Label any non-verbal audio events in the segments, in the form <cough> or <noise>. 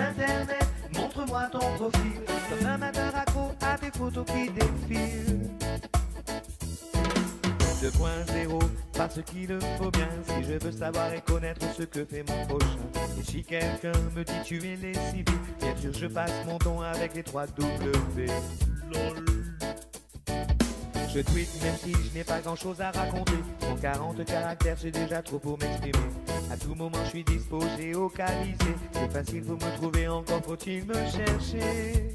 internet, montre-moi ton profil Comme un mataraco à des photos qui défilent 2.0, Parce qu'il qu'il faut bien Si je veux savoir et connaître ce que fait mon prochain Et si quelqu'un me dit tu es les civils Bien sûr je passe mon temps avec les trois W je tweet même si je n'ai pas grand chose à raconter. En 40 caractères, j'ai déjà trop pour m'exprimer. À tout moment, je suis dispo, géocalisé. C'est facile, vous me trouvez encore, faut-il me chercher.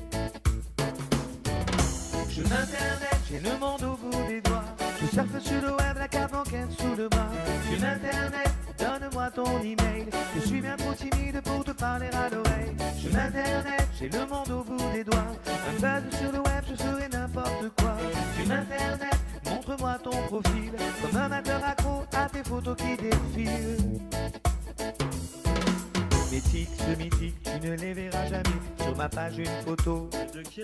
Je m'internet, j'ai le monde au bout des doigts. Je surfe sur le web, la carte bancaire sous le bras. Je m'internet, ton email. Je suis bien trop timide pour te parler à l'oreille. Je m'internet, j'ai le monde au bout des doigts. Un buzz sur le web, je serai n'importe quoi. Tu m'internet, montre-moi ton profil. Comme un amateur accro à tes photos qui défilent. Mythique ce mythique, tu ne les verras jamais. Sur ma page, une photo. De qui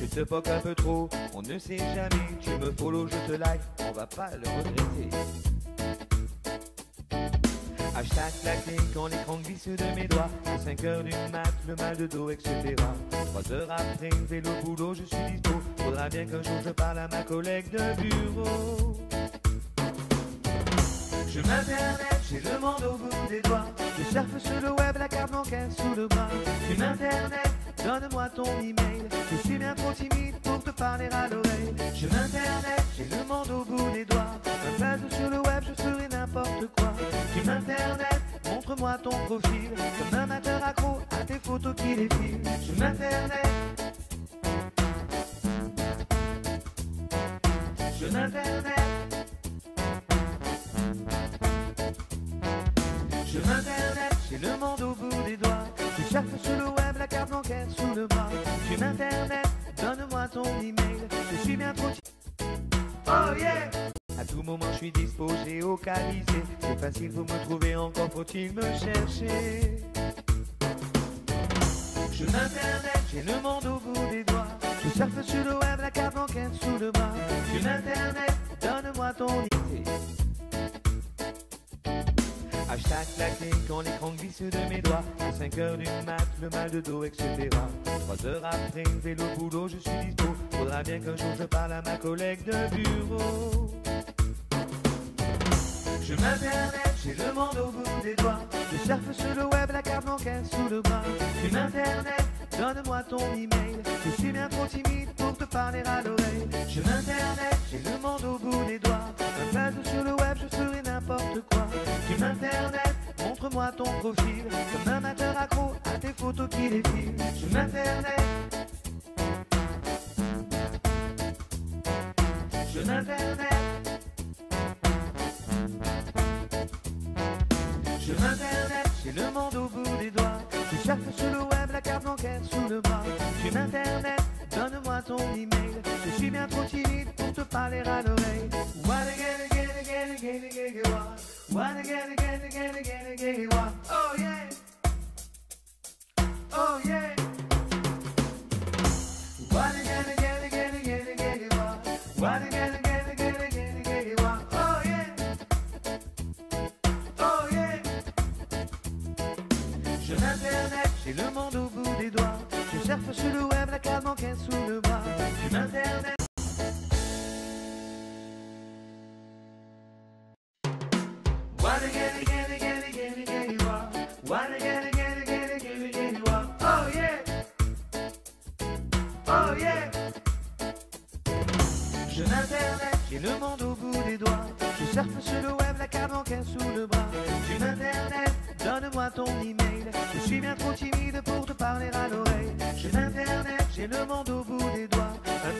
Je te poques un peu trop, on ne sait jamais. Tu me follow, je te like, on va pas le regretter. Hashtag la clé quand l'écran glisse de mes doigts, à 5 heures du mat, le mal de dos, etc. 3 heures après, le boulot, je suis dispo. Faudra bien qu'un jour je parle à ma collègue de bureau. Je m'internet, j'ai le monde au bout des doigts. Je cherche sur le web, la carte bancaire sous le bras. Je m'internet, donne-moi ton email. Je suis bien trop timide pour te parler à l'oreille. Je m'internet, j'ai le monde au bout des doigts. Un sur le web, je ferai n'importe quoi m'internet, montre-moi ton profil, comme un amateur accro à tes photos qui défilent. Je m'internet. Je m'internet. Je m'internet, j'ai le monde au bout des doigts. Je cherche sur le web la carte bancaire sous le bras. Je m'internet, donne-moi ton email. Je suis bien trop. Oh yeah! tout moment, je suis dispo, localisé C'est facile, vous me trouver, encore, faut-il me chercher Je m'internet, j'ai le monde au bout des doigts. Je surfe sur le web, la carte bancaire sous le bras. Je m'internet, donne-moi ton idée. Hashtag la clé quand l'écran glisse de mes doigts. À 5 heures du mat, le mal de dos, etc. 3 heures après, vélo, boulot, je suis dispo. Faudra bien qu'un jour je parle à ma collègue de bureau. Je m'internet, j'ai le monde au bout des doigts. Je cherche sur le web, la carte bancaire sous le bras. Tu m'internet, donne-moi ton email. Je suis bien trop timide pour te parler à l'oreille. Je m'internet, j'ai le monde au bout des doigts. Un sur le web, je ferai n'importe quoi. Tu m'internet, montre-moi ton profil. Comme un amateur accro à tes photos qui défilent. Je m'internet. Je m'internet. le monde au bout des doigts. Je cherche sur le web la carte bancaire sous le bras. J'ai Internet, donne-moi ton email. Je suis bien timide pour te parler à l'oreille. again, again, again, again, again, again, again, again, again, again, again, Oh yeah! Oh yeah! Sur le web, la carte banque sous le bras. Je n'internet. One again, again, again, again, again, you are. One again, again, again, again, again, you are. Oh yeah. Oh yeah. Je m'internet J'ai le monde au bout des doigts. Je surfe sur le web, la carte banque sous le bras. Tu m'internet Donne-moi ton email. j'ai le monde au bout des doigts.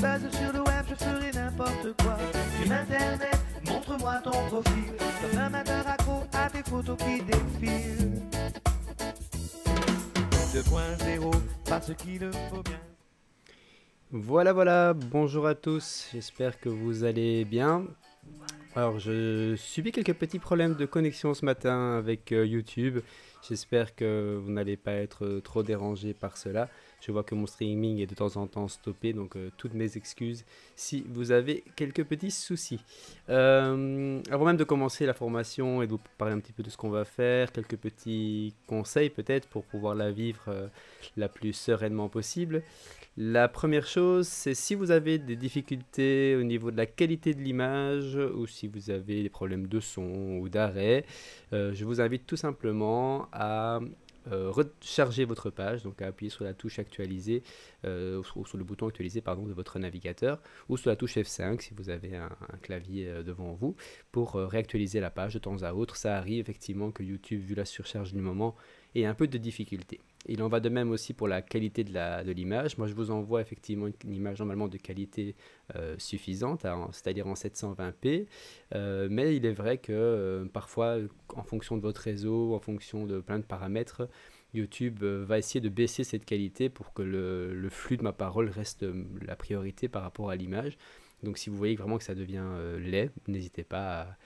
Un buzz sur le web, je ferai n'importe quoi. Sur internet, montre-moi ton profil. Comme un matin accro à tes photos qui défilent. 2.0, parce qu'il le faut bien. Voilà, voilà, bonjour à tous, j'espère que vous allez bien. Alors, je subis quelques petits problèmes de connexion ce matin avec euh, YouTube. J'espère que vous n'allez pas être euh, trop dérangé par cela. Je vois que mon streaming est de temps en temps stoppé, donc euh, toutes mes excuses si vous avez quelques petits soucis. Euh, avant même de commencer la formation et de vous parler un petit peu de ce qu'on va faire, quelques petits conseils peut-être pour pouvoir la vivre euh, la plus sereinement possible. La première chose, c'est si vous avez des difficultés au niveau de la qualité de l'image ou si vous avez des problèmes de son ou d'arrêt, je vous invite tout simplement à euh, recharger votre page, donc appuyer sur la touche actualiser, euh, ou sur le bouton actualisé de votre navigateur, ou sur la touche F5 si vous avez un, clavier euh, devant vous, pour réactualiser la page de temps à autre. Ça arrive effectivement que YouTube, vu la surcharge du moment, ait un peu de difficulté. Il en va de même aussi pour la qualité de l'image. De Moi, je vous envoie effectivement une, image normalement de qualité euh, suffisante, hein, c'est-à-dire en 720p. Euh, mais il est vrai que euh, parfois, en fonction de votre réseau, en fonction de plein de paramètres, YouTube va essayer de baisser cette qualité pour que le, le flux de ma parole reste la priorité par rapport à l'image. Donc si vous voyez vraiment que ça devient laid, n'hésitez pas à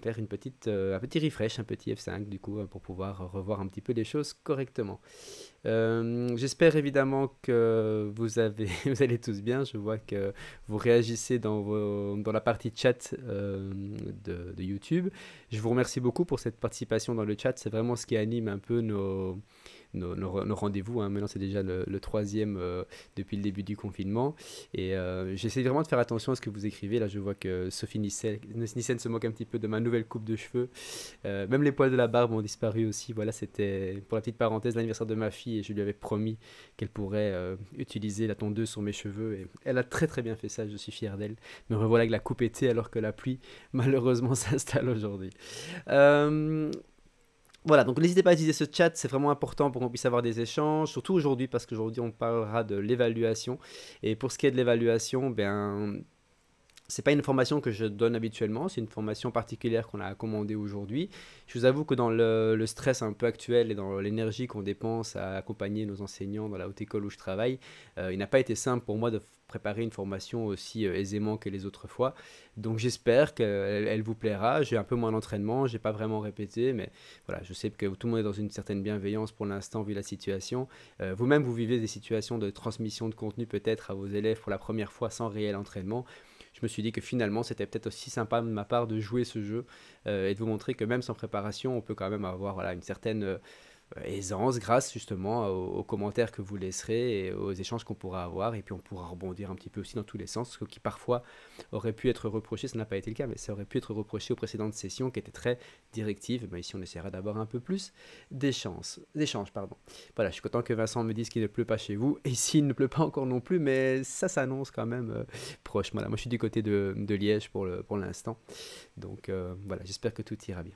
faire une petite, euh, un petit refresh, un petit F5 du coup, euh, pour pouvoir revoir un petit peu les choses correctement. Euh, j'espère évidemment que vous, avez, <laughs> vous allez tous bien. Je vois que vous réagissez dans, la partie chat de YouTube. Je vous remercie beaucoup pour cette participation dans le chat. C'est vraiment ce qui anime un peu nos nos, rendez-vous. Hein. Maintenant, c'est déjà le, troisième euh, depuis le début du confinement. Et euh, j'essaie vraiment de faire attention à ce que vous écrivez. Là, je vois que Sophie Nissen, se moque un petit peu de ma nouvelle coupe de cheveux. Euh, même les poils de la barbe ont disparu aussi. Voilà, c'était pour la petite parenthèse l'anniversaire de ma fille et je lui avais promis qu'elle pourrait utiliser la tondeuse sur mes cheveux. Et elle a très très bien fait ça. Je suis fier d'elle. mais revoilà que la coupe était alors que la pluie malheureusement <laughs> s'installe aujourd'hui. Euh, voilà, donc n'hésitez pas à utiliser ce chat, c'est vraiment important pour qu'on puisse avoir des échanges, surtout aujourd'hui, parce qu'aujourd'hui on parlera de l'évaluation. Et pour ce qui est de l'évaluation, ben, c'est pas une formation que je donne habituellement, c'est une formation particulière qu'on a commandée aujourd'hui. Je vous avoue que dans le, stress un peu actuel et dans l'énergie qu'on dépense à accompagner nos enseignants dans la haute école où je travaille, euh, il n'a pas été simple pour moi de préparer une formation aussi euh, aisément que les autres fois. Donc j'espère qu'elle vous plaira. J'ai un peu moins d'entraînement, j'ai pas vraiment répété, mais voilà, je sais que tout le monde est dans une certaine bienveillance pour l'instant vu la situation. Euh, vous-même, vous vivez des situations de transmission de contenu peut-être à vos élèves pour la première fois sans réel entraînement je me suis dit que finalement, c'était peut-être aussi sympa de ma part de jouer ce jeu euh, et de vous montrer que même sans préparation, on peut quand même avoir une certaine euh, aisance grâce justement aux, commentaires que vous laisserez et aux échanges qu'on pourra avoir. Et puis on pourra rebondir un petit peu aussi dans tous les sens, ce qui parfois aurait pu être reproché, ça n'a pas été le cas, mais ça aurait pu être reproché aux précédentes sessions qui étaient très directives. Mais ici on essaiera d'avoir un peu plus d'échanges. pardon. Voilà, je suis content que Vincent me dise qu'il ne pleut pas chez vous. Et s'il ne pleut pas encore non plus, mais ça s'annonce quand même euh, proche. Voilà, moi je suis du côté de, de Liège pour l'instant. Pour Donc euh, voilà, j'espère que tout ira bien.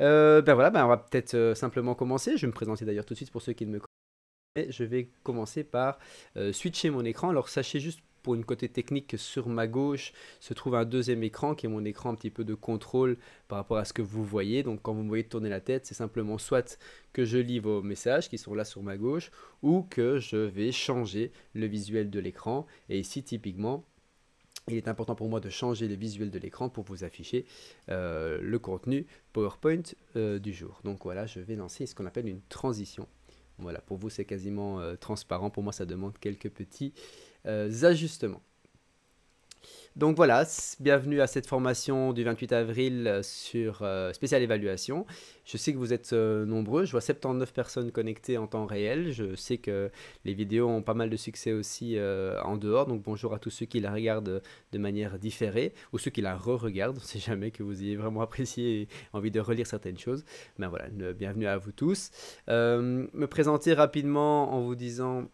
Euh, ben voilà, ben on va peut-être euh, simplement commencer. Je vais me présenter d'ailleurs tout de suite pour ceux qui ne me connaissent pas. Je vais commencer par euh, switcher mon écran. Alors sachez juste pour une côté technique que sur ma gauche se trouve un deuxième écran qui est mon écran un petit peu de contrôle par rapport à ce que vous voyez. Donc quand vous me voyez tourner la tête, c'est simplement soit que je lis vos messages qui sont là sur ma gauche ou que je vais changer le visuel de l'écran. Et ici typiquement, il est important pour moi de changer le visuel de l'écran pour vous afficher euh, le contenu PowerPoint euh, du jour. Donc voilà, je vais lancer ce qu'on appelle une transition. Voilà, pour vous c'est quasiment euh, transparent, pour moi ça demande quelques petits ajustements. Donc voilà, bienvenue à cette formation du 28 avril euh, sur euh, Spécial évaluation. Je sais que vous êtes euh, nombreux, je vois 79 personnes connectées en temps réel. Je sais que les vidéos ont pas mal de succès aussi en dehors, donc bonjour à tous ceux qui la regardent de manière différée ou ceux qui la re-regardent. On <laughs> sait jamais que vous ayez vraiment apprécié et envie de relire certaines choses. Mais ben voilà, bienvenue à vous tous. me présenter rapidement en vous disant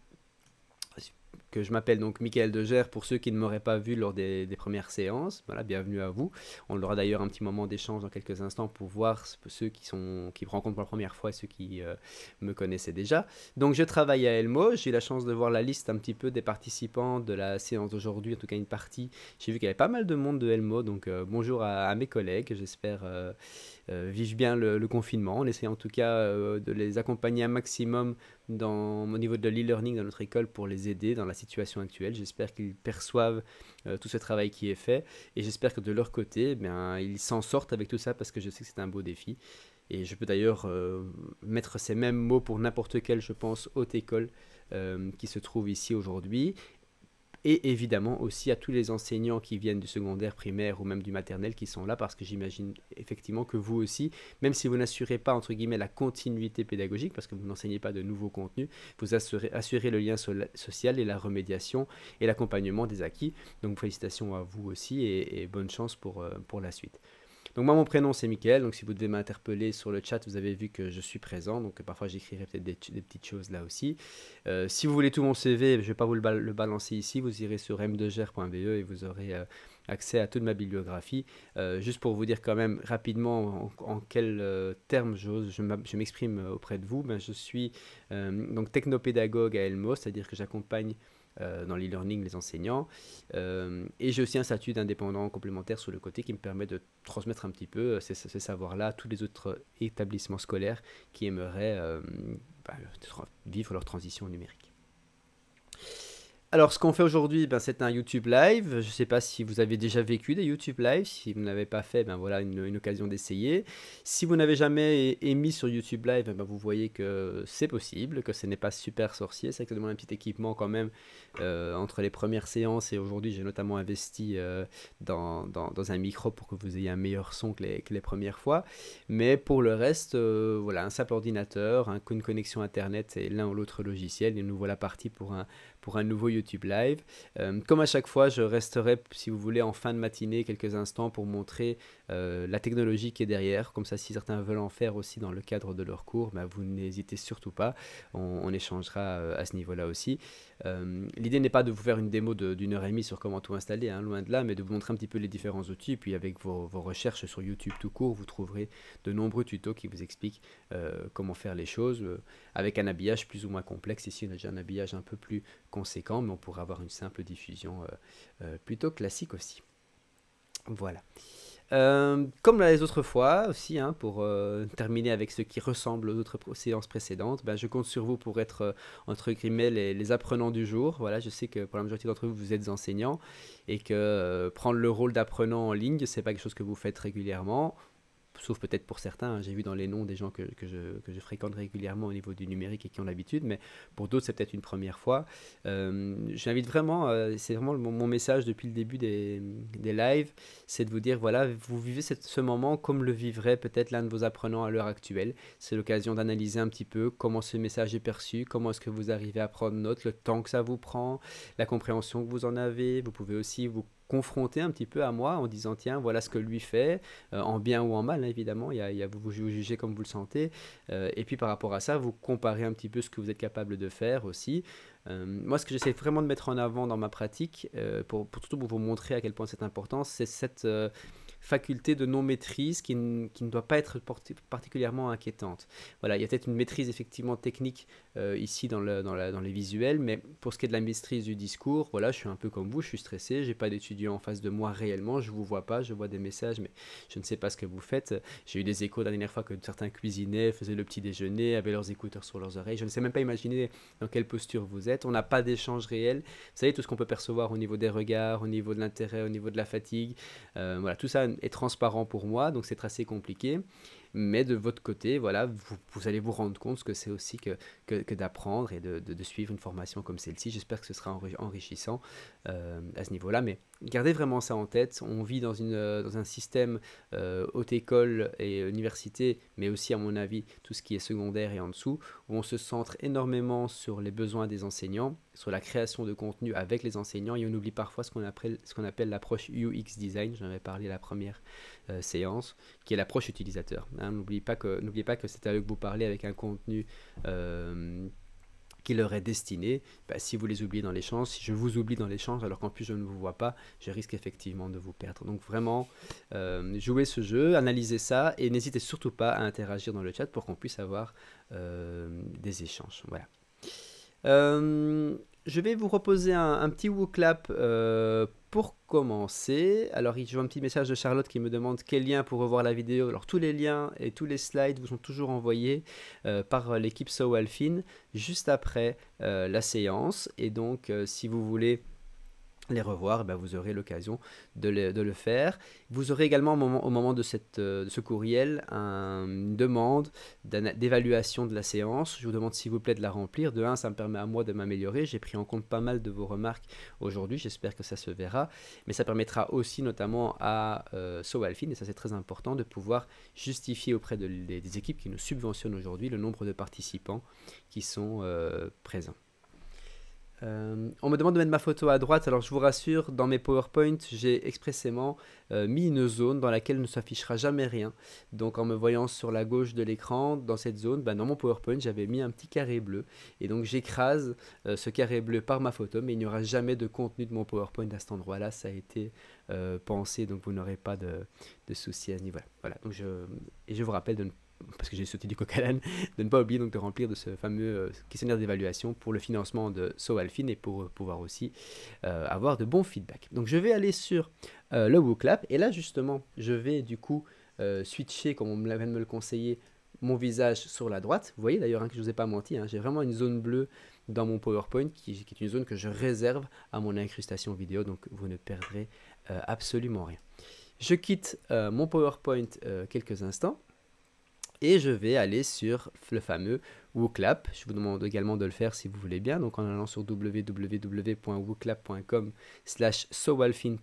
je m'appelle donc Michael Degère pour ceux qui ne m'auraient pas vu lors des, premières séances. Voilà, bienvenue à vous. On aura d'ailleurs un petit moment d'échange dans quelques instants pour voir ceux qui, sont, qui me rencontrent pour la première fois et ceux qui euh, me connaissaient déjà. Donc, je travaille à Elmo. J'ai eu la chance de voir la liste un petit peu des participants de la séance d'aujourd'hui, en tout cas une partie. J'ai vu qu'il y avait pas mal de monde de Elmo. Donc, euh, bonjour à, mes collègues. J'espère euh, euh bien le, le, confinement. On essaie en tout cas de les accompagner un maximum dans, au niveau de l'e-learning dans notre école pour les aider dans la situation actuelle. J'espère qu'ils perçoivent euh, tout ce travail qui est fait et j'espère que de leur côté, eh ils s'en sortent avec tout ça parce que je sais que c'est un beau défi. Et je peux d'ailleurs euh, mettre ces mêmes mots pour n'importe quelle, je pense, haute école euh, qui se trouve ici aujourd'hui et évidemment aussi à tous les enseignants qui viennent du secondaire, primaire ou même du maternel qui sont là parce que j'imagine effectivement que vous aussi, même si vous n'assurez pas entre guillemets la continuité pédagogique parce que vous n'enseignez pas de nouveaux contenus, vous assurez, le lien social et la remédiation et l'accompagnement des acquis. Donc félicitations à vous aussi et, bonne chance pour euh, la suite. Donc moi, mon prénom, c'est Mickaël. Donc si vous devez m'interpeller sur le chat, vous avez vu que je suis présent. Donc parfois, j'écrirai peut-être des, petites choses là aussi. Euh, si vous voulez tout mon CV, je ne vais pas vous le, balancer ici. Vous irez sur m e et vous aurez... Euh, accès à toute ma bibliographie. Euh, juste pour vous dire quand même rapidement en, quels termes je, m'exprime auprès de vous, ben, je suis donc technopédagogue à Elmo, c'est-à-dire que j'accompagne euh, dans l'e-learning les enseignants. Euh, et j'ai aussi un statut d'indépendant complémentaire sur le côté qui me permet de transmettre un petit peu euh, ces, savoirs-là à tous les autres établissements scolaires qui aimeraient bah, vivre leur transition numérique. Alors, ce qu'on fait aujourd'hui, ben, c'est un YouTube Live. Je ne sais pas si vous avez déjà vécu des YouTube Live. Si vous n'avez pas fait, ben voilà une, occasion d'essayer. Si vous n'avez jamais émis sur YouTube Live, ben, vous voyez que c'est possible, que ce n'est pas super sorcier. C'est que ça demande un petit équipement quand même euh, entre les premières séances et aujourd'hui, j'ai notamment investi euh, dans, un micro pour que vous ayez un meilleur son que les, premières fois. Mais pour le reste, euh, voilà, un simple ordinateur, une connexion Internet et l'un ou l'autre logiciel. Et nous voilà partis pour un pour un nouveau YouTube Live. Euh, comme à chaque fois, je resterai, si vous voulez, en fin de matinée quelques instants pour montrer euh, la technologie qui est derrière. Comme ça, si certains veulent en faire aussi dans le cadre de leur cours, bah, vous n'hésitez surtout pas. On, échangera euh, à ce niveau-là aussi. Euh, l'idée n'est pas de vous faire une démo d'une heure et demie sur comment tout installer, hein, loin de là, mais de vous montrer un petit peu les différents outils. Puis avec vos, recherches sur YouTube tout court, vous trouverez de nombreux tutos qui vous expliquent comment faire les choses avec un habillage plus ou moins complexe. Ici, on a déjà un habillage un peu plus conséquent, mais on pourra avoir une simple diffusion plutôt classique aussi. Voilà. Euh, comme les autres fois aussi, hein, pour euh, terminer avec ce qui ressemble aux autres séances précédentes, ben, je compte sur vous pour être, euh, entre guillemets, les, les, apprenants du jour. Voilà, je sais que pour la majorité d'entre vous, vous êtes enseignants et que prendre le rôle d'apprenant en ligne, c'est pas quelque chose que vous faites régulièrement sauf peut-être pour certains, hein, j'ai vu dans les noms des gens que, je, fréquente régulièrement au niveau du numérique et qui ont l'habitude, mais pour d'autres c'est peut-être une première fois. Euh, je vraiment, euh, c'est vraiment mon, message depuis le début des, lives, c'est de vous dire, voilà, vous vivez ce moment comme le vivrait peut-être l'un de vos apprenants à l'heure actuelle. C'est l'occasion d'analyser un petit peu comment ce message est perçu, comment est-ce que vous arrivez à prendre note, le temps que ça vous prend, la compréhension que vous en avez. Vous pouvez aussi vous confronté un petit peu à moi en disant tiens voilà ce que lui fait euh, en bien ou en mal hein, évidemment il y, vous, vous jugez comme vous le sentez euh, et puis par rapport à ça vous comparez un petit peu ce que vous êtes capable de faire aussi euh, moi ce que j'essaie vraiment de mettre en avant dans ma pratique pour, pour, surtout pour vous montrer à quel point c'est important c'est cette faculté de non-maîtrise qui, qui, ne doit pas être particulièrement inquiétante. Voilà, il y a peut-être une maîtrise effectivement technique euh, ici dans, le, dans, les visuels. Mais pour ce qui est de la maîtrise du discours, voilà, je suis un peu comme vous, je suis stressé, j'ai pas d'étudiants en face de moi réellement, je vous vois pas, je vois des messages, mais je ne sais pas ce que vous faites. J'ai eu des échos la dernière fois que certains cuisinaient, faisaient le petit déjeuner, avaient leurs écouteurs sur leurs oreilles. Je ne sais même pas imaginer dans quelle posture vous êtes. On n'a pas d'échange réel. Vous savez, tout ce qu'on peut percevoir au niveau des regards, au niveau de l'intérêt, au niveau de la fatigue, euh, voilà, tout ça est transparent pour moi, donc c'est assez compliqué mais de votre côté, voilà, vous, allez vous rendre compte que c'est aussi que, que, d'apprendre et de, suivre une formation comme celle-ci. J'espère que ce sera enrichissant euh, à ce niveau-là, mais Gardez vraiment ça en tête. On vit dans, une, euh, dans un système euh, haute école et université, mais aussi, à mon avis, tout ce qui est secondaire et en dessous, où on se centre énormément sur les besoins des enseignants, sur la création de contenu avec les enseignants, et on oublie parfois ce qu'on appelle, qu'on appelle l'approche UX design. J'en avais parlé la première euh, séance, qui est l'approche utilisateur. Hein. N'oubliez pas que, pas que c'est à eux que vous parlez avec un contenu. Euh, qui leur est destiné, bah, si vous les oubliez dans l'échange, si je vous oublie dans l'échange alors qu'en plus je ne vous vois pas, je risque effectivement de vous perdre. Donc vraiment, euh, jouez ce jeu, analysez ça et n'hésitez surtout pas à interagir dans le chat pour qu'on puisse avoir euh, des échanges. Voilà. Euh, je vais vous proposer un, petit WooClap clap euh, pour commencer. Alors, il y a un petit message de Charlotte qui me demande quel lien pour revoir la vidéo. Alors, tous les liens et tous les slides vous sont toujours envoyés euh, par euh, l'équipe So juste après la séance. Et donc, si vous voulez les revoir, eh ben, vous aurez l'occasion de, le faire. Vous aurez également au moment, de, cette, euh, ce courriel une demande d'évaluation de la séance. Je vous demande s'il vous plaît de la remplir. De un, ça me permet à moi de m'améliorer. J'ai pris en compte pas mal de vos remarques aujourd'hui. J'espère que ça se verra. Mais ça permettra aussi notamment à euh, et ça c'est très important, de pouvoir justifier auprès des, équipes qui nous subventionnent aujourd'hui le nombre de participants qui sont euh, présents. Euh, on me demande de mettre ma photo à droite, alors je vous rassure, dans mes PowerPoint, j'ai expressément euh, mis une zone dans laquelle ne s'affichera jamais rien. Donc en me voyant sur la gauche de l'écran, dans cette zone, bah, dans mon PowerPoint, j'avais mis un petit carré bleu. Et donc j'écrase euh, ce carré bleu par ma photo, mais il n'y aura jamais de contenu de mon PowerPoint à cet endroit-là. Ça a été pensé, donc vous n'aurez pas de, soucis à ce niveau Voilà, donc je, et je vous rappelle de ne parce que j'ai sauté du coq à de ne pas oublier donc de remplir de ce fameux euh, questionnaire d'évaluation pour le financement de SoAlfin et pour pouvoir aussi euh, avoir de bons feedbacks. Donc je vais aller sur euh, le WooClap et là justement je vais du coup switcher comme on me l'avait me le conseiller mon visage sur la droite. Vous voyez d'ailleurs hein, que je ne vous ai pas menti, hein, j'ai vraiment une zone bleue dans mon PowerPoint qui, est une zone que je réserve à mon incrustation vidéo donc vous ne perdrez absolument rien. Je quitte mon PowerPoint quelques instants et je vais aller sur le fameux WooClap. Je vous demande également de le faire si vous voulez bien. Donc en allant sur www.wooclap.com slash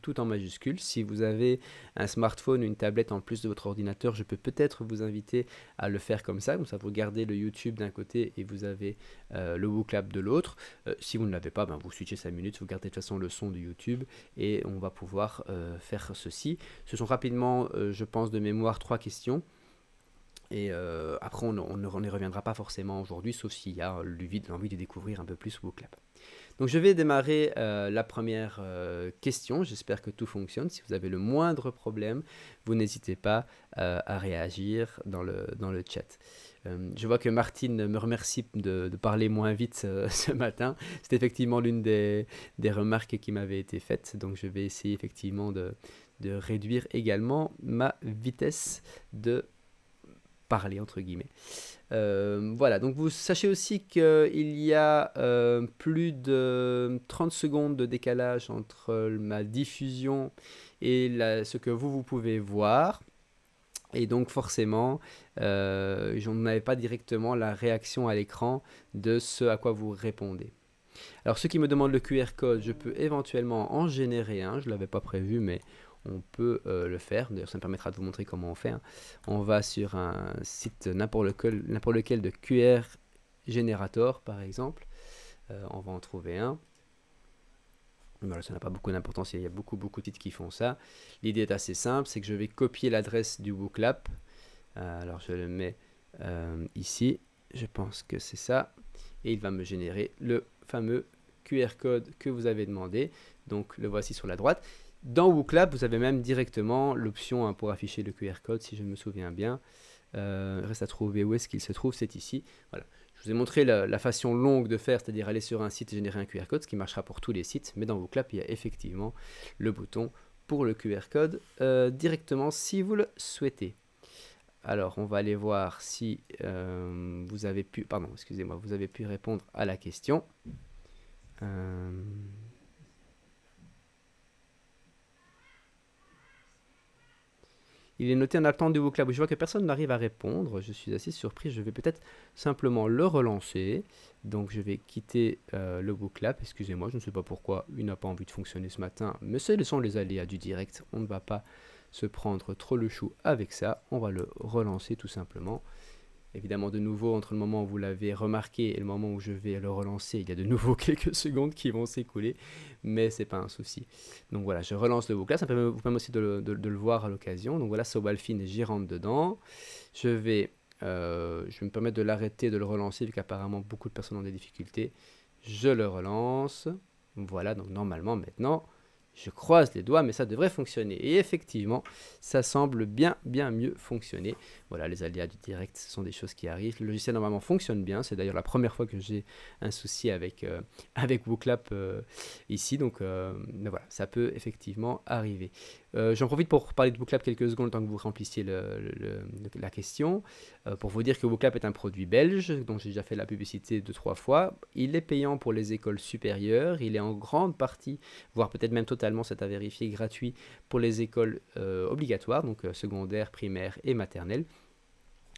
tout en majuscule. Si vous avez un smartphone, ou une tablette en plus de votre ordinateur, je peux peut-être vous inviter à le faire comme ça. Comme ça, vous gardez le YouTube d'un côté et vous avez euh, le WooClap de l'autre. Euh, si vous ne l'avez pas, ben, vous switchez 5 minutes, vous gardez de toute façon le son du YouTube et on va pouvoir euh, faire ceci. Ce sont rapidement, je pense, de mémoire trois questions. Et euh, après, on, ne reviendra pas forcément aujourd'hui, sauf s'il y a l'envie de découvrir un peu plus WooClap. Donc je vais démarrer euh, la première euh, question. J'espère que tout fonctionne. Si vous avez le moindre problème, vous n'hésitez pas à réagir dans le, dans le chat. je vois que Martine me remercie de, parler moins vite <laughs> ce matin. C'est effectivement l'une des, remarques qui m'avait été faite. Donc je vais essayer effectivement de réduire également ma vitesse de parler entre guillemets. Euh, voilà, donc vous sachez aussi qu'il y a euh, plus de 30 secondes de décalage entre euh, ma diffusion et ce que vous, vous pouvez voir. Et donc forcément, je n'avais pas directement la réaction à l'écran de ce à quoi vous répondez. Alors ceux qui me demandent le QR code, je peux éventuellement en générer un, je ne l'avais pas prévu, mais on peut euh, le faire. D'ailleurs, ça me permettra de vous montrer comment on fait. Hein. On va sur un site n'importe lequel, lequel, de QR Generator, par exemple. Euh, on va en trouver un. ça n'a pas beaucoup d'importance, il y a beaucoup, beaucoup de titres qui font ça. L'idée est assez simple, c'est que je vais copier l'adresse du booklap. Euh, alors, je le mets ici. Je pense que c'est ça. Et il va me générer le fameux QR code que vous avez demandé. Donc le voici sur la droite. Dans WooClap, vous avez même directement l'option hein, pour afficher le QR code, si je me souviens bien. il euh, reste à trouver où est-ce qu'il se trouve, c'est ici. Voilà. Je vous ai montré la, façon longue de faire, c'est-à-dire aller sur un site et générer un QR code, ce qui marchera pour tous les sites, mais dans WooClap, il y a effectivement le bouton pour le QR code euh, directement si vous le souhaitez. Alors, on va aller voir si euh, vous avez pu, pardon, excusez-moi, vous avez pu répondre à la question. Il est noté en attente de vos Je vois que personne n'arrive à répondre. Je suis assez surpris. Je vais peut-être simplement le relancer. Donc je vais quitter euh, le booklab, Excusez-moi, je ne sais pas pourquoi il n'a pas envie de fonctionner ce matin. Mais ce sont les aléas du direct. On ne va pas se prendre trop le chou avec ça. On va le relancer tout simplement. Évidemment, de nouveau, entre le moment où vous l'avez remarqué et le moment où je vais le relancer, il y a de nouveau <laughs> quelques secondes qui vont s'écouler, mais ce n'est pas un souci. Donc voilà, je relance le Là, ça permet vous permet aussi de le, voir à l'occasion. Donc voilà, Sobalfin, j'y rentre dedans. Je vais, euh, je vais me permettre de l'arrêter, de le relancer, vu qu'apparemment beaucoup de personnes ont des difficultés. Je le relance. Voilà, donc normalement maintenant, je croise les doigts, mais ça devrait fonctionner. Et effectivement, ça semble bien, bien mieux fonctionner. Voilà, les aléas du direct, ce sont des choses qui arrivent. Le logiciel normalement fonctionne bien. C'est d'ailleurs la première fois que j'ai un souci avec, euh, avec Booklap euh, ici. Donc, euh, voilà, ça peut effectivement arriver. Euh, j'en profite pour parler de Booklab quelques secondes, tant que vous remplissiez la question, euh, pour vous dire que Booklab est un produit belge, dont j'ai déjà fait la publicité deux, trois fois. Il est payant pour les écoles supérieures, il est en grande partie, voire peut-être même totalement, c'est à vérifier, gratuit pour les écoles euh, obligatoires, donc secondaire, primaire et maternelle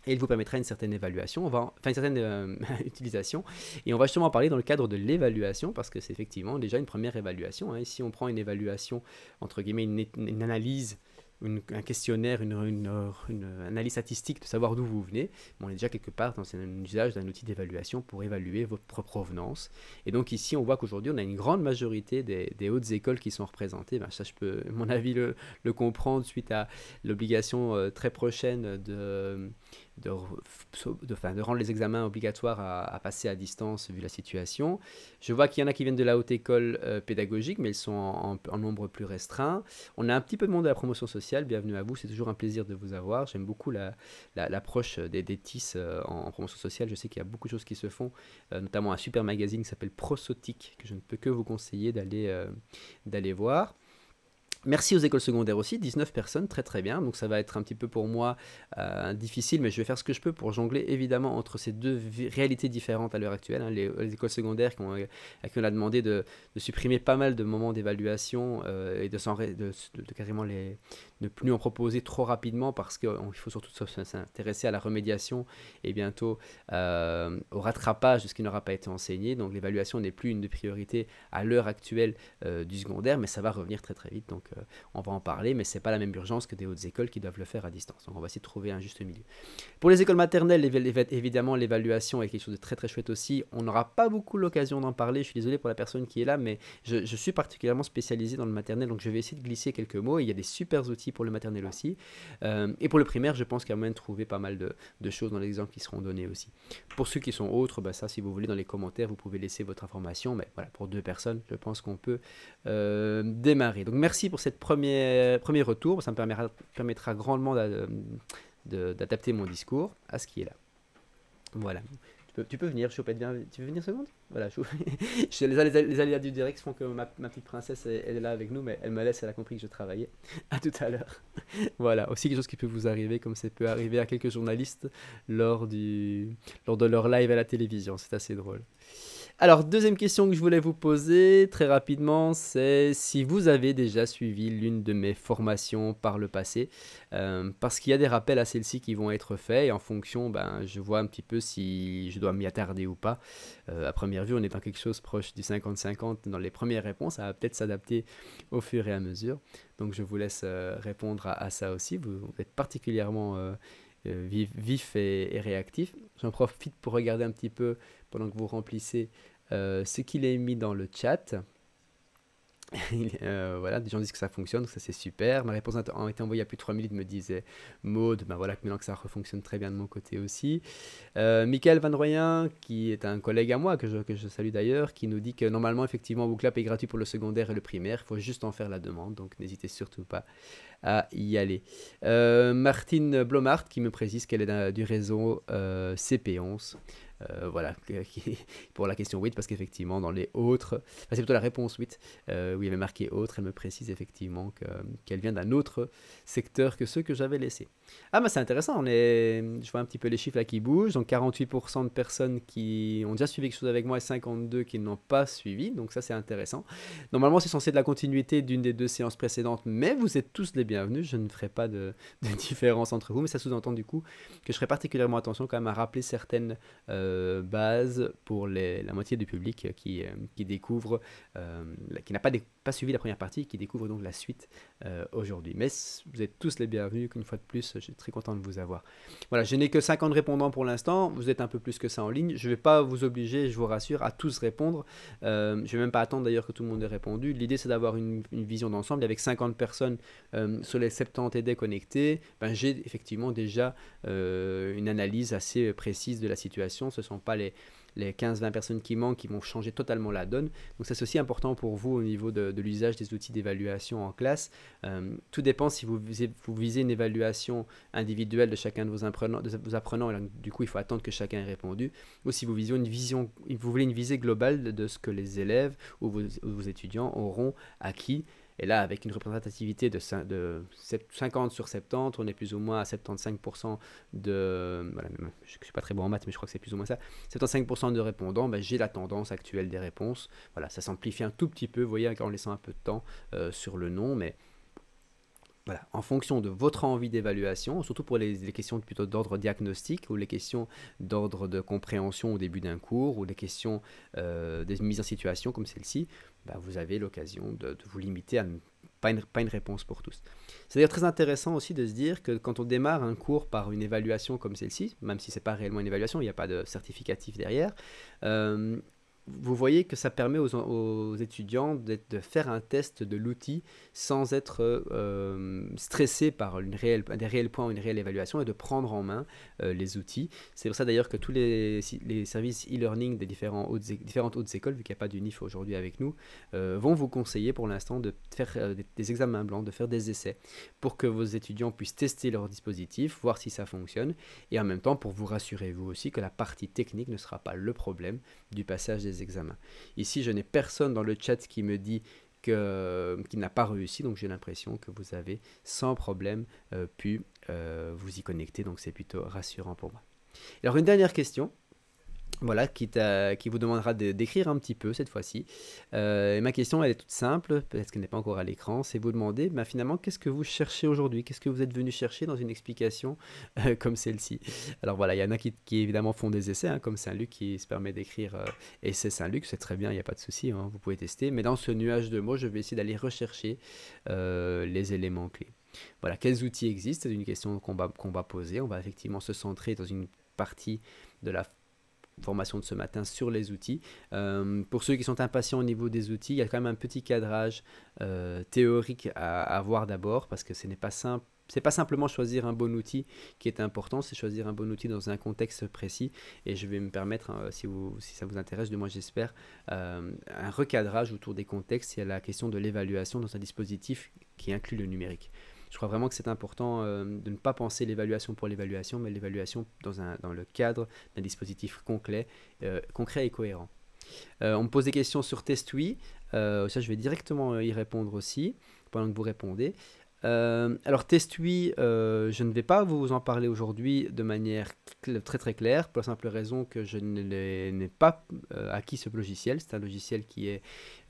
et il vous permettra une certaine évaluation, on enfin une certaine euh, <laughs> utilisation. Et on va justement en parler dans le cadre de l'évaluation, parce que c'est effectivement déjà une première évaluation. Ici, hein. on prend une évaluation, entre guillemets, une, analyse un questionnaire, une, une, analyse statistique de savoir d'où vous venez, on est déjà quelque part dans un usage d'un outil d'évaluation pour évaluer votre provenance. Et donc ici, on voit qu'aujourd'hui, on a une grande majorité des, hautes écoles qui sont représentées. Ben, ça, je peux, à mon avis, le, comprendre suite à l'obligation euh, très prochaine de de, de rendre les examens obligatoires à, passer à distance vu la situation. Je vois qu'il y en a qui viennent de la haute école euh, pédagogique, mais ils sont en, nombre plus restreint. On a un petit peu de monde de la promotion sociale, bienvenue à vous, c'est toujours un plaisir de vous avoir. J'aime beaucoup l'approche la, des, des TIS euh, en, promotion sociale. Je sais qu'il y a beaucoup de choses qui se font, euh, notamment un super magazine qui s'appelle Prosotique, que je ne peux que vous conseiller d'aller d'aller voir. Merci aux écoles secondaires aussi, 19 personnes, très très bien. Donc ça va être un petit peu pour moi euh, difficile, mais je vais faire ce que je peux pour jongler évidemment entre ces deux réalités différentes à l'heure actuelle. Hein. les, écoles secondaires euh, à qui on a demandé de, supprimer pas mal de moments d'évaluation euh, et de, de, de, carrément les, ne plus en proposer trop rapidement parce qu'il faut surtout s'intéresser à la remédiation et bientôt au rattrapage de ce qui n'aura pas été enseigné. Donc l'évaluation n'est plus une des priorités à l'heure actuelle du secondaire, mais ça va revenir très très vite. Donc euh, on va en parler, mais ce n'est pas la même urgence que des hautes écoles qui doivent le faire à distance. Donc on va essayer de trouver un juste milieu. Pour les écoles maternelles, évidemment, l'évaluation est quelque chose de très très chouette aussi. On n'aura pas beaucoup l'occasion d'en parler, je suis désolé pour la personne qui est là, mais je, suis particulièrement spécialisé dans le maternel, donc je vais essayer de glisser quelques mots. Il y a des super outils pour le maternel aussi. Euh, et pour le primaire, je pense qu'il y a moyen de trouver pas mal de, choses dans les exemples qui seront donnés aussi. Pour ceux qui sont autres, bah ça, si vous voulez, dans les commentaires, vous pouvez laisser votre information. Mais voilà, pour deux personnes, je pense qu'on peut euh, démarrer. Donc merci pour cette premier premier retour. Ça me permettra, permettra grandement euh, d'adapter mon discours à ce qui est là. Voilà. Tu peux, tu peux venir, bien tu veux venir seconde Voilà, les, les, les, aléas du direct font que ma, petite princesse, elle, est là avec nous, mais elle me laisse, elle a compris que je travaillais. <laughs> À tout à l'heure. <laughs> voilà, aussi quelque chose qui peut vous arriver, comme ça peut arriver à quelques journalistes lors, du, lors de leur live à la télévision. C'est assez drôle. Alors, deuxième question que je voulais vous poser très rapidement, c'est si vous avez déjà suivi l'une de mes formations par le passé, euh, parce qu'il y a des rappels à celle-ci qui vont être faits et en fonction, ben, je vois un petit peu si je dois m'y attarder ou pas. Euh, à première vue, on est dans quelque chose proche du 50-50 dans les premières réponses, ça va peut-être s'adapter au fur et à mesure. Donc, je vous laisse euh, répondre à, ça aussi. Vous, êtes particulièrement... vif, et, et réactif. J'en profite pour regarder un petit peu pendant que vous remplissez euh, ce qu'il est mis dans le chat. <laughs> Euh, voilà, des gens disent que ça fonctionne, donc ça c'est super. Ma réponse a été envoyée à plus de 3 minutes, me disait Maude. Ben voilà, maintenant que ça fonctionne très bien de mon côté aussi. Euh, Michael Van Royen, qui est un collègue à moi, que je, salue d'ailleurs, qui nous dit que normalement, effectivement, Booklap est gratuit pour le secondaire et le primaire. Il faut juste en faire la demande, donc n'hésitez surtout pas à y aller. Euh, Martine Blomart, qui me précise qu'elle est du réseau CP11. Euh, voilà, <laughs> pour la question 8, parce qu'effectivement, dans les autres, c'est plutôt la réponse 8, euh, où il y avait marqué autre, elle me précise effectivement qu'elle vient d'un autre secteur que ceux que j'avais laissés. Ah, bah c'est intéressant, on est, je vois un petit peu les chiffres là qui bougent, donc 48% de personnes qui ont déjà suivi quelque chose avec moi et 52 qui n'ont pas suivi, donc ça c'est intéressant. Normalement, c'est censé être la continuité d'une des deux séances précédentes, mais vous êtes tous les bienvenus, je ne ferai pas de, <laughs> différence entre vous, mais ça sous-entend du coup que je ferai particulièrement attention quand même à rappeler certaines. Euh, euh, base pour la moitié du public qui, euh, découvre, euh, qui n'a pas, suivi la première partie, qui découvre donc la suite aujourd'hui. Mais vous êtes tous les bienvenus, qu'une fois de plus, je suis très content de vous avoir. Voilà, je n'ai que 50 répondants pour l'instant, vous êtes un peu plus que ça en ligne, je ne vais pas vous obliger, je vous rassure, à tous répondre. je ne vais même pas attendre d'ailleurs que tout le monde ait répondu. L'idée c'est d'avoir une, vision d'ensemble avec 50 personnes sur les 70 et connectés. Ben, j'ai effectivement déjà une analyse assez précise de la situation ce ne sont pas les, les 15-20 personnes qui manquent qui vont changer totalement la donne. Donc ça c'est aussi important pour vous au niveau de, l'usage des outils d'évaluation en classe. Euh, tout dépend si vous visez, une évaluation individuelle de chacun de vos apprenants, de vos apprenants et donc, du coup il faut attendre que chacun ait répondu, ou si vous, visez une vision, vous voulez une visée globale de ce que les élèves ou vos étudiants auront acquis. Et là, avec une représentativité de, 50 sur 70, on est plus ou moins à 75% de... Voilà, je ne suis pas très bon en maths, mais je crois que c'est plus ou moins ça. 75% de répondants, ben, j'ai la tendance actuelle des réponses. Voilà, ça s'amplifie un tout petit peu, vous voyez, en laissant un peu de temps euh, sur le nom, mais en fonction de votre envie d'évaluation, surtout pour les, questions plutôt d'ordre diagnostique, ou les questions d'ordre de compréhension au début d'un cours ou les questions de euh, des mises en situation comme celle-ci, bah, vous avez l'occasion de, vous limiter à ne pas, une, une, réponse pour tous. C'est d'ailleurs très intéressant aussi de se dire que quand on démarre un cours par une évaluation comme celle-ci, même si ce n'est pas réellement une évaluation, il n'y a pas de certificatif derrière, euh, vous voyez que ça permet aux, aux étudiants de faire un test de l'outil sans être euh, stressé par une réelle, des réels points une réelle évaluation et de prendre en main euh, les outils. C'est pour ça d'ailleurs que tous les, les services e-learning des différentes hautes, différentes hautes écoles, vu qu'il n'y a pas d'UNIF aujourd'hui avec nous, euh, vont vous conseiller pour l'instant de faire des, examens blancs, de faire des essais pour que vos étudiants puissent tester leur dispositif, voir si ça fonctionne et en même temps pour vous rassurer vous aussi que la partie technique ne sera pas le problème du passage des examens. Ici, je n'ai personne dans le chat qui me dit que, qui n'a pas réussi, donc j'ai l'impression que vous avez sans problème euh, pu euh, vous y connecter, donc c'est plutôt rassurant pour moi. Alors une dernière question, voilà, qui, qui vous demandera d'écrire un petit peu cette fois-ci. Euh, ma question, elle est toute simple, peut-être qu'elle n'est pas encore à l'écran, c'est vous demander, mais bah, finalement, qu'est-ce que vous cherchez aujourd'hui Qu'est-ce que vous êtes venu chercher dans une explication euh, comme celle-ci Alors voilà, il y en a qui, évidemment font des essais, hein, comme Saint-Luc qui se permet d'écrire Et euh, c'est Saint-Luc, c'est très bien, il n'y a pas de souci, hein, vous pouvez tester. Mais dans ce nuage de mots, je vais essayer d'aller rechercher les éléments clés. Voilà, quels outils existent C'est une question qu'on va, qu'on va poser. On va effectivement se centrer dans une partie de la formation de ce matin sur les outils. Euh, pour ceux qui sont impatients au niveau des outils, il y a quand même un petit cadrage euh, théorique à avoir d'abord parce que ce n'est pas C'est pas simplement choisir un bon outil qui est important, c'est choisir un bon outil dans un contexte précis. Et je vais me permettre, hein, si, si ça vous intéresse, de moi j'espère, euh, un recadrage autour des contextes et à la question de l'évaluation dans un dispositif qui inclut le numérique je crois vraiment que c'est important euh, de ne pas penser l'évaluation pour l'évaluation, mais l'évaluation dans, dans le cadre d'un dispositif concret, euh, concret et cohérent. Euh, on me pose des questions sur TestUi. ça je vais directement y répondre aussi, pendant que vous répondez. alors TestUi, je ne vais pas vous en parler aujourd'hui de manière très très claire, pour la simple raison que je n'ai pas acquis ce logiciel. C'est un logiciel qui est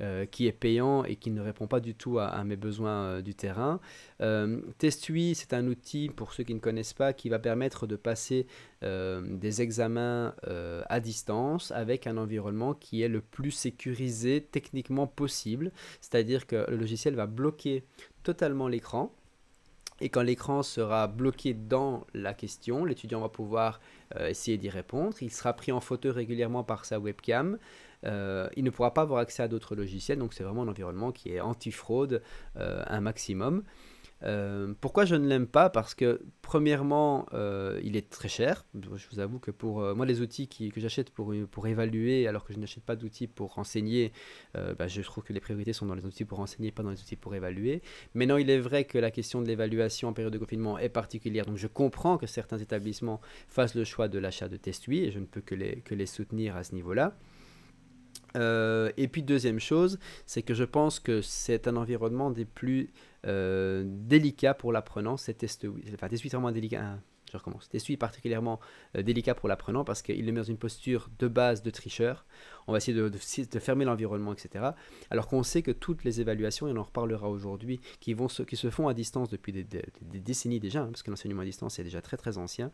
euh, qui est payant et qui ne répond pas du tout à, mes besoins euh, du terrain. Euh, Testui, c'est un outil, pour ceux qui ne connaissent pas, qui va permettre de passer des examens à distance avec un environnement qui est le plus sécurisé techniquement possible. C'est-à-dire que le logiciel va bloquer totalement l'écran. Et quand l'écran sera bloqué dans la question, l'étudiant va pouvoir essayer d'y répondre. Il sera pris en photo régulièrement par sa webcam. Euh, il ne pourra pas avoir accès à d'autres logiciels. Donc c'est vraiment un environnement qui est anti-fraude euh, un maximum. Euh, pourquoi je ne l'aime pas Parce que premièrement, il est très cher. Je vous avoue que pour moi, les outils que j'achète pour, évaluer, alors que je n'achète pas d'outils pour renseigner, bah, je trouve que les priorités sont dans les outils pour renseigner, pas dans les outils pour évaluer. Maintenant, il est vrai que la question de l'évaluation en période de confinement est particulière. Donc, je comprends que certains établissements fassent le choix de l'achat de tests et je ne peux que les soutenir à ce niveau-là. Euh, et puis deuxième chose, c'est que je pense que c'est un environnement des plus euh, délicats pour l'apprenant, c'est test, enfin des vraiment délicat. Hein, je recommence. particulièrement euh, délicat pour l'apprenant parce qu'il le met dans une posture de base de tricheur on va essayer de, fermer l'environnement, etc. Alors qu'on sait que toutes les évaluations, et on en reparlera aujourd'hui, qui, vont se, qui se font à distance depuis des, décennies déjà, hein, parce que l'enseignement à distance est déjà très très ancien,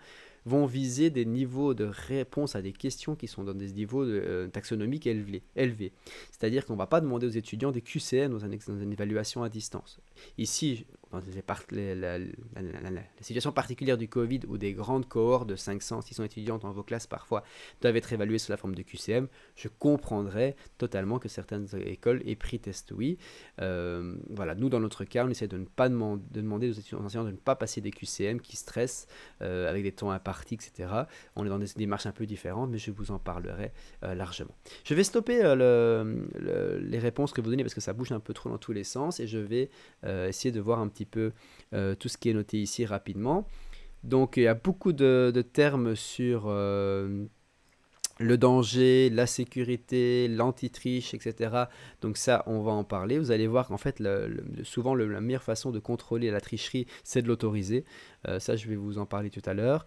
vont viser des niveaux de réponse à des questions qui sont dans des niveaux euh, taxonomiques élevés. élevés. C'est-à-dire qu'on ne va pas demander aux étudiants des QCM dans, une évaluation à distance. Ici, dans les, la, situation particulière du Covid, où des grandes cohortes de 500, 600 étudiants dans vos classes parfois doivent être évaluées sous la forme de QCM, je comprendrait totalement que certaines écoles aient pris test oui. Euh, voilà, nous dans notre cas, on essaie de ne pas demander, aux étudiants enseignants de ne pas passer des QCM qui stressent euh, avec des temps impartis, etc. On est dans des démarches un peu différentes, mais je vous en parlerai euh, largement. Je vais stopper les réponses que vous donnez parce que ça bouge un peu trop dans tous les sens et je vais essayer de voir un petit peu tout ce qui est noté ici rapidement. Donc il y a beaucoup de, de termes sur le danger, la sécurité, l'anti-triche, etc. Donc ça, on va en parler. Vous allez voir qu'en fait, souvent, la meilleure façon de contrôler la tricherie, c'est de l'autoriser. Euh, ça, je vais vous en parler tout à l'heure.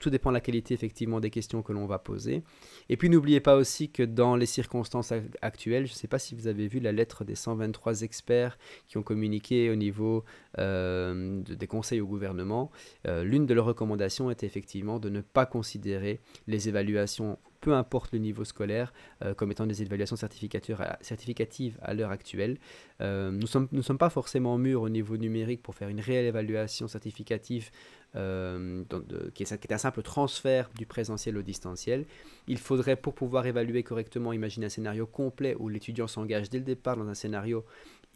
Tout, dépend de la qualité, effectivement, des questions que l'on va poser. Et puis, n'oubliez pas aussi que dans les circonstances actuelles, je ne sais pas si vous avez vu la lettre des 123 experts qui ont communiqué au niveau euh, des conseils au gouvernement. Euh, l'une de leurs recommandations était effectivement de ne pas considérer les évaluations peu importe le niveau scolaire, euh, comme étant des évaluations certificatives à l'heure actuelle. Euh, nous ne sommes, pas forcément mûrs au niveau numérique pour faire une réelle évaluation certificative euh, qui, est, qui, est, un simple transfert du présentiel au distanciel. Il faudrait, pour pouvoir évaluer correctement, imaginer un scénario complet où l'étudiant s'engage dès le départ dans un scénario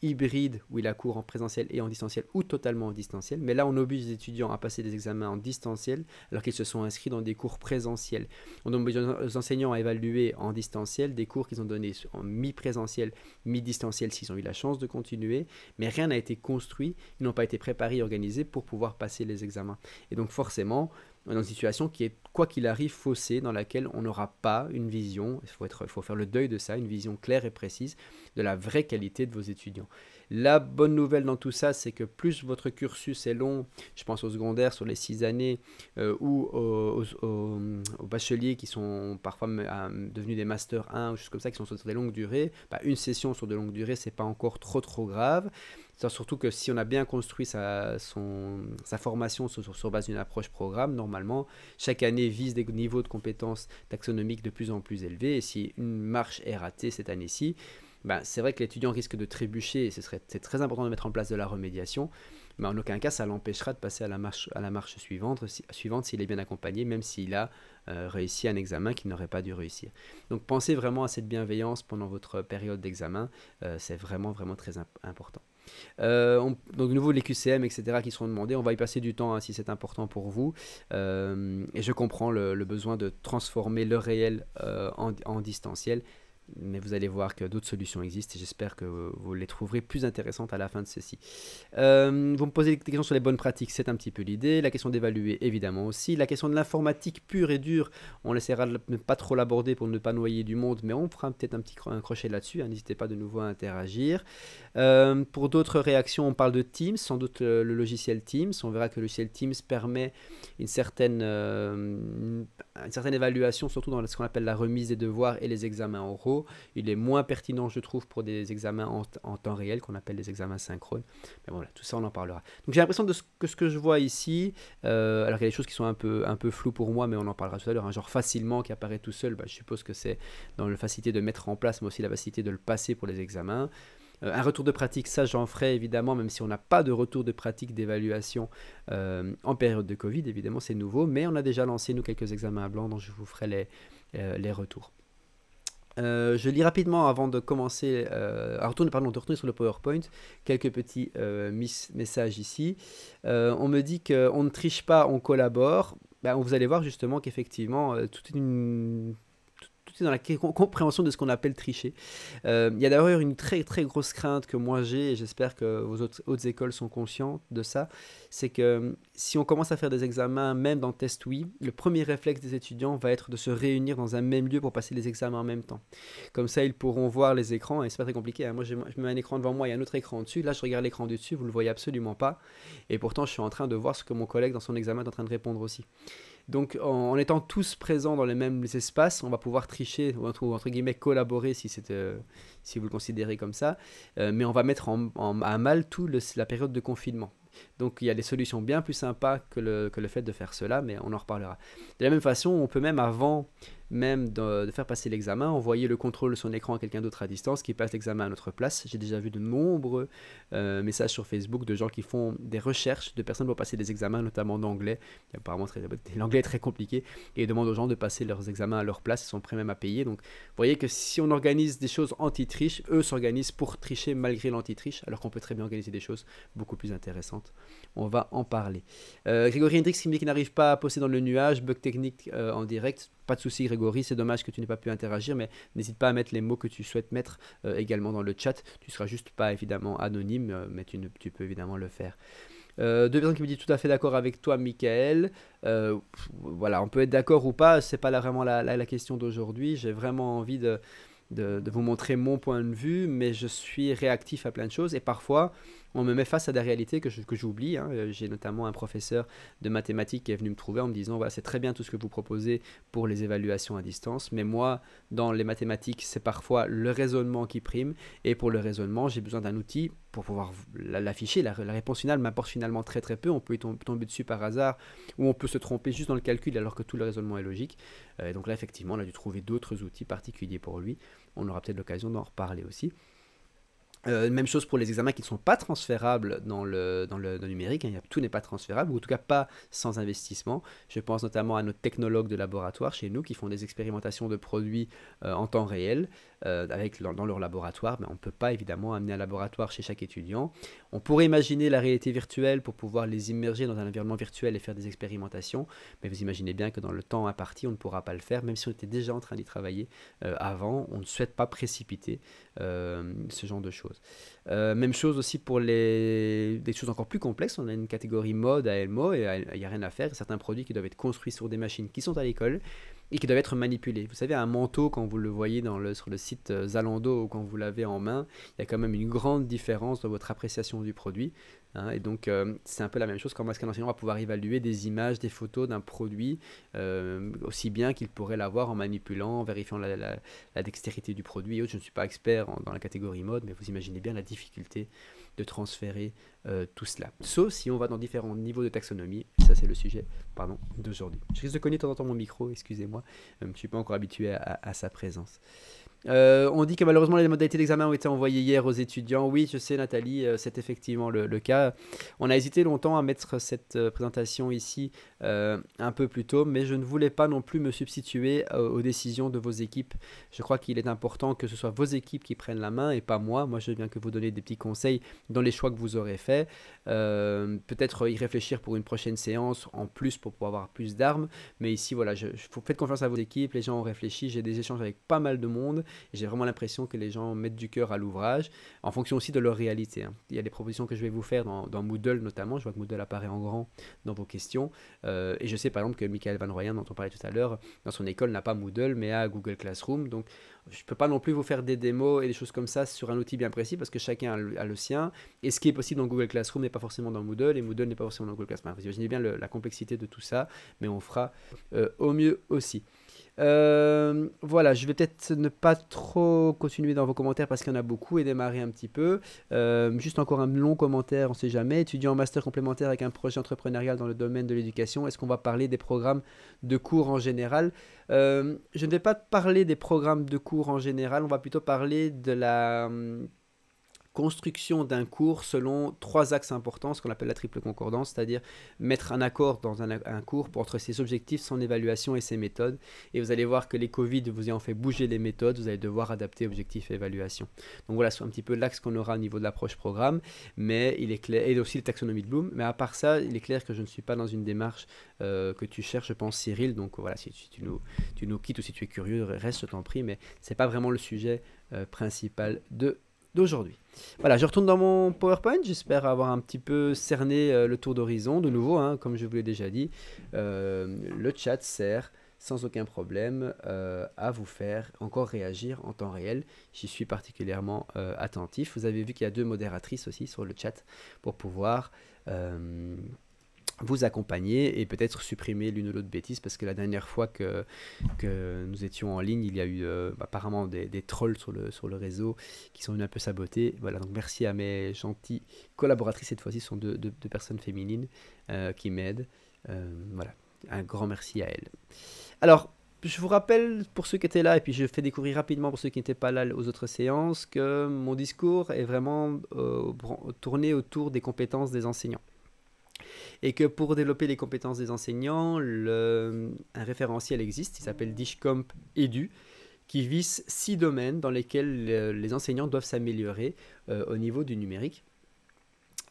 hybride où il a cours en présentiel et en distanciel ou totalement en distanciel. Mais là, on oblige les étudiants à passer des examens en distanciel alors qu'ils se sont inscrits dans des cours présentiels. On oblige les enseignants à évaluer en distanciel des cours qu'ils ont donnés en mi-présentiel, mi-distanciel s'ils ont eu la chance de continuer. Mais rien n'a été construit, ils n'ont pas été préparés et organisés pour pouvoir passer les examens. Et donc forcément, on est dans une situation qui est quoi qu'il arrive, faussée, dans laquelle on n'aura pas une vision, il faut, être, faut faire le deuil de ça, une vision claire et précise de la vraie qualité de vos étudiants. La bonne nouvelle dans tout ça, c'est que plus votre cursus est long, je pense au secondaire sur les six années, euh, ou aux, bacheliers qui sont parfois devenus des masters 1 ou choses comme ça, qui sont sur des longues durées, bah, une session sur de longues durées, c'est pas encore trop trop grave surtout que si on a bien construit sa, formation sur, base d'une approche programme, normalement, chaque année vise des niveaux de compétences taxonomiques de plus en plus élevés. Et si une marche est ratée cette année-ci, ben, c'est vrai que l'étudiant risque de trébucher et c'est très important de mettre en place de la remédiation. Mais en aucun cas, ça l'empêchera de passer à la marche, à la marche suivante, suivante s'il est bien accompagné, même s'il a euh, réussi un examen qu'il n'aurait pas dû réussir. Donc pensez vraiment à cette bienveillance pendant votre période d'examen, euh, c'est vraiment, vraiment très important. Euh, donc de nouveau les QCM, etc. qui seront demandés. On va y passer du temps hein, si c'est important pour vous. Euh, et je comprends le, besoin de transformer le réel euh, en distanciel mais vous allez voir que d'autres solutions existent et j'espère que vous les trouverez plus intéressantes à la fin de ceci. Euh, vous me posez des questions sur les bonnes pratiques, c'est un petit peu l'idée. La question d'évaluer, évidemment aussi. La question de l'informatique pure et dure, on essaiera de ne pas trop l'aborder pour ne pas noyer du monde, mais on fera peut-être un petit crochet là-dessus. Hein. N'hésitez pas de nouveau à interagir. Euh, pour d'autres réactions, on parle de Teams, sans doute le logiciel Teams. On verra que le logiciel Teams permet une certaine, euh, une certaine évaluation, surtout dans ce qu'on appelle la remise des devoirs et les examens oraux. Il est moins pertinent, je trouve, pour des examens en, temps réel, qu'on appelle des examens synchrones. Mais voilà, tout ça, on en parlera. Donc j'ai l'impression de ce, que ce que je vois ici, euh, alors qu'il y a des choses qui sont un peu, un peu floues pour moi, mais on en parlera tout à l'heure, un hein, genre facilement qui apparaît tout seul, bah, je suppose que c'est dans la facilité de mettre en place, mais aussi la facilité de le passer pour les examens. Euh, un retour de pratique, ça j'en ferai évidemment, même si on n'a pas de retour de pratique d'évaluation euh, en période de Covid, évidemment c'est nouveau, mais on a déjà lancé nous quelques examens à blanc, dont je vous ferai les, euh, retours. je lis rapidement avant de commencer, pardon, de retourner sur le PowerPoint, quelques petits messages ici. on me dit qu'on ne triche pas, on collabore. Ben, vous allez voir justement qu'effectivement, tout est une dans la compréhension de ce qu'on appelle tricher. Euh, il y a d'ailleurs une très très grosse crainte que moi j'ai, et j'espère que vos autres, autres, écoles sont conscientes de ça, c'est que euh, si on commence à faire des examens, même dans test oui, le premier réflexe des étudiants va être de se réunir dans un même lieu pour passer les examens en même temps. Comme ça, ils pourront voir les écrans, et c'est pas très compliqué. Hein. Moi, je mets un écran devant moi, il y a un autre écran dessus, là je regarde l'écran du dessus, vous le voyez absolument pas, et pourtant je suis en train de voir ce que mon collègue dans son examen est en train de répondre aussi. Donc en, étant tous présents dans les mêmes espaces, on va pouvoir tricher, ou entre, guillemets collaborer si, euh, si vous le considérez comme ça, euh, mais on va mettre à mal toute la période de confinement. Donc il y a des solutions bien plus sympas que le fait de faire cela, mais on en reparlera. De la même façon, on peut même avant même de, faire passer l'examen, envoyer le contrôle de son écran à quelqu'un d'autre à distance qui passe l'examen à notre place. J'ai déjà vu de nombreux euh, messages sur Facebook de gens qui font des recherches de personnes pour passer des examens, notamment d'anglais. Apparemment, <laughs> l'anglais est très compliqué et demande demandent aux gens de passer leurs examens à leur place. Ils sont prêts même à payer. Donc, vous voyez que si on organise des choses anti-triche, eux s'organisent pour tricher malgré l'anti-triche, alors qu'on peut très bien organiser des choses beaucoup plus intéressantes. On va en parler. Euh, Grégory Hendrix qui me dit qu'il n'arrive pas à poster dans le nuage, bug technique euh, en direct. Pas de souci, Grégory, c'est dommage que tu n'aies pas pu interagir, mais n'hésite pas à mettre les mots que tu souhaites mettre euh, également dans le chat. Tu seras juste pas évidemment anonyme, euh, mais tu, peux évidemment le faire. Euh, deux personnes qui me disent tout à fait d'accord avec toi, Michael. voilà, on peut être d'accord ou pas, c'est pas vraiment la, question d'aujourd'hui. J'ai vraiment envie de, de, vous montrer mon point de vue, mais je suis réactif à plein de choses et parfois on me met face à des réalités que, j'oublie. Hein. Euh, j'ai notamment un professeur de mathématiques qui est venu me trouver en me disant voilà, c'est très bien tout ce que vous proposez pour les évaluations à distance, mais moi, dans les mathématiques, c'est parfois le raisonnement qui prime, et pour le raisonnement, j'ai besoin d'un outil pour pouvoir l'afficher. La, réponse finale m'apporte finalement très très peu. On peut tomber dessus par hasard, ou on peut se tromper juste dans le calcul alors que tout le raisonnement est logique. Euh, et donc là, effectivement, on a dû trouver d'autres outils particuliers pour lui. On aura peut-être l'occasion d'en reparler aussi. Euh, même chose pour les examens qui ne sont pas transférables dans le, dans le, numérique, hein. tout n'est pas transférable, ou en tout cas pas sans investissement. Je pense notamment à nos technologues de laboratoire chez nous qui font des expérimentations de produits euh, en temps réel. Euh, avec, dans, leur laboratoire, mais ben, on ne peut pas évidemment amener un laboratoire chez chaque étudiant. On pourrait imaginer la réalité virtuelle pour pouvoir les immerger dans un environnement virtuel et faire des expérimentations, mais vous imaginez bien que dans le temps imparti, on ne pourra pas le faire, même si on était déjà en train d'y travailler euh, avant, on ne souhaite pas précipiter euh, ce genre de choses. même chose aussi pour les, des choses encore plus complexes, on a une catégorie mode à Elmo et il n'y a rien à faire, certains produits qui doivent être construits sur des machines qui sont à l'école, et qui doivent être manipulés. Vous savez, un manteau, quand vous le voyez dans le, sur le site euh, Zalando ou quand vous l'avez en main, il y a quand même une grande différence dans votre appréciation du produit. Hein. et donc, euh, c'est un peu la même chose. Comment est-ce qu'un enseignant va pouvoir évaluer des images, des photos d'un produit euh, aussi bien qu'il pourrait l'avoir en manipulant, en vérifiant la, la, dextérité du produit autres. Je ne suis pas expert dans la catégorie mode, mais vous imaginez bien la difficulté de transférer euh, tout cela. Sauf si on va dans différents niveaux de taxonomie, ça c'est le sujet pardon, d'aujourd'hui. Je risque de cogner de temps en temps mon micro, excusez-moi, je ne suis pas encore habitué à, sa présence. Euh, on dit que malheureusement les modalités d'examen ont été envoyées hier aux étudiants. Oui, je sais Nathalie, euh, c'est effectivement le, cas. On a hésité longtemps à mettre cette présentation ici euh, un peu plus tôt, mais je ne voulais pas non plus me substituer euh, aux décisions de vos équipes. Je crois qu'il est important que ce soit vos équipes qui prennent la main et pas moi. Moi, je viens que vous donner des petits conseils dans les choix que vous aurez faits. Euh, peut-être y réfléchir pour une prochaine séance en plus pour pouvoir avoir plus d'armes. Mais ici, voilà, je, faites confiance à vos équipes. Les gens ont réfléchi. J'ai des échanges avec pas mal de monde. J'ai vraiment l'impression que les gens mettent du cœur à l'ouvrage en fonction aussi de leur réalité. Hein. Il y a des propositions que je vais vous faire dans, dans Moodle notamment. Je vois que Moodle apparaît en grand dans vos questions. Euh, et je sais par exemple que Michael Van Royen, dont on parlait tout à l'heure, dans son école n'a pas Moodle, mais a Google Classroom. Donc je ne peux pas non plus vous faire des démos et des choses comme ça sur un outil bien précis parce que chacun a le, sien. Et ce qui est possible dans Google Classroom n'est pas forcément dans Moodle et Moodle n'est pas forcément dans Google Classroom. Vous imaginez bien la complexité de tout ça, mais on fera euh, au mieux aussi. Euh, voilà, je vais peut-être ne pas trop continuer dans vos commentaires parce qu'il y en a beaucoup et démarrer un petit peu. Euh, juste encore un long commentaire, on ne sait jamais. Étudiant en master complémentaire avec un projet entrepreneurial dans le domaine de l'éducation, est-ce qu'on va parler des programmes de cours en général euh, Je ne vais pas parler des programmes de cours en général, on va plutôt parler de la hum, construction d'un cours selon trois axes importants, ce qu'on appelle la triple concordance, c'est-à-dire mettre un accord dans un, cours cours entre ses objectifs, son évaluation et ses méthodes. Et vous allez voir que les Covid vous ayant fait bouger les méthodes, vous allez devoir adapter objectifs et évaluation. Donc voilà, c'est un petit peu l'axe qu'on aura au niveau de l'approche programme, mais il est clair, et aussi la taxonomie de Bloom. Mais à part ça, il est clair que je ne suis pas dans une démarche euh, que tu cherches, je pense, Cyril. Donc voilà, si, tu, nous, quittes ou si tu es curieux, reste, je t'en prie, mais ce n'est pas vraiment le sujet euh, principal de d'aujourd'hui. Voilà, je retourne dans mon PowerPoint. J'espère avoir un petit peu cerné euh, le tour d'horizon. De nouveau, hein, comme je vous l'ai déjà dit, euh, le chat sert sans aucun problème euh, à vous faire encore réagir en temps réel. J'y suis particulièrement attentif. Vous avez vu qu'il y a deux modératrices aussi sur le chat pour pouvoir vous accompagner et peut-être supprimer l'une ou l'autre bêtise parce que la dernière fois que, nous étions en ligne, il y a eu euh, bah, apparemment des, trolls sur le, sur le réseau qui sont venus un peu saboter. Voilà, donc merci à mes gentilles collaboratrices, cette fois-ci ce sont deux, personnes féminines euh, qui m'aident. Euh, voilà, un grand merci à elles. Alors, je vous rappelle pour ceux qui étaient là, et puis je fais découvrir rapidement pour ceux qui n'étaient pas là aux autres séances, que mon discours est vraiment tourné autour des compétences des enseignants et que pour développer les compétences des enseignants, un référentiel existe, il s'appelle Dishcomp Edu, qui vise six domaines dans lesquels euh, les enseignants doivent s'améliorer euh, au niveau du numérique.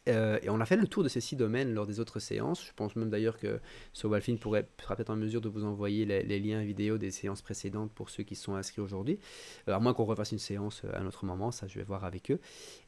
Euh, et on a fait le tour de ces six domaines lors des autres séances. Je pense même d'ailleurs que Sobalfin pourrait, sera peut-être en mesure de vous envoyer les, les, liens vidéo des séances précédentes pour ceux qui sont inscrits aujourd'hui. Euh, à moins qu'on refasse une séance euh, à un autre moment, ça je vais voir avec eux.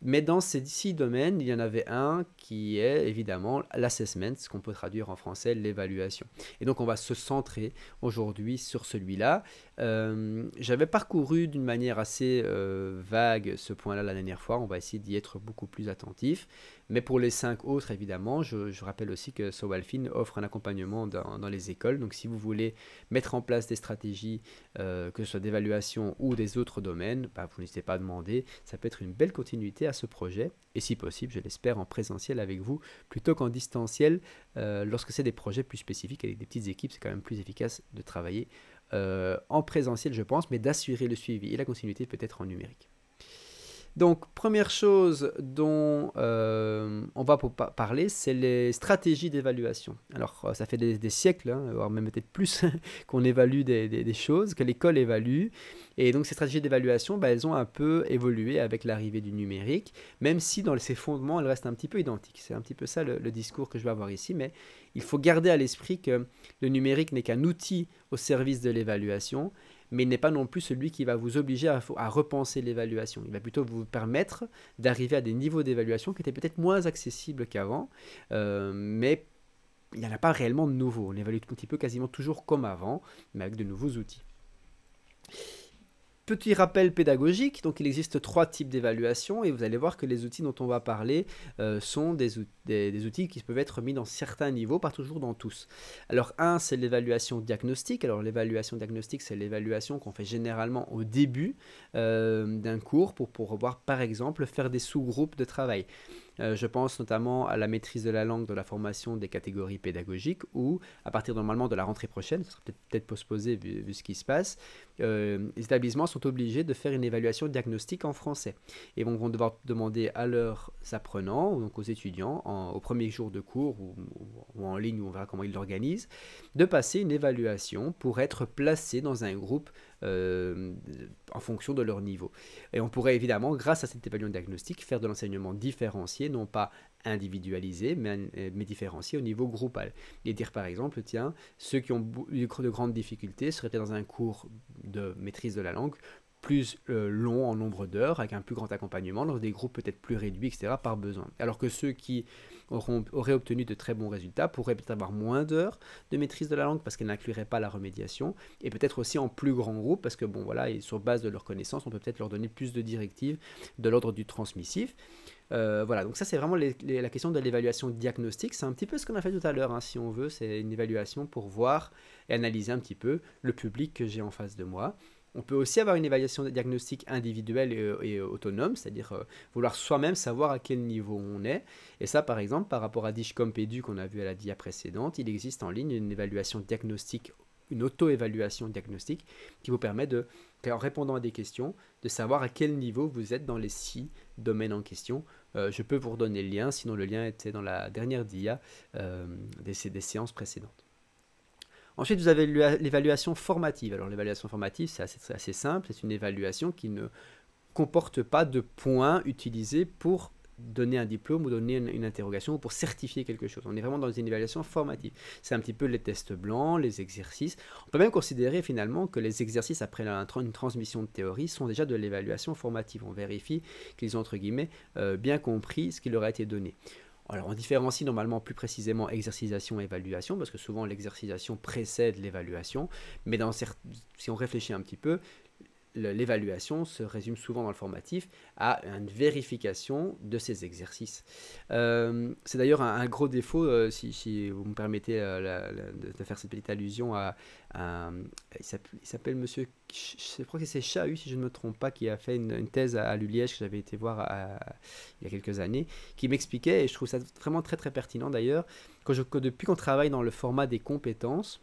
Mais dans ces six domaines, il y en avait un qui est évidemment l'assessment, ce qu'on peut traduire en français l'évaluation. Et donc on va se centrer aujourd'hui sur celui-là. Euh, j'avais parcouru d'une manière assez euh, vague ce point-là la dernière fois. On va essayer d'y être beaucoup plus attentif. Mais pour les cinq autres, évidemment, je, rappelle aussi que Sowalfin offre un accompagnement dans, les écoles. Donc si vous voulez mettre en place des stratégies, euh, que ce soit d'évaluation ou des autres domaines, bah, vous n'hésitez pas à demander. Ça peut être une belle continuité à ce projet. Et si possible, je l'espère, en présentiel avec vous plutôt qu'en distanciel lorsque c'est des projets plus spécifiques avec des petites équipes, c'est quand même plus efficace de travailler euh, en présentiel, je pense, mais d'assurer le suivi et la continuité peut-être en numérique. Donc, première chose dont euh, on va parler, c'est les stratégies d'évaluation. Alors, euh, ça fait des, siècles, hein, voire même peut-être plus, <laughs> qu'on évalue des, choses, que l'école évalue. Et donc, ces stratégies d'évaluation, bah, elles ont un peu évolué avec l'arrivée du numérique, même si dans ses fondements, elles restent un petit peu identiques. C'est un petit peu ça le discours que je vais avoir ici, mais il faut garder à l'esprit que le numérique n'est qu'un outil au service de l'évaluation mais il n'est pas non plus celui qui va vous obliger à, repenser l'évaluation. Il va plutôt vous permettre d'arriver à des niveaux d'évaluation qui étaient peut-être moins accessibles qu'avant, euh, mais il n'y en a pas réellement de nouveaux. On évalue un petit peu quasiment toujours comme avant, mais avec de nouveaux outils. Petit rappel pédagogique, donc il existe trois types d'évaluation et vous allez voir que les outils dont on va parler euh, sont des, outils qui peuvent être mis dans certains niveaux, pas toujours dans tous. Alors un, c'est l'évaluation diagnostique. Alors l'évaluation diagnostique, c'est l'évaluation qu'on fait généralement au début euh, d'un cours pour, pour pouvoir par exemple faire des sous-groupes de travail. Euh, je pense notamment à la maîtrise de la langue de la formation des catégories pédagogiques ou à partir normalement de la rentrée prochaine, ce sera peut-être peut postposé vu, ce qui se passe, euh, les établissements sont obligés de faire une évaluation diagnostique en français et vont, vont devoir demander à leurs apprenants, donc aux étudiants, au premier jour de cours ou, en ligne, où on verra comment ils l'organisent, de passer une évaluation pour être placé dans un groupe euh, en fonction de leur niveau. Et on pourrait évidemment, grâce à cette évaluation diagnostique, faire de l'enseignement différencié, non pas individualisé, euh, mais, différencié au niveau groupal. Et dire par exemple, tiens, ceux qui ont eu de grandes difficultés seraient dans un cours de maîtrise de la langue plus euh, long en nombre d'heures, avec un plus grand accompagnement, dans des groupes peut-être plus réduits, etc., par besoin. Alors que ceux qui aurait auraient obtenu de très bons résultats, pourraient peut-être avoir moins d'heures de maîtrise de la langue parce qu'elle n'inclurait pas la remédiation, et peut-être aussi en plus grand groupe parce que, bon, voilà, sur base de leurs connaissances, on peut peut-être leur donner plus de directives de l'ordre du transmissif. Euh, voilà, donc ça c'est vraiment la question de l'évaluation diagnostique. C'est un petit peu ce qu'on a fait tout à l'heure, hein, si on veut. C'est une évaluation pour voir et analyser un petit peu le public que j'ai en face de moi. On peut aussi avoir une évaluation diagnostique individuelle et, euh, autonome, c'est-à-dire euh, vouloir soi-même savoir à quel niveau on est. Et ça, par exemple, par rapport à Dishcomp qu'on a vu à la dia précédente, il existe en ligne une évaluation diagnostique une auto-évaluation diagnostique qui vous permet de, en répondant à des questions, de savoir à quel niveau vous êtes dans les six domaines en question. Euh, je peux vous redonner le lien, sinon le lien était dans la dernière DIA des séances précédentes. Ensuite, vous avez l'évaluation formative. Alors l'évaluation formative, c'est assez, simple, c'est une évaluation qui ne comporte pas de points utilisés pour donner un diplôme ou donner une, interrogation ou pour certifier quelque chose. On est vraiment dans une évaluation formative. C'est un petit peu les tests blancs, les exercices. On peut même considérer finalement que les exercices après une transmission de théorie sont déjà de l'évaluation formative. On vérifie qu'ils ont entre guillemets euh, bien compris ce qui leur a été donné. Alors on différencie normalement plus précisément exercisation et évaluation, parce que souvent l'exercisation précède l'évaluation, mais dans si on réfléchit un petit peu, l'évaluation se résume souvent dans le formatif à une vérification de ces exercices. Euh, c'est d'ailleurs un, gros défaut, euh, si, vous me permettez euh, de, faire cette petite allusion à... il s'appelle monsieur, je crois que c'est Chahut, si je ne me trompe pas, qui a fait une, thèse à, l'ULIège que j'avais été voir il y a quelques années, qui m'expliquait, et je trouve ça vraiment très très pertinent d'ailleurs, que depuis qu'on travaille dans le format des compétences,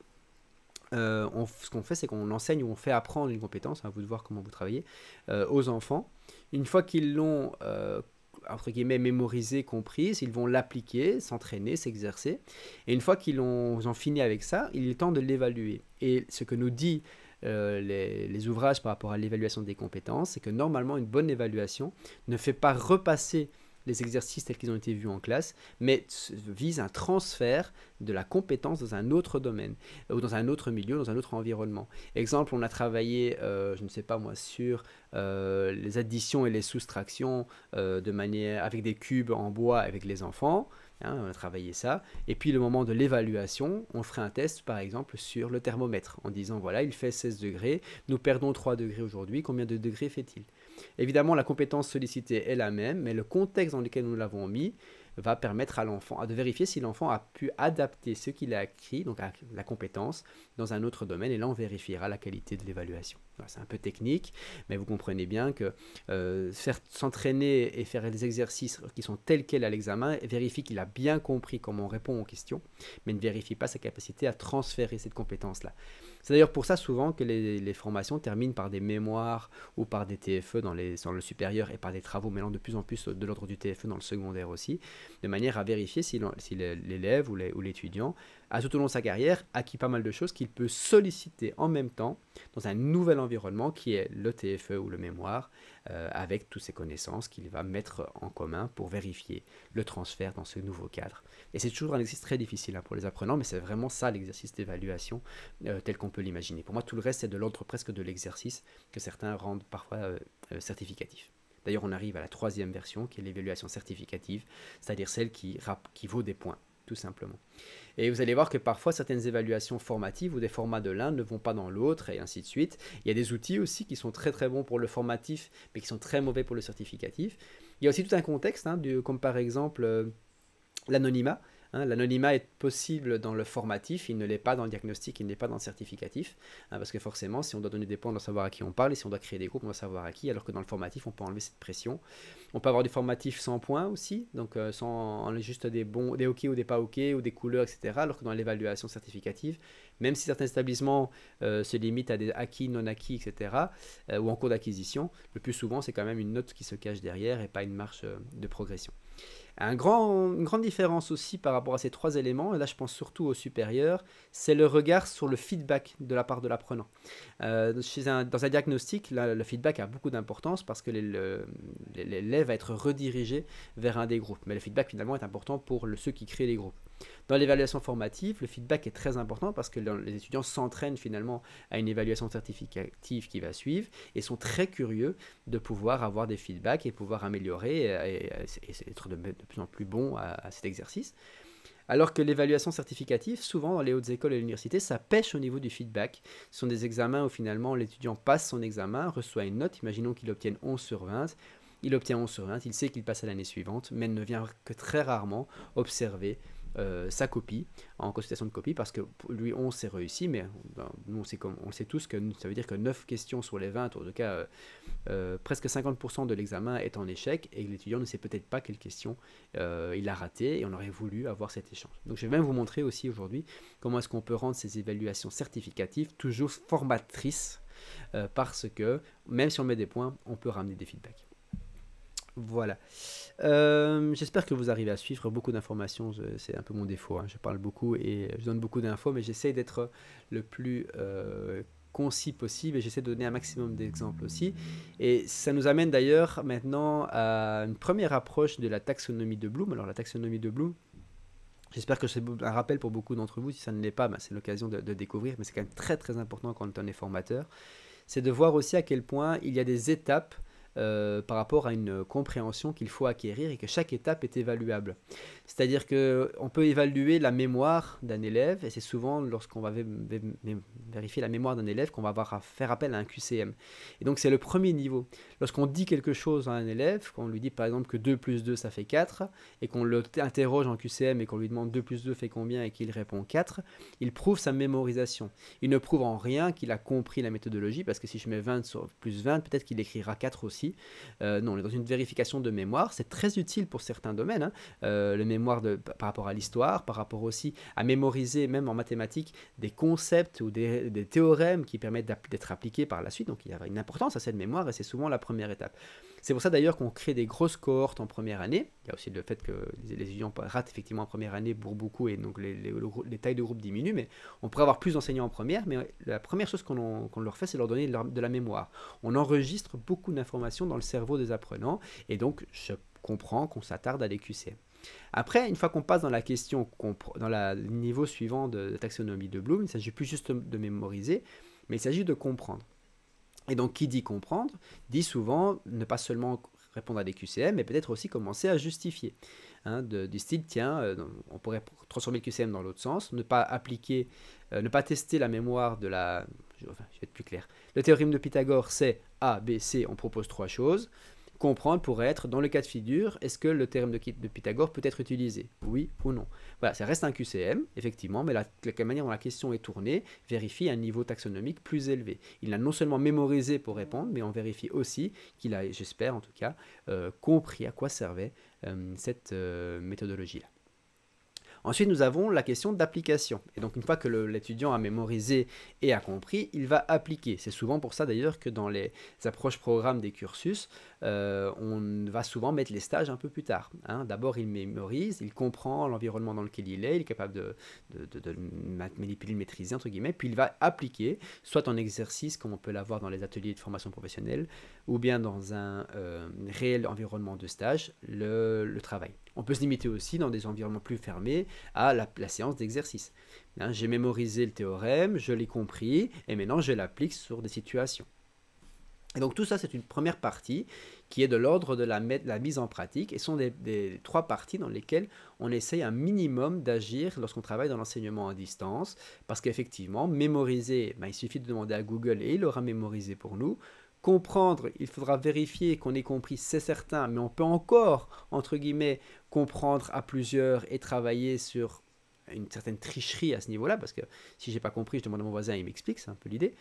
euh, ce qu'on fait, c'est qu'on enseigne ou on fait apprendre une compétence, hein, à vous de voir comment vous travaillez, euh, aux enfants. Une fois qu'ils l'ont, euh, entre guillemets, mémorisé, comprise, ils vont l'appliquer, s'entraîner, s'exercer. Et une fois qu'ils ont, fini avec ça, il est temps de l'évaluer. Et ce que nous dit les, ouvrages par rapport à l'évaluation des compétences, c'est que normalement une bonne évaluation ne fait pas repasser les exercices tels qu'ils ont été vus en classe, mais vise un transfert de la compétence dans un autre domaine, ou dans un autre milieu, dans un autre environnement. Exemple, on a travaillé, euh, je ne sais pas moi, sur euh, les additions et les soustractions euh, de manière, avec des cubes en bois avec les enfants. Hein, on a travaillé ça. Et puis le moment de l'évaluation, on ferait un test par exemple sur le thermomètre en disant voilà, il fait 16 degrés, nous perdons 3 degrés aujourd'hui, combien de degrés fait-il Évidemment, la compétence sollicitée est la même, mais le contexte dans lequel nous l'avons mis va permettre à l'enfant de vérifier si l'enfant a pu adapter ce qu'il a acquis, donc la compétence, dans un autre domaine, et là on vérifiera la qualité de l'évaluation. C'est un peu technique, mais vous comprenez bien que euh, s'entraîner et faire des exercices qui sont tels quels à l'examen vérifie qu'il a bien compris comment on répond aux questions, mais ne vérifie pas sa capacité à transférer cette compétence-là. C'est d'ailleurs pour ça souvent que les, formations terminent par des mémoires ou par des TFE dans, dans le supérieur et par des travaux mêlant de plus en plus de l'ordre du TFE dans le secondaire aussi, de manière à vérifier si l'élève ou l'étudiant à tout au long de sa carrière acquis pas mal de choses qu'il peut solliciter en même temps dans un nouvel environnement qui est le TFE ou le mémoire, euh, avec toutes ses connaissances qu'il va mettre en commun pour vérifier le transfert dans ce nouveau cadre. Et c'est toujours un exercice très difficile hein, pour les apprenants, mais c'est vraiment ça l'exercice d'évaluation euh, tel qu'on peut l'imaginer. Pour moi, tout le reste, c'est de l'ordre presque de l'exercice que certains rendent parfois euh, certificatif. D'ailleurs, on arrive à la troisième version qui est l'évaluation certificative, c'est-à-dire celle qui vaut des points tout simplement. Et vous allez voir que parfois certaines évaluations formatives ou des formats de l'un ne vont pas dans l'autre et ainsi de suite. Il y a des outils aussi qui sont très très bons pour le formatif mais qui sont très mauvais pour le certificatif. Il y a aussi tout un contexte, hein, comme par exemple euh, l'anonymat. Hein, l'anonymat est possible dans le formatif, il ne l'est pas dans le diagnostic, il n'est pas dans le certificatif, hein, parce que forcément, si on doit donner des points, on doit savoir à qui on parle, et si on doit créer des groupes, on doit savoir à qui, alors que dans le formatif, on peut enlever cette pression. On peut avoir du formatif sans points aussi, donc euh, sans juste des bons, des OK ou des pas OK, ou des couleurs, etc., alors que dans l'évaluation certificative, même si certains établissements euh, se limitent à des acquis, non acquis, etc., euh, ou en cours d'acquisition, le plus souvent, c'est quand même une note qui se cache derrière et pas une marche de progression. Un grand, une grande différence aussi par rapport à ces trois éléments, et là je pense surtout au supérieur, c'est le regard sur le feedback de la part de l'apprenant. Euh, dans un diagnostic, le feedback a beaucoup d'importance parce que l'élève va être redirigé vers un des groupes. Mais le feedback finalement est important pour ceux qui créent les groupes. Dans l'évaluation formative, le feedback est très important parce que les étudiants s'entraînent finalement à une évaluation certificative qui va suivre et sont très curieux de pouvoir avoir des feedbacks et pouvoir améliorer et, être de, plus en plus bon à, cet exercice. Alors que l'évaluation certificative, souvent dans les hautes écoles et l'université, ça pêche au niveau du feedback. Ce sont des examens où finalement l'étudiant passe son examen, reçoit une note, imaginons qu'il obtienne 11 sur 20. Il obtient 11 sur 20, il sait qu'il passe à l'année suivante, mais ne vient que très rarement observer euh, sa copie, en consultation de copie, parce que lui on s'est réussi, mais ben, nous on sait, comme, on sait tous que ça veut dire que 9 questions sur les 20, en tout cas euh, euh, presque 50% de l'examen est en échec, et l'étudiant ne sait peut-être pas quelle question il a raté, et on aurait voulu avoir cet échange. Donc je vais même vous montrer aussi aujourd'hui comment est-ce qu'on peut rendre ces évaluations certificatives toujours formatrices, parce que même si on met des points, on peut ramener des feedbacks. Voilà. Euh, j'espère que vous arrivez à suivre beaucoup d'informations. C'est un peu mon défaut. Hein. Je parle beaucoup et je donne beaucoup d'infos, mais j'essaie d'être le plus euh, concis possible et j'essaie de donner un maximum d'exemples aussi. Et ça nous amène d'ailleurs maintenant à une première approche de la taxonomie de Bloom. Alors la taxonomie de Bloom, J'espère que c'est un rappel pour beaucoup d'entre vous. Si ça ne l'est pas, ben, c'est l'occasion de, de, découvrir. Mais c'est quand même très très important quand on est formateur. C'est de voir aussi à quel point il y a des étapes euh, par rapport à une compréhension qu'il faut acquérir et que chaque étape est évaluable. C'est-à-dire qu'on peut évaluer la mémoire d'un élève, et c'est souvent lorsqu'on va vérifier la mémoire d'un élève qu'on va avoir à faire appel à un QCM. Et donc c'est le premier niveau. Lorsqu'on dit quelque chose à un élève, qu'on lui dit par exemple que 2 plus 2 ça fait 4, et qu'on l'interroge en QCM et qu'on lui demande 2 plus 2 fait combien et qu'il répond 4, il prouve sa mémorisation. Il ne prouve en rien qu'il a compris la méthodologie, parce que si je mets 20 sur plus 20, peut-être qu'il écrira 4 aussi euh, non, on est dans une vérification de mémoire. C'est très utile pour certains domaines. Hein. Euh, le mémoire par rapport à l'histoire, par rapport aussi à mémoriser, même en mathématiques, des concepts ou des théorèmes qui permettent d'être appliqués par la suite. Donc il y a une importance à cette mémoire et c'est souvent la première étape. C'est pour ça d'ailleurs qu'on crée des grosses cohortes en première année. Il y a aussi le fait que les, étudiants ratent effectivement en première année pour beaucoup et donc les, tailles de groupe diminuent, mais on pourrait avoir plus d'enseignants en première, mais la première chose qu'on leur fait, c'est leur donner de, la mémoire. On enregistre beaucoup d'informations dans le cerveau des apprenants et donc je comprends qu'on s'attarde à des Après, une fois qu'on passe dans la question, dans le niveau suivant de la taxonomie de Bloom, il ne s'agit plus juste de mémoriser, mais il s'agit de comprendre. Et donc, qui dit comprendre, dit souvent ne pas seulement répondre à des QCM, mais peut-être aussi commencer à justifier. Hein, du style, tiens, euh, on pourrait transformer le QCM dans l'autre sens, ne pas appliquer, euh, ne pas tester la mémoire de la... Enfin, je vais être plus clair. Le théorème de Pythagore, c'est A, B, C, on propose trois choses comprendre pourrait être, dans le cas de figure, est-ce que le théorème de, Pythagore peut être utilisé Oui ou non Voilà, ça reste un QCM, effectivement, mais la, manière dont la question est tournée vérifie un niveau taxonomique plus élevé. Il a non seulement mémorisé pour répondre, mais on vérifie aussi qu'il a, j'espère en tout cas, euh, compris à quoi servait euh, cette euh, méthodologie-là. Ensuite, nous avons la question d'application. Et donc, une fois que l'étudiant a mémorisé et a compris, il va appliquer. C'est souvent pour ça d'ailleurs que dans les approches programmes des cursus, euh, on va souvent mettre les stages un peu plus tard. Hein. D'abord, il mémorise, il comprend l'environnement dans lequel il est, il est capable de, de, de, maîtriser, entre guillemets, puis il va appliquer, soit en exercice, comme on peut l'avoir dans les ateliers de formation professionnelle, ou bien dans un euh, réel environnement de stage, le, travail. On peut se limiter aussi dans des environnements plus fermés à la, séance d'exercice. Hein. j'ai mémorisé le théorème, je l'ai compris, et maintenant je l'applique sur des situations. Et donc tout ça, c'est une première partie qui est de l'ordre de la, mise en pratique et sont des, trois parties dans lesquelles on essaye un minimum d'agir lorsqu'on travaille dans l'enseignement à distance. Parce qu'effectivement, mémoriser, ben, il suffit de demander à Google et il aura mémorisé pour nous. Comprendre, il faudra vérifier qu'on ait compris, c'est certain, mais on peut encore, entre guillemets, comprendre à plusieurs et travailler sur une certaine tricherie à ce niveau-là, parce que si j'ai pas compris, je demande à mon voisin, il m'explique, c'est un peu l'idée.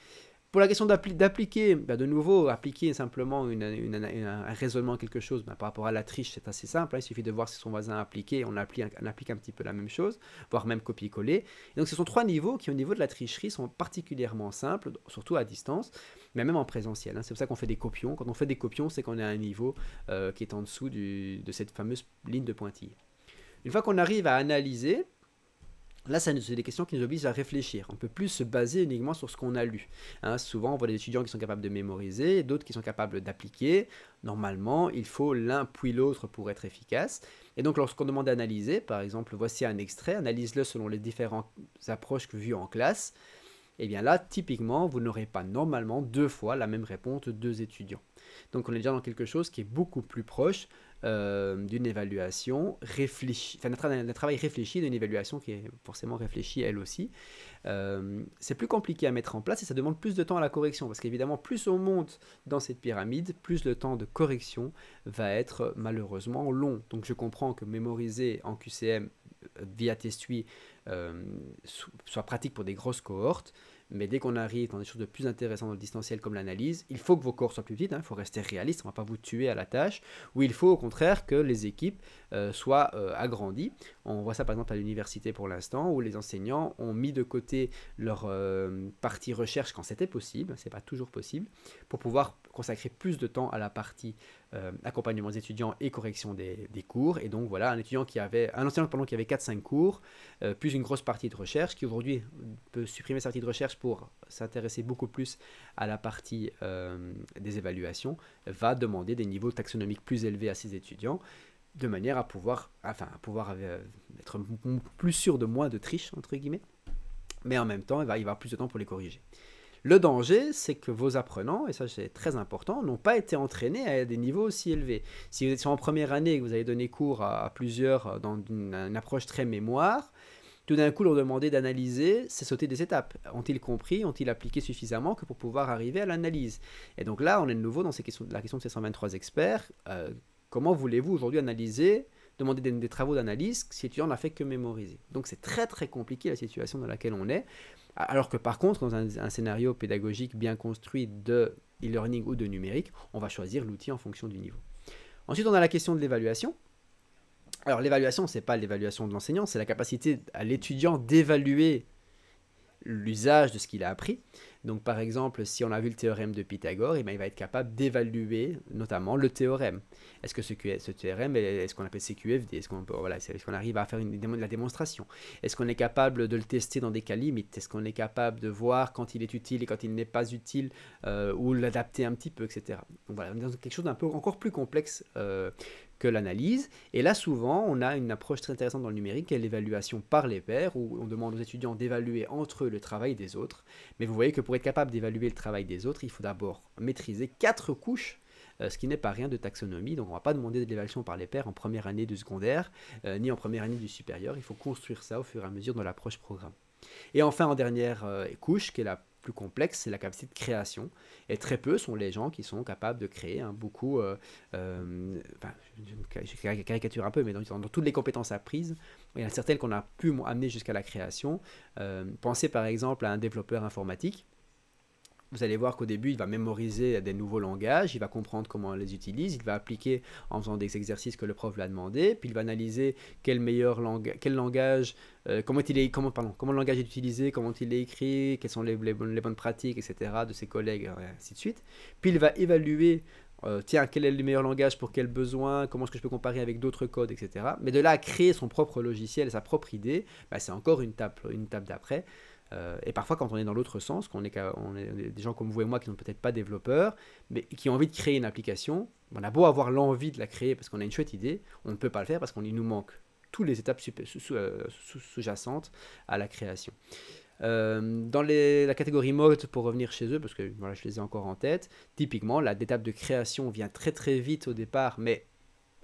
Pour la question d'appliquer, bah, de nouveau, appliquer simplement un raisonnement quelque chose bah, par rapport à la triche, c'est assez simple. Hein. il suffit de voir si son voisin a appliqué, on applique, on applique un petit peu la même chose, voire même copier-coller. Donc ce sont trois niveaux qui, au niveau de la tricherie, sont particulièrement simples, surtout à distance, mais même en présentiel. Hein. C'est pour ça qu'on fait des copions. Quand on fait des copions, c'est qu'on est à un niveau euh, qui est en dessous de cette fameuse ligne de pointillés. Une fois qu'on arrive à analyser, Là, c'est des questions qui nous obligent à réfléchir. On peut plus se baser uniquement sur ce qu'on a lu. Hein. souvent, on voit des étudiants qui sont capables de mémoriser, d'autres qui sont capables d'appliquer. Normalement, il faut l'un puis l'autre pour être efficace. Et donc, lorsqu'on demande à analyser, par exemple, voici un extrait, analyse-le selon les différentes approches que vues en classe. Et eh bien là, typiquement, vous n'aurez pas normalement deux fois la même réponse de deux étudiants. Donc, on est déjà dans quelque chose qui est beaucoup plus proche euh, d'une évaluation réfléchie, enfin d'un travail réfléchi, d'une évaluation qui est forcément réfléchie elle aussi. Euh, c'est plus compliqué à mettre en place et ça demande plus de temps à la correction parce qu'évidemment, plus on monte dans cette pyramide, plus le temps de correction va être malheureusement long. Donc je comprends que mémoriser en QCM euh, via Testui soit pratique pour des grosses cohortes, mais dès qu'on arrive dans des choses de plus intéressantes dans le distanciel comme l'analyse, il faut que vos corps soient plus petits. Hein. il faut rester réaliste, on ne va pas vous tuer à la tâche, ou il faut au contraire que les équipes euh, soient euh, agrandies. On voit ça par exemple à l'université pour l'instant, où les enseignants ont mis de côté leur euh, partie recherche quand c'était possible, c'est pas toujours possible, pour pouvoir consacrer plus de temps à la partie euh, accompagnement des étudiants et correction des, cours. Et donc voilà, un étudiant qui avait, un enseignant pendant qui avait 4-5 cours, euh, plus une grosse partie de recherche, qui aujourd'hui peut supprimer sa partie de recherche pour s'intéresser beaucoup plus à la partie euh, des évaluations, va demander des niveaux taxonomiques plus élevés à ses étudiants de manière à pouvoir, enfin, pouvoir être plus sûr de moins de triche, entre guillemets, mais en même temps, il va y avoir plus de temps pour les corriger. Le danger, c'est que vos apprenants, et ça c'est très important, n'ont pas été entraînés à des niveaux aussi élevés. Si vous êtes en première année que vous avez donné cours à, plusieurs euh, dans une, approche très mémoire, tout d'un coup leur demander d'analyser, c'est sauter des étapes. Ont-ils compris Ont-ils appliqué suffisamment que pour pouvoir arriver à l'analyse Et donc là, on est de nouveau dans ces questions, la question de ces 123 experts. Euh, comment voulez-vous aujourd'hui analyser demander des, des travaux d'analyse si l'étudiant n'a fait que mémoriser. Donc c'est très très compliqué la situation dans laquelle on est. Alors que par contre, dans un, scénario pédagogique bien construit de e-learning ou de numérique, on va choisir l'outil en fonction du niveau. Ensuite, on a la question de l'évaluation. Alors l'évaluation, ce n'est pas l'évaluation de l'enseignant, c'est la capacité à l'étudiant d'évaluer l'usage de ce qu'il a appris. Donc par exemple, si on a vu le théorème de Pythagore, eh ben, il va être capable d'évaluer notamment le théorème. Est-ce que ce, théorème, est-ce qu'on appelle CQFD Est-ce qu'on voilà, est qu'on arrive à faire la démonstration Est-ce qu'on est capable de le tester dans des cas limites Est-ce qu'on est capable de voir quand il est utile et quand il n'est pas utile euh, ou l'adapter un petit peu, etc. Donc voilà, on est dans quelque chose d'un peu encore plus complexe euh, l'analyse. Et là, souvent, on a une approche très intéressante dans le numérique, qui est l'évaluation par les pairs, où on demande aux étudiants d'évaluer entre eux le travail des autres. Mais vous voyez que pour être capable d'évaluer le travail des autres, il faut d'abord maîtriser quatre couches euh, ce qui n'est pas rien de taxonomie. Donc on va pas demander de l'évaluation par les pairs en première année de secondaire, euh, ni en première année du supérieur. Il faut construire ça au fur et à mesure dans l'approche programme. Et enfin, en dernière euh, couche, qui est la plus complexe, c'est la capacité de création. Et très peu sont les gens qui sont capables de créer. Hein. Beaucoup, euh, euh, je, caricature un peu, mais dans, toutes les compétences apprises, il y en a certaines qu'on a pu amener jusqu'à la création. Euh, pensez par exemple à un développeur informatique vous allez voir qu'au début, il va mémoriser des nouveaux langages, il va comprendre comment on les utilise, il va appliquer en faisant des exercices que le prof l'a demandé, puis il va analyser quel meilleur langage, euh, comment, il comment, le langage est utilisé, comment il est écrit, quelles sont les, bonnes, pratiques, etc., de ses collègues, et ainsi de suite. Puis il va évaluer euh, tiens, quel est le meilleur langage pour quel besoin, comment est-ce que je peux comparer avec d'autres codes, etc. Mais de là à créer son propre logiciel, sa propre idée, bah, c'est encore une une table d'après. Euh, et parfois, quand on est dans l'autre sens, qu'on on est, des gens comme vous et moi qui sont peut-être pas développeurs, mais qui ont envie de créer une application, on a beau avoir l'envie de la créer parce qu'on a une chouette idée, on ne peut pas le faire parce qu'on nous manque toutes les étapes euh, sous-jacentes à la création. Euh, dans la catégorie mode, pour revenir chez eux, parce que je les ai encore en tête, typiquement, l'étape de création vient très très vite au départ, mais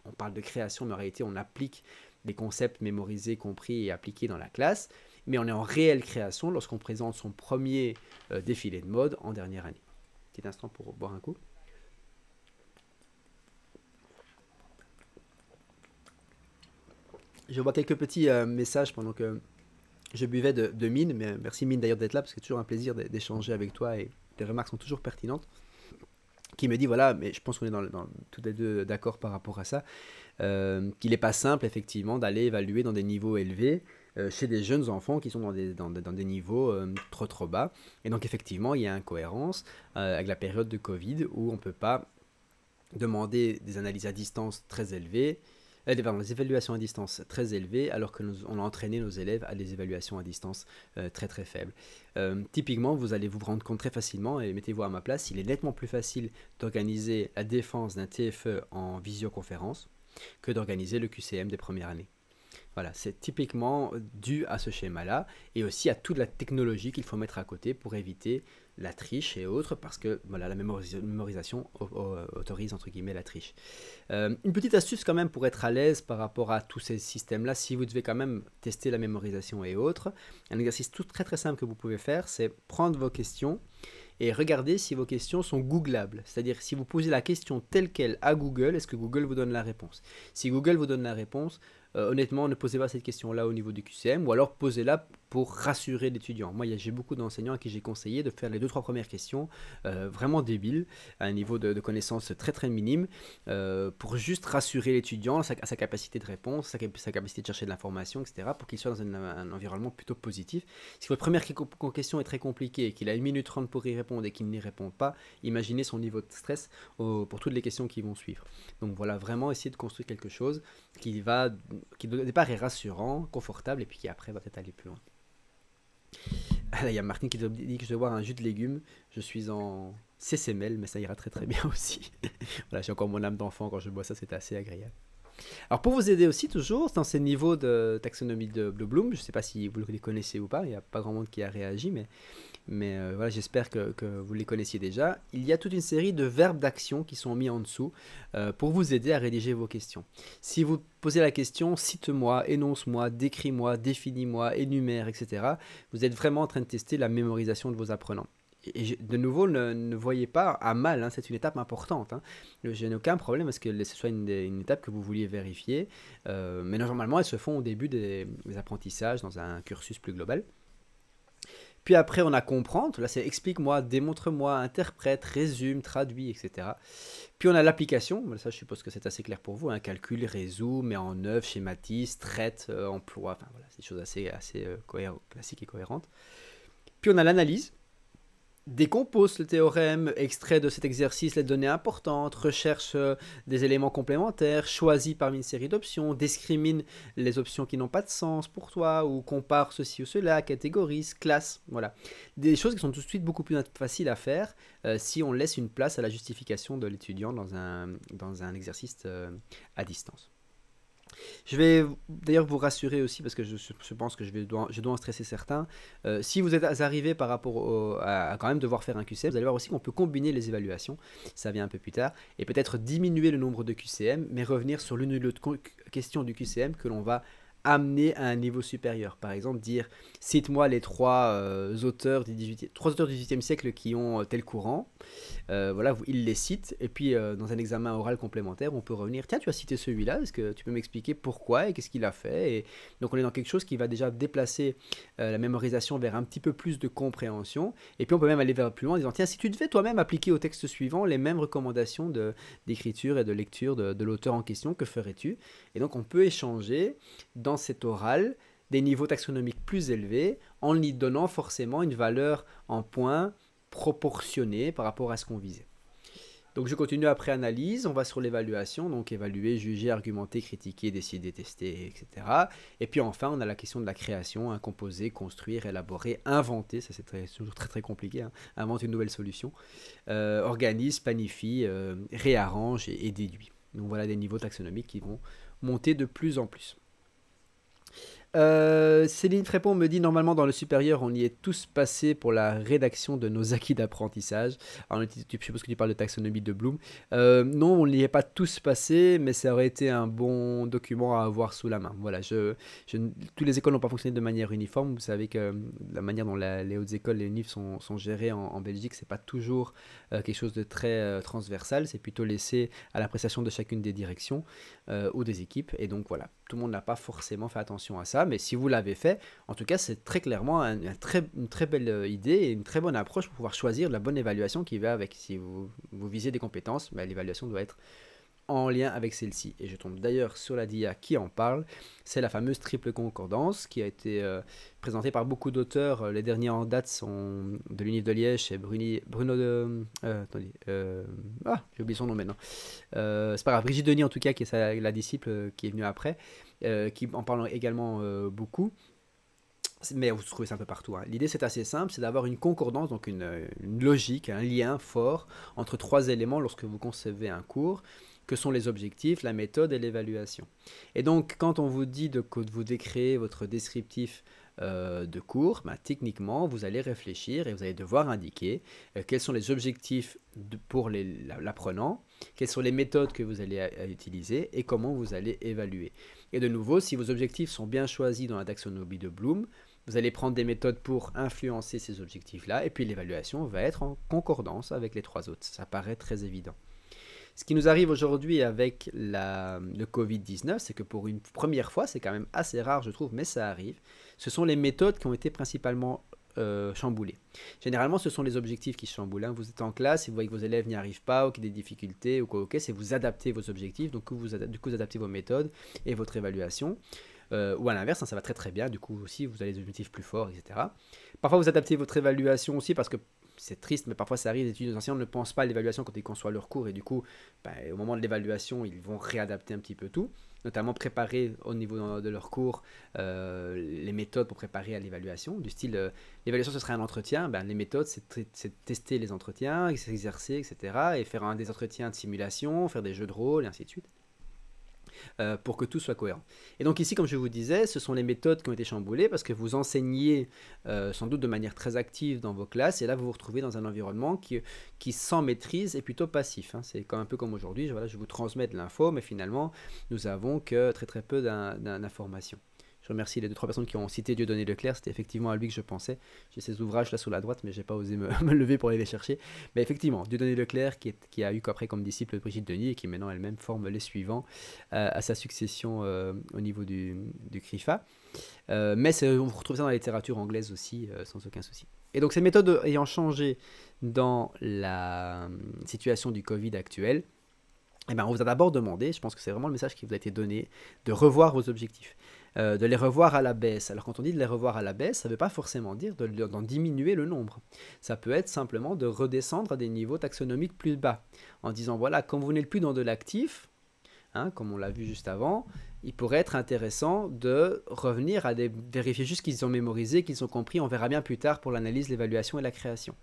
on parle de création, mais en réalité, on applique des concepts mémorisés, compris et appliqués dans la classe mais on est en réelle création lorsqu'on présente son premier euh, défilé de mode en dernière année. Petit instant pour boire un coup. Je vois quelques petits euh, messages pendant que je buvais de, Mine, mais merci Mine d'ailleurs d'être là parce que c'est toujours un plaisir d'échanger avec toi et tes remarques sont toujours pertinentes qui me dit voilà, mais je pense qu'on est dans, tous les deux d'accord par rapport à ça, euh, qu'il n'est pas simple effectivement d'aller évaluer dans des niveaux élevés euh, chez des jeunes enfants qui sont dans des, niveaux euh, trop trop bas. Et donc effectivement, il y a incohérence euh, avec la période de Covid où on ne peut pas demander des analyses à distance très élevées des évaluations à distance très élevées, alors que nous, on a entraîné nos élèves à des évaluations à distance très très faibles. typiquement, vous allez vous rendre compte très facilement, et mettez-vous à ma place, il est nettement plus facile d'organiser la défense d'un TFE en visioconférence que d'organiser le QCM des premières années. Voilà, c'est typiquement dû à ce schéma-là et aussi à toute la technologie qu'il faut mettre à côté pour éviter la triche et autres, parce que voilà, la mémorisation autorise entre guillemets la triche. Euh, une petite astuce quand même pour être à l'aise par rapport à tous ces systèmes-là, si vous devez quand même tester la mémorisation et autres, un exercice tout très très simple que vous pouvez faire, c'est prendre vos questions et regarder si vos questions sont googlables. C'est-à-dire si vous posez la question telle qu'elle à Google, est-ce que Google vous donne la réponse Si Google vous donne la réponse, euh, honnêtement, ne posez pas cette question-là au niveau du QCM, ou alors posez-la pour rassurer l'étudiant. Moi, j'ai beaucoup d'enseignants à qui j'ai conseillé de faire les deux, trois premières questions euh, vraiment débiles, à un niveau de, connaissance très, très minime, euh, pour juste rassurer l'étudiant, à sa capacité de réponse, sa, capacité de chercher de l'information, etc., pour qu'il soit dans un, environnement plutôt positif. Si votre première question est très compliquée, et qu'il a une minute trente pour y répondre et qu'il n'y répond pas, imaginez son niveau de stress pour toutes les questions qui vont suivre. Donc voilà, vraiment essayer de construire quelque chose qui va, qui au départ est rassurant, confortable, et puis qui après va peut-être aller plus loin. Ah, il y a Martin qui dit que je dois boire un jus de légumes. Je suis en CCML, mais ça ira très très bien <laughs> aussi. voilà, j'ai encore mon âme d'enfant quand je bois ça, c'est assez agréable. Alors pour vous aider aussi toujours dans ces niveaux de taxonomie de, Blue Bloom, je ne sais pas si vous les connaissez ou pas, il n'y a pas grand monde qui a réagi, mais mais euh, voilà, j'espère que, vous les connaissiez déjà. Il y a toute une série de verbes d'action qui sont mis en dessous euh, pour vous aider à rédiger vos questions. Si vous posez la question cite-moi, énonce-moi, décris-moi, définis-moi, énumère, etc., vous êtes vraiment en train de tester la mémorisation de vos apprenants. Et de nouveau, ne, voyez pas à mal, hein, c'est une étape importante. Hein. Je n'ai aucun problème à ce que ce soit une, étape que vous vouliez vérifier, euh, mais normalement, elles se font au début des apprentissages dans un cursus plus global. Puis après, on a comprendre. Là, c'est explique-moi, démontre-moi, interprète, résume, traduit, etc. Puis on a l'application. Ça, je suppose que c'est assez clair pour vous. un hein. Calcul, résout, met en œuvre, schématise, traite, euh, emploi, emploie. Enfin, voilà, c'est des choses assez, assez euh, classiques et cohérentes. Puis on a l'analyse décompose le théorème, extrait de cet exercice les données importantes, recherche euh, des éléments complémentaires, choisit parmi une série d'options, discrimine les options qui n'ont pas de sens pour toi, ou compare ceci ou cela, catégorise, classe, voilà. Des choses qui sont tout de suite beaucoup plus faciles à faire euh, si on laisse une place à la justification de l'étudiant dans un, exercice euh, à distance. Je vais d'ailleurs vous rassurer aussi, parce que je, pense que je, vais, dois en stresser certains. Euh, si vous êtes arrivé par rapport à, quand même devoir faire un QCM, vous allez voir aussi qu'on peut combiner les évaluations, ça vient un peu plus tard, et peut-être diminuer le nombre de QCM, mais revenir sur l'une ou l'autre question du QCM que l'on va amener à un niveau supérieur. Par exemple, dire Cite-moi les trois euh, auteurs du 18 du 18e siècle qui ont euh, tel courant. Euh, voilà, il les cite. Et puis, dans un examen oral complémentaire, on peut revenir. Tiens, tu as cité celui-là. Est-ce que tu peux m'expliquer pourquoi et qu'est-ce qu'il a fait et Donc, on est dans quelque chose qui va déjà déplacer la mémorisation vers un petit peu plus de compréhension. Et puis, on peut même aller vers plus loin en disant tiens, si tu devais toi-même appliquer au texte suivant les mêmes recommandations d'écriture et de lecture de, de l'auteur en question, que ferais-tu Et donc, on peut échanger dans cet oral des niveaux taxonomiques plus élevés en lui donnant forcément une valeur en points proportionnée par rapport à ce qu'on visait. Donc je continue après analyse, on va sur l'évaluation, donc évaluer, juger, argumenter, critiquer, décider, tester, etc. Et puis enfin, on a la question de la création, hein, composer, construire, élaborer, inventer, ça c'est toujours très très compliqué, inventer hein. invente une nouvelle solution, euh, organise, planifie, euh, réarrange et, et déduit. Donc voilà des niveaux taxonomiques qui vont monter de plus en plus. Euh, Céline Frépon me dit normalement dans le supérieur, on y est tous passés pour la rédaction de nos acquis d'apprentissage. je suppose que tu parles de taxonomie de Bloom. Euh, non, on n'y est pas tous passés, mais ça aurait été un bon document à avoir sous la main. Voilà, je, toutes les écoles n'ont pas fonctionné de manière uniforme. Vous savez que euh, la manière dont les hautes écoles, les unifs sont, sont gérées en, Belgique, Belgique, c'est pas toujours quelque chose de très transversal. C'est plutôt laissé à l'appréciation de chacune des directions ou des équipes. Et donc voilà, tout le monde n'a pas forcément fait attention à ça mais si vous l'avez fait, en tout cas, c'est très clairement très, une très belle euh, idée et une très bonne approche pour pouvoir choisir la bonne évaluation qui va avec. Si vous, vous visez des compétences, bah, l'évaluation doit être en lien avec celle-ci. Et je tombe d'ailleurs sur la DIA qui en parle. C'est la fameuse triple concordance qui a été euh, présentée par beaucoup d'auteurs. Euh, les derniers en date sont de l'Univ de Liège et Bruno de. Euh, attendez. ah, j'ai oublié son nom maintenant. C'est pas grave. Brigitte Denis, en tout cas, qui est la disciple qui est venue après, qui en parle également beaucoup mais vous trouvez ça un peu partout. Hein. L'idée, c'est assez simple, c'est d'avoir une concordance, donc une, une, logique, un lien fort entre trois éléments lorsque vous concevez un cours que sont les objectifs, la méthode et l'évaluation. Et donc, quand on vous dit de, vous décréez votre descriptif euh, de cours, ben, techniquement, vous allez réfléchir et vous allez devoir indiquer euh, quels sont les objectifs pour l'apprenant, quelles sont les méthodes que vous allez utiliser et comment vous allez évaluer. Et de nouveau, si vos objectifs sont bien choisis dans la taxonomie de Bloom, vous allez prendre des méthodes pour influencer ces objectifs-là, et puis l'évaluation va être en concordance avec les trois autres. Ça paraît très évident. Ce qui nous arrive aujourd'hui avec le Covid-19, c'est que pour une première fois, c'est quand même assez rare, je trouve, mais ça arrive, ce sont les méthodes qui ont été principalement euh, chamboulées. Généralement, ce sont les objectifs qui chamboulent. Hein. Vous êtes en classe et vous voyez que vos élèves n'y arrivent pas ou qu'il y a des difficultés ou quoi, c'est vous adaptez vos objectifs, donc vous, du coup, vous adaptez vos méthodes et votre évaluation. Euh, ou à l'inverse, hein, ça va très très bien, du coup aussi vous avez des objectifs plus forts, etc. Parfois vous adaptez votre évaluation aussi parce que c'est triste, mais parfois ça arrive, les étudiants anciens ne pensent pas à l'évaluation quand ils conçoivent leur cours, et du coup, ben, au moment de l'évaluation, ils vont réadapter un petit peu tout, notamment préparer au niveau de leur cours euh, les méthodes pour préparer à l'évaluation, du style, euh, l'évaluation ce serait un entretien, ben, les méthodes c'est tester les entretiens, s'exercer, etc., et faire un, des entretiens de simulation, faire des jeux de rôle, et ainsi de suite. Euh, pour que tout soit cohérent. Et donc ici, comme je vous disais, ce sont les méthodes qui ont été chamboulées parce que vous enseignez euh, sans doute de manière très active dans vos classes et là vous vous retrouvez dans un environnement qui, qui sans maîtrise est plutôt passif. Hein. C'est un peu comme aujourd'hui, je, je vous transmets de l'info mais finalement nous avons que très très peu d'informations. Je remercie les deux trois personnes qui ont cité Dieudonné Leclerc. C'était effectivement à lui que je pensais. J'ai ses ouvrages là sous la droite, mais n'ai pas osé <laughs> me, lever pour aller les chercher. Mais effectivement, Dieudonné Leclerc, qui, a eu qu'après comme disciple Brigitte Denis et qui maintenant elle-même forme les suivants euh, à sa succession euh, au niveau du, CRIFA. Euh, mais on retrouve ça dans la littérature anglaise aussi, sans aucun souci. Et donc ces méthodes ayant changé dans la situation du Covid actuel, eh ben, on vous a d'abord demandé, je pense que c'est vraiment le message qui vous a été donné, de revoir vos objectifs. Euh, de les revoir à la baisse. Alors quand on dit de les revoir à la baisse, ça ne veut pas forcément dire d'en de, diminuer le nombre. Ça peut être simplement de redescendre à des niveaux taxonomiques plus bas, en disant voilà, comme vous n'êtes plus dans de l'actif, hein, comme on l'a vu juste avant, il pourrait être intéressant de revenir à des, vérifier juste qu'ils ont mémorisé, qu'ils ont compris, on verra bien plus tard pour l'analyse, l'évaluation et la création.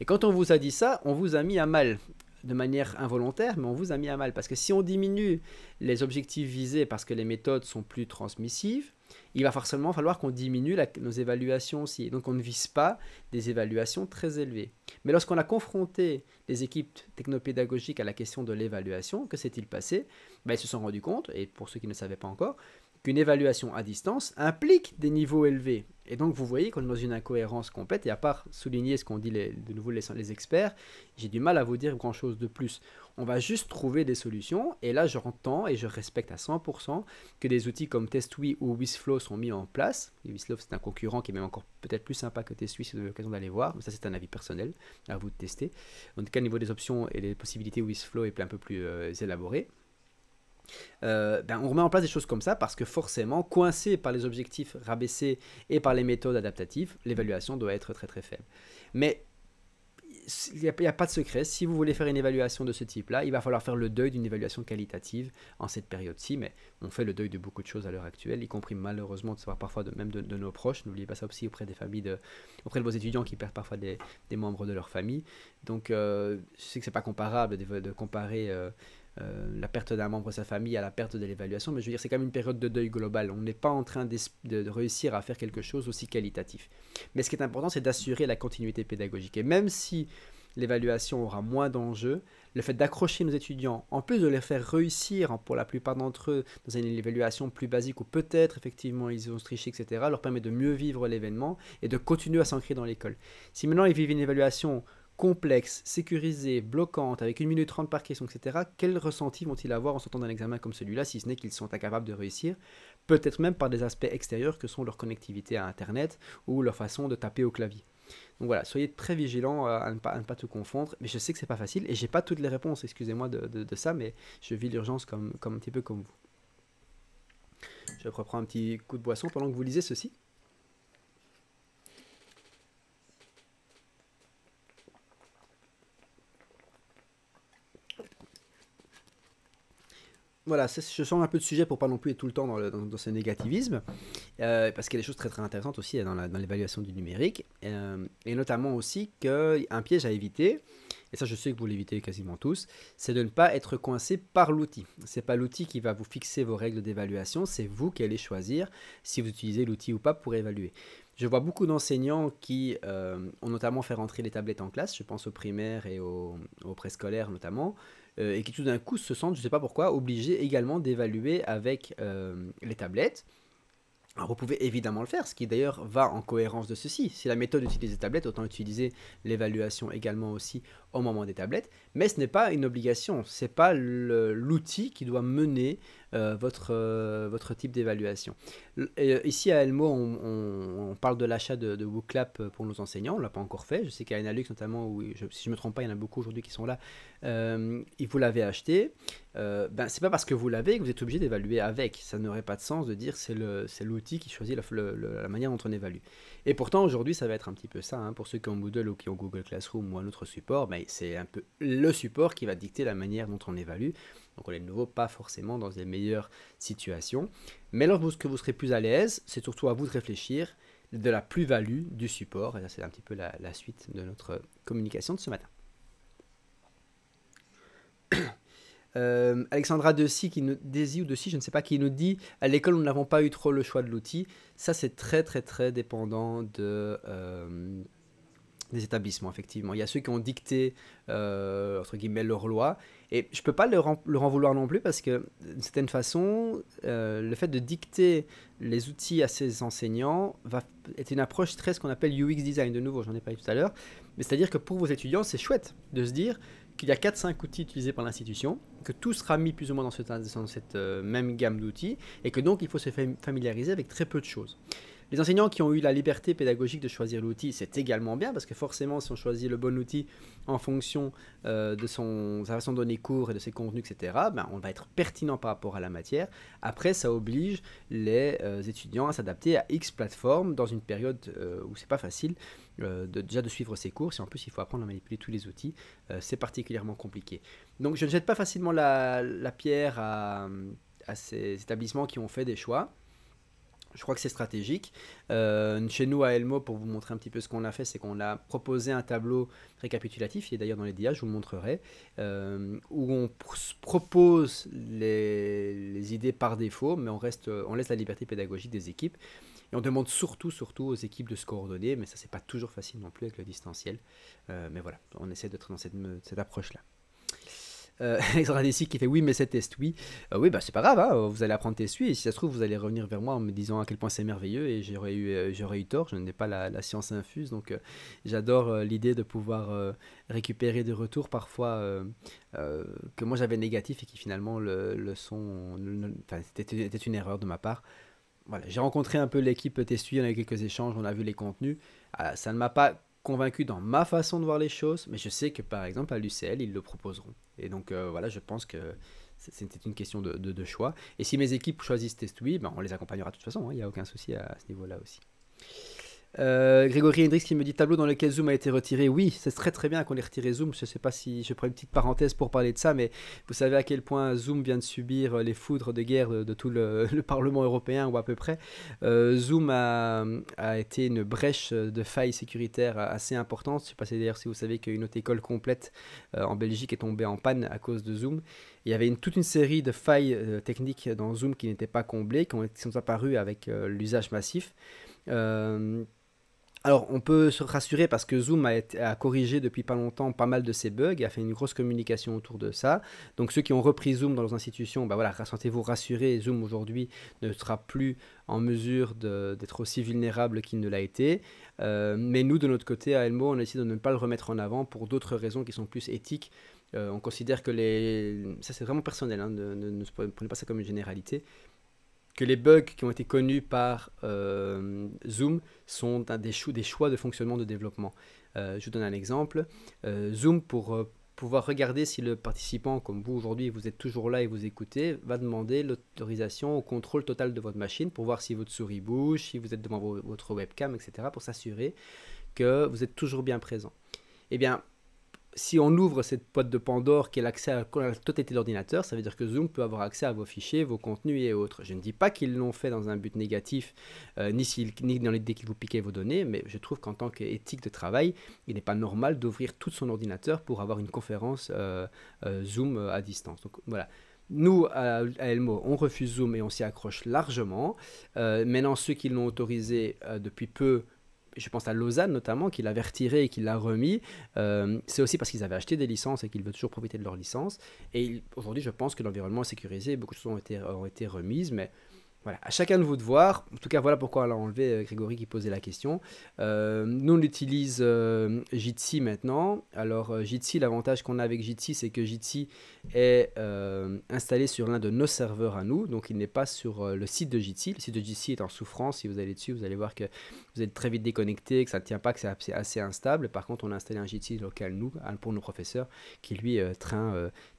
Et quand on vous a dit ça, on vous a mis à mal de manière involontaire, mais on vous a mis à mal. Parce que si on diminue les objectifs visés parce que les méthodes sont plus transmissives, il va forcément falloir qu'on diminue nos évaluations aussi. Donc on ne vise pas des évaluations très élevées. Mais lorsqu'on a confronté les équipes technopédagogiques à la question de l'évaluation, que s'est-il passé ben, Ils se sont rendus compte, et pour ceux qui ne savaient pas encore, qu'une évaluation à distance implique des niveaux élevés. Et donc vous voyez qu'on est dans une incohérence complète, et à part souligner ce qu'ont dit de nouveau les, les experts, j'ai du mal à vous dire grand-chose de plus. On va juste trouver des solutions, et là j'entends et je respecte à 100% que des outils comme TestWe ou Wisflow sont mis en place. c'est un concurrent qui est même encore peut-être plus sympa que TestWe si vous avez l'occasion d'aller voir, mais ça c'est un avis personnel, à vous de tester. En tout cas au niveau des options et des possibilités, Wisflow est un peu plus euh, élaboré. Euh, ben, on remet en place des choses comme ça parce que forcément, coincé par les objectifs rabaissés et par les méthodes adaptatives, l'évaluation doit être très très faible. Mais il n'y a, pas de secret. Si vous voulez faire une évaluation de ce type-là, il va falloir faire le deuil d'une évaluation qualitative en cette période-ci. Mais on fait le deuil de beaucoup de choses à l'heure actuelle, y compris malheureusement de savoir parfois même de, nos proches. N'oubliez pas ça aussi auprès des familles, de, auprès de vos étudiants qui perdent parfois des, membres de leur famille. Donc euh, je sais que ce n'est pas comparable de, comparer. Euh, euh, la perte d'un membre de sa famille à la perte de l'évaluation, mais je veux dire, c'est quand même une période de deuil global. On n'est pas en train de réussir à faire quelque chose aussi qualitatif. Mais ce qui est important, c'est d'assurer la continuité pédagogique. Et même si l'évaluation aura moins d'enjeux, le fait d'accrocher nos étudiants, en plus de les faire réussir hein, pour la plupart d'entre eux dans une évaluation plus basique où peut-être effectivement ils ont triché, etc., leur permet de mieux vivre l'événement et de continuer à s'ancrer dans l'école. Si maintenant ils vivent une évaluation complexe, sécurisé, bloquante, avec une minute trente par question, etc., quels ressentis vont-ils avoir en sortant d'un examen comme celui-là, si ce n'est qu'ils sont incapables de réussir, peut-être même par des aspects extérieurs que sont leur connectivité à Internet ou leur façon de taper au clavier. Donc voilà, soyez très vigilants euh, à ne pas, tout confondre, mais je sais que c'est pas facile et j'ai pas toutes les réponses, excusez-moi de, ça, mais je vis l'urgence comme, comme un petit peu comme vous. Je reprends un petit coup de boisson pendant que vous lisez ceci. voilà, je sens un peu de sujet pour pas non plus être tout le temps dans, ce négativisme, euh, parce qu'il y a des choses très très intéressantes aussi hein, dans, l'évaluation du numérique, euh, et notamment aussi qu'un piège à éviter, et ça je sais que vous l'évitez quasiment tous, c'est de ne pas être coincé par l'outil. C'est pas l'outil qui va vous fixer vos règles d'évaluation, c'est vous qui allez choisir si vous utilisez l'outil ou pas pour évaluer. Je vois beaucoup d'enseignants qui euh, ont notamment fait rentrer les tablettes en classe, je pense aux primaires et aux, aux préscolaires notamment, euh, et qui tout d'un coup se sentent, je ne sais pas pourquoi, obligés également d'évaluer avec euh, les tablettes. Alors vous pouvez évidemment le faire, ce qui d'ailleurs va en cohérence de ceci. Si la méthode utilise les tablettes, autant utiliser l'évaluation également aussi au moment des tablettes, mais ce n'est pas une obligation, ce n'est pas l'outil qui doit mener euh, votre, euh, votre type d'évaluation. Euh, ici à Elmo, on, on, parle de l'achat de, de pour nos enseignants, on ne l'a pas encore fait, je sais qu'à Enalux notamment, où je, si je ne me trompe pas, il y en a beaucoup aujourd'hui qui sont là, euh, vous l'avez acheté, ben, ce n'est pas parce que vous l'avez que vous êtes obligé d'évaluer avec, ça n'aurait pas de sens de dire c'est l'outil qui choisit la, manière dont on évalue. Et pourtant aujourd'hui ça va être un petit peu ça, hein. pour ceux qui ont Moodle ou qui ont Google Classroom ou un autre support, ben, c'est un peu le support qui va dicter la manière dont on évalue. Donc on est de nouveau pas forcément dans les meilleures situations. Mais lorsque vous serez plus à l'aise, c'est surtout à vous de réfléchir de la plus-value du support. Et ça, c'est un petit peu la, suite de notre communication de ce matin. <coughs> Euh, Alexandra Dessy qui nous Desi ou Dessy, je ne sais pas qui nous dit à l'école nous n'avons pas eu trop le choix de l'outil. Ça c'est très très très dépendant de euh, des établissements, effectivement. Il y a ceux qui ont dicté, euh, entre guillemets, leur loi. Et je ne peux pas leur en, vouloir non plus parce que, d'une certaine façon, euh, le fait de dicter les outils à ces enseignants va être une approche très ce qu'on appelle UX design. De nouveau, j'en ai parlé tout à l'heure. Mais c'est-à-dire que pour vos étudiants, c'est chouette de se dire qu'il y a 4-5 outils utilisés par l'institution, que tout sera mis plus ou moins dans, cette, euh, même gamme d'outils, et que donc il faut se familiariser avec très peu de choses. Les enseignants qui ont eu la liberté pédagogique de choisir l'outil, c'est également bien parce que forcément, si on choisit le bon outil en fonction euh, de son, sa façon de donner cours et de ses contenus, etc., ben, on va être pertinent par rapport à la matière. Après, ça oblige les euh, étudiants à s'adapter à X plateformes dans une période euh, où c'est pas facile déjà de suivre ses cours. Et en plus, il faut apprendre à manipuler tous les outils. c'est particulièrement compliqué. Donc, je ne jette pas facilement la, pierre à ces établissements qui ont fait des choix je crois que c'est stratégique. Euh, chez nous à Elmo, pour vous montrer un petit peu ce qu'on a fait, c'est qu'on a proposé un tableau récapitulatif, il est d'ailleurs dans les DIA, je vous le montrerai, euh, où on propose les, idées par défaut, mais on, reste, on laisse la liberté pédagogique des équipes. Et on demande surtout, surtout aux équipes de se coordonner, mais ça, c'est pas toujours facile non plus avec le distanciel. Euh, mais voilà, on essaie d'être dans cette approche-là. Euh, <laughs> qui fait oui, mais c'est test, oui. Euh, oui, bah c'est pas grave, hein, vous allez apprendre test, Et si ça se trouve, vous allez revenir vers moi en me disant à quel point c'est merveilleux et j'aurais eu, euh, j'aurais eu tort, je n'ai pas la, science infuse. Donc euh, j'adore l'idée de pouvoir récupérer des retours parfois que moi j'avais négatifs et qui finalement le, le sont. c'était une erreur de ma part. Voilà, j'ai rencontré un peu l'équipe Testui, on a eu quelques échanges, on a vu les contenus. Ah, ça ne m'a pas convaincu dans ma façon de voir les choses, mais je sais que par exemple à l'UCL, ils le proposeront. Et donc euh, voilà, je pense que c'était une question de, choix. Et si mes équipes choisissent Testoui, ben, on les accompagnera de toute façon, hein. il n'y a aucun souci à ce niveau-là aussi. Euh, Grégory Hendrix qui me dit tableau dans lequel Zoom a été retiré. Oui, c'est très très bien qu'on ait retiré Zoom. Je ne sais pas si je prends une petite parenthèse pour parler de ça, mais vous savez à quel point Zoom vient de subir euh, les foudres de guerre de, tout <laughs> le, Parlement européen ou à peu près. Euh, Zoom a, été une brèche de faille sécuritaire assez importante. Je ne sais pas si d'ailleurs si vous savez qu'une autre école complète en Belgique est tombée en panne à cause de Zoom. Il y avait une, toute une série de failles techniques dans Zoom qui n'étaient pas comblées, qui, sont apparues avec l'usage massif. Euh, alors, on peut se rassurer parce que Zoom a, corrigé depuis pas longtemps pas mal de ses bugs et a fait une grosse communication autour de ça. Donc, ceux qui ont repris Zoom dans leurs institutions, bah voilà, sentez-vous rassurés. Zoom aujourd'hui ne sera plus en mesure d'être aussi vulnérable qu'il ne l'a été. Euh, mais nous, de notre côté, à Elmo, on a de ne pas le remettre en avant pour d'autres raisons qui sont plus éthiques. Euh, on considère que les. Ça, c'est vraiment personnel, hein, ne, prenez pas ça comme une généralité que les bugs qui ont été connus par euh, Zoom sont des, des, choix de fonctionnement de développement. Euh, je vous donne un exemple. Euh, Zoom, pour pouvoir regarder si le participant, comme vous aujourd'hui, vous êtes toujours là et vous écoutez, va demander l'autorisation au contrôle total de votre machine pour voir si votre souris bouge, si vous êtes devant votre webcam, etc., pour s'assurer que vous êtes toujours bien présent. Eh bien, si on ouvre cette boîte de Pandore qui est l'accès à la totalité d'ordinateur, ça veut dire que Zoom peut avoir accès à vos fichiers, vos contenus et autres. Je ne dis pas qu'ils l'ont fait dans un but négatif, euh, ni, dans l'idée qu'ils vous piquaient vos données, mais je trouve qu'en tant qu'éthique de travail, il n'est pas normal d'ouvrir tout son ordinateur pour avoir une conférence euh, euh, Zoom à distance. Donc voilà. Nous, à, Elmo, on refuse Zoom et on s'y accroche largement. maintenant, ceux qui l'ont autorisé depuis peu je pense à Lausanne notamment, qui l'avait retiré et qui l'a remis. Euh, c'est aussi parce qu'ils avaient acheté des licences et qu'ils veulent toujours profiter de leurs licences. Et aujourd'hui, je pense que l'environnement est sécurisé, beaucoup de choses ont été, ont été remises, mais voilà, à chacun de vous de voir. En tout cas, voilà pourquoi on a enlevé, euh, Grégory qui posait la question. Euh, nous, on utilise euh, Jitsi maintenant. Alors, Jitsi, l'avantage qu'on a avec Jitsi, c'est que Jitsi est installé sur l'un de nos serveurs à nous. Donc, il n'est pas sur le site de Jitsi. Le site de Jitsi est en souffrance. Si vous allez dessus, vous allez voir que vous êtes très vite déconnecté, que ça ne tient pas, que c'est assez instable. Par contre, on a installé un Jitsi local, nous, pour nos professeurs, qui lui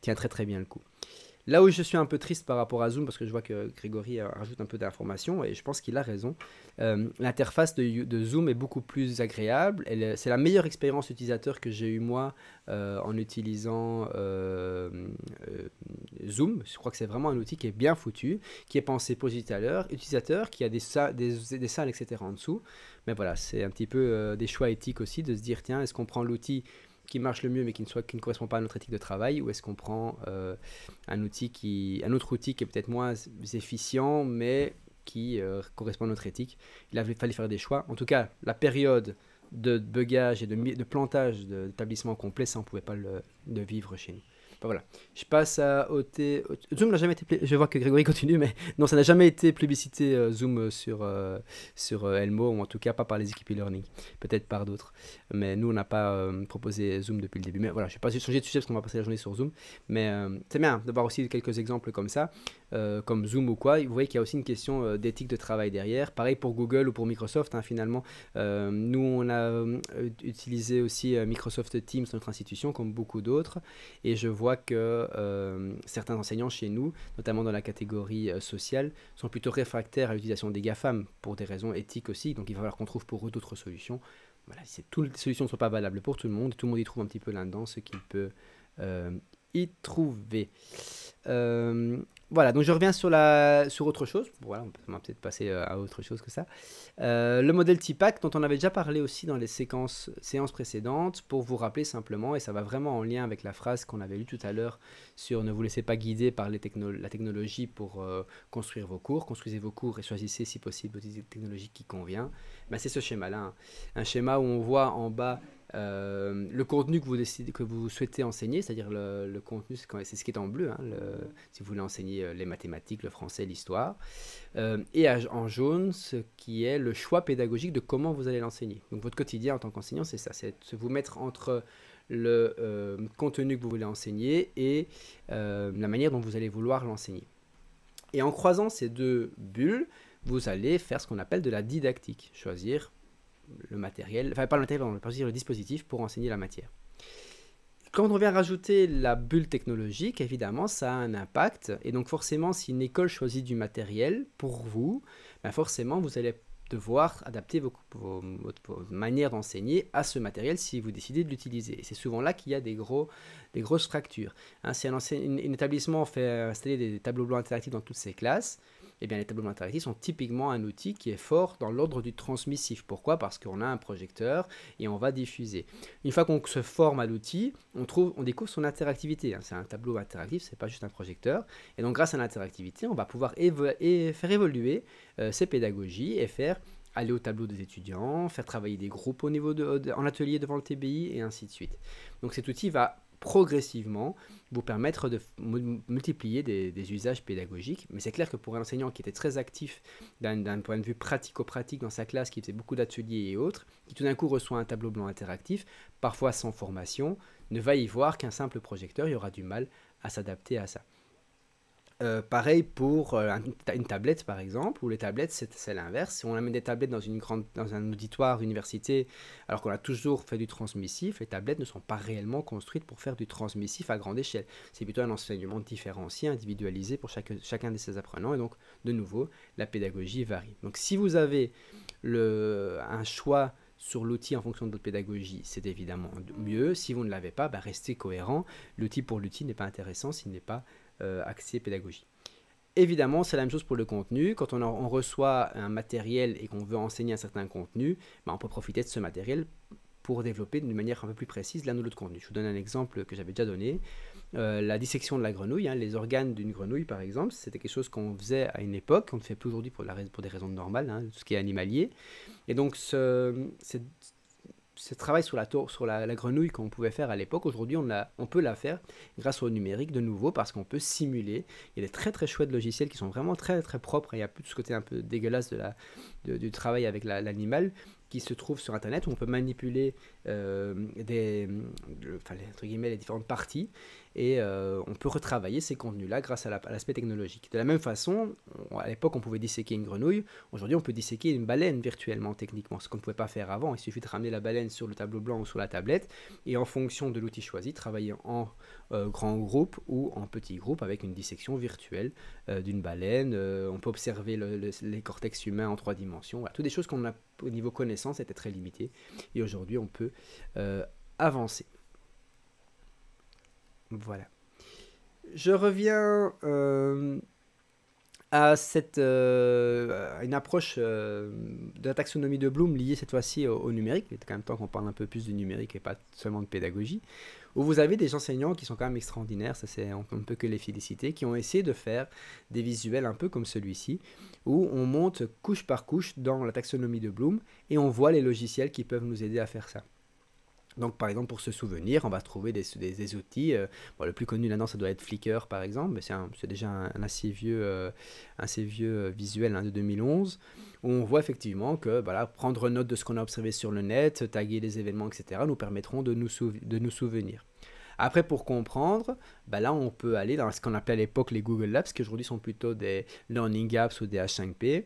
tient très très bien le coup. Là où je suis un peu triste par rapport à Zoom, parce que je vois que Grégory euh, rajoute un peu d'informations, et je pense qu'il a raison, euh, l'interface de, Zoom est beaucoup plus agréable. Euh, c'est la meilleure expérience utilisateur que j'ai eue moi en utilisant Zoom. Je crois que c'est vraiment un outil qui est bien foutu, qui est pensé à l'heure, utilisateur, qui a des, des salles, etc. en dessous. Mais voilà, c'est un petit peu des choix éthiques aussi de se dire, tiens, est-ce qu'on prend l'outil qui marche le mieux mais qui ne, soit, qui ne correspond pas à notre éthique de travail ou est-ce qu'on prend euh, un, outil qui, un autre outil qui est peut-être moins efficient mais qui euh, correspond à notre éthique Il a fallu faire des choix. En tout cas, la période de bugage et de, de plantage d'établissements complets, ça on ne pouvait pas le, le vivre chez nous voilà. Je passe à OT. Zoom n'a jamais été. Je vois que Grégory continue, mais non, ça n'a jamais été publicité euh, Zoom euh, sur, euh, sur Elmo, ou en tout cas pas par les équipes e-learning, peut-être par d'autres. Mais nous, on n'a pas proposé Zoom depuis le début. Mais voilà, je ne vais pas changer de sujet parce qu'on va passer la journée sur Zoom. Mais c'est bien d'avoir aussi quelques exemples comme ça, comme Zoom ou quoi. Vous voyez qu'il y a aussi une question d'éthique de travail derrière. Pareil pour Google ou pour Microsoft, hein, finalement. nous, on a utilisé aussi Microsoft Teams, notre institution, comme beaucoup d'autres. Et je vois que euh, certains enseignants chez nous, notamment dans la catégorie euh, sociale, sont plutôt réfractaires à l'utilisation des GAFAM pour des raisons éthiques aussi. Donc il va falloir qu'on trouve pour eux d'autres solutions. Voilà, toutes les solutions ne sont pas valables pour tout le monde. Tout le monde y trouve un petit peu là-dedans ce qu'il peut euh, y trouver voilà, donc je reviens sur, la, sur autre chose. Voilà, on va peut-être passer euh, à autre chose que ça. Euh, le modèle TIPAC, dont on avait déjà parlé aussi dans les séquences, séances précédentes, pour vous rappeler simplement, et ça va vraiment en lien avec la phrase qu'on avait lue tout à l'heure sur ne vous laissez pas guider par la technologie pour euh, construire vos cours. Construisez vos cours et choisissez si possible des technologies qui convient. Ben, C'est ce schéma-là. Hein. Un schéma où on voit en bas euh, le contenu que vous, décidez, que vous souhaitez enseigner, c'est-à-dire le, contenu, c'est ce qui est en bleu, hein, si vous voulez enseigner euh, les mathématiques, le français, l'histoire, euh, et en jaune, ce qui est le choix pédagogique de comment vous allez l'enseigner. Donc votre quotidien en tant qu'enseignant, c'est ça, c'est vous mettre entre le contenu que vous voulez enseigner et la manière dont vous allez vouloir l'enseigner. Et en croisant ces deux bulles, vous allez faire ce qu'on appelle de la didactique, choisir le matériel, enfin pas le matériel, on le dispositif pour enseigner la matière. Quand on vient rajouter la bulle technologique, évidemment, ça a un impact. Et donc forcément, si une école choisit du matériel pour vous, ben, forcément, vous allez devoir adapter vos, manière d'enseigner à ce matériel si vous décidez de l'utiliser. c'est souvent là qu'il y a des, grosses fractures. Hein, si un, établissement fait installer des tableaux blancs interactifs dans toutes ses classes, eh bien, les tableaux interactifs sont typiquement un outil qui est fort dans l'ordre du transmissif. Pourquoi Parce qu'on a un projecteur et on va diffuser. Une fois qu'on se forme à l'outil, on, on découvre son interactivité. Hein. C'est un tableau interactif, n'est pas juste un projecteur. Et donc, grâce à l'interactivité, on va pouvoir faire évoluer euh, ces pédagogies et faire aller au tableau des étudiants, faire travailler des groupes au niveau en atelier devant le TBI et ainsi de suite. Donc cet outil va progressivement vous permettre de multiplier des, usages pédagogiques. Mais c'est clair que pour un enseignant qui était très actif d'un point de vue pratico-pratique dans sa classe, qui faisait beaucoup d'ateliers et autres, qui tout d'un coup reçoit un tableau blanc interactif, parfois sans formation, ne va y voir qu'un simple projecteur, il y aura du mal à s'adapter à ça. Euh, pareil pour euh, une tablette par exemple, où les tablettes c'est l'inverse. Si on amène des tablettes dans, une grande, dans un auditoire université, alors qu'on a toujours fait du transmissif, les tablettes ne sont pas réellement construites pour faire du transmissif à grande échelle. C'est plutôt un enseignement différencié, individualisé pour chaque, chacun de ses apprenants. Et donc, de nouveau, la pédagogie varie. Donc, si vous avez le, un choix sur l'outil en fonction de votre pédagogie, c'est évidemment mieux. Si vous ne l'avez pas, bah, restez cohérent. L'outil pour l'outil n'est pas intéressant s'il n'est pas euh, accès pédagogie. Évidemment, c'est la même chose pour le contenu. Quand on, reçoit un matériel et qu'on veut enseigner un certain contenu, bah, on peut profiter de ce matériel pour développer d'une manière un peu plus précise l'un ou l'autre contenu. Je vous donne un exemple que j'avais déjà donné. Euh, la dissection de la grenouille, hein, les organes d'une grenouille par exemple, c'était quelque chose qu'on faisait à une époque, on ne fait plus aujourd'hui pour, des raisons normales, hein, tout ce qui est animalier. Et donc ce, ce travail sur la, tour, sur la, grenouille qu'on pouvait faire à l'époque, aujourd'hui on, on peut la faire grâce au numérique de nouveau parce qu'on peut simuler. Il y a des très très chouettes logiciels qui sont vraiment très très propres il n'y a plus de ce côté un peu dégueulasse de la, du travail avec l'animal qui se trouve sur Internet où on peut manipuler euh, des, entre guillemets, les différentes parties et euh, on peut retravailler ces contenus-là grâce à l'aspect technologique. De la même façon, à l'époque on pouvait disséquer une grenouille, aujourd'hui on peut disséquer une baleine virtuellement techniquement, ce qu'on ne pouvait pas faire avant. Il suffit de ramener la baleine sur le tableau blanc ou sur la tablette et en fonction de l'outil choisi, travailler en euh, grand groupe ou en petit groupe avec une dissection virtuelle euh, d'une baleine. on peut observer les cortex humains en trois dimensions. toutes des choses qu'on a au niveau connaissance étaient très limitées et aujourd'hui on peut avancer. Voilà. Je reviens euh, à cette, euh, une approche euh, de la taxonomie de Bloom liée cette fois-ci au, numérique. Il est quand même temps qu'on parle un peu plus du numérique et pas seulement de pédagogie. Où vous avez des enseignants qui sont quand même extraordinaires, ça c'est on, ne peut que les féliciter, qui ont essayé de faire des visuels un peu comme celui-ci, où on monte couche par couche dans la taxonomie de Bloom et on voit les logiciels qui peuvent nous aider à faire ça. Donc, par exemple, pour se souvenir, on va trouver des, des, outils. Euh, le plus connu là-dedans, ça doit être Flickr, par exemple, mais c'est déjà un, assez vieux, euh, assez vieux euh, visuel hein, de 2011, où on voit effectivement que voilà, prendre note de ce qu'on a observé sur le net, taguer les événements, etc., nous permettront de nous, de nous souvenir. Après, pour comprendre, bah là, on peut aller dans ce qu'on appelait à l'époque les Google Labs, qui aujourd'hui sont plutôt des Learning Apps ou des H5P,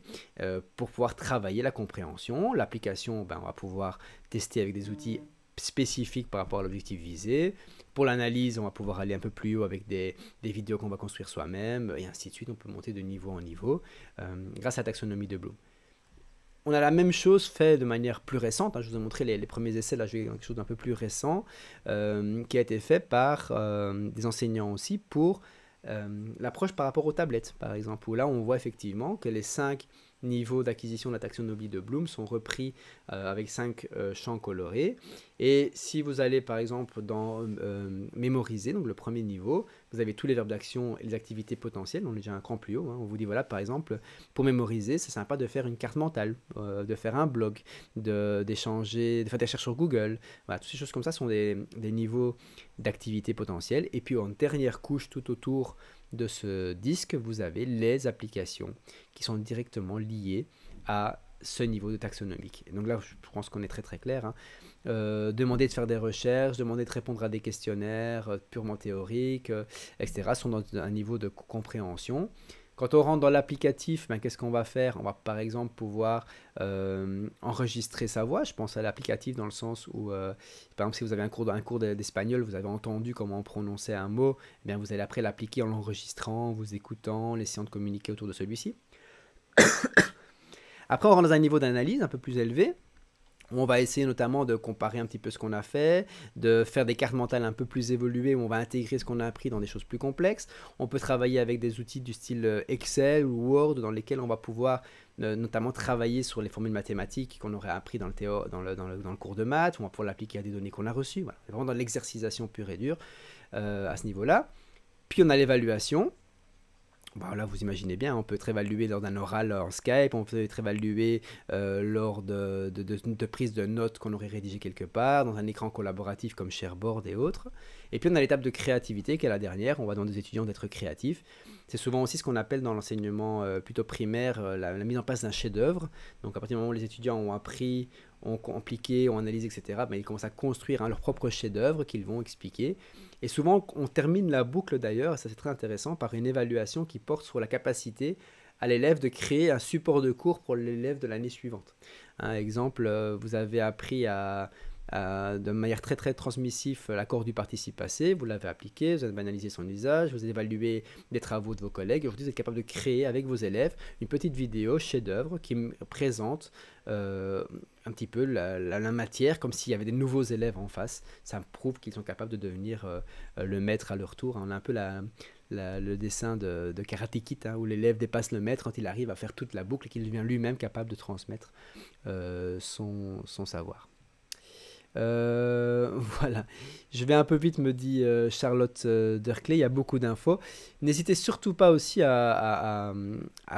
pour pouvoir travailler la compréhension. L'application, bah, on va pouvoir tester avec des outils spécifique par rapport à l'objectif visé. Pour l'analyse, on va pouvoir aller un peu plus haut avec des, des vidéos qu'on va construire soi-même, et ainsi de suite. On peut monter de niveau en niveau euh, grâce à la taxonomie de Bloom. On a la même chose fait de manière plus récente. Hein. je vous ai montré les, premiers essais, là, je vais quelque chose d'un peu plus récent, euh, qui a été fait par euh, des enseignants aussi pour l'approche par rapport aux tablettes, par exemple, où là, on voit effectivement que les cinq niveaux d'acquisition de la taxonomie de Bloom sont repris euh, avec cinq euh, champs colorés. Et si vous allez par exemple dans euh, mémoriser, donc le premier niveau, vous avez tous les verbes d'action et les activités potentielles, on est déjà un cran plus haut. Hein. On vous dit voilà par exemple, pour mémoriser, c'est sympa de faire une carte mentale, de faire un blog, d'échanger, de, faire des recherches sur Google. Voilà, toutes ces choses comme ça sont des, niveaux d'activité potentielles. Et puis en dernière couche tout autour de ce disque, vous avez les applications qui sont directement liées à ce niveau de taxonomique. donc là, je pense qu'on est très très clair. Hein. Euh, demander de faire des recherches, demander de répondre à des questionnaires euh, purement théoriques, euh, etc., sont dans un niveau de compréhension quand on rentre dans l'applicatif, ben, qu'est-ce qu'on va faire On va par exemple pouvoir euh, enregistrer sa voix. Je pense à l'applicatif dans le sens où, euh, par exemple, si vous avez un cours, cours d'espagnol, vous avez entendu comment prononcer un mot, eh vous allez après l'appliquer en l'enregistrant, en vous écoutant, en essayant de communiquer autour de celui-ci. <coughs> après, on rentre dans un niveau d'analyse un peu plus élevé on va essayer notamment de comparer un petit peu ce qu'on a fait, de faire des cartes mentales un peu plus évoluées où on va intégrer ce qu'on a appris dans des choses plus complexes. On peut travailler avec des outils du style euh, Excel ou Word dans lesquels on va pouvoir euh, notamment travailler sur les formules mathématiques qu'on aurait appris dans le, dans, le, cours de maths, on va pouvoir l'appliquer à des données qu'on a reçues. Voilà. Vraiment dans l'exercitation pure et dure euh, à ce niveau-là. Puis on a l'évaluation, bah, là, vous imaginez bien, on peut être évalué lors d'un oral en Skype, on peut être évalué euh, lors de, de, de, de notes qu'on aurait rédigées quelque part, dans un écran collaboratif comme Shareboard et autres. Et puis, on a l'étape de créativité qui est la dernière, on va demander aux étudiants d'être créatifs. C'est souvent aussi ce qu'on appelle dans l'enseignement euh, plutôt primaire euh, la, mise en place d'un chef-d'œuvre. Donc, à partir du moment où les étudiants ont appris, ont compliqué, ont analysé, etc., ben, ils commencent à construire hein, leur propre chef-d'œuvre qu'ils vont expliquer. Et souvent, on termine la boucle d'ailleurs, ça c'est très intéressant, par une évaluation qui porte sur la capacité à l'élève de créer un support de cours pour l'élève de l'année suivante. Un exemple, euh, vous avez appris de manière très très transmissive euh, l'accord du participe passé, vous l'avez appliqué, vous avez analysé son usage, vous avez évalué les travaux de vos collègues, aujourd'hui vous êtes capable de créer avec vos élèves une petite vidéo chef-d'œuvre qui présente euh, un petit peu la, la, matière comme s'il y avait des nouveaux élèves en face. Ça prouve qu'ils sont capables de devenir euh, euh, le maître à leur tour. On a un peu le dessin de, de Karate Kid hein, où l'élève dépasse le maître quand il arrive à faire toute la boucle et qu'il devient lui-même capable de transmettre euh, son savoir. Euh, <laughs> voilà, je vais un peu vite, me dit euh, Charlotte euh, il y a beaucoup d'infos. N'hésitez surtout pas aussi à,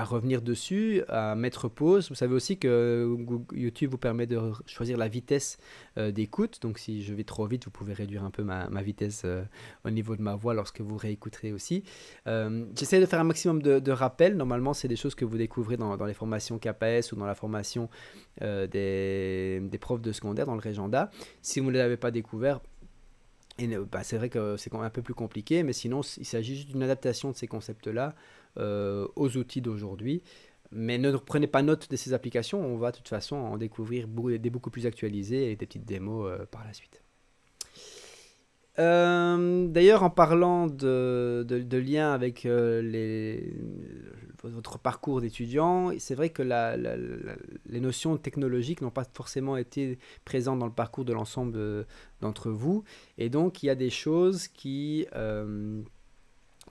revenir dessus, à mettre pause. Vous savez aussi que YouTube vous permet de choisir la vitesse euh, d'écoute. Donc si je vais trop vite, vous pouvez réduire un peu ma, vitesse euh, au niveau de ma voix lorsque vous réécouterez aussi. Euh, j'essaie de faire un maximum de, rappels. Normalement, c'est des choses que vous découvrez dans, les formations KPS ou dans la formation des, profs de secondaire dans le Régenda. Si vous ne les avez pas découvert, bah, c'est vrai que c'est un peu plus compliqué, mais sinon, il s'agit juste d'une adaptation de ces concepts-là aux outils d'aujourd'hui mais ne prenez pas note de ces applications, on va de toute façon en découvrir des beaucoup plus actualisées et des petites démos euh, par la suite. Euh, d'ailleurs, en parlant de, de, liens avec euh, les, votre parcours d'étudiant, c'est vrai que les notions technologiques n'ont pas forcément été présentes dans le parcours de l'ensemble d'entre vous. Et donc, il y a des choses qui,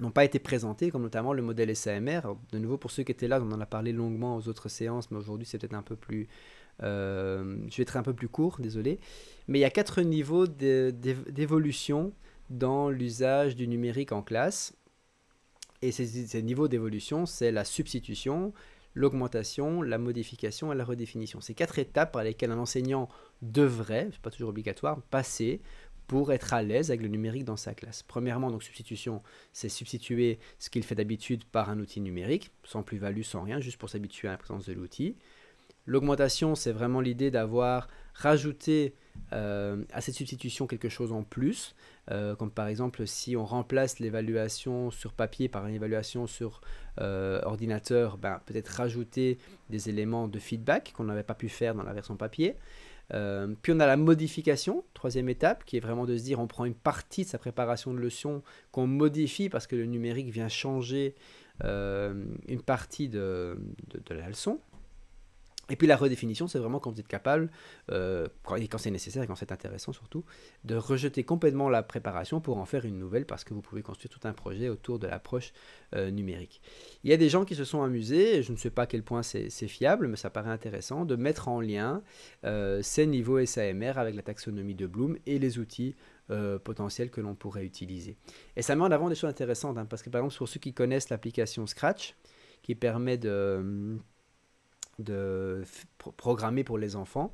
n'ont pas été présentés, comme notamment le modèle SAMR. De nouveau, pour ceux qui étaient là, on en a parlé longuement aux autres séances, mais aujourd'hui c'est peut-être un peu plus... Euh, je vais être un peu plus court, désolé. Mais il y a quatre niveaux d'évolution dans l'usage du numérique en classe. Et ces, ces niveaux d'évolution, c'est la substitution, l'augmentation, la modification et la redéfinition. Ces quatre étapes par lesquelles un enseignant devrait, n'est pas toujours obligatoire, passer pour être à l'aise avec le numérique dans sa classe. Premièrement, donc substitution, c'est substituer ce qu'il fait d'habitude par un outil numérique, sans plus-value, sans rien, juste pour s'habituer à la présence de l'outil. L'augmentation, c'est vraiment l'idée d'avoir rajouté euh, à cette substitution quelque chose en plus, euh, comme par exemple si on remplace l'évaluation sur papier par une évaluation sur euh, ordinateur, ben, peut-être rajouter des éléments de feedback qu'on n'avait pas pu faire dans la version papier. Euh, puis on a la modification, troisième étape, qui est vraiment de se dire on prend une partie de sa préparation de leçon qu'on modifie parce que le numérique vient changer euh, une partie de, de, la leçon. Et puis la redéfinition, c'est vraiment quand vous êtes capable, quand, euh, quand c'est nécessaire et quand c'est intéressant surtout, de rejeter complètement la préparation pour en faire une nouvelle parce que vous pouvez construire tout un projet autour de l'approche euh, numérique. Il y a des gens qui se sont amusés, je ne sais pas à quel point c'est fiable, mais ça paraît intéressant, de mettre en lien euh, ces niveaux SAMR avec la taxonomie de Bloom et les outils potentiels que l'on pourrait utiliser. Et ça met en avant des choses intéressantes, hein, parce que par exemple, pour ceux qui connaissent l'application Scratch, qui permet de, de programmé pour les enfants.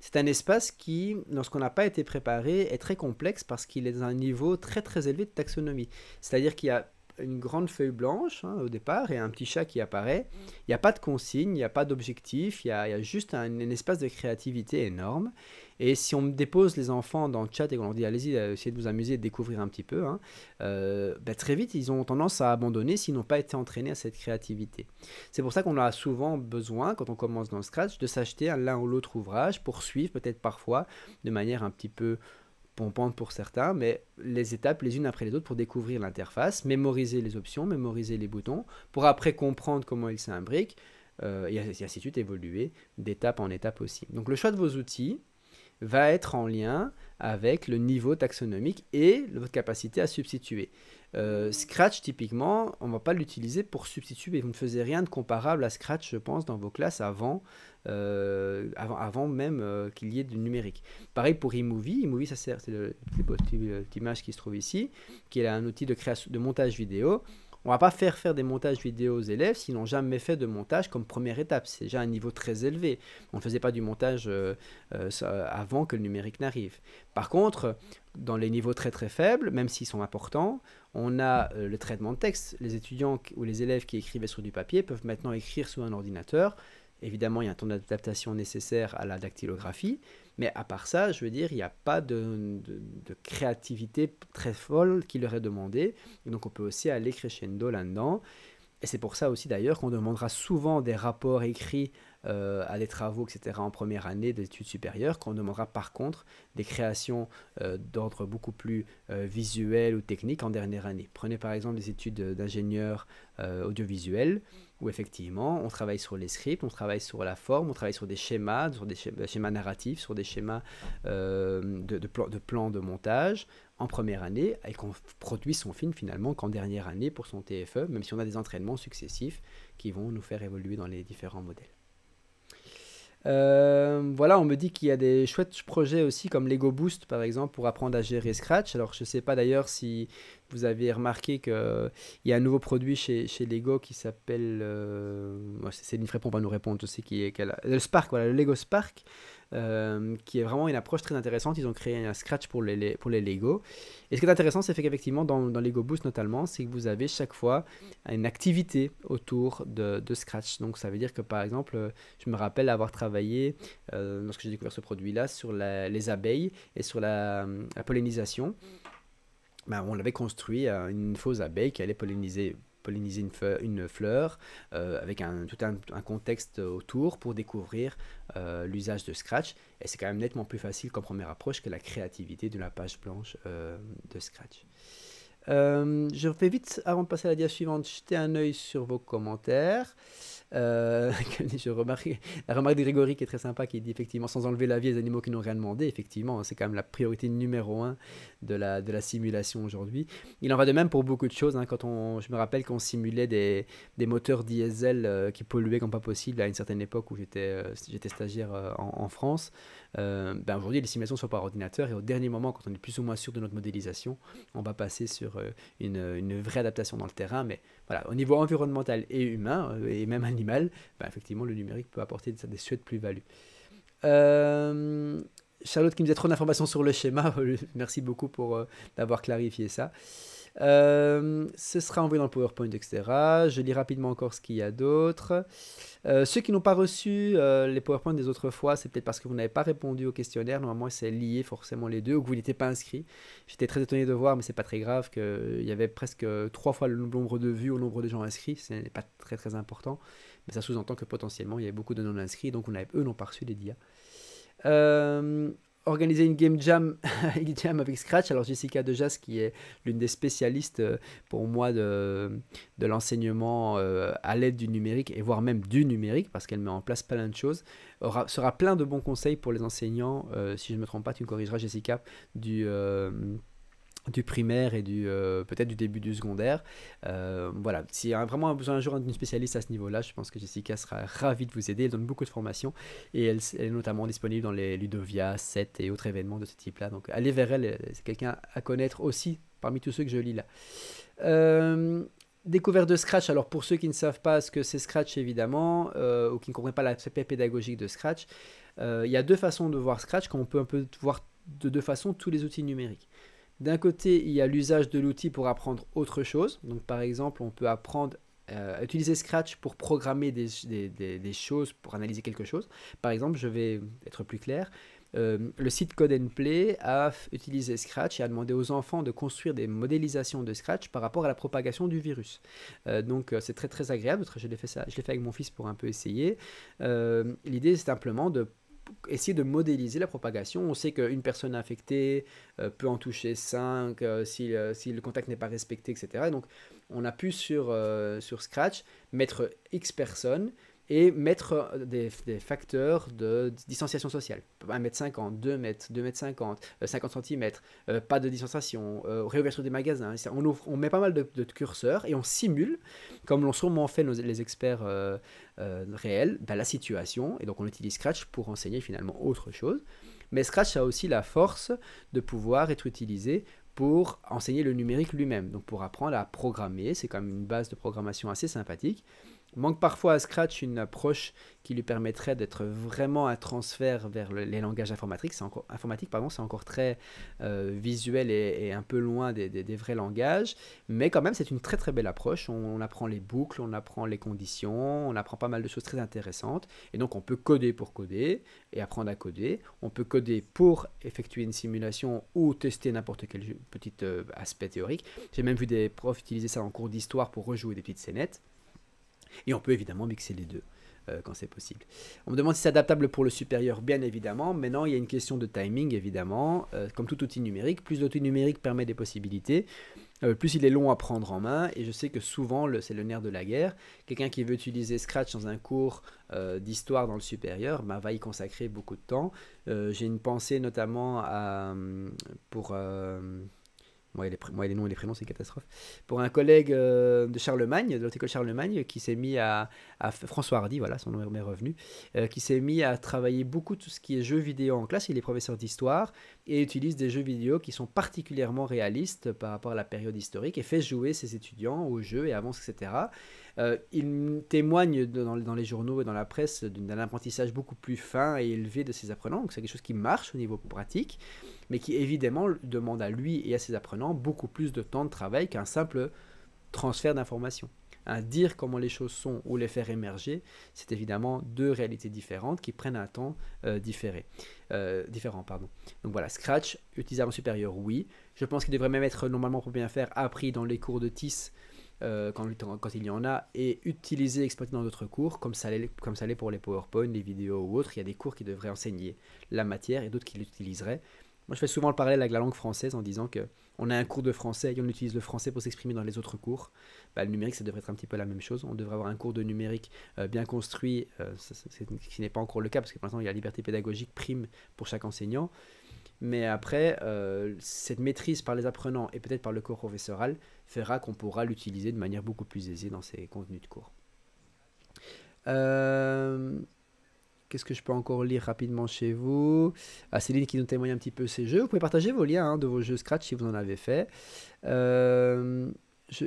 C'est un espace qui, lorsqu'on n'a pas été préparé, est très complexe parce qu'il est à un niveau très très élevé de taxonomie. C'est-à-dire qu'il y a une grande feuille blanche hein, au départ et un petit chat qui apparaît. Il n'y a pas de consigne, il n'y a pas d'objectif, il, y a juste un espace de créativité énorme. Et si on dépose les enfants dans le chat et qu'on leur dit allez-y, euh, essayez de vous amuser de découvrir un petit peu, hein, euh, bah, très vite, ils ont tendance à abandonner s'ils n'ont pas été entraînés à cette créativité. C'est pour ça qu'on a souvent besoin, quand on commence dans Scratch, de s'acheter l'un ou l'autre ouvrage pour suivre peut-être parfois de manière un petit peu pompante pour certains, mais les étapes les unes après les autres pour découvrir l'interface, mémoriser les options, mémoriser les boutons, pour après comprendre comment il s'imbriquent, euh, et ainsi de suite évoluer d'étape en étape aussi. Donc le choix de vos outils, va être en lien avec le niveau taxonomique et votre capacité à substituer. Euh, Scratch, typiquement, on ne va pas l'utiliser pour substituer. Vous ne faisiez rien de comparable à Scratch, je pense, dans vos classes avant, euh, avant, même euh, qu'il y ait du numérique. Pareil pour eMovie. eMovie, c'est l'image qui se trouve ici, qui est un outil de, création, de montage vidéo. On va pas faire faire des montages vidéo aux élèves s'ils n'ont jamais fait de montage comme première étape. C'est déjà un niveau très élevé. On ne faisait pas du montage euh, euh, avant que le numérique n'arrive. Par contre, dans les niveaux très très faibles, même s'ils sont importants, on a euh, le traitement de texte. Les étudiants ou les élèves qui écrivaient sur du papier peuvent maintenant écrire sur un ordinateur. Évidemment, il y a un temps d'adaptation nécessaire à la dactylographie, mais à part ça, je veux dire, il n'y a pas de, créativité très folle qui leur est demandée. donc on peut aussi aller crescendo là-dedans. Et c'est pour ça aussi d'ailleurs qu'on demandera souvent des rapports écrits euh, à des travaux, etc. en première année d'études supérieures, qu'on demandera par contre des créations euh, d'ordre beaucoup plus euh, visuel ou technique en dernière année. Prenez par exemple des études d'ingénieur audiovisuel, où effectivement on travaille sur les scripts, on travaille sur la forme, on travaille sur des schémas, sur des schémas, narratifs, sur des schémas de, plan, de plans de montage, en première année et qu'on produit son film finalement qu'en dernière année pour son TFE, même si on a des entraînements successifs qui vont nous faire évoluer dans les différents modèles. Euh, voilà, on me dit qu'il y a des chouettes projets aussi comme Lego Boost par exemple pour apprendre à gérer Scratch. Alors je ne sais pas d'ailleurs si vous avez remarqué qu'il y a un nouveau produit chez, Lego qui s'appelle... Euh, Céline Frépon va nous répondre, aussi qui est... le Spark, voilà, le Lego Spark. Euh, qui est vraiment une approche très intéressante. Ils ont créé un scratch pour les, pour les Lego. Et ce qui est intéressant, c'est qu'effectivement, dans, dans, Lego Boost notamment, c'est que vous avez chaque fois une activité autour de, de, Scratch. Donc ça veut dire que par exemple, je me rappelle avoir travaillé, euh, lorsque j'ai découvert ce produit-là, sur les abeilles et sur la, pollinisation. Ben, on l'avait construit une fausse abeille qui allait polliniser polliniser une, fleur, euh, avec un, tout un, contexte autour pour découvrir euh, l'usage de Scratch. Et c'est quand même nettement plus facile comme première approche que la créativité de la page blanche euh, de Scratch. je vais vite, avant de passer à la diapositive suivante, jeter un œil sur vos commentaires. Euh, <laughs> je la remarque de Grégory qui est très sympa, qui dit effectivement, sans enlever la vie des animaux qui n'ont rien demandé, effectivement, c'est quand même la priorité numéro un de la, de la simulation aujourd'hui. Il en va de même pour beaucoup de choses. Hein. quand on, je me rappelle qu'on simulait des, des, moteurs diesel euh, qui polluaient comme pas possible à une certaine époque où j'étais euh, j'étais stagiaire en, en France. Euh, ben aujourd'hui les simulations sont par ordinateur et au dernier moment, quand on est plus ou moins sûr de notre modélisation, on va passer sur euh, une, euh, une vraie adaptation dans le terrain. Mais voilà, au niveau environnemental et humain, et même animal, ben, effectivement le numérique peut apporter des suites plus-values. Charlotte qui me disait trop d'informations sur le schéma, <laughs> merci beaucoup pour d'avoir clarifié ça. Euh, ce sera envoyé dans le PowerPoint, etc. Je lis rapidement encore ce qu'il y a d'autre. Euh, ceux qui n'ont pas reçu euh, les PowerPoint des autres fois, c'est peut-être parce que vous n'avez pas répondu au questionnaire. Normalement, c'est lié forcément les deux, ou que vous n'étiez pas inscrit. J'étais très étonné de voir, mais c'est pas très grave, qu'il y avait presque trois fois le nombre de vues au nombre de gens inscrits. Ce n'est pas très très important, mais ça sous-entend que potentiellement, il y avait beaucoup de non-inscrits, donc on avait, eux n'ont pas reçu les DIA organiser une game jam, <laughs> jam avec Scratch. Alors Jessica Dejas, qui est l'une des spécialistes euh, pour moi de, de l'enseignement euh, à l'aide du numérique, et voire même du numérique, parce qu'elle met en place plein de choses, aura, sera plein de bons conseils pour les enseignants. Euh, si je ne me trompe pas, tu me corrigeras Jessica, du du primaire et du euh, peut-être du début du secondaire. Euh, voilà, s'il y a vraiment besoin un jour d'une spécialiste à ce niveau-là, je pense que Jessica sera ravie de vous aider. Elle donne beaucoup de formations et elle, est notamment disponible dans les Ludovia, 7 et autres événements de ce type-là. Donc allez vers elle, c'est quelqu'un à connaître aussi parmi tous ceux que je lis là. Euh, découverte de Scratch, alors pour ceux qui ne savent pas ce que c'est Scratch évidemment, ou qui ne comprennent pas l'aspect pédagogique de Scratch, il y a deux façons de voir Scratch, comme on peut un peu voir de deux façons tous les outils numériques. D'un côté, il y a l'usage de l'outil pour apprendre autre chose. Donc par exemple, on peut apprendre euh, à utiliser Scratch pour programmer des, choses, pour analyser quelque chose. Par exemple, je vais être plus clair. Euh, le site Code Play a utilisé Scratch et a demandé aux enfants de construire des modélisations de Scratch par rapport à la propagation du virus. Euh, donc c'est très très agréable, je l'ai fait, fait avec mon fils pour un peu essayer. L'idée c'est simplement de essayer de modéliser la propagation. On sait qu'une personne infectée euh, peut en toucher 5 euh, euh, si, le contact n'est pas respecté, etc. donc, on a pu sur, sur Scratch mettre X personnes et mettre euh, des, facteurs de distanciation sociale. 1m50, 2 m 2 m 50, 50 cm, pas de distanciation, euh, réouverture des magasins. On, on met pas mal de, curseurs et on simule, comme l'ont sûrement fait les experts euh, réels, ben, la situation. Et donc on utilise Scratch pour enseigner finalement autre chose. Mais Scratch a aussi la force de pouvoir être utilisé pour enseigner le numérique lui-même, donc pour apprendre à programmer. C'est quand même une base de programmation assez sympathique manque parfois à Scratch une approche qui lui permettrait d'être vraiment un transfert vers les langages informatiques. C'est encore, informatique, pardon, c'est encore très euh, visuel et, un peu loin des, vrais langages. Mais quand même, c'est une très très belle approche. On, apprend les boucles, on apprend les conditions, on apprend pas mal de choses très intéressantes. Et donc, on peut coder pour coder et apprendre à coder. On peut coder pour effectuer une simulation ou tester n'importe quel petit euh, aspect théorique. J'ai même vu des profs utiliser ça en cours d'histoire pour rejouer des petites scénettes. Et on peut évidemment mixer les deux euh, quand c'est possible. On me demande si c'est adaptable pour le supérieur, bien évidemment. Maintenant, il y a une question de timing, évidemment. Euh, comme tout outil numérique, plus l'outil numérique permet des possibilités, euh, plus il est long à prendre en main. Et je sais que souvent, c'est le nerf de la guerre. Quelqu'un qui veut utiliser Scratch dans un cours d'histoire dans le supérieur ben, va y consacrer beaucoup de temps. J'ai une pensée notamment à, hum, pour... Moi les, les noms et les prénoms, c'est catastrophe. Pour un collègue euh, de Charlemagne, de l'école Charlemagne, qui s'est mis à, François Hardy, voilà, son nom est revenu, euh, qui s'est mis à travailler beaucoup tout ce qui est jeux vidéo en classe. Il est professeur d'histoire et utilise des jeux vidéo qui sont particulièrement réalistes par rapport à la période historique et fait jouer ses étudiants aux jeux et avance, etc. Euh, il témoigne dans, les journaux et dans la presse d'un apprentissage beaucoup plus fin et élevé de ses apprenants. Donc c'est quelque chose qui marche au niveau pratique, mais qui évidemment demande à lui et à ses apprenants beaucoup plus de temps de travail qu'un simple transfert d'informations. dire comment les choses sont ou les faire émerger, c'est évidemment deux réalités différentes qui prennent un temps euh, différé, euh, différent. Pardon. Donc voilà, Scratch, utilisable supérieur, oui. Je pense qu'il devrait même être normalement pour bien faire appris dans les cours de TIS euh, quand, il y en a, et utiliser exploiter dans d'autres cours, comme ça l'est pour les PowerPoint, les vidéos ou autres. Il y a des cours qui devraient enseigner la matière et d'autres qui l'utiliseraient. Moi, je fais souvent le parallèle avec la langue française en disant que on a un cours de français et on utilise le français pour s'exprimer dans les autres cours. Bah, le numérique, ça devrait être un petit peu la même chose. On devrait avoir un cours de numérique euh, bien construit, euh, ce qui n'est pas encore le cas parce que y a la liberté pédagogique prime pour chaque enseignant. Mais après, euh, cette maîtrise par les apprenants et peut-être par le corps professoral fera qu'on pourra l'utiliser de manière beaucoup plus aisée dans ses contenus de cours. Euh, qu'est-ce que je peux encore lire rapidement chez vous ah, Céline qui nous témoigne un petit peu ces jeux. Vous pouvez partager vos liens hein, de vos jeux Scratch si vous en avez fait. Euh,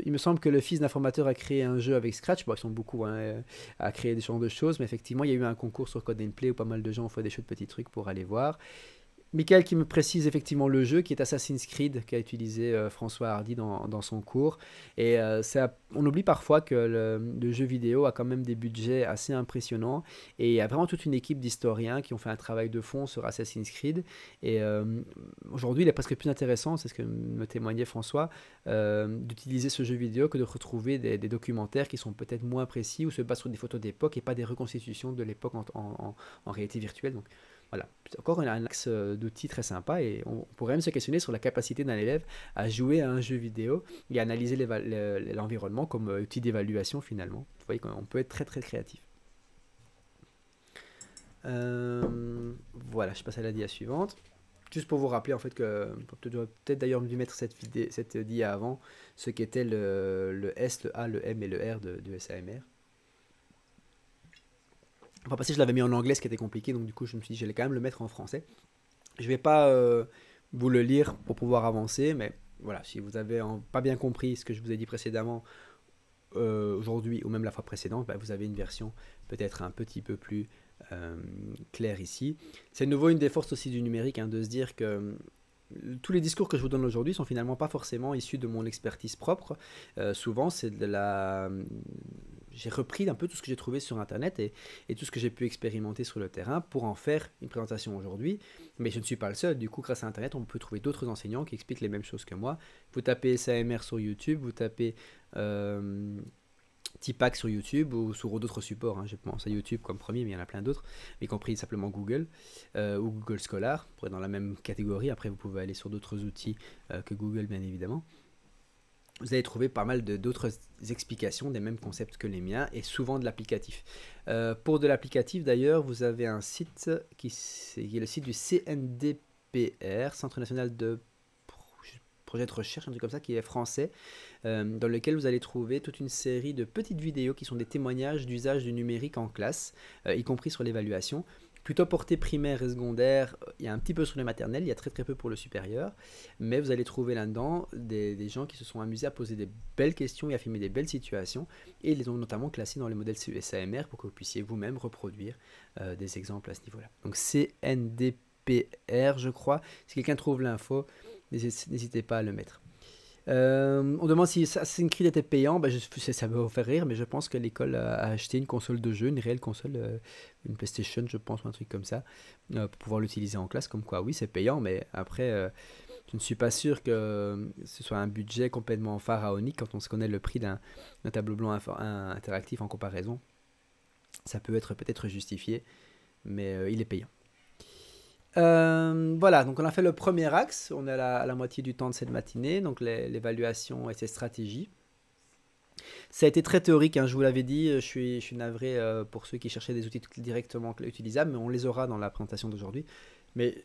il me semble que le fils d'un formateur a créé un jeu avec Scratch. ils sont beaucoup hein, à créer des genres de choses, mais effectivement, il y a eu un concours sur Code and Play où pas mal de gens ont fait des choses de petits trucs pour aller voir. Michael qui me précise effectivement le jeu qui est Assassin's Creed qu'a utilisé euh, François Hardy dans, son cours. Et euh, on oublie parfois que le, jeu vidéo a quand même des budgets assez impressionnants. Et il y a vraiment toute une équipe d'historiens qui ont fait un travail de fond sur Assassin's Creed. Et euh, aujourd'hui, il est presque plus intéressant, c'est ce que me témoignait François, d'utiliser ce jeu vidéo que de retrouver des, documentaires qui sont peut-être moins précis ou se basent sur des photos d'époque et pas des reconstitutions de l'époque en, en réalité virtuelle. Donc, voilà, encore un axe euh, d'outils très sympa et on pourrait même se questionner sur la capacité d'un élève à jouer à un jeu vidéo et analyser l'environnement comme euh, outil d'évaluation finalement. Vous voyez qu'on peut être très très créatif. Euh, voilà, je passe à la dia suivante. Juste pour vous rappeler en fait que peut-être d'ailleurs me mettre cette, cette dia avant, ce qu'était le, le, S, le A, le M et le R du de SAMR. Enfin, parce que je l'avais mis en anglais, ce qui était compliqué, donc du coup, je me suis dit, j'allais quand même le mettre en français. Je ne vais pas euh, vous le lire pour pouvoir avancer, mais voilà, si vous n'avez pas bien compris ce que je vous ai dit précédemment, euh, aujourd'hui ou même la fois précédente, bah, vous avez une version peut-être un petit peu plus euh, claire ici. C'est de nouveau une des forces aussi du numérique, hein, de se dire que tous les discours que je vous donne aujourd'hui sont finalement pas forcément issus de mon expertise propre. souvent, c'est de la, j'ai repris un peu tout ce que j'ai trouvé sur Internet et, tout ce que j'ai pu expérimenter sur le terrain pour en faire une présentation aujourd'hui. Mais je ne suis pas le seul. Du coup, grâce à Internet, on peut trouver d'autres enseignants qui expliquent les mêmes choses que moi. Vous tapez SAMR sur YouTube, vous tapez... Euh, Tipac sur YouTube ou sur d'autres supports. Hein. Je pense à YouTube comme premier, mais il y en a plein d'autres, y compris simplement Google euh, ou Google Scholar, pour être dans la même catégorie. Après, vous pouvez aller sur d'autres outils euh, que Google, bien évidemment vous allez trouver pas mal d'autres explications des mêmes concepts que les miens et souvent de l'applicatif. Euh, pour de l'applicatif d'ailleurs, vous avez un site qui, est le site du CNDPR, Centre national de projet de recherche, un truc comme ça, qui est français, euh, dans lequel vous allez trouver toute une série de petites vidéos qui sont des témoignages d'usage du numérique en classe, euh, y compris sur l'évaluation plutôt portée primaire et secondaire. Il y a un petit peu sur les maternelles, il y a très très peu pour le supérieur. Mais vous allez trouver là-dedans des, gens qui se sont amusés à poser des belles questions et à filmer des belles situations. Et ils les ont notamment classés dans les modèles CESAMR pour que vous puissiez vous-même reproduire euh, des exemples à ce niveau-là. Donc CNDPR, je crois. Si quelqu'un trouve l'info, n'hésitez pas à le mettre. Euh, on demande si Assassin's Creed était payant. Ben, je, ça me fait rire, mais je pense que l'école a acheté une console de jeu, une réelle console, euh, une PlayStation, je pense, ou un truc comme ça, euh, pour pouvoir l'utiliser en classe. Comme quoi, oui, c'est payant, mais après, je ne suis pas sûr que ce soit un budget complètement pharaonique quand on se connaît le prix d'un tableau blanc interactif en comparaison. Ça peut être peut-être justifié, mais il est payant. Euh, voilà, donc on a fait le premier axe, on est à la, moitié du temps de cette matinée, donc l'évaluation et ses stratégies. Ça a été très théorique, hein, je vous l'avais dit, je suis, je suis navré euh, pour ceux qui cherchaient des outils directement utilisables, mais on les aura dans la présentation d'aujourd'hui. Mais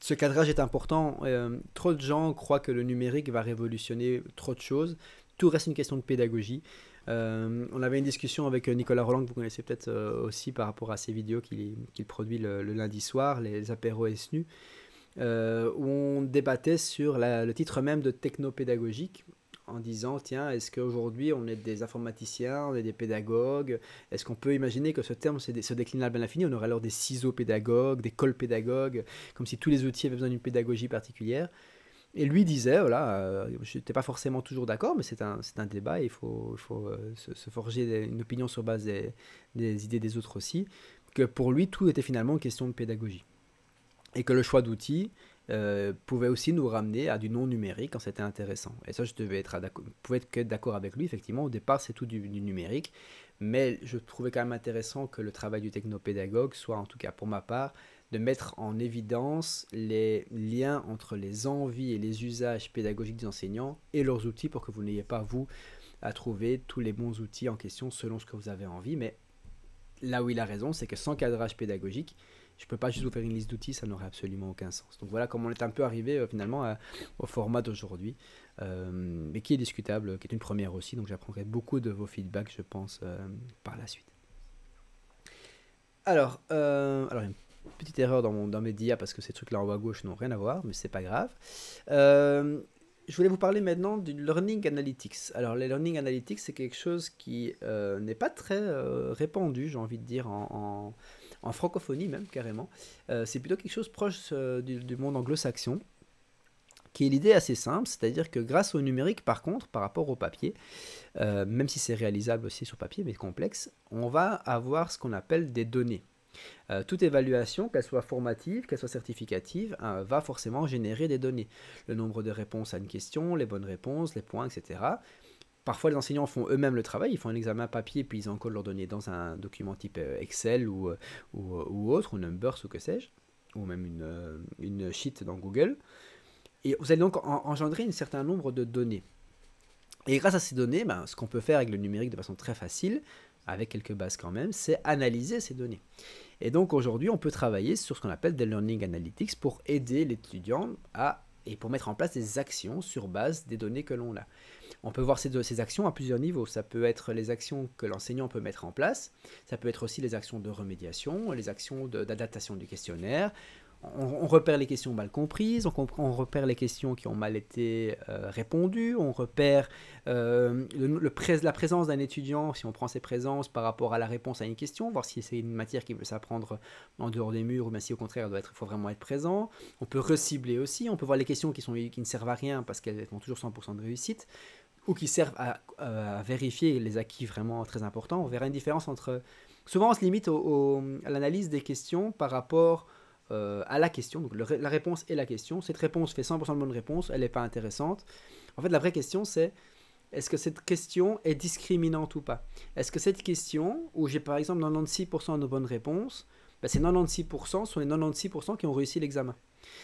ce cadrage est important, euh, trop de gens croient que le numérique va révolutionner trop de choses, tout reste une question de pédagogie. Euh, on avait une discussion avec euh, Nicolas Roland, que vous connaissez peut-être euh, aussi par rapport à ses vidéos qu'il produit le, lundi soir, les apéros SNU, où on débattait sur le titre même de technopédagogique en disant, tiens, est-ce qu'aujourd'hui on est des informaticiens, on est des pédagogues Est-ce qu'on peut imaginer que ce terme se, dé se décline à l'infini On aurait alors des ciseaux pédagogues, des cols pédagogues, comme si tous les outils avaient besoin d'une pédagogie particulière. Et lui disait, voilà, euh, je n'étais pas forcément toujours d'accord, mais c'est un, débat, il faut, euh, se, forger une opinion sur base des, idées des autres aussi, que pour lui, tout était finalement une question de pédagogie. Et que le choix d'outils euh, pouvait aussi nous ramener à du non-numérique quand c'était intéressant. Et ça, je devais être pouvais être d'accord avec lui, effectivement, au départ, c'est tout du numérique, mais je trouvais quand même intéressant que le travail du technopédagogue soit, en tout cas pour ma part, de mettre en évidence les liens entre les envies et les usages pédagogiques des enseignants et leurs outils pour que vous n'ayez pas, vous, à trouver tous les bons outils en question selon ce que vous avez envie. Mais là où il a raison, c'est que sans cadrage pédagogique, je ne peux pas juste vous faire une liste d'outils, ça n'aurait absolument aucun sens. Donc voilà comment on est un peu arrivé euh, finalement au format d'aujourd'hui, euh, mais qui est discutable, qui est une première aussi, donc j'apprendrai beaucoup de vos feedbacks, je pense, euh, par la suite. Alors, alors, petite erreur dans, mon, mes dia parce que ces trucs-là en haut à gauche n'ont rien à voir, mais c'est pas grave. Euh, je voulais vous parler maintenant du Learning Analytics. Alors, le Learning Analytics, c'est quelque chose qui euh, n'est pas très euh, répandu, j'ai envie de dire, en, francophonie même, carrément. c'est plutôt quelque chose proche du, monde anglo-saxon qui est l'idée assez simple, c'est-à-dire que grâce au numérique, par contre, par rapport au papier, même si c'est réalisable aussi sur papier, mais complexe, on va avoir ce qu'on appelle des données. Euh, toute évaluation, qu'elle soit formative, qu'elle soit certificative, hein, va forcément générer des données. Le nombre de réponses à une question, les bonnes réponses, les points, etc. Parfois, les enseignants font eux-mêmes le travail, ils font un examen papier, puis ils encodent leurs données dans un document type euh, Excel euh, ou, autre, ou Numbers ou que sais-je, ou même une, une sheet dans Google. Et vous allez donc engendrer un certain nombre de données. Et grâce à ces données, ben, ce qu'on peut faire avec le numérique de façon très facile, avec quelques bases quand même, c'est analyser ces données. Et donc aujourd'hui, on peut travailler sur ce qu'on appelle des learning analytics pour aider l'étudiant à et pour mettre en place des actions sur base des données que l'on a. On peut voir ces, actions à plusieurs niveaux. Ça peut être les actions que l'enseignant peut mettre en place, ça peut être aussi les actions de remédiation, les actions d'adaptation du questionnaire, on, repère les questions mal comprises, on, on, repère les questions qui ont mal été euh, répondues, on repère euh, le, la présence d'un étudiant, si on prend ses présences par rapport à la réponse à une question, voir si c'est une matière qui veut s'apprendre en dehors des murs ou bien si au contraire il doit faut vraiment être présent. On peut recibler aussi, on peut voir les questions qui, sont, qui ne servent à rien parce qu'elles ont toujours 100% de réussite ou qui servent euh, à, vérifier les acquis vraiment très importants. On verra une différence entre... Souvent on se limite à l'analyse des questions par rapport euh, à la question. Donc, la réponse est la question. Cette réponse fait 100% de bonnes réponses, elle n'est pas intéressante. En fait, la vraie question, c'est est-ce que cette question est discriminante ou pas Est-ce que cette question, où j'ai par exemple 96% de bonnes réponses, ben ces 96% sont les 96% qui ont réussi l'examen.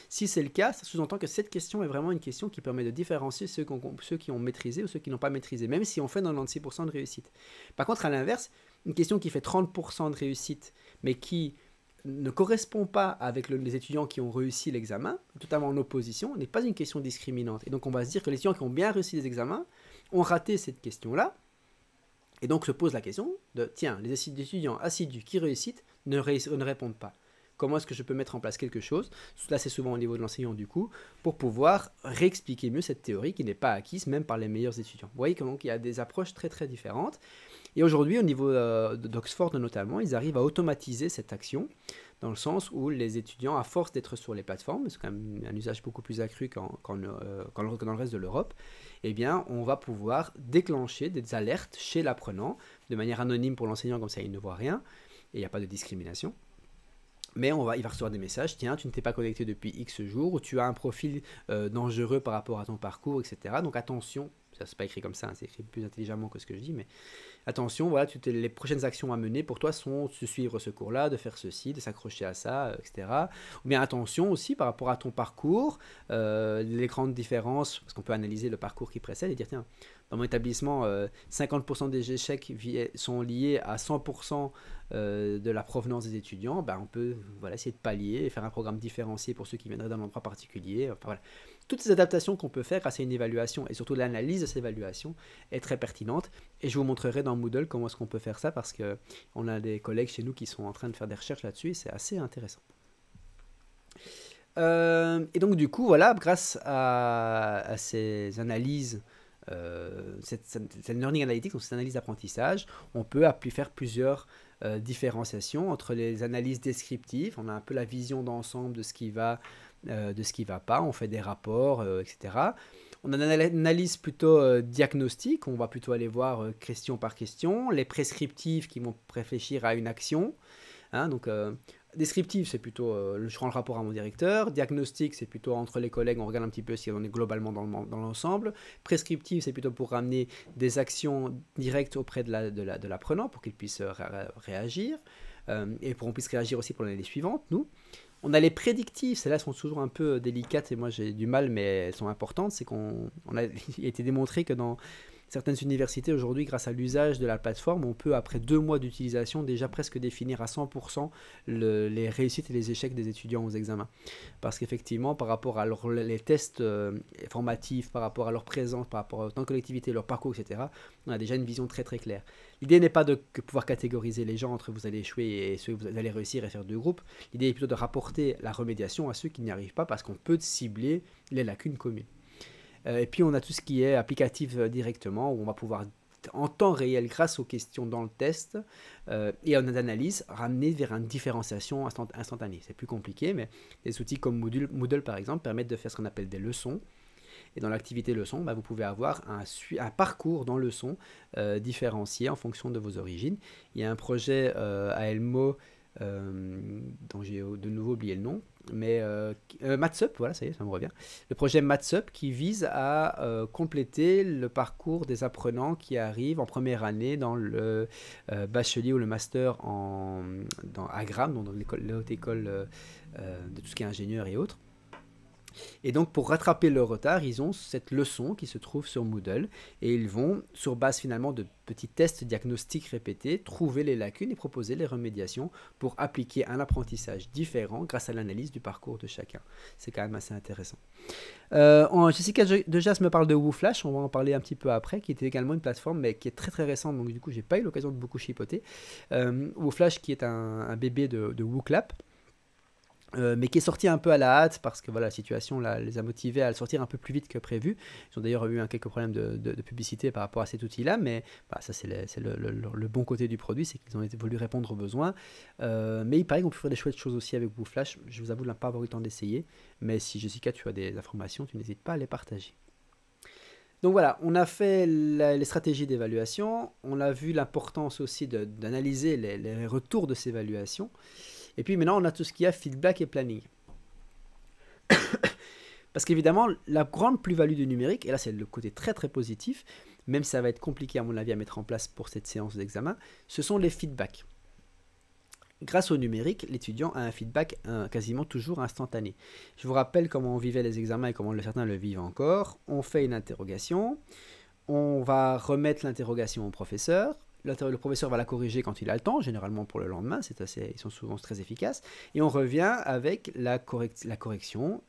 Si c'est le cas, ça sous-entend que cette question est vraiment une question qui permet de différencier ceux ceux qui ont maîtrisé ou ceux qui n'ont pas maîtrisé, même si on fait 96% de réussite. Par contre, à l'inverse, une question qui fait 30% de réussite, mais qui ne correspond pas avec les étudiants qui ont réussi l'examen, notamment en opposition, n'est pas une question discriminante. Et donc on va se dire que les étudiants qui ont bien réussi les examens ont raté cette question-là, et donc se pose la question de, tiens, les étudiants assidus qui réussissent ne, répondent pas. Comment est-ce que je peux mettre en place quelque chose cela c'est souvent au niveau de l'enseignant, du coup, pour pouvoir réexpliquer mieux cette théorie qui n'est pas acquise, même par les meilleurs étudiants. Vous voyez il y a des approches très, très différentes. Et aujourd'hui, au niveau euh, d'Oxford notamment, ils arrivent à automatiser cette action, dans le sens où les étudiants, à force d'être sur les plateformes, c'est quand même un usage beaucoup plus accru qu'en, euh, que dans le reste de l'Europe, eh bien, on va pouvoir déclencher des alertes chez l'apprenant, de manière anonyme pour l'enseignant, comme ça il ne voit rien, et il n'y a pas de discrimination mais on va, il va recevoir des messages, tiens, tu ne t'es pas connecté depuis X jours, ou tu as un profil euh, dangereux par rapport à ton parcours, etc. Donc attention ça c'est pas écrit comme ça, hein. c'est écrit plus intelligemment que ce que je dis, mais attention, voilà, tu les prochaines actions à mener pour toi sont de suivre ce cours-là, de faire ceci, de s'accrocher à ça, etc. Ou bien attention aussi par rapport à ton parcours, euh, les grandes différences, parce qu'on peut analyser le parcours qui précède et dire tiens, dans mon établissement, 50% euh, des échecs sont liés à 100% euh, de la provenance des étudiants, ben, on peut voilà, essayer de pallier faire un programme différencié pour ceux qui viendraient d'un endroit particulier. Enfin, voilà toutes ces adaptations qu'on peut faire grâce à une évaluation et surtout l'analyse de ces évaluations est très pertinente. Et je vous montrerai dans Moodle comment est-ce qu'on peut faire ça parce que on a des collègues chez nous qui sont en train de faire des recherches là-dessus et c'est assez intéressant. Euh, et donc du coup, voilà, grâce à, ces analyses, euh, cette, learning analytics, donc cette analyse d'apprentissage, on peut faire plusieurs euh, différenciations entre les analyses descriptives, on a un peu la vision d'ensemble de ce qui va euh, de ce qui ne va pas, on fait des rapports, euh, etc. On a une analyse plutôt euh, diagnostique, on va plutôt aller voir question par question, les prescriptifs qui vont réfléchir à une action. Hein, donc, descriptif, c'est plutôt je rends le rapport à mon directeur. Diagnostique, c'est plutôt entre les collègues, on regarde un petit peu si on est globalement dans l'ensemble. Prescriptive, Prescriptif, c'est plutôt pour ramener des actions directes auprès de l'apprenant la, de pour qu'il puisse réagir. et pour qu'on puisse réagir aussi pour l'année suivante, nous. On a les prédictifs, celles-là sont toujours un peu délicates et moi j'ai du mal, mais elles sont importantes. C'est qu'on <laughs> a été démontré que dans Certaines universités aujourd'hui, grâce à l'usage de la plateforme, on peut, après deux mois d'utilisation, déjà presque définir à 100% les réussites et les échecs des étudiants aux examens. Parce qu'effectivement, par rapport à leurs les tests euh, formatifs, par rapport à leur présence, par rapport à leur collectivité, leur parcours, etc., on a déjà une vision très très claire. L'idée n'est pas de pouvoir catégoriser les gens entre vous allez échouer et ceux que vous allez réussir et faire deux groupes. L'idée est plutôt de rapporter la remédiation à ceux qui n'y arrivent pas parce qu'on peut cibler les lacunes communes. Euh, et puis on a tout ce qui est applicatif euh, directement, où on va pouvoir en temps réel grâce aux questions dans le test euh, et en analyse ramener vers une différenciation instantanée. C'est plus compliqué, mais des outils comme Moodle, par exemple permettent de faire ce qu'on appelle des leçons. Et dans l'activité leçon, bah, vous pouvez avoir un, parcours dans leçon différencié en fonction de vos origines. Il y a un projet à Elmo dont j'ai de nouveau oublié le nom, mais euh, euh, Matsup, voilà, ça y est, ça me revient. Le projet Matsup qui vise à euh, compléter le parcours des apprenants qui arrivent en première année dans le euh, bachelier ou le master en, dans Agram, donc dans l'école, de tout ce qui est ingénieur et autres. Et donc pour rattraper le retard, ils ont cette leçon qui se trouve sur Moodle et ils vont, sur base finalement de petits tests diagnostiques répétés, trouver les lacunes et proposer les remédiations pour appliquer un apprentissage différent grâce à l'analyse du parcours de chacun. C'est quand même assez intéressant. Euh, Jessica Dejas me parle de WooFlash, on va en parler un petit peu après, qui était également une plateforme mais qui est très très récente, donc du coup j'ai pas eu l'occasion de beaucoup chipoter. Euh, WooFlash qui est un, bébé de, de WooClap. Euh, mais qui est sorti un peu à la hâte parce que la situation les a motivés à le sortir un peu plus vite que prévu. Ils ont d'ailleurs eu quelques problèmes de, publicité par rapport à cet outil-là, mais bah, ça c'est le, bon côté du produit, c'est qu'ils ont voulu répondre aux besoins. Euh, mais il paraît qu'on peut faire des chouettes choses aussi avec Flash. Je vous avoue de ne pas avoir eu le temps d'essayer, mais si Jessica tu as des informations, tu n'hésites pas à les partager. Donc voilà, on a fait les stratégies d'évaluation, on a vu l'importance aussi d'analyser les, retours de ces évaluations. Et puis maintenant, on a tout ce qu'il y a feedback et planning. <coughs> Parce qu'évidemment, la grande plus-value du numérique, et là c'est le côté très très positif, même si ça va être compliqué à mon avis à mettre en place pour cette séance d'examen, ce sont les feedbacks. Grâce au numérique, l'étudiant a un feedback quasiment toujours instantané. Je vous rappelle comment on vivait les examens et comment certains le vivent encore. On fait une interrogation, on va remettre l'interrogation au professeur, le, professeur va la corriger quand il a le temps, généralement pour le lendemain, c'est assez, ils sont souvent très efficaces, et on revient avec la, la correction,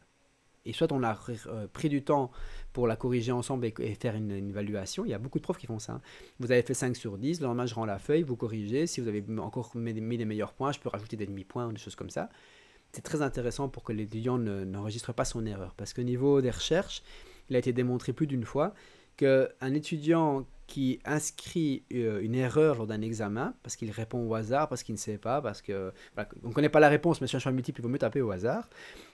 et soit on a euh, pris du temps pour la corriger ensemble et, faire une, évaluation. Il y a beaucoup de profs qui font ça. Hein. Vous avez fait 5 sur 10, le lendemain je rends la feuille, vous corrigez. Si vous avez encore mis, des meilleurs points, je peux rajouter des demi-points ou des choses comme ça. C'est très intéressant pour que l'étudiant n'enregistre pas son erreur parce qu'au niveau des recherches, il a été démontré plus d'une fois qu'un étudiant qui inscrit euh, une erreur lors d'un examen, parce qu'il répond au hasard, parce qu'il ne sait pas, parce que on ne connaît pas la réponse, mais sur un choix multiple, il vaut mieux taper au hasard,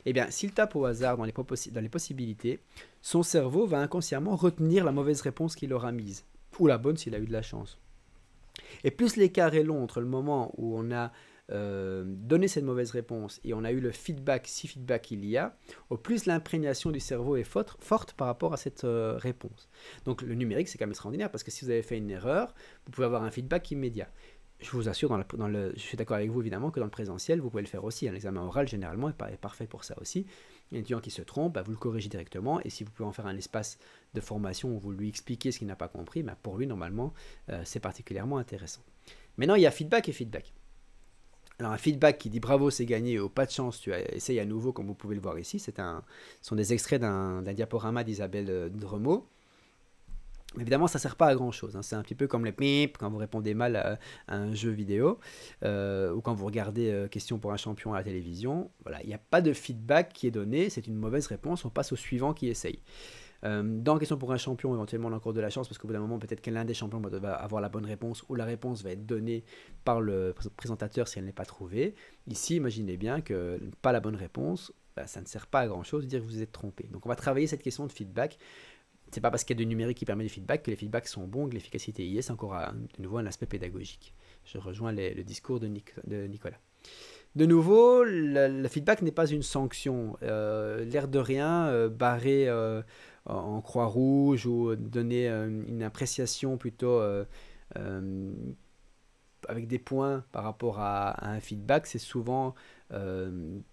eh bien, s'il tape au hasard dans les, dans les possibilités, son cerveau va inconsciemment retenir la mauvaise réponse qu'il aura mise, ou la bonne s'il a eu de la chance. Et plus l'écart est long entre le moment où on a euh, donner cette mauvaise réponse et on a eu le feedback, si feedback il y a, au plus l'imprégnation du cerveau est forte, forte par rapport à cette euh, réponse. Donc le numérique, c'est quand même extraordinaire parce que si vous avez fait une erreur, vous pouvez avoir un feedback immédiat. Je vous assure, dans, le, je suis d'accord avec vous évidemment que dans le présentiel, vous pouvez le faire aussi. Un examen oral, généralement, est, parfait pour ça aussi. Un étudiant qui se trompe, bah, vous le corrigez directement. Et si vous pouvez en faire un espace de formation où vous lui expliquez ce qu'il n'a pas compris, bah, pour lui, normalement, euh, c'est particulièrement intéressant. Maintenant, il y a feedback et feedback. Alors un feedback qui dit bravo c'est gagné ou oh, pas de chance tu essayes à nouveau comme vous pouvez le voir ici c'est un ce sont des extraits d'un diaporama d'Isabelle euh, Dremo. Évidemment, ça ne sert pas à grand chose. Hein. C'est un petit peu comme les pip quand vous répondez mal à, un jeu vidéo euh, ou quand vous regardez euh, question pour un champion à la télévision. Voilà, il n'y a pas de feedback qui est donné. C'est une mauvaise réponse. On passe au suivant qui essaye. Euh, dans Question pour un champion, éventuellement, on a encore de la chance parce qu'au bout d'un moment, peut-être que l'un des champions va avoir la bonne réponse ou la réponse va être donnée par le présentateur si elle n'est pas trouvée. Ici, imaginez bien que pas la bonne réponse, bah, ça ne sert pas à grand-chose de dire que vous êtes trompé. Donc on va travailler cette question de feedback. C'est pas parce qu'il y a du numérique qui permet du feedback que les feedbacks sont bons, que l'efficacité y est. C'est encore un, de nouveau un aspect pédagogique. Je rejoins le discours de, Nicolas. De nouveau, le, feedback n'est pas une sanction. Euh, l'air de rien, barré euh, barrer euh, en Croix-Rouge ou euh, donner euh, une appréciation plutôt euh, avec des points par rapport à, un feedback, c'est souvent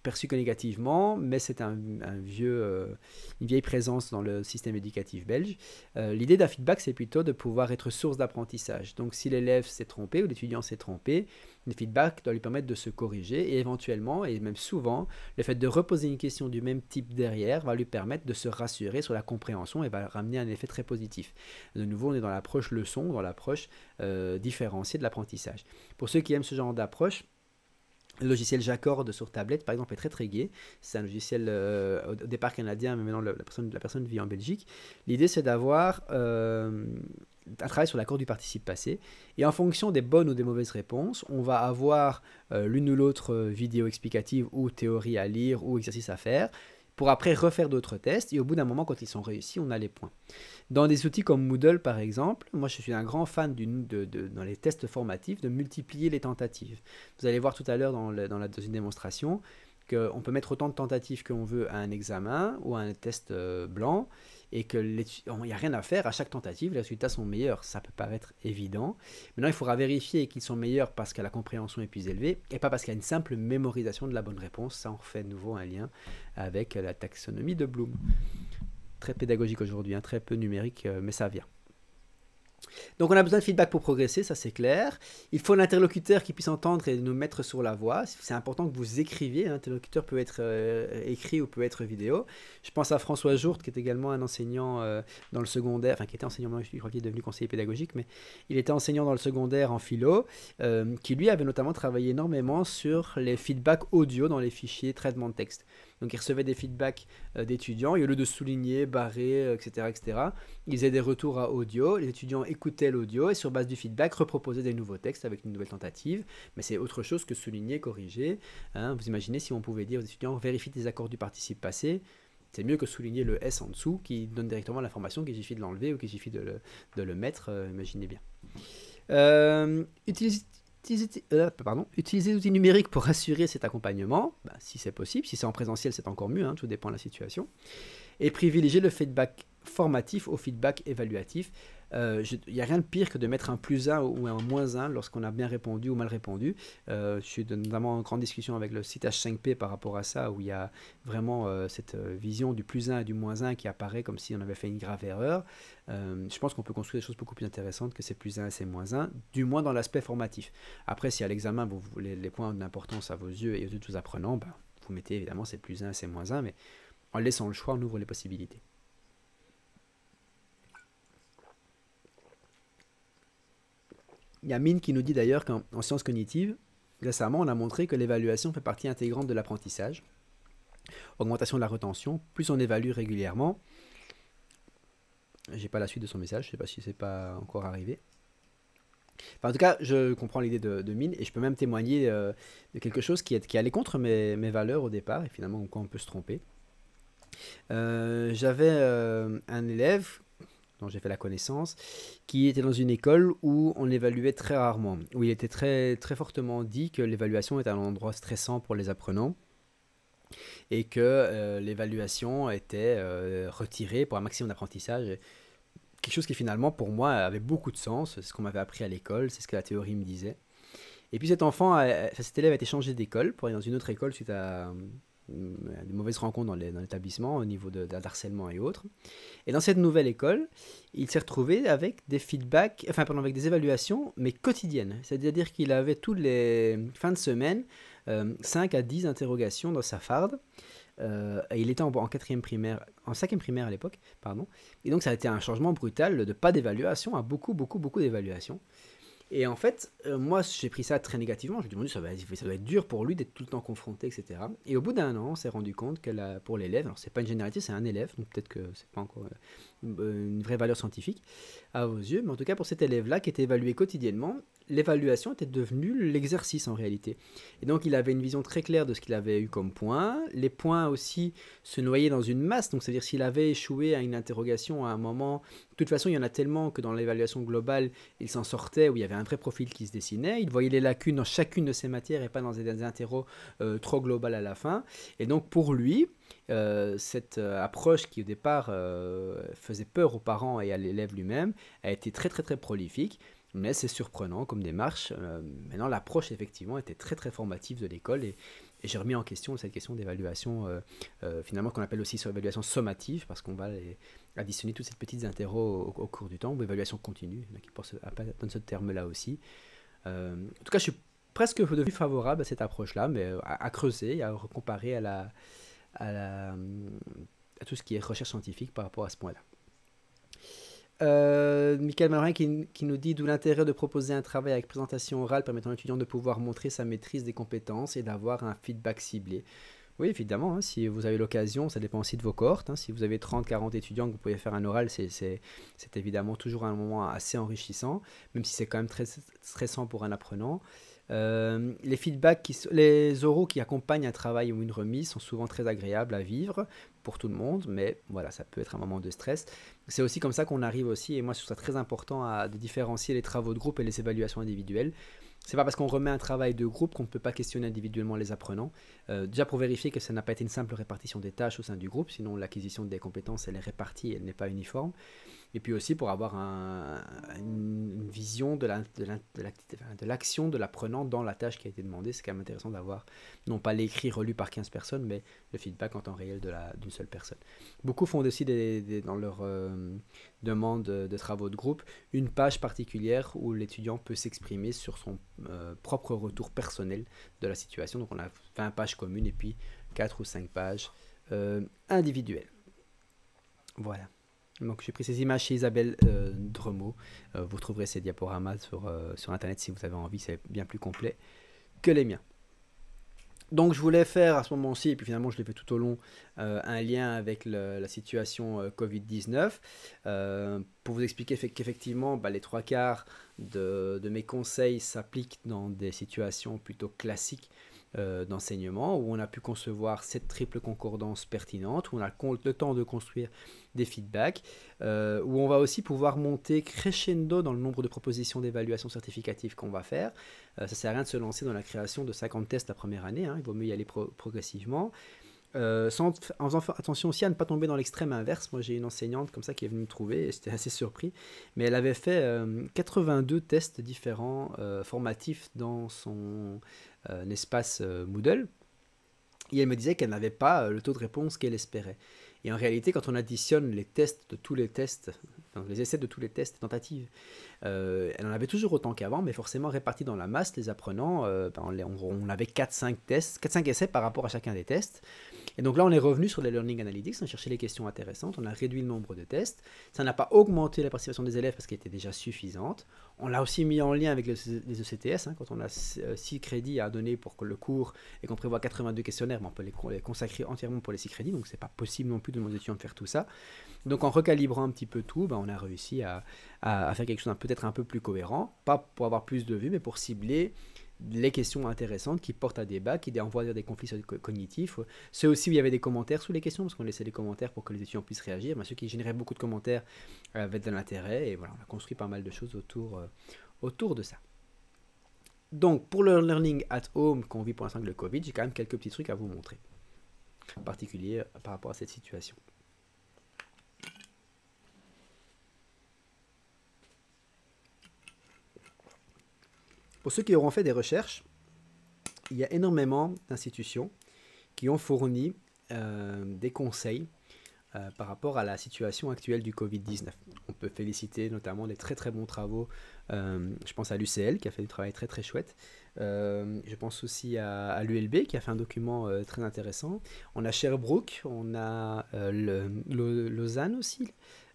perçu que négativement, mais c'est un, une vieille présence dans le système éducatif belge. L'idée d'un feedback, c'est plutôt de pouvoir être source d'apprentissage. Donc si l'élève s'est trompé ou l'étudiant s'est trompé, le feedback doit lui permettre de se corriger et éventuellement, et même souvent, le fait de reposer une question du même type derrière va lui permettre de se rassurer sur la compréhension et va ramener un effet très positif. De nouveau, on est dans l'approche leçon, dans l'approche euh, différenciée de l'apprentissage. Pour ceux qui aiment ce genre d'approche, le logiciel J'accorde sur tablette, par exemple, est très très gai. C'est un logiciel euh, au départ canadien, mais maintenant la personne, la personne vit en Belgique. L'idée, c'est d'avoir euh, un travail sur l'accord du participe passé. Et en fonction des bonnes ou des mauvaises réponses, on va avoir euh, l'une ou l'autre euh, vidéo explicative ou théorie à lire ou exercice à faire pour après refaire d'autres tests. Et au bout d'un moment, quand ils sont réussis, on a les points. Dans des outils comme Moodle, par exemple, moi je suis un grand fan dans les tests formatifs de multiplier les tentatives. Vous allez voir tout à l'heure dans, dans, dans une démonstration qu'on peut mettre autant de tentatives qu'on veut à un examen ou à un test euh, blanc et qu'il n'y a rien à faire, à chaque tentative, les résultats sont meilleurs. Ça peut paraître évident. Maintenant, il faudra vérifier qu'ils sont meilleurs parce que la compréhension est plus élevée et pas parce qu'il y a une simple mémorisation de la bonne réponse. Ça, en fait de nouveau un lien avec la taxonomie de Bloom. Très pédagogique aujourd'hui, un hein, très peu numérique, euh, mais ça vient. Donc on a besoin de feedback pour progresser, ça c'est clair. Il faut un interlocuteur qui puisse entendre et nous mettre sur la voie. C'est important que vous écriviez. Un interlocuteur peut être euh, écrit ou peut être vidéo. Je pense à François Jourde qui est également un enseignant euh, dans le secondaire, enfin qui était enseignant, je crois qu'il est devenu conseiller pédagogique, mais il était enseignant dans le secondaire en philo, euh, qui lui avait notamment travaillé énormément sur les feedbacks audio dans les fichiers traitement de texte. Donc ils recevaient des feedbacks euh, d'étudiants et au lieu de souligner, barrer, etc., euh, etc., ils faisaient des retours à audio. Les étudiants écoutaient l'audio et sur base du feedback reproposaient des nouveaux textes avec une nouvelle tentative. Mais c'est autre chose que souligner, corriger. Hein. vous imaginez si on pouvait dire aux étudiants vérifie les accords du participe passé c'est mieux que souligner le S en dessous qui donne directement l'information qu'il suffit de l'enlever ou qu'il suffit de le, mettre, euh, imaginez bien. Euh, utiliser, l'outil numérique numériques pour assurer cet accompagnement, bah, si c'est possible. Si c'est en présentiel, c'est encore mieux, hein, tout dépend de la situation. Et privilégier le feedback formatif au feedback évaluatif. Il euh, n'y a rien de pire que de mettre un plus 1 ou un moins 1 lorsqu'on a bien répondu ou mal répondu. Euh, je suis notamment en grande discussion avec le site H5P par rapport à ça, où il y a vraiment euh, cette vision du plus 1 et du moins 1 qui apparaît comme si on avait fait une grave erreur. je pense qu'on peut construire des choses beaucoup plus intéressantes que ces plus 1 et ces moins 1, du moins dans l'aspect formatif. Après, si à l'examen, vous voulez les points d'importance à vos yeux et aux yeux de tous apprenants, ben, vous mettez évidemment ces plus 1 et ces moins 1, mais en laissant le choix, on ouvre les possibilités. Il y a Mine qui nous dit d'ailleurs qu'en sciences cognitives, récemment, on a montré que l'évaluation fait partie intégrante de l'apprentissage. Augmentation de la retention, plus on évalue régulièrement. J'ai pas la suite de son message, je sais pas si c'est pas encore arrivé. en tout cas, je comprends l'idée de, Mine et je peux même témoigner euh, de quelque chose qui, est, qui allait contre mes, valeurs au départ et finalement, quand on peut se tromper. Euh, j'avais euh, un élève dont j'ai fait la connaissance, qui était dans une école où on évaluait très rarement, où il était très, très fortement dit que l'évaluation est un endroit stressant pour les apprenants et que euh, l'évaluation était euh, retirée pour un maximum d'apprentissage. Quelque chose qui finalement pour moi avait beaucoup de sens, c'est ce qu'on m'avait appris à l'école, c'est ce que la théorie me disait. Et puis cet enfant, cet élève a été changé d'école pour aller dans une autre école suite à, euh, des mauvaises rencontres dans l'établissement au niveau de, harcèlement et autres. Et dans cette nouvelle école, il s'est retrouvé avec des feedbacks, avec des évaluations, mais quotidiennes. C'est-à-dire qu'il avait toutes les fins de semaine 5 euh, à 10 interrogations dans sa farde. Euh, et il était en, en, quatrième primaire, en cinquième primaire à l'époque, pardon. Et donc ça a été un changement brutal de pas d'évaluation à beaucoup, beaucoup, beaucoup d'évaluation. Et en fait, euh, moi, j'ai pris ça très négativement. Je lui ai dit, ça, va, ça doit être dur pour lui d'être tout le temps confronté, etc. Et au bout d'un an, on s'est rendu compte que pour l'élève, alors c'est pas une généralité, c'est un élève, donc peut-être que c'est pas encore une, euh, une vraie valeur scientifique à vos yeux, mais en tout cas pour cet élève-là qui était évalué quotidiennement, l'évaluation était devenue l'exercice en réalité. Et donc il avait une vision très claire de ce qu'il avait eu comme point. Les points aussi se noyaient dans une masse, donc c'est-à-dire s'il avait échoué à une interrogation à un moment, de toute façon il y en a tellement que dans l'évaluation globale, il s'en sortait où il y avait un vrai profil qui se dessinait, il voyait les lacunes dans chacune de ces matières et pas dans des interros euh, trop globales à la fin. Et donc pour lui, euh, cette euh, approche qui au départ faisait peur aux parents et à l'élève lui-même a été très très très prolifique. Mais c'est surprenant comme démarche. Euh, maintenant, l'approche, effectivement, était très très formative de l'école et, j'ai remis en question cette question d'évaluation, euh, euh, finalement, qu'on appelle aussi évaluation sommative, parce qu'on va additionner toutes ces petites interro au, cours du temps, ou évaluation continue, qui porte à ce terme-là aussi. en tout cas, je suis presque devenu favorable à cette approche-là, mais à, creuser creuser, à comparer à tout ce qui est recherche scientifique par rapport à ce point-là. Euh, Michael qui, nous dit d'où l'intérêt de proposer un travail avec présentation orale permettant à l'étudiant de pouvoir montrer sa maîtrise des compétences et d'avoir un feedback ciblé. Oui, évidemment, hein, si vous avez l'occasion, ça dépend aussi de vos cohortes. Hein. si vous avez 30-40 étudiants que vous pouvez faire un oral, c'est évidemment toujours un moment assez enrichissant, même si c'est quand même très stressant pour un apprenant. Euh, les feedbacks, les oraux qui accompagnent un travail ou une remise sont souvent très agréables à vivre pour tout le monde, mais voilà, ça peut être un moment de stress. C'est aussi comme ça qu'on arrive aussi, et moi je trouve ça très important à, de différencier les travaux de groupe et les évaluations individuelles. C'est pas parce qu'on remet un travail de groupe qu'on ne peut pas questionner individuellement les apprenants. Euh, déjà pour vérifier que ça n'a pas été une simple répartition des tâches au sein du groupe, sinon l'acquisition des compétences elle est répartie, elle n'est pas uniforme et puis aussi pour avoir une, vision de l'action de, de l'apprenant dans la tâche qui a été demandée. C'est quand même intéressant d'avoir non pas l'écrit relu par 15 personnes, mais le feedback en temps réel d'une seule personne. Beaucoup font aussi dans leur euh, demande de travaux de groupe une page particulière où l'étudiant peut s'exprimer sur son euh, propre retour personnel de la situation. Donc on a 20 pages communes et puis 4 ou 5 pages euh, individuelles. Voilà. Donc j'ai pris ces images chez Isabelle euh, euh vous trouverez ces diaporamas euh, sur, internet si vous avez envie, c'est bien plus complet que les miens. Donc je voulais faire à ce moment-ci, et puis finalement je l'ai fait tout au long, euh, un lien avec la situation Covid-19, pour vous expliquer qu'effectivement bah, les trois quarts de mes conseils s'appliquent dans des situations plutôt classiques euh, d'enseignement, où on a pu concevoir cette triple concordance pertinente, où on a le temps de construire des feedbacks, euh, où on va aussi pouvoir monter crescendo dans le nombre de propositions d'évaluation certificative qu'on va faire. Euh, ça ne sert à rien de se lancer dans la création de 50 tests la première année, hein, il vaut mieux y aller progressivement. sans, en faisant attention aussi à ne pas tomber dans l'extrême inverse. Moi, j'ai une enseignante comme ça qui est venue me trouver et j'étais assez surpris. Mais elle avait fait 82 tests différents formatifs dans son, euh, un espace euh, Moodle. Et elle me disait qu'elle n'avait pas euh, le taux de réponse qu'elle espérait. Et en réalité, quand on additionne les tests de tous les tests, les essais de tous les tests tentatives, elle en avait toujours autant qu'avant, mais forcément répartis dans la masse, les apprenants, ben, on, on, avait 4-5 tests, 4-5 essais par rapport à chacun des tests. Et donc là, on est revenu sur les learning analytics, on a cherché les questions intéressantes, on a réduit le nombre de tests, ça n'a pas augmenté la participation des élèves parce qu'elle était déjà suffisante. On l'a aussi mis en lien avec les ECTS, e hein, quand on a 6 euh, crédits à donner pour que le cours et qu'on prévoit 82 questionnaires, on peut les, consacrer entièrement pour les 6 crédits, donc n'est pas possible non plus de nos étudiants de faire tout ça. Donc en recalibrant un petit peu tout, ben, on a réussi à, faire quelque chose peut-être un peu plus cohérent, pas pour avoir plus de vues, mais pour cibler les questions intéressantes qui portent à débat, qui envoient des conflits cognitifs. Ceux aussi où il y avait des commentaires sous les questions, parce qu'on laissait des commentaires pour que les étudiants puissent réagir. Mais ceux qui généraient beaucoup de commentaires euh, avaient de l'intérêt. Et voilà, on a construit pas mal de choses autour, euh, autour de ça. Donc, pour le learning at home qu'on vit pour l'instant avec le Covid, j'ai quand même quelques petits trucs à vous montrer, en particulier euh, par rapport à cette situation. Pour ceux qui auront fait des recherches, il y a énormément d'institutions qui ont fourni euh, des conseils euh, par rapport à la situation actuelle du Covid-19. On peut féliciter notamment des très très bons travaux, euh, je pense à l'UCL qui a fait du travail très très chouette, je pense aussi à, l'ULB qui a fait un document très intéressant, on a Sherbrooke, on a Lausanne aussi,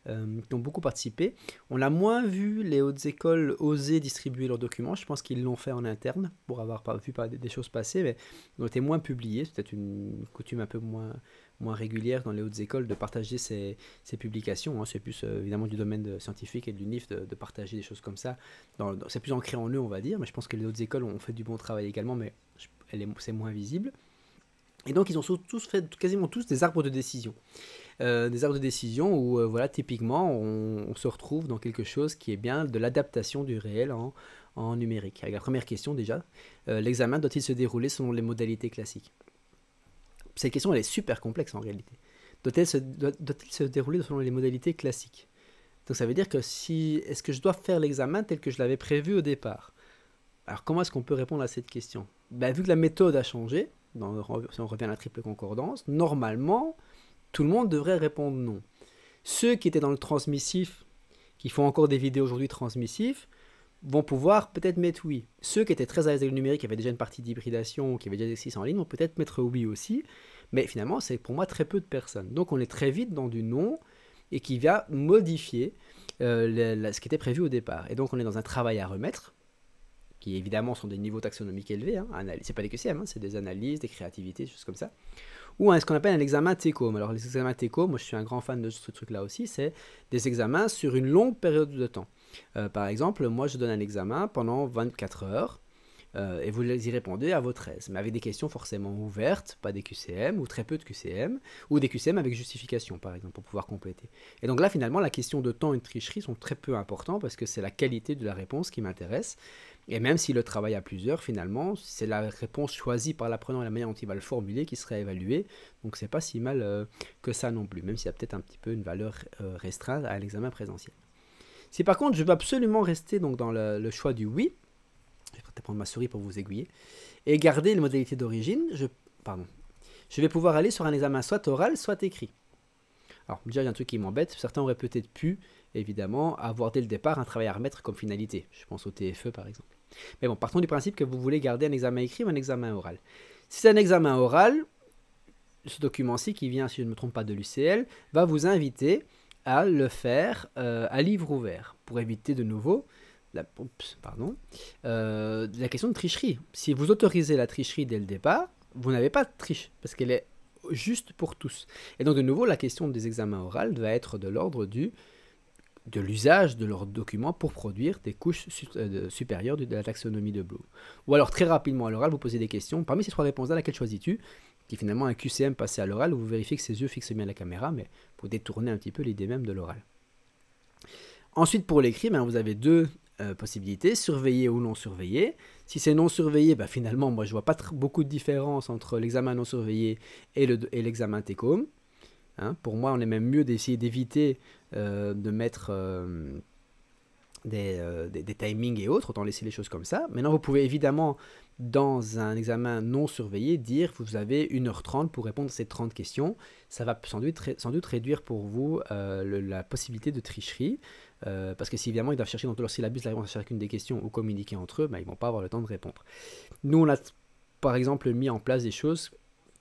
euh, qui ont beaucoup participé. On a moins vu les hautes écoles oser distribuer leurs documents. Je pense qu'ils l'ont fait en interne pour avoir vu des choses passer, mais ils ont été moins publiés. C'est peut-être une coutume un peu moins, moins régulière dans les hautes écoles de partager ces, ces publications. Hein. C'est plus euh, évidemment du domaine scientifique et du NIF de, partager des choses comme ça. c'est plus ancré en eux, on va dire, mais je pense que les hautes écoles ont fait du bon travail également, mais c'est moins visible. Et donc ils ont tous fait quasiment tous des arbres de décision. Euh, des arbres de décision où euh, voilà typiquement on, se retrouve dans quelque chose qui est bien de l'adaptation du réel en, numérique. Avec la première question déjà, euh, l'examen doit-il se dérouler selon les modalités classiques Cette question elle est super complexe en réalité. Doit-il se, se dérouler selon les modalités classiques Donc ça veut dire que si est-ce que je dois faire l'examen tel que je l'avais prévu au départ Alors comment est-ce qu'on peut répondre à cette question ben, Vu que la méthode a changé, si on revient à la triple concordance, normalement, tout le monde devrait répondre non. Ceux qui étaient dans le transmissif, qui font encore des vidéos aujourd'hui transmissifs, vont pouvoir peut-être mettre oui. Ceux qui étaient très à l'aise avec le numérique, qui avaient déjà une partie d'hybridation, qui avaient déjà des en ligne, vont peut-être mettre oui aussi. Mais finalement, c'est pour moi très peu de personnes. Donc on est très vite dans du non et qui vient modifier euh, ce qui était prévu au départ. Et donc on est dans un travail à remettre qui évidemment sont des niveaux taxonomiques élevés, hein, c'est pas des QCM, hein, c'est des analyses, des créativités, des choses comme ça, ou ce qu'on appelle un examen TECOM. Alors les examens TECOM, moi je suis un grand fan de ce truc-là aussi, c'est des examens sur une longue période de temps. Euh, par exemple, moi je donne un examen pendant 24 heures, euh, et vous y répondez à votre aise, mais avec des questions forcément ouvertes, pas des QCM ou très peu de QCM, ou des QCM avec justification par exemple pour pouvoir compléter. Et donc là finalement la question de temps et de tricherie sont très peu importants parce que c'est la qualité de la réponse qui m'intéresse. Et même si le travail à plusieurs, finalement, c'est la réponse choisie par l'apprenant et la manière dont il va le formuler qui sera évaluée. Donc c'est pas si mal euh, que ça non plus, même s'il y a peut-être un petit peu une valeur euh, restreinte à l'examen présentiel. Si par contre je veux absolument rester donc, dans le, choix du oui, je vais prendre ma souris pour vous aiguiller, et garder les modalités d'origine, je, pardon, je vais pouvoir aller sur un examen soit oral, soit écrit. Alors déjà il y a un truc qui m'embête, certains auraient peut-être pu évidemment, avoir dès le départ un travail à remettre comme finalité. Je pense au TFE par exemple. Mais bon, partons du principe que vous voulez garder un examen écrit ou un examen oral. Si c'est un examen oral, ce document-ci, qui vient, si je ne me trompe pas, de l'UCL, va vous inviter à le faire euh, à livre ouvert, pour éviter de nouveau la, euh, la question de tricherie. Si vous autorisez la tricherie dès le départ, vous n'avez pas de triche, parce qu'elle est juste pour tous. Et donc de nouveau, la question des examens oraux va être de l'ordre du de l'usage de leurs documents pour produire des couches euh, supérieures de la taxonomie de Blue. Ou alors très rapidement à l'oral, vous posez des questions. Parmi ces trois réponses-là, laquelle choisis-tu Qui finalement un QCM passé à l'oral où vous vérifiez que ses yeux fixent bien la caméra, mais pour détourner un petit peu l'idée même de l'oral. Ensuite, pour l'écrit, ben, vous avez deux euh, possibilités, surveiller ou non surveiller. Si c'est non surveillé, ben, finalement, moi, je vois pas beaucoup de différence entre l'examen non surveillé et l'examen TECOM. Hein, pour moi, on est même mieux d'essayer d'éviter euh, de mettre euh, euh, des, timings et autres, autant laisser les choses comme ça. Maintenant, vous pouvez évidemment, dans un examen non surveillé, dire vous avez 1h30 pour répondre à ces 30 questions. Ça va sans doute, sans doute réduire pour vous la possibilité de tricherie, parce que si évidemment ils doivent chercher dans tout leur syllabus la réponse à chacune des questions ou communiquer entre eux, ben, ils ne vont pas avoir le temps de répondre. Nous, on a par exemple mis en place des choses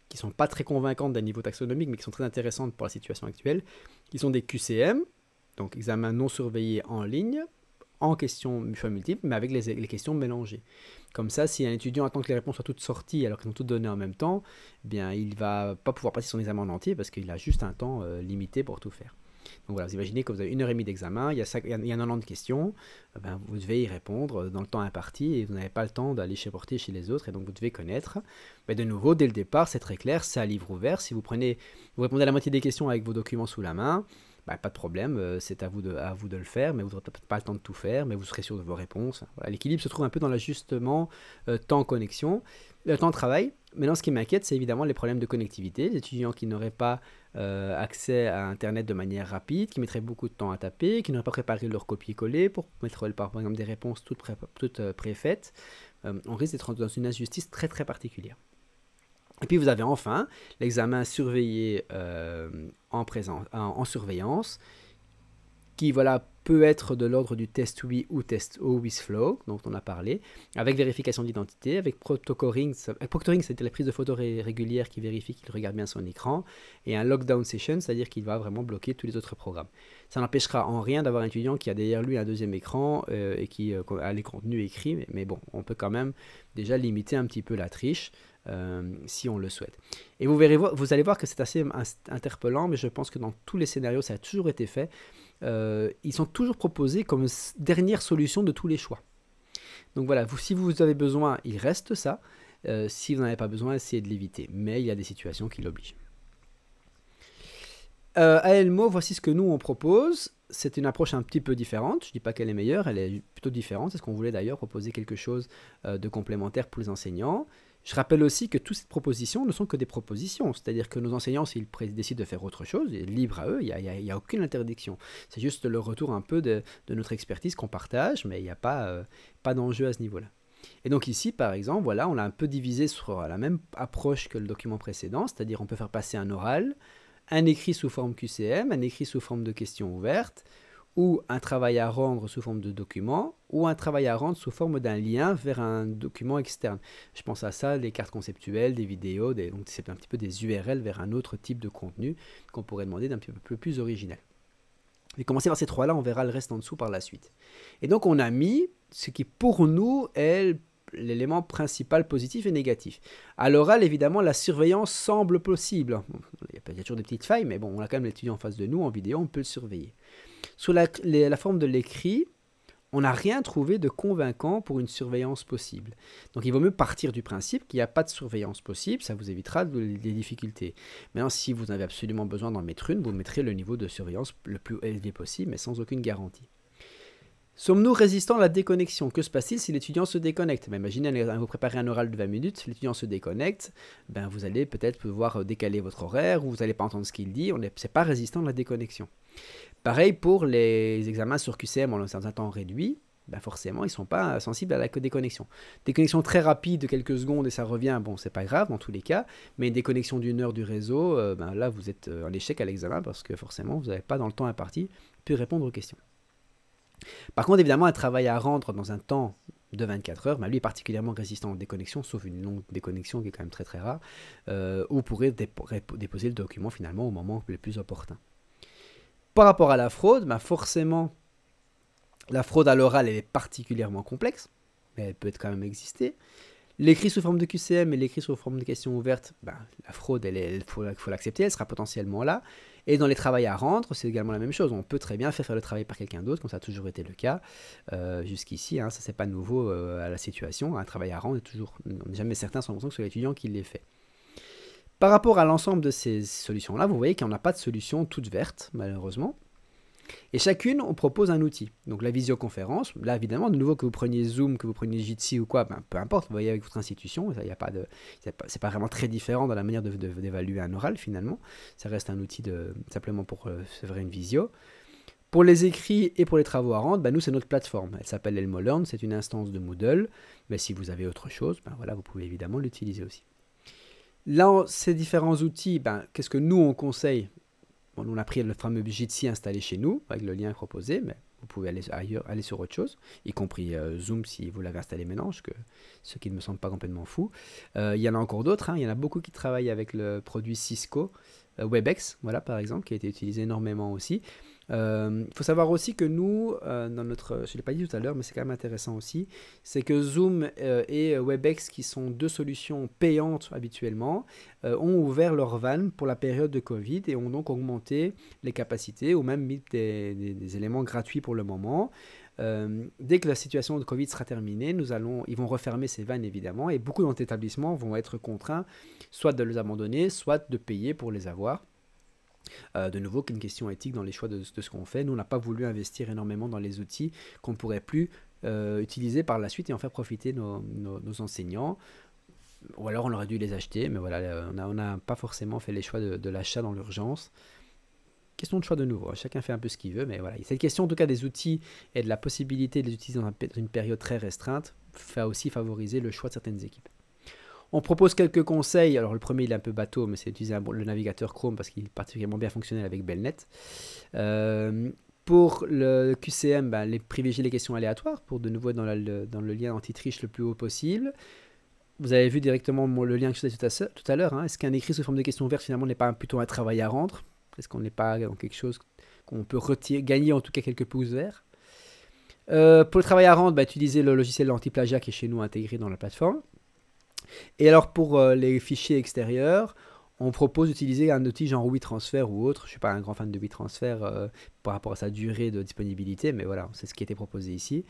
qui ne sont pas très convaincantes d'un niveau taxonomique, mais qui sont très intéressantes pour la situation actuelle qui sont des QCM, donc examen non surveillés en ligne, en questions multiples, mais avec les, questions mélangées. Comme ça, si un étudiant attend que les réponses soient toutes sorties alors qu'elles sont toutes données en même temps, il eh bien, il va pas pouvoir passer son examen en entier parce qu'il a juste un temps euh, limité pour tout faire. Donc voilà, vous imaginez que vous avez une heure et demie d'examen, il y a, un an de questions, eh ben, vous devez y répondre dans le temps imparti et vous n'avez pas le temps d'aller chez porter chez les autres et donc vous devez connaître. Mais de nouveau, dès le départ, c'est très clair, c'est à livre ouvert. Si vous prenez, vous répondez à la moitié des questions avec vos documents sous la main, bah, pas de problème, euh, c'est à vous de, à vous de le faire, mais vous n'aurez peut-être pas le temps de tout faire, mais vous serez sûr de vos réponses. L'équilibre se trouve un peu dans l'ajustement euh, temps-connexion, le euh, temps de travail. Maintenant, ce qui m'inquiète, c'est évidemment les problèmes de connectivité. Les étudiants qui n'auraient pas euh, accès à Internet de manière rapide, qui mettrait beaucoup de temps à taper, qui n'auraient pas préparé leur copier-coller pour mettre euh, par, exemple des réponses toutes, toutes euh, préfaites, on risque d'être dans une injustice très très particulière. Et puis vous avez enfin l'examen surveillé en surveillance, qui voilà peut être de l'ordre du test oui ou test O with flow, dont on a parlé, avec vérification d'identité, avec proctoring, euh, proctoring c'était la prise de photo régulière qui vérifie qu'il regarde bien son écran, et un lockdown session, c'est-à-dire qu'il va vraiment bloquer tous les autres programmes. Ça n'empêchera en rien d'avoir un étudiant qui a derrière lui un deuxième écran euh, et qui euh, a les contenus écrits, mais, bon, on peut quand même déjà limiter un petit peu la triche. si on le souhaite. Et vous, verrez, vous allez voir que c'est assez interpellant, mais je pense que dans tous les scénarios, ça a toujours été fait. Euh, ils sont toujours proposés comme dernière solution de tous les choix. Donc voilà, si vous avez besoin, il reste ça. Euh, si vous n'en avez pas besoin, essayez de l'éviter. Mais il y a des situations qui l'obligent. Euh, à Elmo, voici ce que nous on propose. C'est une approche un petit peu différente. Je ne dis pas qu'elle est meilleure, elle est plutôt différente. C'est ce qu'on voulait d'ailleurs proposer quelque chose euh, de complémentaire pour les enseignants. Je rappelle aussi que toutes ces propositions ne sont que des propositions, c'est-à-dire que nos enseignants, s'ils décident de faire autre chose, libres à eux, il n'y a, aucune interdiction. C'est juste le retour un peu de, notre expertise qu'on partage, mais il n'y a pas, euh, pas d'enjeu à ce niveau-là. Et donc ici, par exemple, voilà, on l'a un peu divisé sur la même approche que le document précédent, c'est-à-dire on peut faire passer un oral, un écrit sous forme QCM, un écrit sous forme de questions ouvertes, ou un travail à rendre sous forme de document, ou un travail à rendre sous forme d'un lien vers un document externe. Je pense à ça, les cartes conceptuelles, des vidéos, des, donc c'est un petit peu des URL vers un autre type de contenu qu'on pourrait demander d'un petit peu plus original. Mais commencer par ces trois-là, on verra le reste en dessous par la suite. Et donc on a mis ce qui pour nous est l'élément principal positif et négatif. À l'oral, évidemment, la surveillance semble possible. Il y a toujours des petites failles, mais bon, on a quand même l'étudiant en face de nous, en vidéo, on peut le surveiller. Sous la, forme de l'écrit, on n'a rien trouvé de convaincant pour une surveillance possible. Donc il vaut mieux partir du principe qu'il n'y a pas de surveillance possible, ça vous évitera des difficultés. Maintenant, si vous avez absolument besoin d'en mettre une, vous mettrez le niveau de surveillance le plus élevé possible, mais sans aucune garantie. Sommes-nous résistants à la déconnexion Que se passe-t-il si l'étudiant se déconnecte Mais ben, Imaginez, vous préparez un oral de 20 minutes, l'étudiant se déconnecte, ben vous allez peut-être pouvoir euh, décaler votre horaire, ou vous n'allez pas entendre ce qu'il dit, ce n'est pas résistant à la déconnexion. Pareil pour les examens sur QCM en un temps réduit, ben forcément, ils ne sont pas euh, sensibles à la déconnexion. Déconnexion très rapide de quelques secondes et ça revient, bon, c'est pas grave en tous les cas, mais une déconnexion d'une heure du réseau, euh, ben là, vous êtes en échec à l'examen parce que forcément, vous n'avez pas dans le temps imparti pu répondre aux questions. Par contre, évidemment, un travail à rendre dans un temps de 24 heures, mais bah, lui est particulièrement résistant aux déconnexions, sauf une longue déconnexion qui est quand même très très rare, euh, où pourrait déposer le document finalement au moment le plus opportun. Par rapport à la fraude, bah, forcément, la fraude à l'oral est particulièrement complexe, mais elle peut être quand même exister. L'écrit sous forme de QCM et l'écrit sous forme de questions ouvertes, bah, la fraude, il faut l'accepter, elle sera potentiellement là. Et dans les travaux à rendre, c'est également la même chose. On peut très bien faire faire le travail par quelqu'un d'autre, comme ça a toujours été le cas euh, jusqu'ici. Hein, ça, c'est pas nouveau euh, à la situation. Un travail à rendre est toujours, on n'est jamais certain sans que ce l'étudiant qui l'ait fait. Par rapport à l'ensemble de ces solutions-là, vous voyez qu'on n'a pas de solution toute verte, malheureusement. Et chacune, on propose un outil. Donc la visioconférence, là évidemment, de nouveau que vous preniez Zoom, que vous preniez Jitsi ou quoi, ben, peu importe, vous voyez avec votre institution, ce a pas de, c'est pas vraiment très différent dans la manière d'évaluer un oral finalement. Ça reste un outil de, simplement pour euh, une visio. Pour les écrits et pour les travaux à rendre, ben, nous c'est notre plateforme. Elle s'appelle Elmo c'est une instance de Moodle. Mais si vous avez autre chose, ben, voilà, vous pouvez évidemment l'utiliser aussi. Là, ces différents outils, qu'est-ce que nous on conseille on a pris le fameux Jitsi installé chez nous, avec le lien proposé, mais vous pouvez aller ailleurs, aller sur autre chose, y compris euh, Zoom si vous l'avez installé maintenant, ce qui ne me semble pas complètement fou. Euh, il y en a encore d'autres, hein. il y en a beaucoup qui travaillent avec le produit Cisco, euh, WebEx, voilà par exemple, qui a été utilisé énormément aussi. Il euh, faut savoir aussi que nous, euh, dans notre, je ne l'ai pas dit tout à l'heure, mais c'est quand même intéressant aussi, c'est que Zoom euh, et WebEx, qui sont deux solutions payantes habituellement, ont ouvert leurs vannes pour la période de Covid et ont donc augmenté les capacités ou même mis des, éléments gratuits pour le moment. dès que la situation de Covid sera terminée, nous allons, ils vont refermer ces vannes évidemment et beaucoup d'établissements vont être contraints soit de les abandonner, soit de payer pour les avoir. Euh, de nouveau, qu'une question éthique dans les choix de, ce qu'on fait. Nous, on n'a pas voulu investir énormément dans les outils qu'on ne pourrait plus euh, utiliser par la suite et en faire profiter nos, enseignants. Ou alors, on aurait dû les acheter, mais voilà, euh, on n'a pas forcément fait les choix de, l'achat dans l'urgence. Question de choix de nouveau, hein. chacun fait un peu ce qu'il veut, mais voilà. Cette question en tout cas des outils et de la possibilité de les utiliser dans une période très restreinte fait aussi favoriser le choix de certaines équipes. On propose quelques conseils. Alors le premier, il est un peu bateau, mais c'est d'utiliser le navigateur Chrome parce qu'il est particulièrement bien fonctionnel avec Belnet. Euh, pour le QCM, ben, les privilégier les questions aléatoires pour de nouveau dans, le, lien anti-triche le plus haut possible. Vous avez vu directement le lien que je faisais tout à, à l'heure. Hein. Est-ce qu'un écrit sous forme de questions vertes finalement n'est pas plutôt un travail à rendre Est-ce qu'on n'est pas dans quelque chose qu'on peut gagner en tout cas quelques pouces verts euh, Pour le travail à rendre, ben, utiliser utilisez le logiciel anti-plagiat qui est chez nous intégré dans la plateforme. Et alors pour euh, les fichiers extérieurs, on propose d'utiliser un outil genre WeTransfer ou autre. Je ne suis pas un grand fan de WeTransfer transfert euh, par rapport à sa durée de disponibilité, mais voilà, c'est ce qui était proposé ici.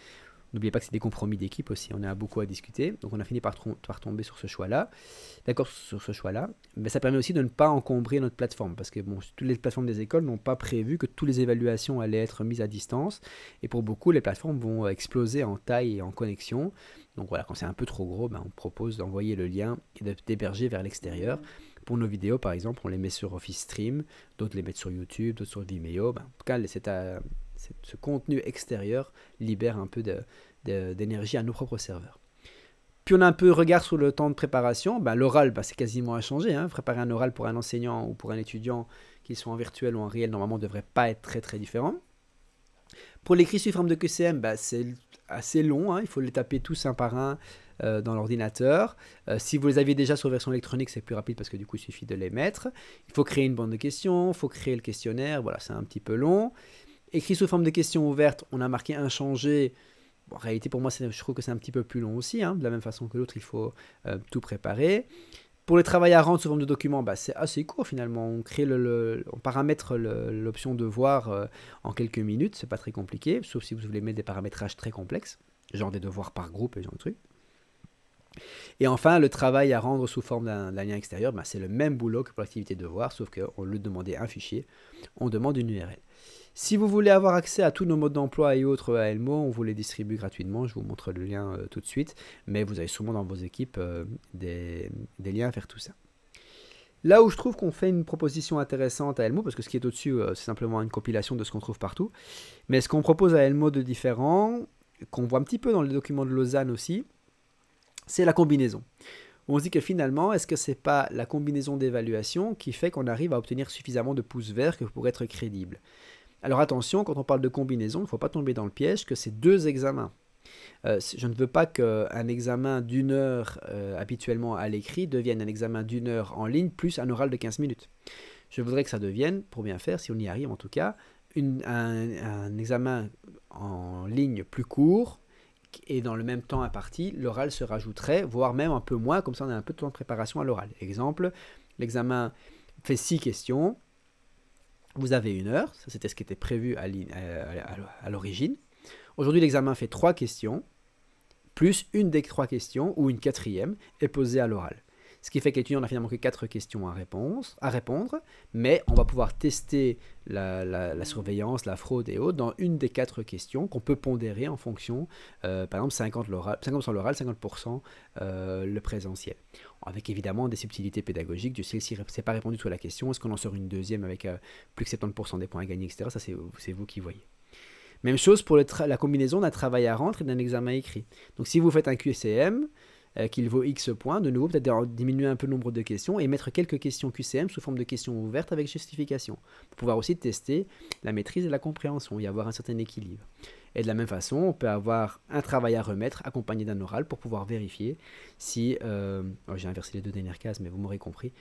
N'oubliez pas que c'est des compromis d'équipe aussi, on a beaucoup à discuter. Donc on a fini par, tomber sur ce choix-là. D'accord sur ce choix-là. Mais ça permet aussi de ne pas encombrer notre plateforme. Parce que bon, toutes les plateformes des écoles n'ont pas prévu que toutes les évaluations allaient être mises à distance. Et pour beaucoup, les plateformes vont exploser en taille et en connexion. Donc voilà, quand c'est un peu trop gros, ben, on propose d'envoyer le lien et d'héberger vers l'extérieur. Pour nos vidéos, par exemple, on les met sur Office Stream, d'autres les mettent sur YouTube, d'autres sur Vimeo. Ben, en tout cas, c'est à, ce contenu extérieur libère un peu d'énergie à nos propres serveurs. Puis on a un peu regard sur le temps de préparation. Ben, l'oral, ben, c'est quasiment inchangé. Hein. Préparer un oral pour un enseignant ou pour un étudiant, qu'il soit en virtuel ou en réel, normalement ne devrait pas être très très différent. Pour l'écrit sous forme de QCM, ben, c'est assez long. Hein. Il faut les taper tous un par un euh, dans l'ordinateur. Euh, si vous les avez déjà sur version électronique, c'est plus rapide parce que du coup, il suffit de les mettre. Il faut créer une bande de questions, il faut créer le questionnaire. Voilà, c'est un petit peu long. Écrit sous forme de questions ouvertes, on a marqué un changé. en réalité, pour moi, je trouve que c'est un petit peu plus long aussi. Hein, de la même façon que l'autre, il faut euh, tout préparer. Pour le travail à rendre sous forme de document, bah, c'est assez court finalement. On, crée paramètre l'option devoir euh, en quelques minutes. C'est pas très compliqué, sauf si vous voulez mettre des paramétrages très complexes, genre des devoirs par groupe et genre de trucs. Et enfin, le travail à rendre sous forme d'un lien extérieur, bah, c'est le même boulot que pour l'activité devoir, sauf qu'on lui demandait un fichier, on demande une URL. Si vous voulez avoir accès à tous nos modes d'emploi et autres à Elmo, on vous les distribue gratuitement. Je vous montre le lien euh, tout de suite. Mais vous avez souvent dans vos équipes euh, des, liens liens faire tout ça. Là où je trouve qu'on fait une proposition intéressante à Elmo, parce que ce qui est au-dessus, euh, c'est simplement une compilation de ce qu'on trouve partout. Mais ce qu'on propose à Elmo de différent, qu'on voit un petit peu dans les documents de Lausanne aussi, c'est la combinaison. On se dit que finalement, est-ce que c'est pas la combinaison d'évaluation qui fait qu'on arrive à obtenir suffisamment de pouces verts pour être crédible alors attention, quand on parle de combinaison, il ne faut pas tomber dans le piège que c'est deux examens. Euh, je ne veux pas qu'un examen d'une heure euh, habituellement à l'écrit devienne un examen d'une heure en ligne plus un oral de 15 minutes. Je voudrais que ça devienne, pour bien faire, si on y arrive en tout cas, un, examen en ligne plus court, et dans le même temps imparti, l'oral se rajouterait, voire même un peu moins, comme ça on a un peu de temps de préparation à l'oral. Exemple, l'examen fait 6 questions, vous avez une heure, ça c'était ce qui était prévu à l'origine. Aujourd'hui, l'examen fait trois questions, plus une des trois questions, ou une quatrième, est posée à l'oral. Ce qui fait que l'étudiant n'a finalement que 4 questions à, réponse, à répondre, mais on va pouvoir tester la, surveillance, la fraude et autres dans une des 4 questions qu'on peut pondérer en fonction, euh, par exemple 50 l'oral, 50% l'oral, 50% euh, le présentiel. Avec évidemment des subtilités pédagogiques, du si c'est pas répondu sur la question, est-ce qu'on en sort une deuxième avec euh, plus que 70% des points à gagner, etc. Ça c'est vous qui voyez. Même chose pour la combinaison d'un travail à rendre et d'un examen écrit. Donc si vous faites un QCM, euh, qu'il vaut X points. De nouveau, peut-être diminuer un peu le nombre de questions et mettre quelques questions QCM sous forme de questions ouvertes avec justification, pour pouvoir aussi tester la maîtrise et la compréhension y avoir un certain équilibre. Et de la même façon, on peut avoir un travail à remettre accompagné d'un oral pour pouvoir vérifier si... Euh, oh, j'ai inversé les deux dernières cases, mais vous m'aurez compris.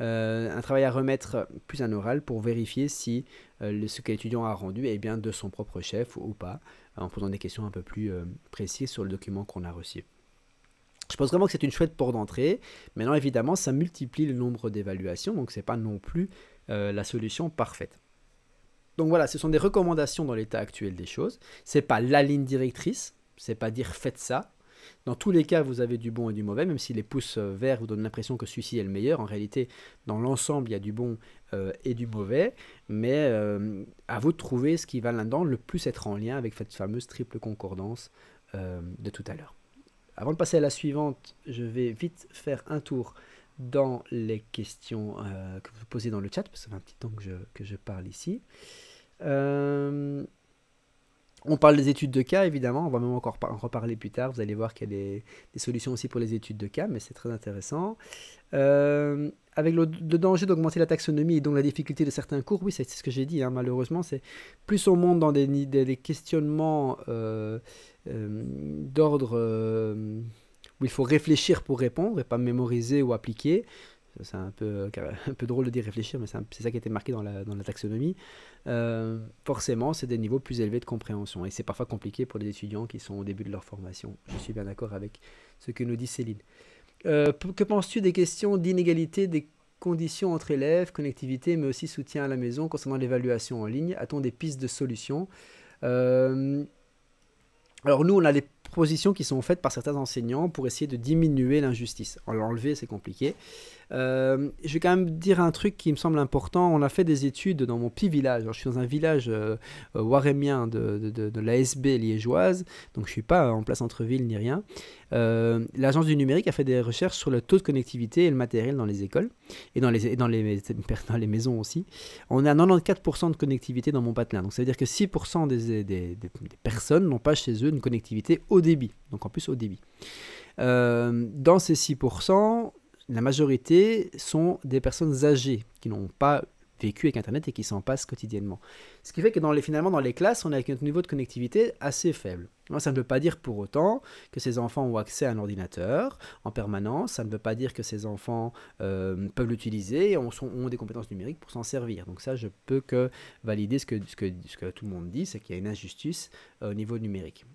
Euh, un travail à remettre plus un oral pour vérifier si ce que l'étudiant a rendu est bien de son propre chef ou pas, en posant des questions un peu plus précises sur le document qu'on a reçu. Je pense vraiment que c'est une chouette porte d'entrée. Maintenant, évidemment, ça multiplie le nombre d'évaluations, donc ce n'est pas non plus euh, la solution parfaite. Donc voilà, ce sont des recommandations dans l'état actuel des choses. Ce n'est pas la ligne directrice, c'est pas dire faites ça. Dans tous les cas, vous avez du bon et du mauvais, même si les pouces euh, verts vous donnent l'impression que celui-ci est le meilleur. En réalité, dans l'ensemble, il y a du bon euh, et du mauvais. Mais à vous de trouver ce qui va là-dedans le plus être en lien avec cette fameuse triple concordance de tout à l'heure. Avant de passer à la suivante, je vais vite faire un tour dans les questions euh, que vous posez dans le chat, parce que ça fait un petit temps que je, parle ici. Euh, on parle des études de cas, évidemment, on va même encore en reparler plus tard, vous allez voir qu'il y a des, solutions aussi pour les études de cas, mais c'est très intéressant. Euh, avec le, danger d'augmenter la taxonomie et donc la difficulté de certains cours, oui, c'est ce que j'ai dit, hein, malheureusement, c'est plus on monte dans des, des questionnements euh, d'ordre euh, où il faut réfléchir pour répondre et pas mémoriser ou appliquer. C'est un peu, euh, <laughs> un peu drôle de dire réfléchir, mais c'est ça qui a été marqué dans la, taxonomie. forcément, c'est des niveaux plus élevés de compréhension. Et c'est parfois compliqué pour les étudiants qui sont au début de leur formation. Je suis bien d'accord avec ce que nous dit Céline. que penses-tu des questions d'inégalité des conditions entre élèves, connectivité, mais aussi soutien à la maison concernant l'évaluation en ligne A-t-on des pistes de solutions alors nous, on a des propositions qui sont faites par certains enseignants pour essayer de diminuer l'injustice. L'enlever, c'est compliqué. Euh, je vais quand même dire un truc qui me semble important. On a fait des études dans mon petit village. je suis dans un village euh, euh, warémien de, de, de, l'ASB liégeoise, donc je suis pas en place entre villes ni rien. L'agence du numérique a fait des recherches sur le taux de connectivité et le matériel dans les écoles et dans les, dans les, <laughs> les maisons aussi. On a 94% de connectivité dans mon patelin. Donc ça veut dire que 6% des, des, personnes n'ont pas chez eux une connectivité au débit. Donc en plus au débit. dans ces 6%, la majorité sont des personnes âgées qui n'ont pas vécu avec Internet et qui s'en passent quotidiennement. Ce qui fait que dans les, finalement, dans les classes, on a un niveau de connectivité assez faible. Ça ne veut pas dire pour autant que ces enfants ont accès à un ordinateur en permanence, ça ne veut pas dire que ces enfants euh, peuvent l'utiliser et ont, des compétences numériques pour s'en servir. Donc ça, je peux que valider ce que, tout le monde dit, c'est qu'il y a une injustice euh, au niveau numérique.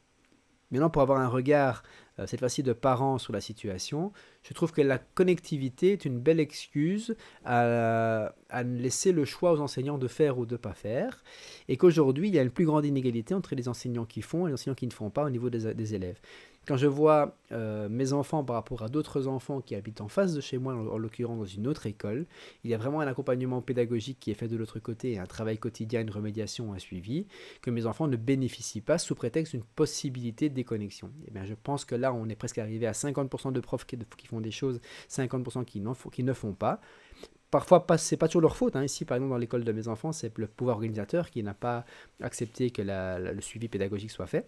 Maintenant, pour avoir un regard, euh, cette fois-ci de parents, sur la situation, je trouve que la connectivité est une belle excuse à, euh, laisser le choix aux enseignants de faire ou de ne pas faire, et qu'aujourd'hui, il y a une plus grande inégalité entre les enseignants qui font et les enseignants qui ne font pas au niveau des élèves. Quand je vois euh, mes enfants par rapport à d'autres enfants qui habitent en face de chez moi, en, l'occurrence dans une autre école, il y a vraiment un accompagnement pédagogique qui est fait de l'autre côté, un travail quotidien, une remédiation, un suivi, que mes enfants ne bénéficient pas sous prétexte d'une possibilité de déconnexion. Et eh bien, je pense que là, on est presque arrivé à 50% de profs qui, font des choses, 50% qui, ne font pas parfois ce c'est pas toujours leur faute. Hein. Ici, par exemple, dans l'école de mes enfants, c'est le pouvoir organisateur qui n'a pas accepté que le suivi pédagogique soit fait.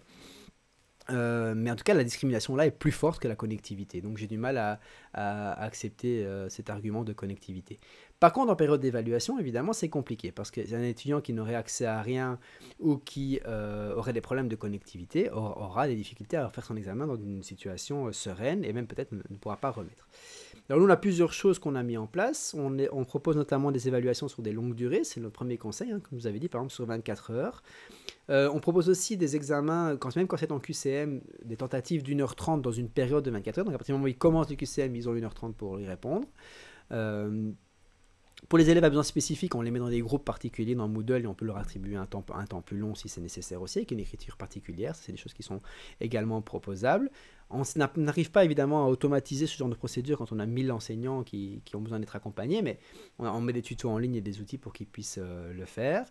Euh, mais en tout cas, la discrimination là est plus forte que la connectivité. Donc j'ai du mal à, accepter euh, cet argument de connectivité. Par contre, en période d'évaluation, évidemment, c'est compliqué parce qu'un étudiant qui n'aurait accès à rien ou qui euh, aurait des problèmes de connectivité aura des difficultés à faire son examen dans une situation sereine et même peut-être ne, pourra pas remettre. Alors nous, on a plusieurs choses qu'on a mis en place. On, on propose notamment des évaluations sur des longues durées. C'est notre premier conseil, hein, comme vous avez dit, par exemple sur 24 heures. Euh, on propose aussi des examens, euh, quand, même quand c'est en QCM, des tentatives d'une h 30 dans une période de 24 heures. Donc à partir du moment où ils commencent du QCM, ils ont une h 30 pour y répondre. Euh, pour les élèves à besoins spécifiques, on les met dans des groupes particuliers dans Moodle et on peut leur attribuer un temps, un temps plus long si c'est nécessaire aussi, avec une écriture particulière. C'est des choses qui sont également proposables. On n'arrive pas évidemment à automatiser ce genre de procédure quand on a 1000 enseignants qui, ont besoin d'être accompagnés, mais on, met des tutos en ligne et des outils pour qu'ils puissent euh, le faire.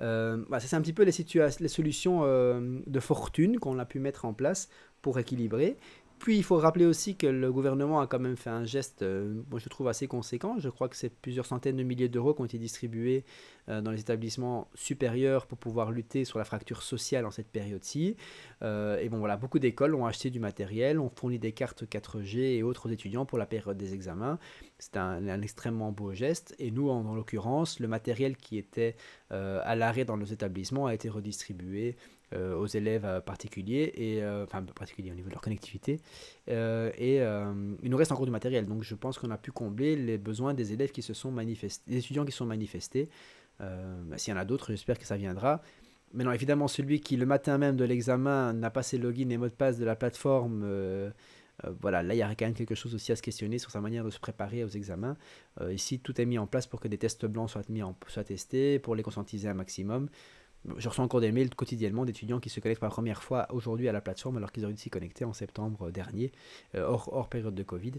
Euh, bah, c'est un petit peu les, solutions euh, de fortune qu'on a pu mettre en place pour équilibrer. Puis il faut rappeler aussi que le gouvernement a quand même fait un geste, euh, moi je trouve assez conséquent. Je crois que c'est plusieurs centaines de milliers d'euros qui ont été distribués euh, dans les établissements supérieurs pour pouvoir lutter sur la fracture sociale en cette période-ci. Euh, et bon voilà, beaucoup d'écoles ont acheté du matériel, ont fourni des cartes 4G et autres aux étudiants pour la période des examens. C'est un, extrêmement beau geste. Et nous, en l'occurrence, le matériel qui était à l'arrêt dans nos établissements a été redistribué euh, aux élèves euh, particuliers, et, euh, enfin particuliers au niveau de leur connectivité. et il nous reste encore du matériel, donc je pense qu'on a pu combler les besoins des élèves qui se sont manifestés, des étudiants qui se sont manifestés. Bah, s'il y en a d'autres, j'espère que ça viendra. mais non évidemment, celui qui, le matin même de l'examen, n'a pas ses logins et mots de passe de la plateforme, voilà, là, il y a quand même quelque chose aussi à se questionner sur sa manière de se préparer aux examens. ici, tout est mis en place pour que des tests blancs soient, mis en, soient testés, pour les conscientiser un maximum je reçois encore des mails quotidiennement d'étudiants qui se connectent pour la première fois aujourd'hui à la plateforme alors qu'ils auraient dû s'y connecter en septembre dernier, euh, hors, période de Covid.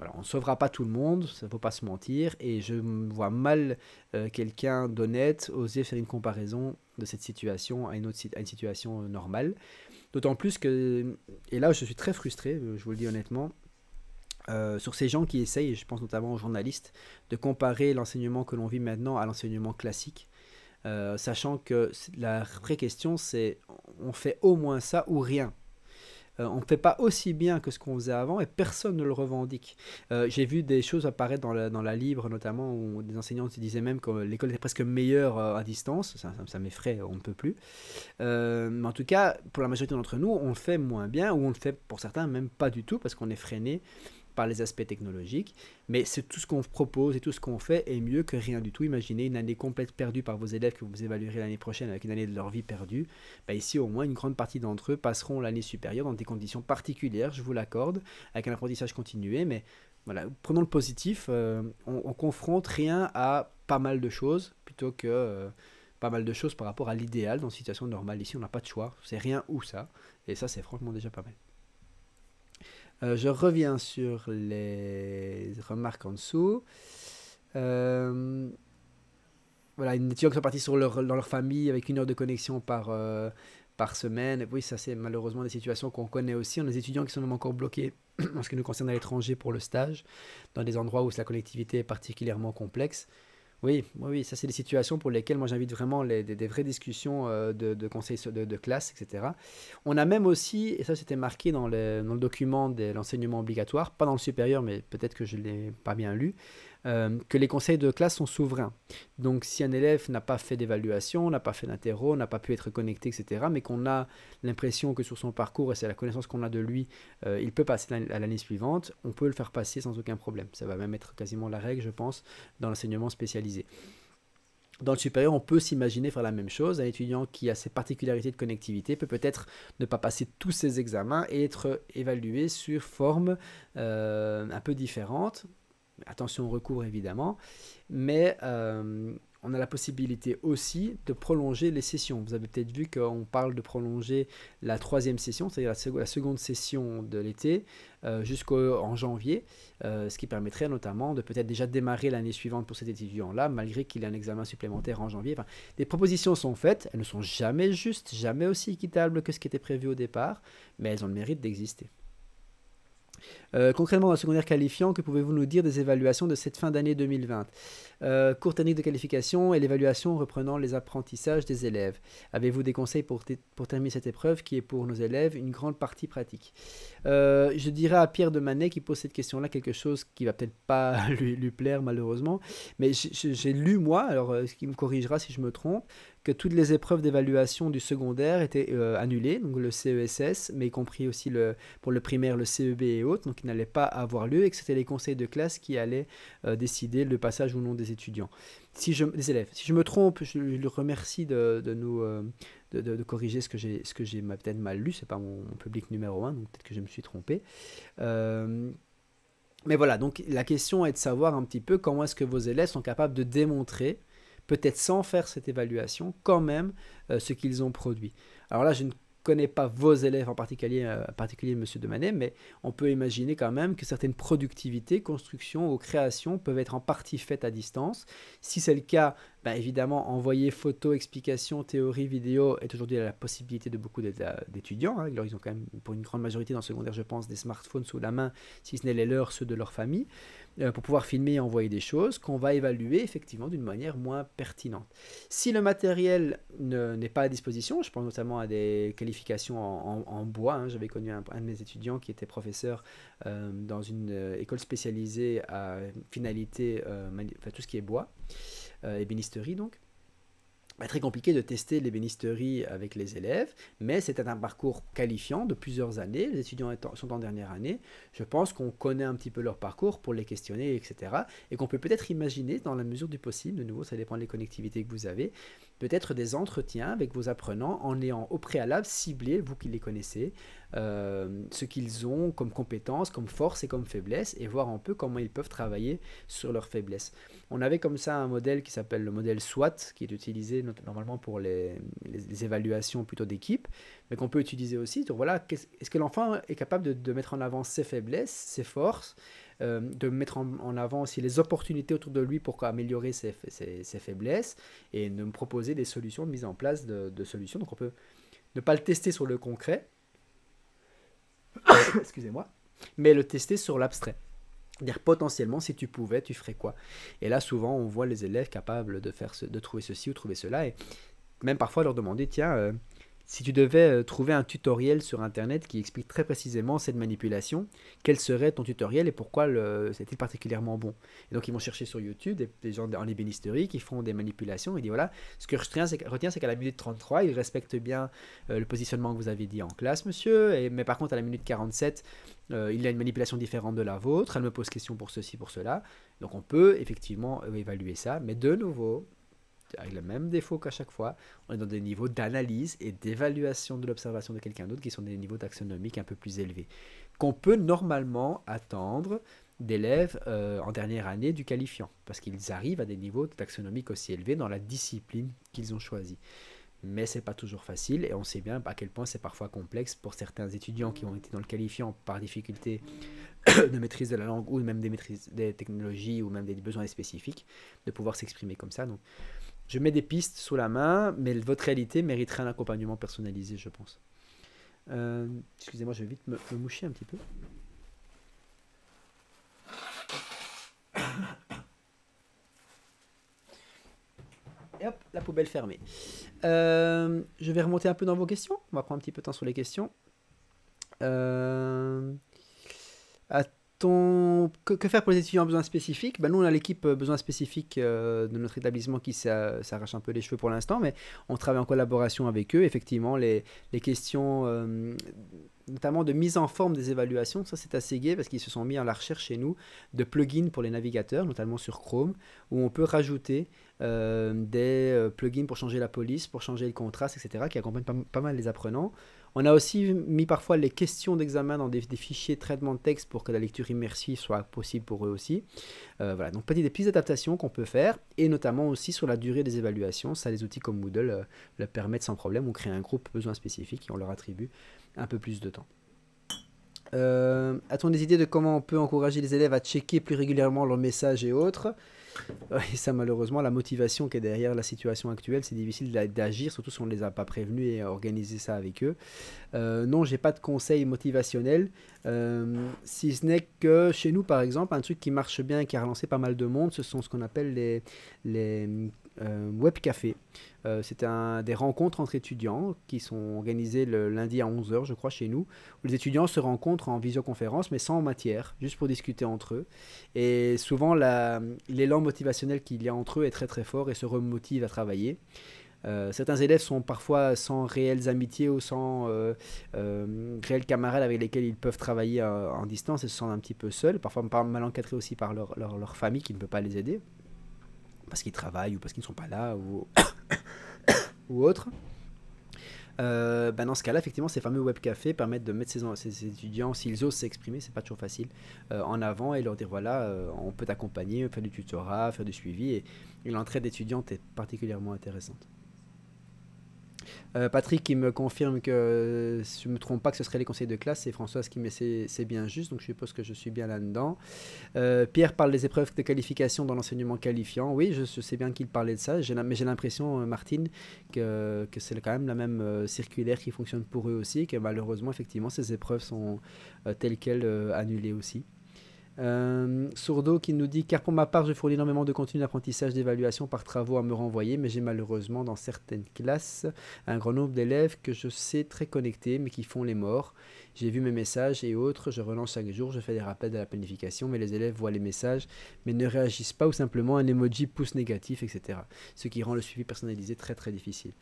Alors, on ne sauvera pas tout le monde, ça ne faut pas se mentir, et je vois mal euh, quelqu'un d'honnête oser faire une comparaison de cette situation à une, autre, situation euh, normale. D'autant plus que, et là je suis très frustré, je vous le dis honnêtement, sur ces gens qui essayent, je pense notamment aux journalistes, de comparer l'enseignement que l'on vit maintenant à l'enseignement classique. Euh, sachant que la vraie question c'est on fait au moins ça ou rien. Euh, on ne fait pas aussi bien que ce qu'on faisait avant et personne ne le revendique. Euh, j'ai vu des choses apparaître dans la, dans Libre notamment où des enseignants se disaient même que l'école était presque meilleure à distance. Ça, m'effraie, on ne peut plus. mais en tout cas, pour la majorité d'entre nous, on le fait moins bien ou on le fait pour certains même pas du tout parce qu'on est freiné par les aspects technologiques, mais c'est tout ce qu'on propose et tout ce qu'on fait est mieux que rien du tout. Imaginez une année complète perdue par vos élèves que vous évaluerez l'année prochaine avec une année de leur vie perdue. Bah, ici, au moins, une grande partie d'entre eux passeront l'année supérieure dans des conditions particulières, je vous l'accorde, avec un apprentissage continué, mais voilà, prenons le positif, euh, on, confronte rien à pas mal de choses plutôt que... Euh, pas mal de choses par rapport à l'idéal dans une situation normale. Ici, on n'a pas de choix. C'est rien ou ça. Et ça, c'est franchement déjà pas mal. Euh, je reviens sur les remarques en dessous. Euh, voilà, une étudiants qui sont partis sur dans leur famille avec une heure de connexion par, euh, par semaine. oui, ça, c'est malheureusement des situations qu'on connaît aussi. On a des étudiants qui sont même encore bloqués <clears throat> en ce qui nous concerne à l'étranger pour le stage, dans des endroits où la collectivité est particulièrement complexe. Oui, oui, ça c'est des situations pour lesquelles moi j'invite vraiment des, vraies discussions euh, de, conseils de, classe, etc. On a même aussi, et ça c'était marqué dans, dans, le document de l'enseignement obligatoire, pas dans le supérieur, mais peut-être que je ne l'ai pas bien lu, euh, que les conseils de classe sont souverains. Donc si un élève n'a pas fait d'évaluation, n'a pas fait d'interro, n'a pas pu être connecté, etc., mais qu'on a l'impression que sur son parcours, et c'est la connaissance qu'on a de lui, euh, il peut passer à l'année suivante, on peut le faire passer sans aucun problème. Ça va même être quasiment la règle, je pense, dans l'enseignement spécialisé. Dans le supérieur, on peut s'imaginer faire la même chose. Un étudiant qui a ses particularités de connectivité peut peut-être ne pas passer tous ses examens et être évalué sur forme euh, un peu différente, Attention au recours évidemment, mais euh, on a la possibilité aussi de prolonger les sessions. Vous avez peut-être vu qu'on parle de prolonger la troisième session, c'est-à-dire la, seconde session de l'été, euh, jusqu'en janvier, euh, ce qui permettrait notamment de peut-être déjà démarrer l'année suivante pour cet étudiant-là, malgré qu'il ait un examen supplémentaire en janvier. des propositions sont faites, elles ne sont jamais justes, jamais aussi équitables que ce qui était prévu au départ, mais elles ont le mérite d'exister. Euh, concrètement, dans le secondaire qualifiant, que pouvez-vous nous dire des évaluations de cette fin d'année 2020 euh, Courte année de qualification et l'évaluation reprenant les apprentissages des élèves. Avez-vous des conseils pour, terminer cette épreuve qui est pour nos élèves une grande partie pratique euh, Je dirais à Pierre de Manet qui pose cette question-là quelque chose qui va peut-être pas <laughs> lui, lui, plaire malheureusement, mais j'ai lu moi, alors euh, ce qui me corrigera si je me trompe, que toutes les épreuves d'évaluation du secondaire étaient euh, annulées, donc le CESS, mais y compris aussi le, pour le primaire le CEB et autres, donc ils n'allaient pas avoir lieu, et que c'était les conseils de classe qui allaient euh, décider le passage ou non des étudiants. Si je, élèves. Si je me trompe, je, le remercie de, nous... Euh, de, corriger ce que j'ai ce que j'ai peut-être mal lu c'est pas mon, public numéro un donc peut-être que je me suis trompé mais voilà donc la question est de savoir un petit peu comment est-ce que vos élèves sont capables de démontrer peut-être sans faire cette évaluation, quand même euh, ce qu'ils ont produit. Alors là, je ne connais pas vos élèves en particulier, euh, en particulier Monsieur Demanet, mais on peut imaginer quand même que certaines productivités, constructions ou créations peuvent être en partie faites à distance. Si c'est le cas, bah, évidemment, envoyer photos, explications, théories, vidéos est aujourd'hui la possibilité de beaucoup d'étudiants. Hein. Alors, ils ont quand même, pour une grande majorité dans le secondaire, je pense, des smartphones sous la main, si ce n'est les leurs, ceux de leur famille. Euh, pour pouvoir filmer et envoyer des choses qu'on va évaluer effectivement d'une manière moins pertinente. Si le matériel n'est pas à disposition, je pense notamment à des qualifications en, bois, hein, j'avais connu un, de mes étudiants qui était professeur euh, dans une euh, école spécialisée à finalité, enfin, tout ce qui est bois, ébénisterie donc, bah, très compliqué de tester l'ébénisterie avec les élèves, mais c'était un parcours qualifiant de plusieurs années. Les étudiants sont en dernière année. Je pense qu'on connaît un petit peu leur parcours pour les questionner, etc. Et qu'on peut peut-être imaginer, dans la mesure du possible, de nouveau, ça dépend des connectivités que vous avez, peut-être des entretiens avec vos apprenants en ayant au préalable ciblé, vous qui les connaissez, euh, ce qu'ils ont comme compétences, comme forces et comme faiblesses et voir un peu comment ils peuvent travailler sur leurs faiblesses. On avait comme ça un modèle qui s'appelle le modèle SWAT qui est utilisé normalement pour les, évaluations plutôt d'équipe, mais qu'on peut utiliser aussi. Donc voilà, est-ce que l'enfant est capable de, mettre en avant ses faiblesses, ses forces euh, de mettre en, avant aussi les opportunités autour de lui pour améliorer ses, faiblesses et de me proposer des solutions, de mise en place de solutions. Donc on peut ne pas le tester sur le concret, <coughs> excusez-moi, mais le tester sur l'abstrait. Dire potentiellement, si tu pouvais, tu ferais quoi Et là, souvent, on voit les élèves capables de, faire ce, de trouver ceci ou trouver cela, et même parfois leur demander, tiens, euh, si tu devais euh, trouver un tutoriel sur Internet qui explique très précisément cette manipulation, quel serait ton tutoriel et pourquoi c'était particulièrement bon Donc ils vont chercher sur YouTube des, gens en ébénisterie qui font des manipulations et disent voilà, ce que je retiens c'est qu'à la minute 33, ils respectent bien euh, le positionnement que vous avez dit en classe, monsieur, et, mais par contre à la minute 47, euh, il y a une manipulation différente de la vôtre, elle me pose question pour ceci, pour cela. Donc on peut effectivement évaluer ça, mais de nouveau, avec le même défaut qu'à chaque fois. On est dans des niveaux d'analyse et d'évaluation de l'observation de quelqu'un d'autre qui sont des niveaux taxonomiques un peu plus élevés. Qu'on peut normalement attendre d'élèves euh, en dernière année du qualifiant, parce qu'ils arrivent à des niveaux taxonomiques aussi élevés dans la discipline qu'ils ont choisie. Mais c'est pas toujours facile et on sait bien à quel point c'est parfois complexe pour certains étudiants qui ont été dans le qualifiant par difficulté <coughs> de maîtrise de la langue ou même des maîtrises des technologies ou même des besoins spécifiques de pouvoir s'exprimer comme ça. Donc je mets des pistes sous la main, mais votre réalité mériterait un accompagnement personnalisé, je pense. Euh, excusez-moi, je vais vite me, moucher un petit peu. <coughs> Et hop, la poubelle fermée. Euh, je vais remonter un peu dans vos questions. On va prendre un petit peu de temps sur les questions. Euh, que, faire pour les étudiants à besoins spécifiques ben, Nous, on a l'équipe euh, besoins spécifiques euh, de notre établissement qui s'arrache un peu les cheveux pour l'instant, mais on travaille en collaboration avec eux. Effectivement, les, questions, euh, notamment de mise en forme des évaluations, ça c'est assez gai parce qu'ils se sont mis à la recherche chez nous de plugins pour les navigateurs, notamment sur Chrome, où on peut rajouter des plugins pour changer la police, pour changer le contraste, etc., qui accompagnent pas mal les apprenants. On a aussi mis parfois les questions d'examen dans des, fichiers traitement de texte pour que la lecture immersive soit possible pour eux aussi. Euh, voilà, donc des petites adaptations qu'on peut faire, et notamment aussi sur la durée des évaluations. Ça, les outils comme Moodle euh, le permettent sans problème. On crée un groupe besoin spécifique et on leur attribue un peu plus de temps. Euh, a-t-on des idées de comment on peut encourager les élèves à checker plus régulièrement leurs messages et autres et ça, malheureusement, la motivation qui est derrière la situation actuelle, c'est difficile d'agir, surtout si on ne les a pas prévenus et organisé ça avec eux. Euh, non, j'ai pas de conseils motivationnels, euh, si ce n'est que chez nous, par exemple, un truc qui marche bien et qui a relancé pas mal de monde, ce sont ce qu'on appelle les, les euh, Web Café. Euh, c'est des rencontres entre étudiants qui sont organisées le lundi à 11h, je crois, chez nous, où les étudiants se rencontrent en visioconférence, mais sans matière, juste pour discuter entre eux. Et souvent, l'élan motivationnel qu'il y a entre eux est très très fort et se remotive à travailler. Euh, certains élèves sont parfois sans réelles amitiés ou sans euh, réels camarades avec lesquels ils peuvent travailler en distance et se sentent un petit peu seuls, parfois mal encadrés aussi par leur famille qui ne peut pas les aider parce qu'ils travaillent ou parce qu'ils ne sont pas là ou, <coughs> ou autre. Euh, bah, dans ce cas-là, effectivement, ces fameux webcafés permettent de mettre ces, étudiants, s'ils osent s'exprimer, c'est pas toujours facile, euh, en avant et leur dire voilà, euh, on peut t'accompagner, faire du tutorat, faire du suivi. Et, et l'entraide est particulièrement intéressante. Euh, Patrick qui me confirme que, euh, si je ne me trompe pas, que ce serait les conseils de classe, c'est Françoise qui me c'est bien juste, donc je suppose que je suis bien là-dedans. Euh, Pierre parle des épreuves de qualification dans l'enseignement qualifiant. Oui, je, sais bien qu'il parlait de ça, mais j'ai l'impression, Martine, que, que c'est quand même la même circulaire qui fonctionne pour eux aussi, que malheureusement, effectivement, ces épreuves sont telles quelles annulées aussi. Euh, Sourdo qui nous dit Car pour ma part, je fournis énormément de contenu d'apprentissage d'évaluation par travaux à me renvoyer, mais j'ai malheureusement dans certaines classes un grand nombre d'élèves que je sais très connectés, mais qui font les morts. J'ai vu mes messages et autres, je relance chaque jour, je fais des rappels à la planification, mais les élèves voient les messages, mais ne réagissent pas ou simplement un emoji pouce négatif, etc. Ce qui rend le suivi personnalisé très très difficile.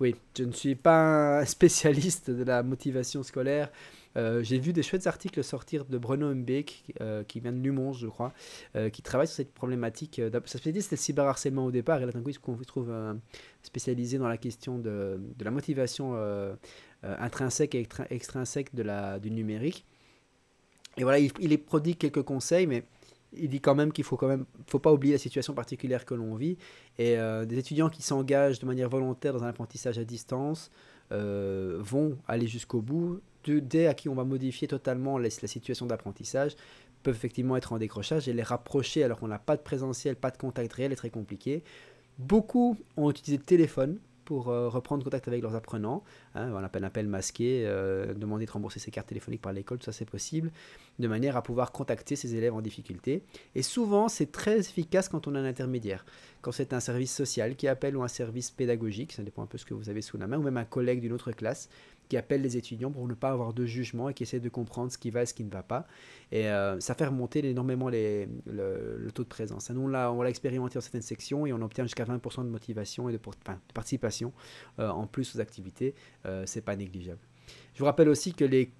Oui, je ne suis pas <laughs> spécialiste de la motivation scolaire. Euh, j'ai vu des chouettes articles sortir de Bruno Humbeck, euh, qui vient de Lumons, je crois, euh, qui travaille sur cette problématique. ça se dit c'était cyberharcèlement au départ, et là d'un coup, il se trouve spécialisé dans la question de, de la motivation intrinsèque et extrinsèque de la, du numérique. Et voilà, il, il est prodigue quelques conseils, mais il dit quand même qu'il faut quand même faut pas oublier la situation particulière que l'on vit et des étudiants qui s'engagent de manière volontaire dans un apprentissage à distance vont aller jusqu'au bout dès à qui on va modifier totalement la, situation d'apprentissage, peuvent effectivement être en décrochage et les rapprocher alors qu'on n'a pas de présentiel, pas de contact réel est très compliqué. Beaucoup ont utilisé le téléphone pour euh, reprendre contact avec leurs apprenants. Hein, on appelle appel masqué, euh, demander de rembourser ses cartes téléphoniques par l'école, tout ça c'est possible, de manière à pouvoir contacter ses élèves en difficulté. Et souvent, c'est très efficace quand on a un intermédiaire, quand c'est un service social qui appelle ou un service pédagogique, ça dépend un peu ce que vous avez sous la main, ou même un collègue d'une autre classe qui appelle les étudiants pour ne pas avoir de jugement et qui essaie de comprendre ce qui va et ce qui ne va pas. Et euh, ça fait remonter énormément les, le, taux de présence. nous, là, on l'a expérimenté en certaines sections et on obtient jusqu'à 20% de motivation et de, participation euh, en plus aux activités. Euh, c'est pas négligeable. Je vous rappelle aussi que les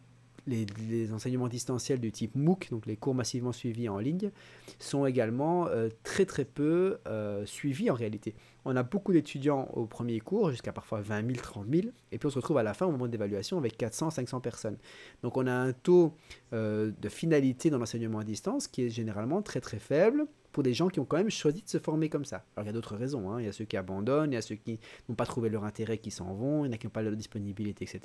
les, enseignements distanciels du type MOOC, donc les cours massivement suivis en ligne, sont également euh, très très peu euh, suivis en réalité. On a beaucoup d'étudiants au premier cours, jusqu'à parfois 20 000, 30 000, et puis on se retrouve à la fin au moment d'évaluation avec 400, 500 personnes. Donc on a un taux euh, de finalité dans l'enseignement à distance qui est généralement très très faible pour des gens qui ont quand même choisi de se former comme ça. Alors il y a d'autres raisons, hein. il y a ceux qui abandonnent, il y a ceux qui n'ont pas trouvé leur intérêt qui s'en vont, il y a pas leur disponibilité, etc.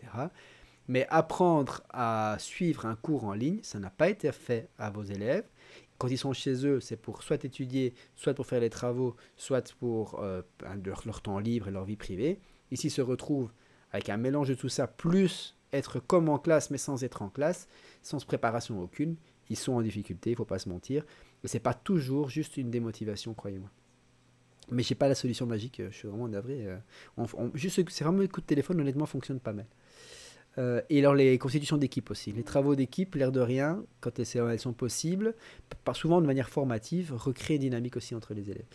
Mais apprendre à suivre un cours en ligne, ça n'a pas été fait à vos élèves. Quand ils sont chez eux, c'est pour soit étudier, soit pour faire les travaux, soit pour euh, leur, temps libre et leur vie privée. Ici, ils se retrouvent avec un mélange de tout ça, plus être comme en classe, mais sans être en classe, sans préparation aucune. Ils sont en difficulté, il ne faut pas se mentir. Et ce n'est pas toujours juste une démotivation, croyez-moi. Mais j'ai pas la solution magique, euh, je suis vraiment navré. Euh. juste, c'est vraiment le coup de téléphone, honnêtement, fonctionne pas mal. Euh, et alors les constitutions d'équipe aussi. Les travaux d'équipe, l'air de rien, quand elles, sont possibles, par, souvent de manière formative, recréer une dynamique aussi entre les élèves.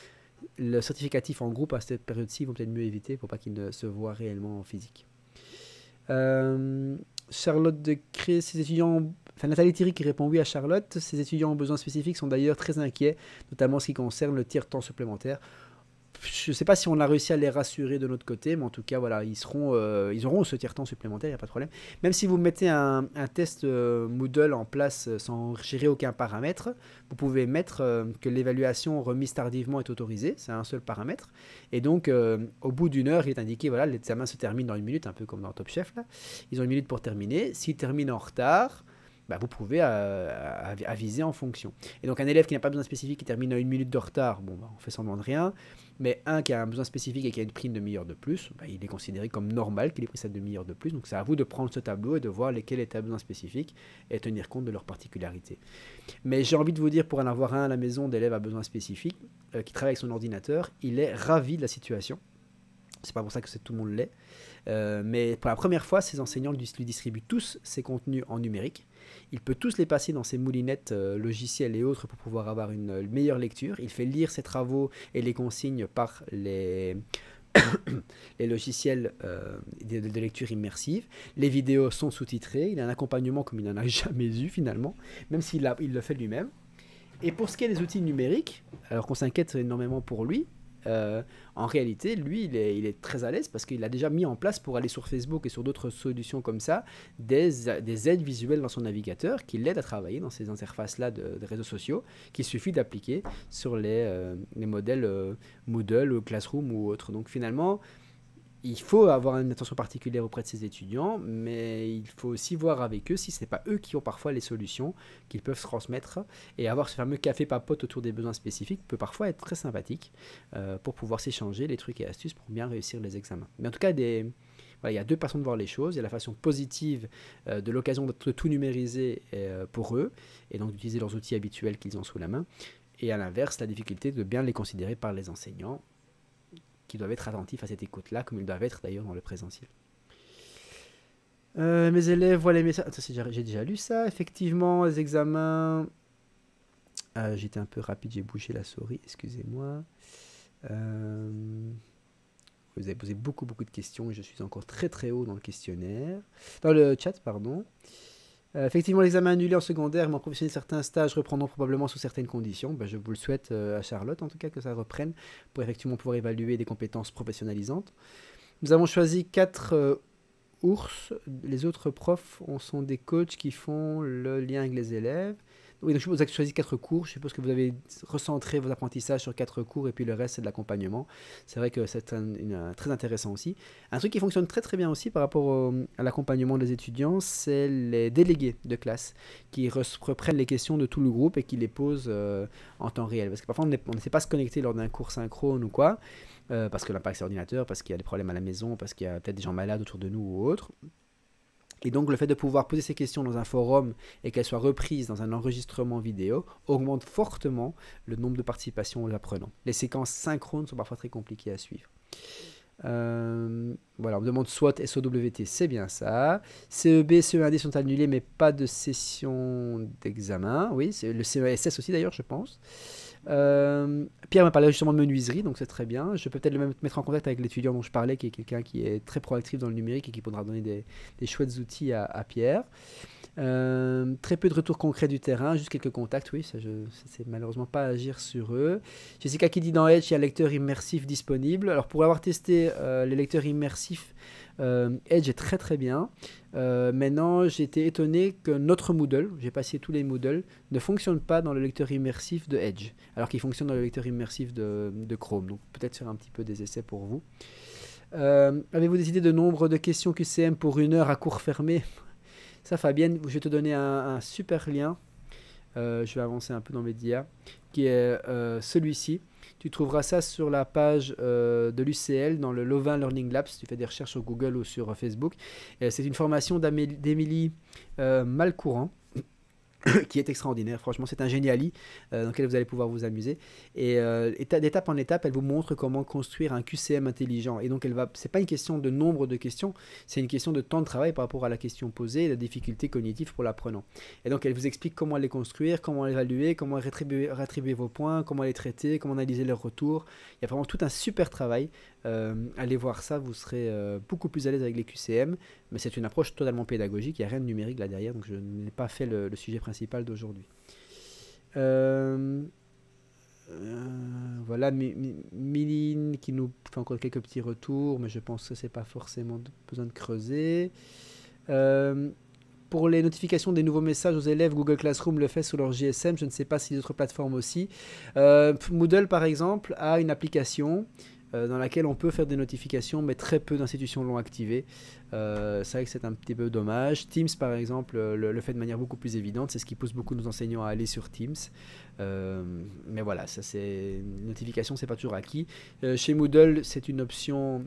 Le certificatif en groupe à cette période-ci, ils vont peut-être mieux éviter pour pas qu'ils ne se voient réellement en physique. Euh, Charlotte de Cré, ses étudiants Enfin, Nathalie Thierry qui répond oui à Charlotte. Ses étudiants en besoins spécifiques sont d'ailleurs très inquiets, notamment en ce qui concerne le tiers-temps supplémentaire je ne sais pas si on a réussi à les rassurer de notre côté, mais en tout cas, voilà, ils, euh, auront ce tiers-temps supplémentaire, il n'y a pas de problème. Même si vous mettez un, test euh, Moodle en place euh, sans gérer aucun paramètre, vous pouvez mettre que l'évaluation remise tardivement est autorisée, c'est un seul paramètre. Et donc, au bout d'une heure, il est indiqué, voilà, l'examen se termine dans une minute, un peu comme dans Top Chef, là. Ils ont une minute pour terminer. S'ils terminent en retard, bah, vous pouvez euh, aviser en fonction. Et donc un élève qui n'a pas besoin spécifique, qui termine à une minute de retard, bon, bah, on fait semblant de rien. Mais un qui a un besoin spécifique et qui a une prime demi-heure de plus, bah, il est considéré comme normal qu'il ait pris cette demi-heure de plus. Donc c'est à vous de prendre ce tableau et de voir lesquels étaient à besoin spécifique et tenir compte de leurs particularités. Mais j'ai envie de vous dire, pour en avoir un à la maison d'élèves à besoin spécifique, euh, qui travaille avec son ordinateur, il est ravi de la situation. C'est pas pour ça que tout le monde l'est. Euh, mais pour la première fois, ces enseignants lui distribuent tous ces contenus en numérique. Il peut tous les passer dans ses moulinettes euh, logiciels logicielles et autres pour pouvoir avoir une euh, meilleure lecture. Il fait lire ses travaux et les consignes par les, <coughs> les logiciels euh, de, lecture immersive. Les vidéos sont sous-titrées. Il a un accompagnement comme il n'en a <laughs> jamais eu finalement, même s'il il le fait lui-même. Et pour ce qui est des outils numériques, alors qu'on s'inquiète énormément pour lui, euh, en réalité, lui, il est, très à l'aise parce qu'il a déjà mis en place pour aller sur Facebook et sur d'autres solutions comme ça des, aides visuelles dans son navigateur qui l'aident à travailler dans ces interfaces-là de, réseaux sociaux qu'il suffit d'appliquer sur les, euh, modèles euh, Moodle Moodle, Classroom ou autres. Donc finalement, il faut avoir une attention particulière auprès de ses étudiants, mais il faut aussi voir avec eux si ce n'est pas eux qui ont parfois les solutions qu'ils peuvent se transmettre. Et avoir ce fameux café papote autour des besoins spécifiques peut parfois être très sympathique euh, pour pouvoir s'échanger les trucs et astuces pour bien réussir les examens. Mais en tout cas, des, il y a deux façons de voir les choses. Il y a la façon positive euh, de l'occasion de tout numériser euh, pour eux, et donc d'utiliser leurs outils habituels qu'ils ont sous la main. Et à l'inverse, la difficulté de bien les considérer par les enseignants qui doivent être attentifs à cette écoute-là, comme ils doivent être d'ailleurs dans le présentiel. Euh, mes élèves voient les messages. J'ai déjà lu ça, effectivement, les examens. Ah, j'étais un peu rapide, j'ai bougé la souris, excusez-moi. Euh, vous avez posé beaucoup, beaucoup de questions et je suis encore très, très haut dans le questionnaire. Dans le chat, pardon. Euh, effectivement, l'examen annulé en secondaire mais en professionnel certains stages reprendront probablement sous certaines conditions. Bah, je vous le souhaite euh, à Charlotte, en tout cas, que ça reprenne pour effectivement pouvoir évaluer des compétences professionnalisantes. Nous avons choisi quatre euh, ours. Les autres profs sont des coachs qui font le lien avec les élèves. Oui, donc je suppose que vous avez choisi quatre cours. Je suppose que vous avez recentré vos apprentissages sur quatre cours et puis le reste, c'est de l'accompagnement. C'est vrai que c'est euh, très intéressant aussi. Un truc qui fonctionne très très bien aussi par rapport à l'accompagnement des étudiants, c'est les délégués de classe qui reprennent les questions de tout le groupe et qui les posent euh, en temps réel. Parce que parfois, on ne sait pas se connecter lors d'un cours synchrone ou quoi. Euh, parce que l'impact c'est ordinateur, parce qu'il y a des problèmes à la maison, parce qu'il y a peut-être des gens malades autour de nous ou autre. Et donc le fait de pouvoir poser ces questions dans un forum et qu'elles soient reprises dans un enregistrement vidéo augmente fortement le nombre de participations aux apprenants. Les séquences synchrones sont parfois très compliquées à suivre. Euh, voilà, on me demande SWOT, SOWT, c'est bien ça. CEB, CE1D sont annulés, mais pas de session d'examen. Oui, c'est le CESS aussi d'ailleurs, je pense. Euh, Pierre m'a parlé justement de menuiserie, donc c'est très bien. Je peux peut-être le mettre en contact avec l'étudiant dont je parlais, qui est quelqu'un qui est très proactif dans le numérique et qui pourra donner des, chouettes outils à, Pierre. Euh, très peu de retours concrets du terrain, juste quelques contacts, oui, ça je sais malheureusement pas agir sur eux. Jessica qui dit dans Edge, il y a un lecteur immersif disponible. Alors pour avoir testé euh, les lecteurs immersifs, euh, Edge est très très bien. Euh, maintenant, j'étais étonné que notre Moodle, j'ai passé tous les Moodle, ne fonctionne pas dans le lecteur immersif de Edge, alors qu'il fonctionne dans le lecteur immersif de, Chrome. Donc peut-être faire un petit peu des essais pour vous. Euh, avez-vous des idées de nombre de questions QCM pour une heure à cours fermé <laughs> Ça, Fabienne, je vais te donner un, super lien. je vais avancer un peu dans mes dias, qui est celui-ci. Tu trouveras ça sur la page euh, de l'UCL dans le Lovin Learning Labs. tu fais des recherches sur Google ou sur euh, Facebook. c'est une formation d'Émilie euh, Malcourant <coughs> qui est extraordinaire. Franchement, c'est un géniali euh, dans lequel vous allez pouvoir vous amuser. Et euh, d'étape en étape, elle vous montre comment construire un QCM intelligent. Et donc, elle va. C'est pas une question de nombre de questions, c'est une question de temps de travail par rapport à la question posée, et la difficulté cognitive pour l'apprenant. Et donc, elle vous explique comment les construire, comment évaluer, comment rétribuer, rétribuer, vos points, comment les traiter, comment analyser leurs retours. Il y a vraiment tout un super travail euh, allez voir ça, vous serez euh, beaucoup plus à l'aise avec les QCM, mais c'est une approche totalement pédagogique, il n'y a rien de numérique là derrière, donc je n'ai pas fait le, sujet principal d'aujourd'hui. Euh, voilà, Miline qui nous fait encore quelques petits retours, mais je pense que c'est pas forcément besoin de creuser. pour les notifications des nouveaux messages aux élèves, Google Classroom le fait sous leur GSM. Je ne sais pas si d'autres plateformes aussi. Moodle, par exemple, a une application euh, dans laquelle on peut faire des notifications, mais très peu d'institutions l'ont activé. Euh, c'est vrai que c'est un petit peu dommage. Teams, par exemple, euh, le, fait de manière beaucoup plus évidente. C'est ce qui pousse beaucoup nos enseignants à aller sur Teams. mais voilà, ça c'est notification, c'est pas toujours acquis. chez Moodle, c'est une option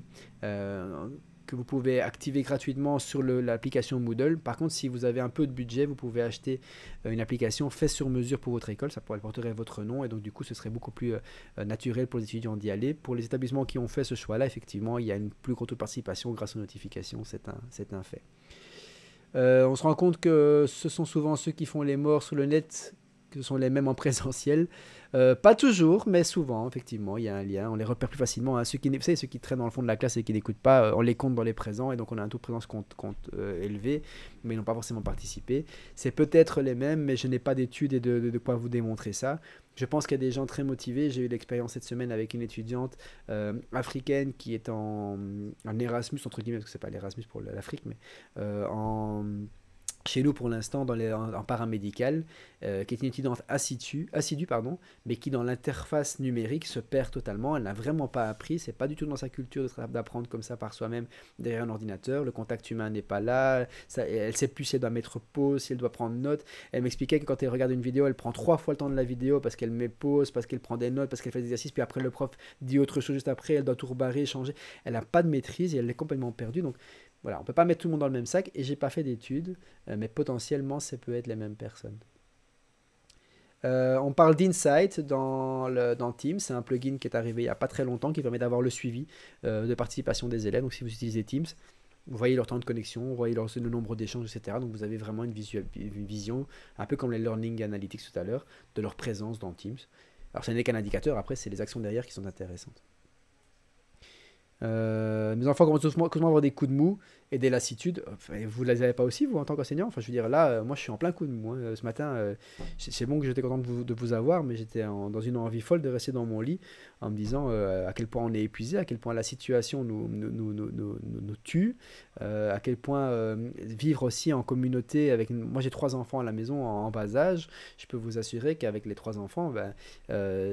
que vous pouvez activer gratuitement sur l'application Moodle. Par contre, si vous avez un peu de budget, vous pouvez acheter euh, une application faite sur mesure pour votre école. Ça pourrait votre nom et donc du coup, ce serait beaucoup plus euh, euh, naturel pour les étudiants d'y aller. Pour les établissements qui ont fait ce choix-là, effectivement, il y a une plus grande participation grâce aux notifications. C'est un, un fait. on se rend compte que ce sont souvent ceux qui font les morts sur le net ce sont les mêmes en présentiel. Euh, pas toujours, mais souvent, effectivement, il y a un lien. On les repère plus facilement. Hein. Ceux, qui, savez, ceux qui traînent dans le fond de la classe et qui n'écoutent pas, euh, on les compte dans les présents et donc on a un taux de présence compte, compte euh, élevé, mais ils n'ont pas forcément participé. C'est peut-être les mêmes, mais je n'ai pas d'études et de, quoi vous démontrer ça. Je pense qu'il y a des gens très motivés. J'ai eu l'expérience cette semaine avec une étudiante africaine qui est en, Erasmus, entre guillemets, parce que c'est pas l'Erasmus pour l'Afrique, mais en chez nous pour l'instant dans les, en, paramédical, euh, qui est une étudiante assidue, assidue pardon, mais qui dans l'interface numérique se perd totalement. Elle n'a vraiment pas appris, c'est pas du tout dans sa culture d'apprendre comme ça par soi-même derrière un ordinateur. Le contact humain n'est pas là. elle sait plus si elle doit mettre pause, si elle doit prendre note. Elle m'expliquait que quand elle regarde une vidéo, elle prend trois fois le temps de la vidéo parce qu'elle met pause, parce qu'elle prend des notes, parce qu'elle fait des exercices, puis après le prof dit autre chose juste après, elle doit tout rebarrer, changer. Elle n'a pas de maîtrise et elle est complètement perdue. Donc voilà, on ne peut pas mettre tout le monde dans le même sac et j'ai pas fait d'études, euh, mais potentiellement, ça peut être les mêmes personnes. Euh, on parle d'Insight dans, Teams. C'est un plugin qui est arrivé il n'y a pas très longtemps qui permet d'avoir le suivi euh, de participation des élèves. Donc si vous utilisez Teams, vous voyez leur temps de connexion, vous voyez leur, le nombre d'échanges, etc. Donc vous avez vraiment une, une, vision, un peu comme les Learning Analytics tout à l'heure, de leur présence dans Teams. Alors ce n'est qu'un indicateur, après c'est les actions derrière qui sont intéressantes. Euh, mes enfants commencent à avoir des coups de mou et des lassitudes. vous ne les avez pas aussi, vous, en tant qu'enseignant Enfin, je veux dire, là, euh, moi, je suis en plein coup de mou. Hein. Euh, ce matin, c'est bon que j'étais content de vous, avoir, mais j'étais dans une envie folle de rester dans mon lit en me disant euh, à quel point on est épuisé, à quel point la situation nous, nous, nous, nous tue, euh, à quel point euh, vivre aussi en communauté avec... Moi j'ai trois enfants à la maison en, bas âge, je peux vous assurer qu'avec les trois enfants, ben,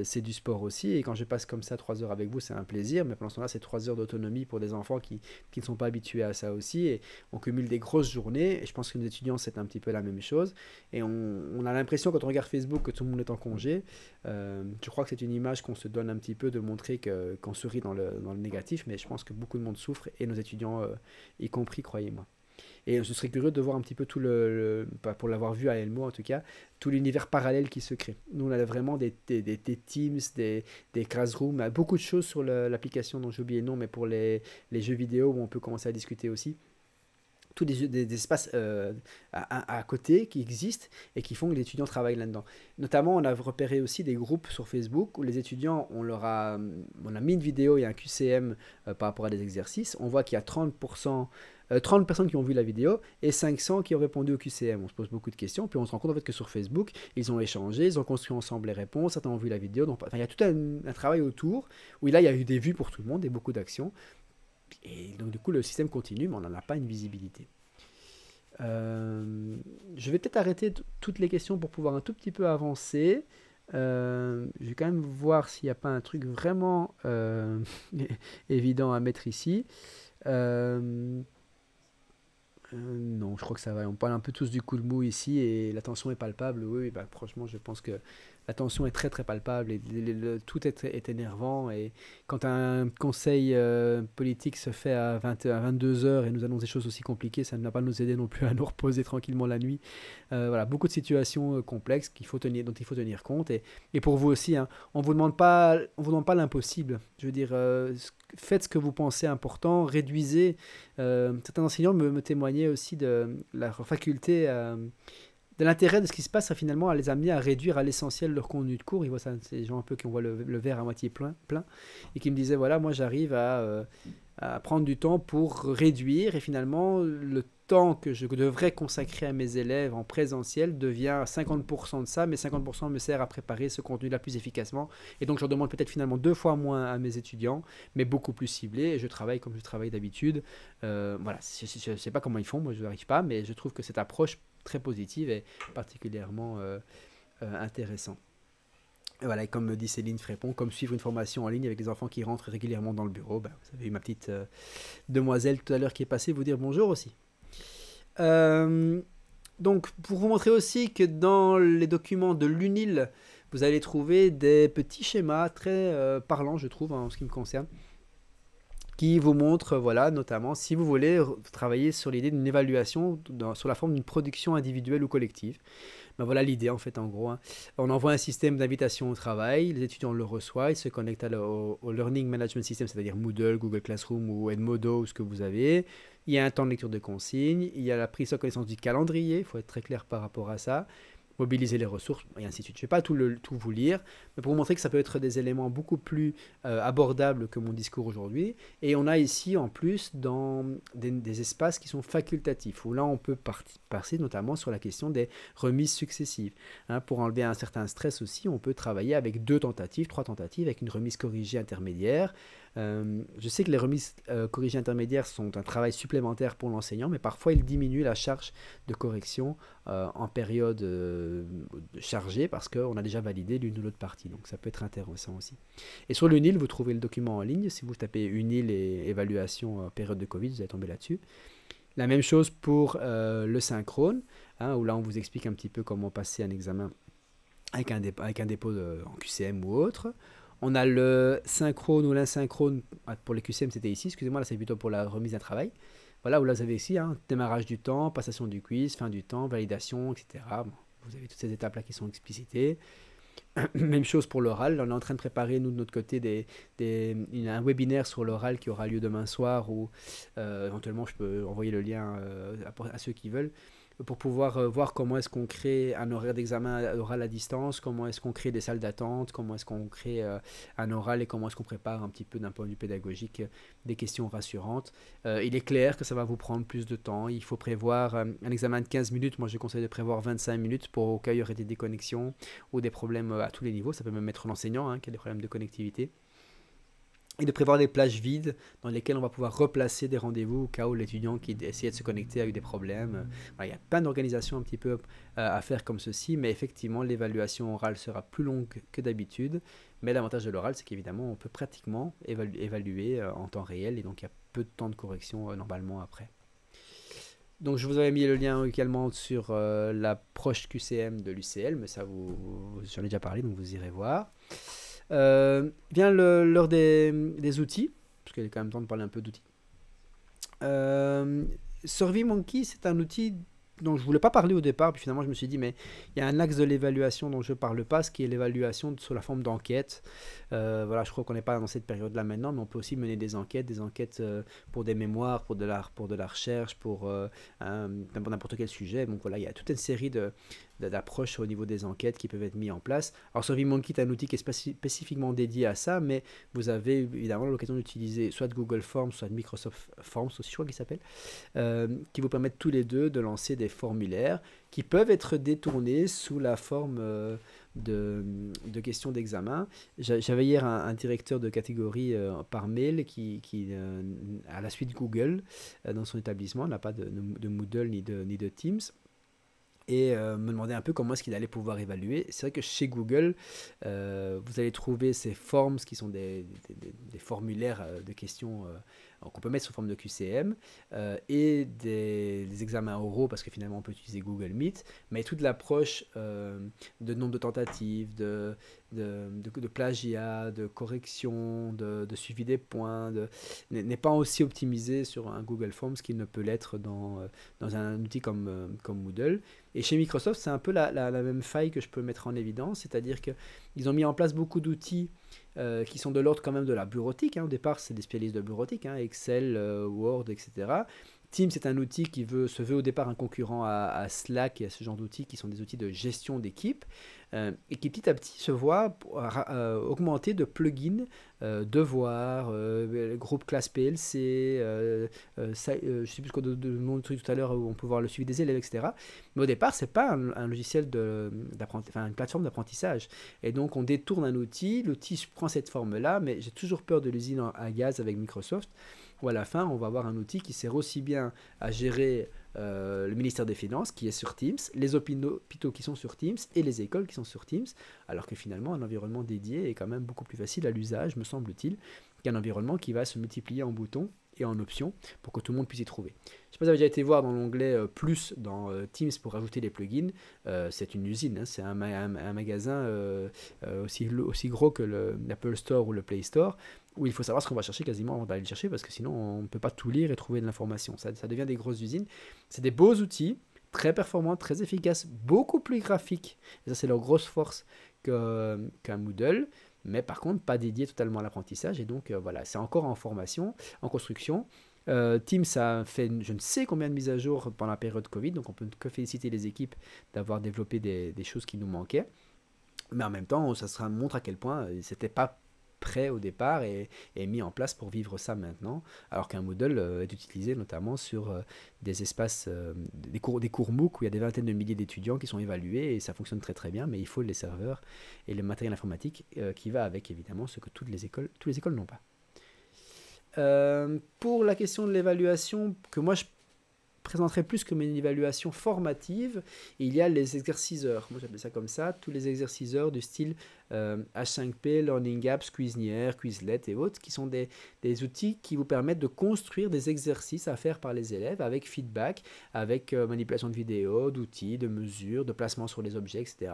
c'est du sport aussi, et quand je passe comme ça trois heures avec vous, c'est un plaisir, mais pendant ce temps-là, c'est trois heures d'autonomie pour des enfants qui, qui ne sont pas habitués à ça aussi, et on cumule des grosses journées, et je pense que les étudiants, c'est un petit peu la même chose, et on a l'impression quand on regarde Facebook que tout le monde est en congé, je crois que c'est une image qu'on se donne un petit peu de montrer qu'on sourit dans le, négatif, mais je pense que beaucoup de monde souffre, et nos étudiants euh, y compris, croyez-moi. Et je serais curieux de voir un petit peu tout le, pour l'avoir vu à Elmo en tout cas, tout l'univers parallèle qui se crée. Nous, on a vraiment des, des, Teams, des, des Classrooms, beaucoup de choses sur l'application dont j'ai oublié le nom, mais pour les, les jeux vidéo où on peut commencer à discuter aussi tous des, espaces euh, à, côté qui existent et qui font que les étudiants travaillent là-dedans. Notamment, on a repéré aussi des groupes sur Facebook où les étudiants, on leur a, on a mis une vidéo et un QCM euh, par rapport à des exercices. On voit qu'il y a 30%, 30 euh, personnes qui ont vu la vidéo et 500 qui ont répondu au QCM. On se pose beaucoup de questions, puis on se rend compte en fait que sur Facebook, ils ont échangé, ils ont construit ensemble les réponses, certains ont vu la vidéo. Donc, il y a tout un, un travail autour où là, il y a eu des vues pour tout le monde et beaucoup d'actions. Et donc du coup, le système continue, mais on n'en a pas une visibilité. Euh, je vais peut-être arrêter toutes les questions pour pouvoir un tout petit peu avancer. Euh, je vais quand même voir s'il n'y a pas un truc vraiment euh, <laughs> évident à mettre ici. non, je crois que ça va. On parle un peu tous du coup de mou ici et la tension est palpable. Oui, bah, franchement, je pense que la tension est très très palpable et tout est, est, énervant. Et quand un conseil euh, politique se fait à, 20, à 22 heures et nous annonce des choses aussi compliquées, ça ne va pas nous aider non plus à nous reposer tranquillement la nuit. Euh, voilà, beaucoup de situations euh, complexes qu'il faut tenir, dont il faut tenir compte. Et, et pour vous aussi, hein, on ne vous demande pas, pas l'impossible. Je veux dire, faites ce que vous pensez important, réduisez. certains enseignants me, me témoignaient aussi de la faculté de l'intérêt de ce qui se passe, c'est finalement à les amener à réduire à l'essentiel leur contenu de cours. Ils voient ça, ces gens un peu qui ont le, verre à moitié plein, plein, et qui me disaient voilà, moi j'arrive euh, à, prendre du temps pour réduire, et finalement le temps que je devrais consacrer à mes élèves en présentiel devient 50% de ça, mais 50% me sert à préparer ce contenu-là plus efficacement, et donc je demande peut-être finalement deux fois moins à mes étudiants, mais beaucoup plus ciblé, et je travaille comme je travaille d'habitude. Euh, voilà, je ne sais pas comment ils font, moi je n'arrive pas, mais je trouve que cette approche très positive et particulièrement euh, euh, intéressant. Voilà, comme me dit Céline Frépon, comme suivre une formation en ligne avec des enfants qui rentrent régulièrement dans le bureau. Ben, vous avez eu ma petite euh, demoiselle tout à l'heure qui est passée vous dire bonjour aussi. donc, pour vous montrer aussi que dans les documents de l'UNIL, vous allez trouver des petits schémas très parlants, je trouve, en ce qui me concerne qui vous montre, voilà, notamment si vous voulez travailler sur l'idée d'une évaluation sur la forme d'une production individuelle ou collective. Ben voilà l'idée en fait en gros. Hein. On envoie un système d'invitation au travail, les étudiants le reçoivent, ils se connectent au, au, Learning Management System, c'est-à-dire Moodle, Google Classroom ou Edmodo ou ce que vous avez. Il y a un temps de lecture de consignes, il y a la prise en connaissance du calendrier, il faut être très clair par rapport à ça mobiliser les ressources, et ainsi de suite. Je ne vais pas tout, le, tout vous lire, mais pour vous montrer que ça peut être des éléments beaucoup plus euh, abordables que mon discours aujourd'hui. Et on a ici en plus dans des, espaces qui sont facultatifs, où là on peut passer notamment sur la question des remises successives. Hein, pour enlever un certain stress aussi, on peut travailler avec deux tentatives, trois tentatives, avec une remise corrigée intermédiaire, euh, je sais que les remises euh, corrigées intermédiaires sont un travail supplémentaire pour l'enseignant, mais parfois ils diminuent la charge de correction euh, en période chargée parce qu'on a déjà validé l'une ou l'autre partie. Donc ça peut être intéressant aussi. Et sur l'UNIL, vous trouvez le document en ligne. Si vous tapez UNIL et évaluation période de Covid, vous allez tomber là-dessus. La même chose pour le synchrone, hein, où là on vous explique un petit peu comment passer un examen avec un, dépôt, en QCM ou autre. On a le synchrone ou l'insynchrone. Ah, pour les QCM, c'était ici. Excusez-moi, là, c'est plutôt pour la remise à travail. Voilà, où là, vous avez ici hein, démarrage du temps, passation du quiz, fin du temps, validation, etc. vous avez toutes ces étapes-là qui sont explicitées. <clears throat> Même chose pour l'oral. On est en train de préparer, nous, de notre côté, des, un webinaire sur l'oral qui aura lieu demain soir ou euh, éventuellement je peux envoyer le lien euh, à, ceux qui veulent pour pouvoir euh, voir comment est-ce qu'on crée un horaire d'examen oral à distance, comment est-ce qu'on crée des salles d'attente, comment est-ce qu'on crée euh, un oral et comment est-ce qu'on prépare un petit peu d'un point de vue pédagogique euh, des questions rassurantes. il est clair que ça va vous prendre plus de temps. Il faut prévoir un examen de 15 minutes. Moi, je conseille de prévoir 25 minutes pour au cas il y aurait des déconnexions ou des problèmes à tous les niveaux. Ça peut même mettre l'enseignant hein, qui a des problèmes de connectivité et de prévoir des plages vides dans lesquelles on va pouvoir replacer des rendez-vous au cas où l'étudiant qui essayait de se connecter a eu des problèmes. il y a plein d'organisations un petit peu euh, à faire comme ceci, mais effectivement l'évaluation orale sera plus longue que d'habitude. Mais l'avantage de l'oral, c'est qu'évidemment on peut pratiquement évaluer, euh, en temps réel et donc il y a peu de temps de correction euh, normalement après. Donc je vous avais mis le lien également sur l'approche QCM de l'UCL, mais ça vous, j'en ai déjà parlé, donc vous irez voir. Euh, vient l'heure des, des, outils, parce qu'il est quand même temps de parler un peu d'outils. Euh, Survey Monkey, c'est un outil dont je voulais pas parler au départ, puis finalement je me suis dit, mais il y a un axe de l'évaluation dont je parle pas, ce qui est l'évaluation sous la forme d'enquête. Euh, voilà, je crois qu'on n'est pas dans cette période-là maintenant, mais on peut aussi mener des enquêtes, des enquêtes euh, pour des mémoires, pour de la, pour de la recherche, pour n'importe quel sujet. Donc voilà, il y a toute une série de, d'approche au niveau des enquêtes qui peuvent être mises en place. Alors SurveyMonkey est un outil qui est spécifiquement dédié à ça, mais vous avez évidemment l'occasion d'utiliser soit Google Forms, soit Microsoft Forms aussi, je crois qu'il s'appelle, euh, qui vous permettent tous les deux de lancer des formulaires qui peuvent être détournés sous la forme euh, de, questions d'examen. J'avais hier un, directeur de catégorie euh, par mail qui, qui à la suite Google, dans son établissement, n'a pas de, Moodle ni ni de Teams et euh, me demander un peu comment est-ce qu'il allait pouvoir évaluer. C'est vrai que chez Google, euh, vous allez trouver ces forms qui sont des, des formulaires euh, de questions qu'on peut mettre sous forme de QCM, euh, et des, examens oraux, parce que finalement on peut utiliser Google Meet, mais toute l'approche euh, de nombre de tentatives, de, de, plagiat, de correction, de, suivi des points, n'est pas aussi optimisée sur un Google Forms qu'il ne peut l'être dans, euh, dans un outil comme, comme Moodle. Et chez Microsoft, c'est un peu la même faille que je peux mettre en évidence, c'est-à-dire qu'ils ont mis en place beaucoup d'outils euh, qui sont de l'ordre quand même de la bureautique. Hein. Au départ, c'est des spécialistes de bureautique, hein, Excel, euh, Word, etc. Teams c'est un outil qui veut, se veut au départ un concurrent à, Slack et à ce genre d'outils qui sont des outils de gestion d'équipe euh, et qui petit à petit se voit euh, augmenter de plugins, euh, devoirs, groupe classe PLC, je ne sais plus ce qu'on nom de truc tout à l'heure où on peut voir le suivi des élèves, etc. Mais au départ, c'est pas un, logiciel d'apprentissage, une plateforme d'apprentissage. Et donc on détourne un outil, l'outil prend cette forme-là, mais j'ai toujours peur de l'usine à gaz avec Microsoft où à la fin, on va avoir un outil qui sert aussi bien à gérer euh, le ministère des Finances qui est sur Teams, les hôpitaux qui sont sur Teams et les écoles qui sont sur Teams, alors que finalement un environnement dédié est quand même beaucoup plus facile à l'usage, me semble-t-il, qu'un environnement qui va se multiplier en boutons en option pour que tout le monde puisse y trouver. Je ne sais pas si vous avez déjà été voir dans l'onglet euh, plus dans euh, Teams pour ajouter les plugins. Euh, c'est une usine, hein, c'est un, magasin aussi, aussi gros que l'Apple Store ou le Play Store où il faut savoir ce qu'on va chercher quasiment avant d'aller le chercher parce que sinon on ne peut pas tout lire et trouver de l'information. Ça, devient des grosses usines. C'est des beaux outils très performants, très efficaces, beaucoup plus graphiques. ça, c'est leur grosse force qu'un Moodle mais par contre pas dédié totalement à l'apprentissage. Et donc euh, voilà, c'est encore en formation, en construction. Euh, Teams a fait je ne sais combien de mises à jour pendant la période Covid, donc on peut que féliciter les équipes d'avoir développé des, choses qui nous manquaient. Mais en même temps, ça se montre à quel point euh, c'était pas prêt au départ et, mis en place pour vivre ça maintenant, alors qu'un modèle euh, est utilisé notamment sur euh, des espaces, euh, des, cours, des cours MOOC où il y a des vingtaines de milliers d'étudiants qui sont évalués et ça fonctionne très très bien, mais il faut les serveurs et le matériel informatique qui va avec évidemment ce que toutes les écoles, toutes les écoles n'ont pas. pour la question de l'évaluation, que moi je présenterait plus que une évaluation formative. il y a les exerciceurs, moi j'appelle ça comme ça, tous les exerciceurs du style H5P, euh, Learning Apps, Cuisinière, Quizlet et autres, qui sont des, outils qui vous permettent de construire des exercices à faire par les élèves avec feedback, avec euh, manipulation de vidéos, d'outils, de mesures, de placement sur les objets, etc.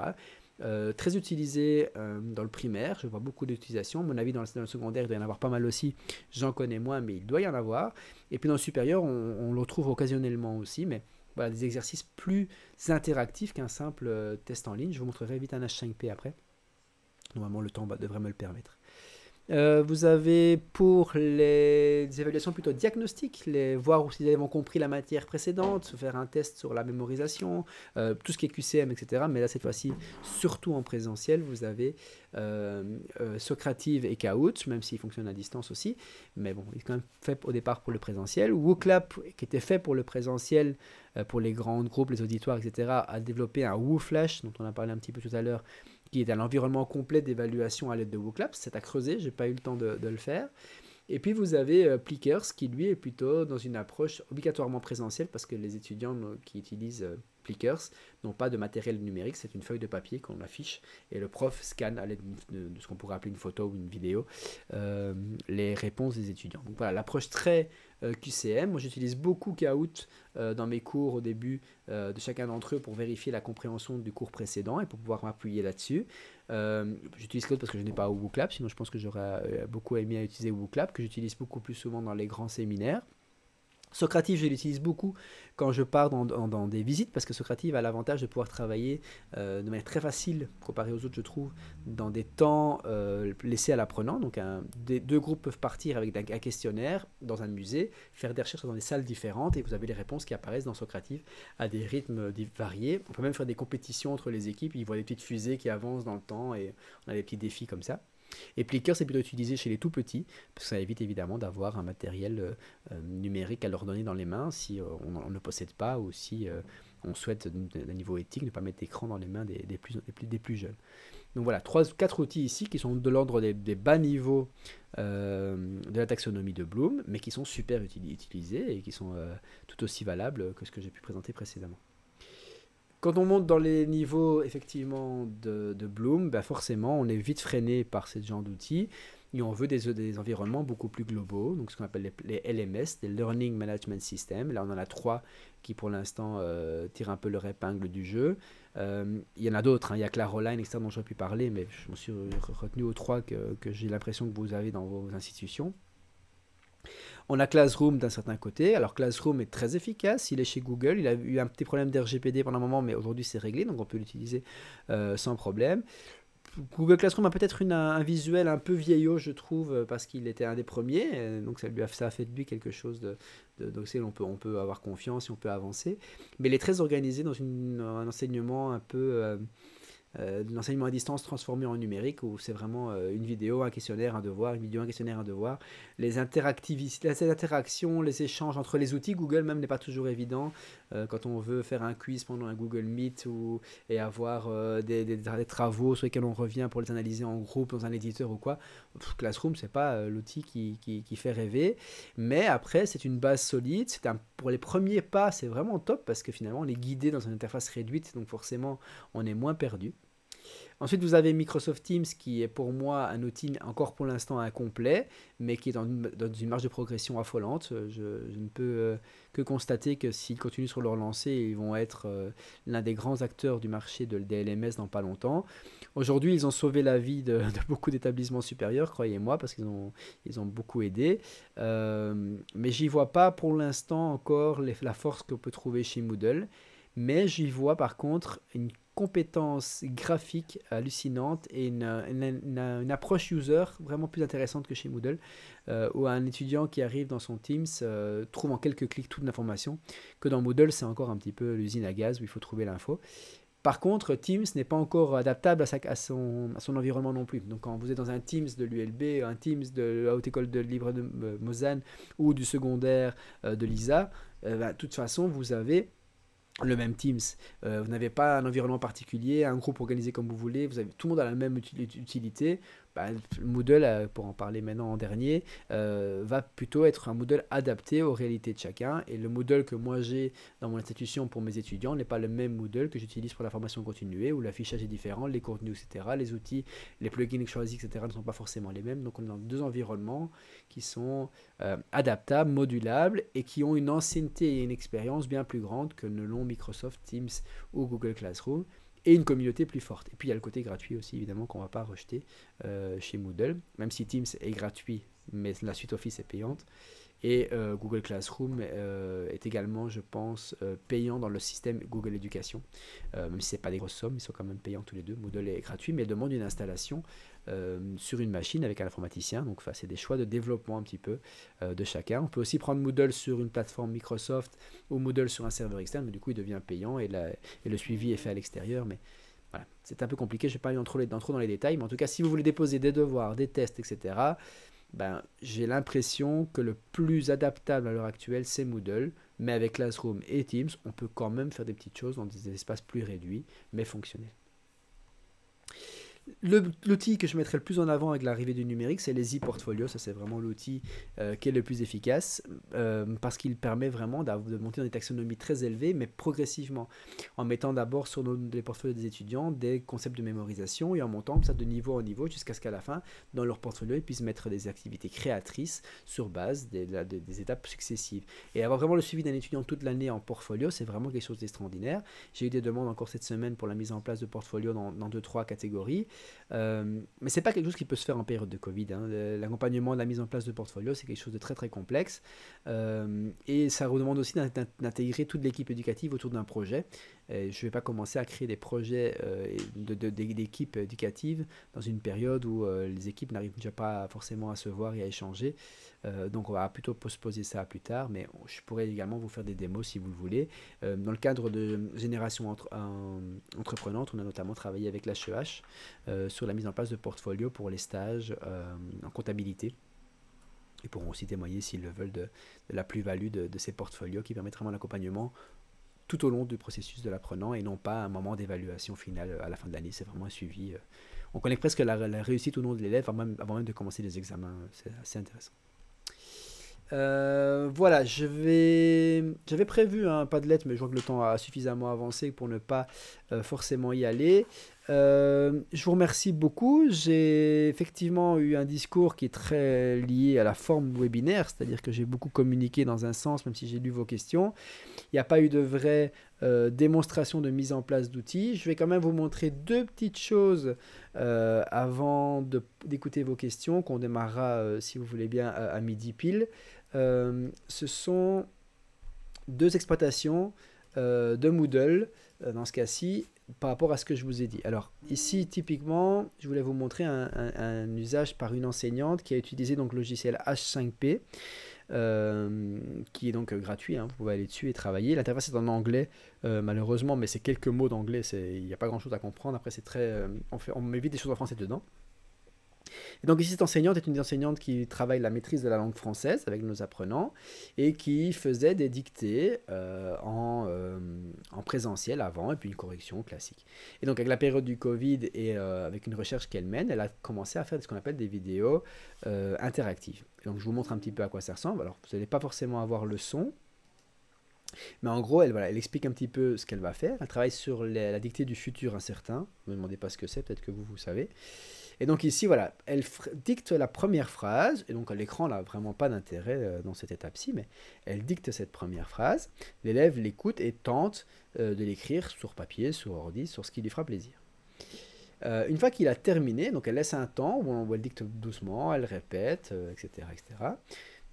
Euh, très utilisé euh, dans le primaire, je vois beaucoup d'utilisation. mon avis, dans le, secondaire, il doit y en avoir pas mal aussi. J'en connais moins, mais il doit y en avoir. Et puis dans le supérieur, on, on le retrouve occasionnellement aussi, mais voilà, des exercices plus interactifs qu'un simple euh, test en ligne. Je vous montrerai vite un H5P après. Normalement, le temps bah, devrait me le permettre. Euh, vous avez pour les évaluations plutôt diagnostiques, les, voir si vous avez compris la matière précédente, faire un test sur la mémorisation, euh, tout ce qui est QCM, etc. Mais là, cette fois-ci, surtout en présentiel, vous avez euh, Socrative et Kahoot, même s'ils fonctionnent à distance aussi. Mais bon, il sont quand même fait au départ pour le présentiel. WooClap, qui était fait pour le présentiel, pour les grands groupes, les auditoires, etc., a développé un WooFlash, dont on a parlé un petit peu tout à l'heure, qui est à l'environnement complet d'évaluation à l'aide de Wooklabs, C'est à creuser, j'ai pas eu le temps de, le faire. Et puis vous avez euh, Plickers qui lui est plutôt dans une approche obligatoirement présentielle parce que les étudiants euh, qui utilisent euh, clickers n'ont pas de matériel numérique, c'est une feuille de papier qu'on affiche et le prof scanne à l'aide de, ce qu'on pourrait appeler une photo ou une vidéo euh, les réponses des étudiants. Donc voilà, l'approche très euh, QCM. Moi, j'utilise beaucoup Kahoot euh, dans mes cours au début de chacun d'entre eux pour vérifier la compréhension du cours précédent et pour pouvoir m'appuyer là-dessus. j'utilise Kahoot parce que je n'ai pas au sinon je pense que j'aurais beaucoup aimé à utiliser WooClap que j'utilise beaucoup plus souvent dans les grands séminaires. Socrative, je l'utilise beaucoup quand je pars dans, des visites, parce que Socrative a l'avantage de pouvoir travailler euh, de manière très facile, comparé aux autres, je trouve, dans des temps euh, laissés à l'apprenant. Donc, des, deux groupes peuvent partir avec un, questionnaire dans un musée, faire des recherches dans des salles différentes, et vous avez les réponses qui apparaissent dans Socrative à des rythmes euh, variés. On peut même faire des compétitions entre les équipes, ils voient des petites fusées qui avancent dans le temps, et on a des petits défis comme ça. Et Plicker, c'est plutôt utilisé chez les tout petits, parce que ça évite évidemment d'avoir un matériel euh, euh, numérique à leur donner dans les mains si euh, on, ne possède pas ou si on souhaite, d'un niveau éthique, ne pas mettre d'écran dans les mains des, plus, jeunes. Donc voilà, trois, quatre outils ici qui sont de l'ordre des, bas niveaux de la taxonomie de Bloom, mais qui sont super utilisés et qui sont tout aussi valables que ce que j'ai pu présenter précédemment. Quand on monte dans les niveaux effectivement de, Bloom, bah, forcément on est vite freiné par ce genre d'outils et on veut des, des, environnements beaucoup plus globaux, donc ce qu'on appelle les, LMS, les Learning Management Systems. Là on en a trois qui pour l'instant euh, tirent un peu leur épingle du jeu. Euh, il y en a d'autres, hein. il y a Claroline, etc. dont j'aurais pu parler, mais je me suis retenu aux trois que j'ai l'impression que vous avez dans vos institutions. On a Classroom d'un certain côté. Alors Classroom est très efficace. Il est chez Google. Il a eu un petit problème d'RGPD pendant un moment, mais aujourd'hui c'est réglé, donc on peut l'utiliser euh, sans problème. Google Classroom a peut-être un visuel un peu vieillot, je trouve, euh, parce qu'il était un des premiers. Donc ça, lui a, fait de lui quelque chose de, donc on peut, on peut avoir confiance et on peut avancer. Mais il est très organisé dans un enseignement un peu... Euh, euh, l'enseignement à distance transformé en numérique, où c'est vraiment euh, une vidéo, un questionnaire, un devoir, une vidéo, un questionnaire, un devoir. Les interactivités, interactions, les échanges entre les outils, Google même n'est pas toujours évident euh, quand on veut faire un quiz pendant un Google Meet ou, et avoir des, des, travaux sur lesquels on revient pour les analyser en groupe dans un éditeur ou quoi. Classroom, Classroom, c'est pas l'outil qui, qui, fait rêver, mais après, c'est une base solide. C'est pour les premiers pas, c'est vraiment top parce que finalement, on est guidé dans une interface réduite, donc forcément, on est moins perdu. Ensuite, vous avez Microsoft Teams qui est pour moi un outil encore pour l'instant incomplet, mais qui est dans une, marge de progression affolante. Euh, je, ne peux euh, que constater que s'ils continuent sur leur lancée, ils vont être euh, l'un des grands acteurs du marché de DLMS dans pas longtemps. Aujourd'hui, ils ont sauvé la vie de, beaucoup d'établissements supérieurs, croyez-moi, parce qu'ils ont, ils ont beaucoup aidé. Euh, mais j'y vois pas pour l'instant encore la force que peut trouver chez Moodle. Mais j'y vois par contre une compétences graphique hallucinante et une, approche user vraiment plus intéressante que chez Moodle, euh, où un étudiant qui arrive dans son Teams euh, trouve en quelques clics toute l'information, que dans Moodle c'est encore un petit peu l'usine à gaz où il faut trouver l'info. Par contre, Teams n'est pas encore adaptable à, son, son, environnement non plus. Donc quand vous êtes dans un Teams de l'ULB, un Teams de la Haute École de Libre de Mosanne euh, ou du secondaire de l'ISA, bah, de toute façon vous avez le même Teams. Euh, vous n'avez pas un environnement particulier, un groupe organisé comme vous voulez, vous avez, tout le monde a la même utilité. Bah, Moodle, euh, pour en parler maintenant en dernier, euh, va plutôt être un Moodle adapté aux réalités de chacun. Et le Moodle que moi j'ai dans mon institution pour mes étudiants n'est pas le même Moodle que j'utilise pour la formation continuée, où l'affichage est différent, les contenus, etc., les outils, les plugins choisis, etc., ne sont pas forcément les mêmes. Donc on est dans deux environnements qui sont euh, adaptables, modulables, et qui ont une ancienneté et une expérience bien plus grande que ne l'ont Microsoft Teams ou Google Classroom et une communauté plus forte. Et puis il y a le côté gratuit aussi, évidemment, qu'on ne va pas rejeter euh, chez Moodle, même si Teams est gratuit, mais la suite Office est payante. Et euh, Google Classroom euh, est également, je pense, payant dans le système Google Education. même si ce n'est pas des grosses sommes, ils sont quand même payants tous les deux. Moodle est gratuit, mais demande une installation euh, sur une machine avec un informaticien. Donc, c'est des choix de développement un petit peu euh, de chacun. On peut aussi prendre Moodle sur une plateforme Microsoft ou Moodle sur un serveur externe, mais du coup, il devient payant et, le suivi est fait à l'extérieur. Mais voilà, c'est un peu compliqué. Je ne vais pas aller entrer dans, les détails, mais en tout cas, si vous voulez déposer des devoirs, des tests, etc., ben, j'ai l'impression que le plus adaptable à l'heure actuelle, c'est Moodle. Mais avec Classroom et Teams, on peut quand même faire des petites choses dans des espaces plus réduits, mais fonctionnels. L'outil que je mettrais le plus en avant avec l'arrivée du numérique, c'est les e-portfolios. Ça, c'est vraiment l'outil euh, qui est le plus efficace euh, parce qu'il permet vraiment de monter dans des taxonomies très élevées, mais progressivement, en mettant d'abord sur nos, les portfolios des étudiants des concepts de mémorisation et en montant ça de niveau en niveau jusqu'à ce qu'à la fin, dans leur portfolio, ils puissent mettre des activités créatrices sur base des, des, étapes successives. Et avoir vraiment le suivi d'un étudiant toute l'année en portfolio, c'est vraiment quelque chose d'extraordinaire. J'ai eu des demandes encore cette semaine pour la mise en place de portfolios dans, dans deux, trois catégories. Euh, mais ce n'est pas quelque chose qui peut se faire en période de Covid. Hein. l'accompagnement L'accompagnement, la mise en place de portfolio, c'est quelque chose de très très complexe. Euh, et ça redemande aussi d'intégrer toute l'équipe éducative autour d'un projet. Euh, je ne vais pas commencer à créer des projets d'équipe euh, de, éducatives dans une période où euh, les équipes n'arrivent déjà pas forcément à se voir et à échanger. donc on va plutôt postposer ça plus tard, mais je pourrais également vous faire des démos si vous le voulez. dans le cadre de Génération entre, Entreprenante, on a notamment travaillé avec l'HEH e sur la mise en place de portfolio pour les stages en comptabilité. Ils pourront aussi témoigner s'ils le veulent de, la plus-value de, ces portfolios qui permettra vraiment l'accompagnement tout au long du processus de l'apprenant et non pas un moment d'évaluation finale euh, à la fin de l'année. C'est vraiment un suivi. Euh. on connaît presque la, réussite au nom de l'élève avant même, avant même de commencer les examens. C'est assez intéressant. Euh, voilà, je vais, j'avais prévu un lettre, mais je vois que le temps a suffisamment avancé pour ne pas forcément y aller. Euh, je vous remercie beaucoup. J'ai effectivement eu un discours qui est très lié à la forme webinaire, c'est-à-dire que j'ai beaucoup communiqué dans un sens, même si j'ai lu vos questions. Il n'y a pas eu de vraie euh, démonstration de mise en place d'outils. Je vais quand même vous montrer deux petites choses euh, avant d'écouter vos questions, qu'on démarrera, si vous voulez bien, à, à midi pile. ce sont deux exploitations de Moodle dans ce cas-ci, par rapport à ce que je vous ai dit. Alors ici, typiquement, je voulais vous montrer un, usage par une enseignante qui a utilisé donc le logiciel H5P, euh, qui est donc gratuit. Hein. vous pouvez aller dessus et travailler. L'interface est en anglais, euh, malheureusement, mais c'est quelques mots d'anglais. Il n'y a pas grand-chose à comprendre. Après, c'est très, euh, fait, on met vite des choses en français dedans donc ici, cette enseignante est une enseignante qui travaille la maîtrise de la langue française avec nos apprenants et qui faisait des dictées euh, euh, en, présentiel avant et puis une correction classique. Et donc avec la période du Covid et euh, avec une recherche qu'elle mène, elle a commencé à faire ce qu'on appelle des vidéos interactives. donc je vous montre un petit peu à quoi ça ressemble. Alors vous n'allez pas forcément avoir le son, mais en gros, elle, explique un petit peu ce qu'elle va faire. Elle travaille sur la dictée du futur incertain. Ne me demandez pas ce que c'est, peut-être que vous, vous savez. Et donc ici, voilà, elle dicte la première phrase, et donc à l'écran n'a vraiment pas d'intérêt euh, dans cette étape-ci, mais elle dicte cette première phrase, l'élève l'écoute et tente euh, de l'écrire sur papier, sur ordi, sur ce qui lui fera plaisir. Euh, une fois qu'il a terminé, donc elle laisse un temps où, on elle dicte doucement, elle répète, etc., etc.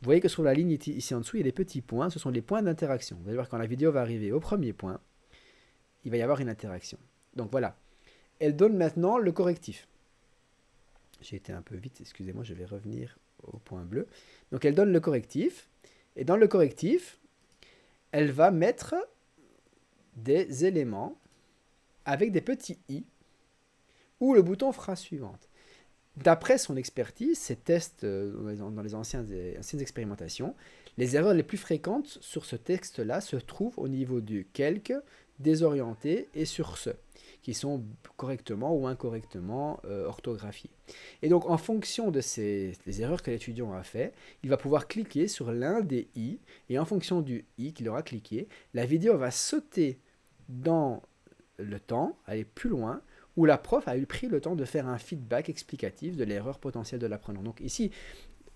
Vous voyez que sur la ligne ici en dessous, il y a des petits points, ce sont les points d'interaction. Vous allez voir quand la vidéo va arriver au premier point, il va y avoir une interaction. Donc voilà, elle donne maintenant le correctif. J'ai été un peu vite, excusez-moi, je vais revenir au point bleu. Donc elle donne le correctif. Et dans le correctif, elle va mettre des éléments avec des petits i ou le bouton fera suivante. D'après son expertise, ses tests euh, dans les anciennes, anciennes expérimentations, les erreurs les plus fréquentes sur ce texte-là se trouvent au niveau du quelque, désorienté et sur ce sont correctement ou incorrectement euh, orthographiés. Et donc en fonction de ces erreurs que l'étudiant a fait, il va pouvoir cliquer sur l'un des i et en fonction du i qu'il aura cliqué, la vidéo va sauter dans le temps, aller plus loin où la prof a eu pris le temps de faire un feedback explicatif de l'erreur potentielle de l'apprenant. Donc ici,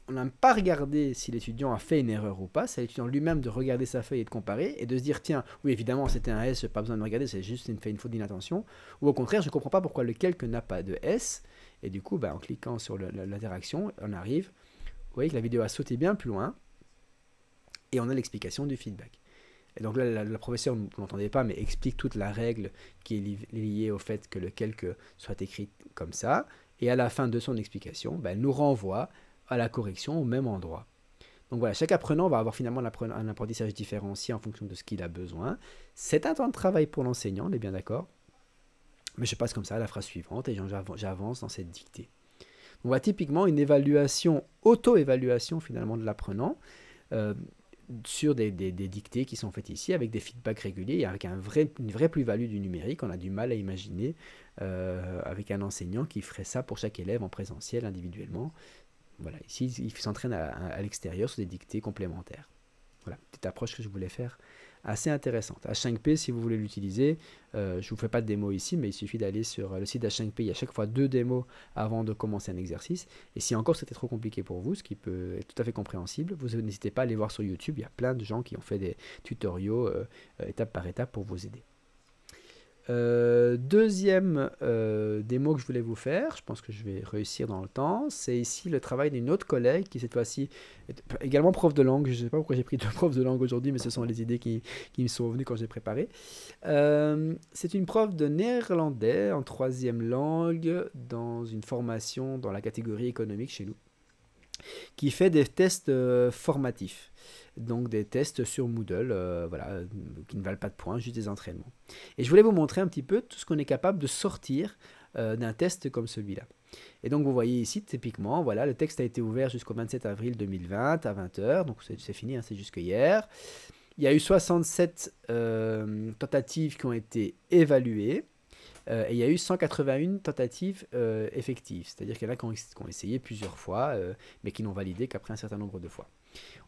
on n'a pas regardé si l'étudiant a fait une erreur ou pas, c'est à l'étudiant lui-même de regarder sa feuille et de comparer, et de se dire, tiens, oui, évidemment, c'était un S, pas besoin de regarder, c'est juste une, faute d'inattention, ou au contraire, je ne comprends pas pourquoi le quelque n'a pas de S, et du coup, bah, en cliquant sur l'interaction, on arrive, vous voyez que la vidéo a sauté bien plus loin, et on a l'explication du feedback. Et donc là, la, professeure, vous ne l'entendez pas, mais explique toute la règle qui est liée au fait que le quelque soit écrit comme ça, et à la fin de son explication, bah, elle nous renvoie à la correction au même endroit. Donc voilà, chaque apprenant va avoir finalement un apprentissage différencié en fonction de ce qu'il a besoin. C'est un temps de travail pour l'enseignant, on est bien d'accord. Mais je passe comme ça à la phrase suivante et j'avance dans cette dictée. On voit typiquement une évaluation, auto-évaluation finalement de l'apprenant euh, sur des, dictées qui sont faites ici avec des feedbacks réguliers et avec une vraie plus-value du numérique. On a du mal à imaginer euh, avec un enseignant qui ferait ça pour chaque élève en présentiel individuellement. Voilà, ici, il s'entraîne à, l'extérieur sur des dictées complémentaires. Voilà, cette approche que je voulais faire, assez intéressante. H5P, si vous voulez l'utiliser, euh, je ne vous fais pas de démo ici, mais il suffit d'aller sur le site d'H5P, il y a chaque fois deux démos avant de commencer un exercice. Et si encore c'était trop compliqué pour vous, ce qui peut être tout à fait compréhensible, vous n'hésitez pas à aller voir sur YouTube, il y a plein de gens qui ont fait des tutoriaux euh, euh, étape par étape pour vous aider. Euh, deuxième euh, démo que je voulais vous faire, je pense que je vais réussir dans le temps, c'est ici le travail d'une autre collègue qui cette fois-ci est également prof de langue. Je ne sais pas pourquoi j'ai pris deux profs de langue aujourd'hui, mais ce sont les idées qui, me sont venues quand j'ai préparé. Euh, c'est une prof de néerlandais en troisième langue dans une formation dans la catégorie économique chez nous, qui fait des tests euh, formatifs donc des tests sur Moodle, euh, voilà, euh, qui ne valent pas de points, juste des entraînements. Et je voulais vous montrer un petit peu tout ce qu'on est capable de sortir euh, d'un test comme celui-là. Et donc vous voyez ici typiquement, voilà, le texte a été ouvert jusqu'au 27 avril 2020 à 20h, donc c'est fini, hein, c'est jusque hier. Il y a eu 67 tentatives qui ont été évaluées. et il y a eu 181 tentatives effectives, c'est-à-dire qu'il y en a qui ont, essayé plusieurs fois, mais qui n'ont validé qu'après un certain nombre de fois.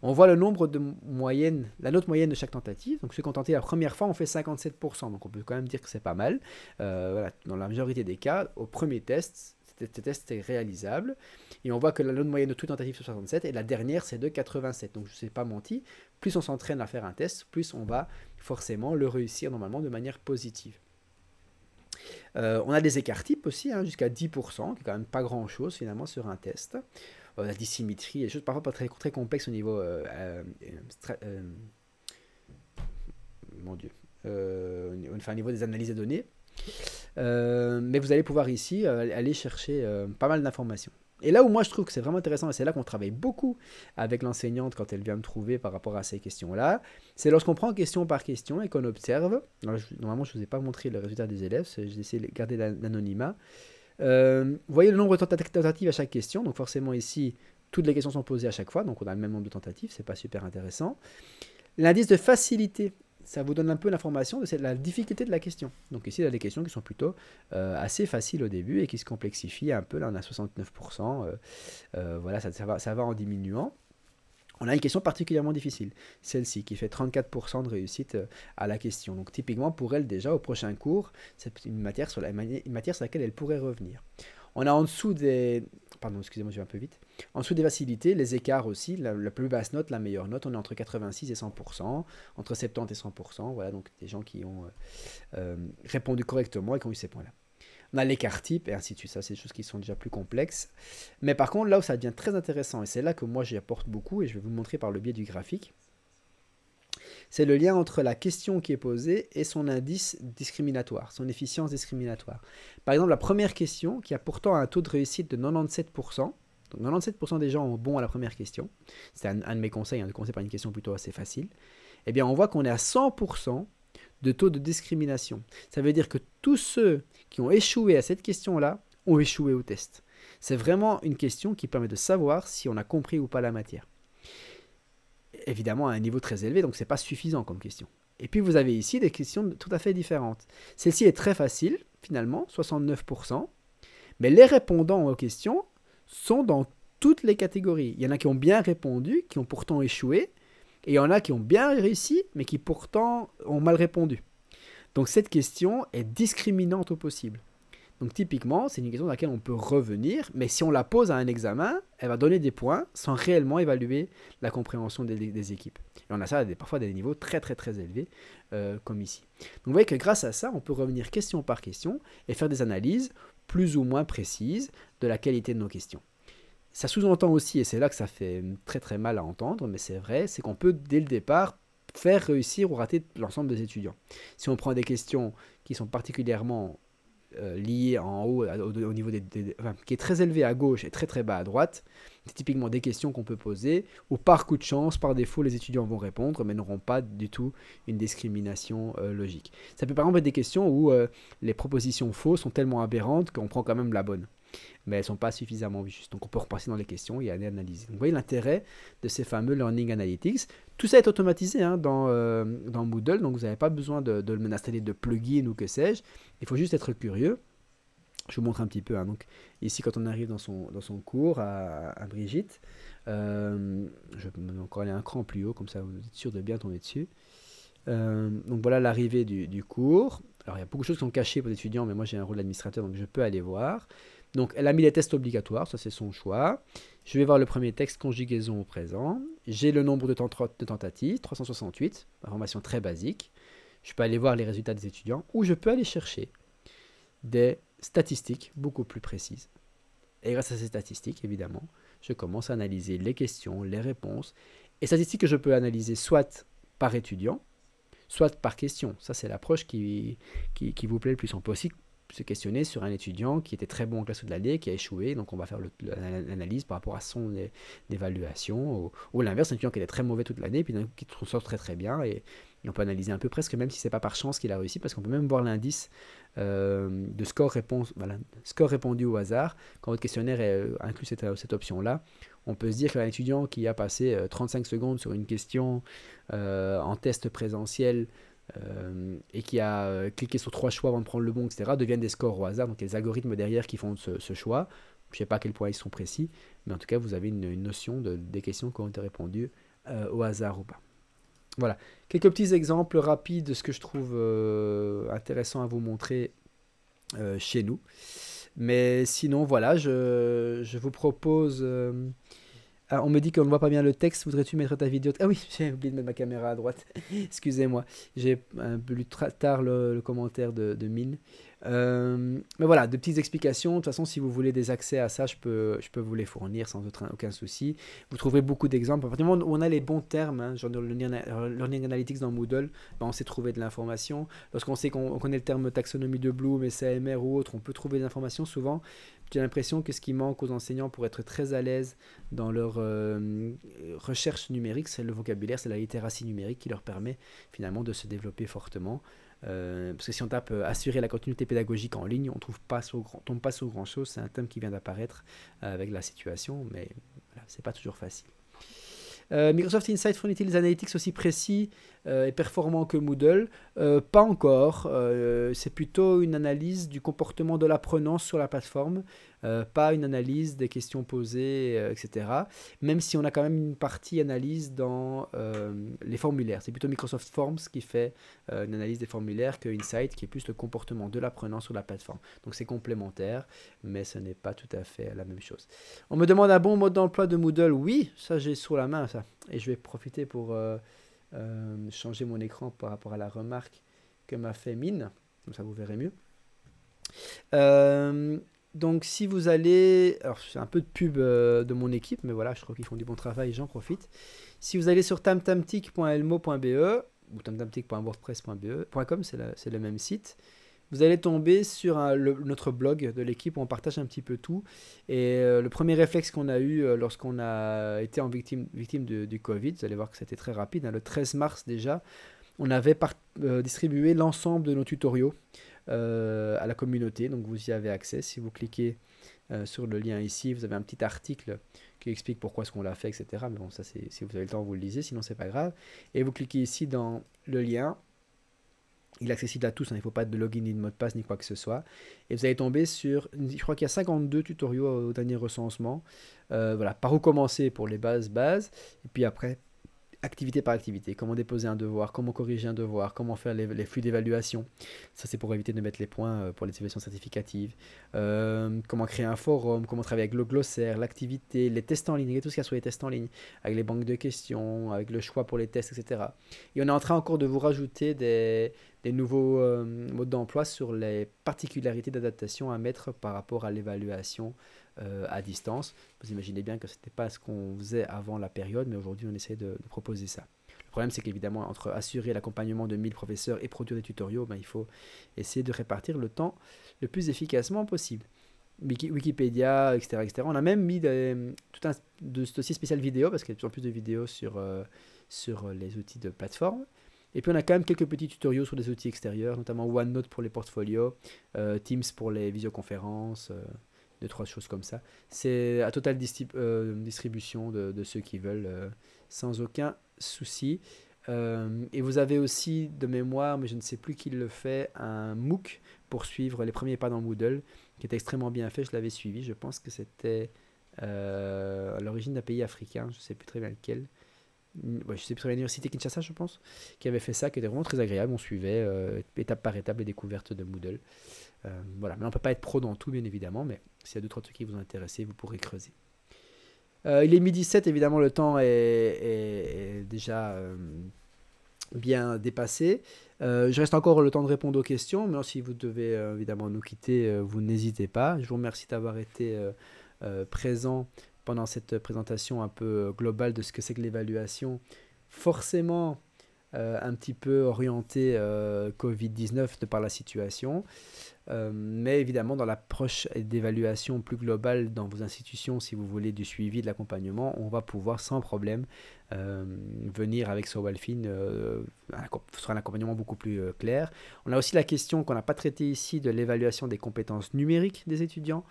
On voit le nombre de moyennes, la note moyenne de chaque tentative. Donc ceux qui ont tenté la première fois on fait 57%, donc on peut quand même dire que c'est pas mal. Euh, dans la majorité des cas, au premier test, ce test est réalisable. Et on voit que la note moyenne de toute tentative c'est 67 et la dernière c'est de 87. Donc je ne sais pas menti, plus on s'entraîne à faire un test, plus on va forcément le réussir normalement de manière positive. Euh, on a des écarts types aussi, hein, jusqu'à 10%, qui est quand même pas grand-chose finalement sur un test la euh, dissymétrie, des choses parfois pas très, très complexes au niveau. Euh, euh, mon Dieu. enfin, au niveau des analyses de données. mais vous allez pouvoir ici aller chercher pas mal d'informations. Et là où moi je trouve que c'est vraiment intéressant, et c'est là qu'on travaille beaucoup avec l'enseignante quand elle vient me trouver par rapport à ces questions-là, c'est lorsqu'on prend question par question et qu'on observe. normalement, je ne vous ai pas montré le résultat des élèves, j'ai essayé de garder l'anonymat. Euh, vous voyez le nombre de tentatives à chaque question. Donc forcément ici, toutes les questions sont posées à chaque fois, donc on a le même nombre de tentatives, c'est pas super intéressant. L'indice de facilité, ça vous donne un peu l'information de la difficulté de la question. Donc ici, il y a des questions qui sont plutôt euh, assez faciles au début et qui se complexifient un peu. Là, on a 69%. Euh, voilà, ça va en diminuant. On a une question particulièrement difficile, celle-ci qui fait 34% de réussite euh, à la question. Donc typiquement pour elle déjà au prochain cours, c'est une matière sur, matière sur laquelle elle pourrait revenir. On a en dessous des... Pardon, excusez-moi, je vais un peu vite. En dessous des facilités, les écarts aussi, la, plus basse note, la meilleure note, on est entre 86 et 100%, entre 70 et 100%, voilà, donc des gens qui ont euh, euh, répondu correctement et qui ont eu ces points-là on a l'écart type et ainsi de suite. Ça, c'est des choses qui sont déjà plus complexes. Mais par contre, là où ça devient très intéressant, et c'est là que moi j'y apporte beaucoup, et je vais vous montrer par le biais du graphique, c'est le lien entre la question qui est posée et son indice discriminatoire, son efficience discriminatoire. Par exemple, la première question, qui a pourtant un taux de réussite de 97%, donc 97% des gens ont bon à la première question, c'est un, de mes conseils, un hein, de commencer par une question plutôt assez facile, eh bien on voit qu'on est à 100% de taux de discrimination. Ça veut dire que tous ceux qui ont échoué à cette question-là ont échoué au test. C'est vraiment une question qui permet de savoir si on a compris ou pas la matière. Évidemment à un niveau très élevé, donc ce n'est pas suffisant comme question. Et puis vous avez ici des questions tout à fait différentes. Celle-ci est très facile, finalement, 69%, mais les répondants aux questions sont dans toutes les catégories. Il y en a qui ont bien répondu, qui ont pourtant échoué, et il y en a qui ont bien réussi, mais qui pourtant ont mal répondu. Donc cette question est discriminante au possible. Donc typiquement, c'est une question à laquelle on peut revenir, mais si on la pose à un examen, elle va donner des points sans réellement évaluer la compréhension des, équipes. Et on a ça des, parfois à des niveaux très très très élevés, euh, comme ici. Donc vous voyez que grâce à ça, on peut revenir question par question et faire des analyses plus ou moins précises de la qualité de nos questions. Ça sous-entend aussi, et c'est là que ça fait très très mal à entendre, mais c'est vrai, c'est qu'on peut dès le départ faire réussir ou rater l'ensemble des étudiants. Si on prend des questions qui sont particulièrement euh, liées en haut, au, niveau des, qui est très élevé à gauche et très très bas à droite, c'est typiquement des questions qu'on peut poser, où par coup de chance, par défaut, les étudiants vont répondre, mais n'auront pas du tout une discrimination euh, logique. Ça peut par exemple être des questions où euh, les propositions fausses sont tellement aberrantes qu'on prend quand même la bonne mais elles ne sont pas suffisamment justes. Donc on peut repasser dans les questions et aller analyser. Donc vous voyez l'intérêt de ces fameux Learning Analytics. Tout ça est automatisé hein, euh, dans, Moodle, donc vous n'avez pas besoin de, de l'installer de plugin ou que sais-je. Il faut juste être curieux. Je vous montre un petit peu. Hein. ici, quand on arrive dans son, cours à, Brigitte, euh, je vais encore aller un cran plus haut, comme ça vous êtes sûr de bien tomber dessus. Euh, donc voilà l'arrivée du, du, cours. Alors il y a beaucoup de choses qui sont cachées pour les étudiants, mais moi j'ai un rôle d'administrateur, donc je peux aller voir. Donc elle a mis les tests obligatoires, ça c'est son choix. Je vais voir le premier texte, conjugaison au présent. J'ai le nombre de, tentatives, 368, information très basique. Je peux aller voir les résultats des étudiants ou je peux aller chercher des statistiques beaucoup plus précises. Et grâce à ces statistiques, évidemment, je commence à analyser les questions, les réponses. Et statistiques que je peux analyser soit par étudiant, soit par question. Ça, c'est l'approche qui, qui, qui, vous plaît le plus. On peut aussi se questionner sur un étudiant qui était très bon en classe de l'année, qui a échoué, donc on va faire l'analyse par rapport à son évaluation, ou, l'inverse, un étudiant qui était très mauvais toute l'année, puis qui sort très très bien, et, on peut analyser un peu presque, même si c'est pas par chance qu'il a réussi, parce qu'on peut même voir l'indice euh, de score, réponse, score répondu au hasard, quand votre questionnaire est, euh, inclut euh, cette, option-là, on peut se dire qu'un étudiant qui a passé 35 secondes sur une question en test présentiel, euh, et qui a euh, cliqué sur trois choix avant de prendre le bon, etc., deviennent des scores au hasard. Donc il y a des algorithmes derrière qui font ce, choix. Je ne sais pas à quel point ils sont précis, mais en tout cas, vous avez une, notion des questions qui ont été répondues euh, au hasard ou pas. Voilà, quelques petits exemples rapides de ce que je trouve intéressant à vous montrer chez nous. Mais sinon, voilà, je vous propose... Ah, on me dit qu'on ne voit pas bien le texte. Voudrais-tu mettre ta vidéo Ah oui, <laughs> j'ai oublié de mettre ma caméra à droite. <laughs> Excusez-moi. J'ai un peu lu tard le, commentaire de, de Mine. Euh, mais voilà, de petites explications. De toute façon, si vous voulez des accès à ça, je peux, je peux vous les fournir sans aucun souci. Vous trouverez beaucoup d'exemples. À du où on a les bons termes, hein, genre learning, learning, Analytics dans Moodle, ben on sait trouver de l'information. Lorsqu'on sait qu'on connaît le terme taxonomie de Bloom et CMR ou autre, on peut trouver des informations souvent. J'ai l'impression que ce qui manque aux enseignants pour être très à l'aise dans leur euh, recherche numérique, c'est le vocabulaire, c'est la littératie numérique qui leur permet finalement de se développer fortement. Euh, parce que si on tape euh, assurer la continuité pédagogique en ligne, on trouve pas tombe pas sur grand chose. C'est un thème qui vient d'apparaître avec la situation, mais ce n'est pas toujours facile. Microsoft Insights fournit-il des analytics aussi précis euh, est performant que Moodle euh, Pas encore. Euh, c'est plutôt une analyse du comportement de l'apprenant sur la plateforme, pas une analyse des questions posées, etc. Même si on a quand même une partie analyse dans les formulaires. C'est plutôt Microsoft Forms qui fait une analyse des formulaires que Insight, qui est plus le comportement de l'apprenant sur la plateforme. Donc c'est complémentaire, mais ce n'est pas tout à fait la même chose. On me demande un bon mode d'emploi de Moodle. Oui, ça j'ai sur la main ça. Et je vais profiter pour... Euh, changer mon écran par rapport à la remarque que m'a fait Mine. Comme ça, vous verrez mieux. Euh, donc, si vous allez. Alors, c'est un peu de pub euh, de mon équipe, mais voilà, je crois qu'ils font du bon travail, j'en profite. Si vous allez sur tamtamtic.elmo.be ou tamtamtic.wordpress.be.com, c'est le même site vous allez tomber sur notre blog de l'équipe où on partage un petit peu tout. Et euh, le premier réflexe qu'on a eu euh, lorsqu'on a été en victime, victime de, du Covid, vous allez voir que c'était très rapide, hein, le 13 mars déjà, on avait euh, distribué l'ensemble de nos tutoriaux à la communauté. Donc vous y avez accès. Si vous cliquez sur le lien ici, vous avez un petit article qui explique pourquoi ce qu'on l'a fait, etc. Mais bon, ça, c'est si vous avez le temps, vous le lisez, sinon c'est pas grave. Et vous cliquez ici dans le lien il est accessible à tous, hein. il ne faut pas de login, ni de mot de passe, ni quoi que ce soit. Et vous allez tomber sur, je crois qu'il y a 52 tutoriaux au dernier recensement. Euh, voilà, par où commencer pour les bases, bases, et puis après activité par activité, comment déposer un devoir, comment corriger un devoir, comment faire les, flux d'évaluation. Ça, c'est pour éviter de mettre les points euh, pour les évaluations certificatives. Euh, comment créer un forum, comment travailler avec le glossaire, l'activité, les tests en ligne, tout ce qu'il y a sur les tests en ligne, avec les banques de questions, avec le choix pour les tests, etc. Et on est en train encore de vous rajouter des, nouveaux euh, modes d'emploi sur les particularités d'adaptation à mettre par rapport à l'évaluation euh, à distance. Vous imaginez bien que ce n'était pas ce qu'on faisait avant la période, mais aujourd'hui on essaie de, proposer ça. Le problème c'est qu'évidemment entre assurer l'accompagnement de 1000 professeurs et produire des tutoriaux, ben, il faut essayer de répartir le temps le plus efficacement possible. Wikipédia, etc., etc. On a même mis tout un dossier spécial vidéo, parce qu'il y a de plus en plus de vidéos sur, euh, sur les outils de plateforme. Et puis on a quand même quelques petits tutoriaux sur des outils extérieurs, notamment OneNote pour les portfolios, euh, Teams pour les visioconférences de trois choses comme ça. C'est à totale euh, distribution de, ceux qui veulent, euh, sans aucun souci. Euh, et vous avez aussi de mémoire, mais je ne sais plus qui le fait, un MOOC pour suivre les premiers pas dans Moodle, qui est extrêmement bien fait. Je l'avais suivi. Je pense que c'était à l'origine d'un pays africain, je ne sais plus très bien lequel. je je sais plus très l'université Kinshasa, je pense, qui avait fait ça, qui était vraiment très agréable. On suivait étape par étape les découvertes de Moodle. Euh, voilà, mais on ne peut pas être pro dans tout, bien évidemment, mais s'il y a deux, trois trucs qui vous intéressent, vous pourrez creuser. Euh, il est midi 17 évidemment, le temps est, déjà euh, bien dépassé. je reste encore le temps de répondre aux questions, mais si vous devez évidemment nous quitter, vous n'hésitez pas. Je vous remercie d'avoir été présent pendant cette présentation un peu globale de ce que c'est que l'évaluation. Forcément, euh, un petit peu orienté euh, Covid-19 de par la situation. Euh, mais évidemment, dans l'approche d'évaluation plus globale dans vos institutions, si vous voulez du suivi, de l'accompagnement, on va pouvoir sans problème venir avec Sowalfin euh, sur un accompagnement beaucoup plus clair. On a aussi la question qu'on n'a pas traitée ici de l'évaluation des compétences numériques des étudiants,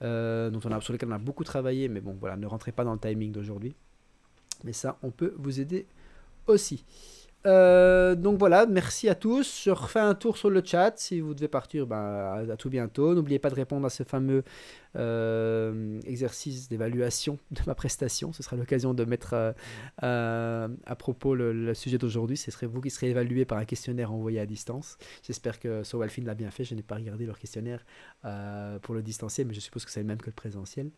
dont on a, sur lesquelles on a beaucoup travaillé, mais bon, voilà, ne rentrez pas dans le timing d'aujourd'hui. Mais ça, on peut vous aider aussi. Euh, donc voilà, merci à tous. Je refais un tour sur le chat. Si vous devez partir, ben, à, tout bientôt. N'oubliez pas de répondre à ce fameux euh, exercice d'évaluation de ma prestation. Ce sera l'occasion de mettre euh, à propos le, sujet d'aujourd'hui. Ce serait vous qui serez évalué par un questionnaire envoyé à distance. J'espère que Sowalfin l'a bien fait. Je n'ai pas regardé leur questionnaire pour le distanciel, mais je suppose que c'est le même que le présentiel.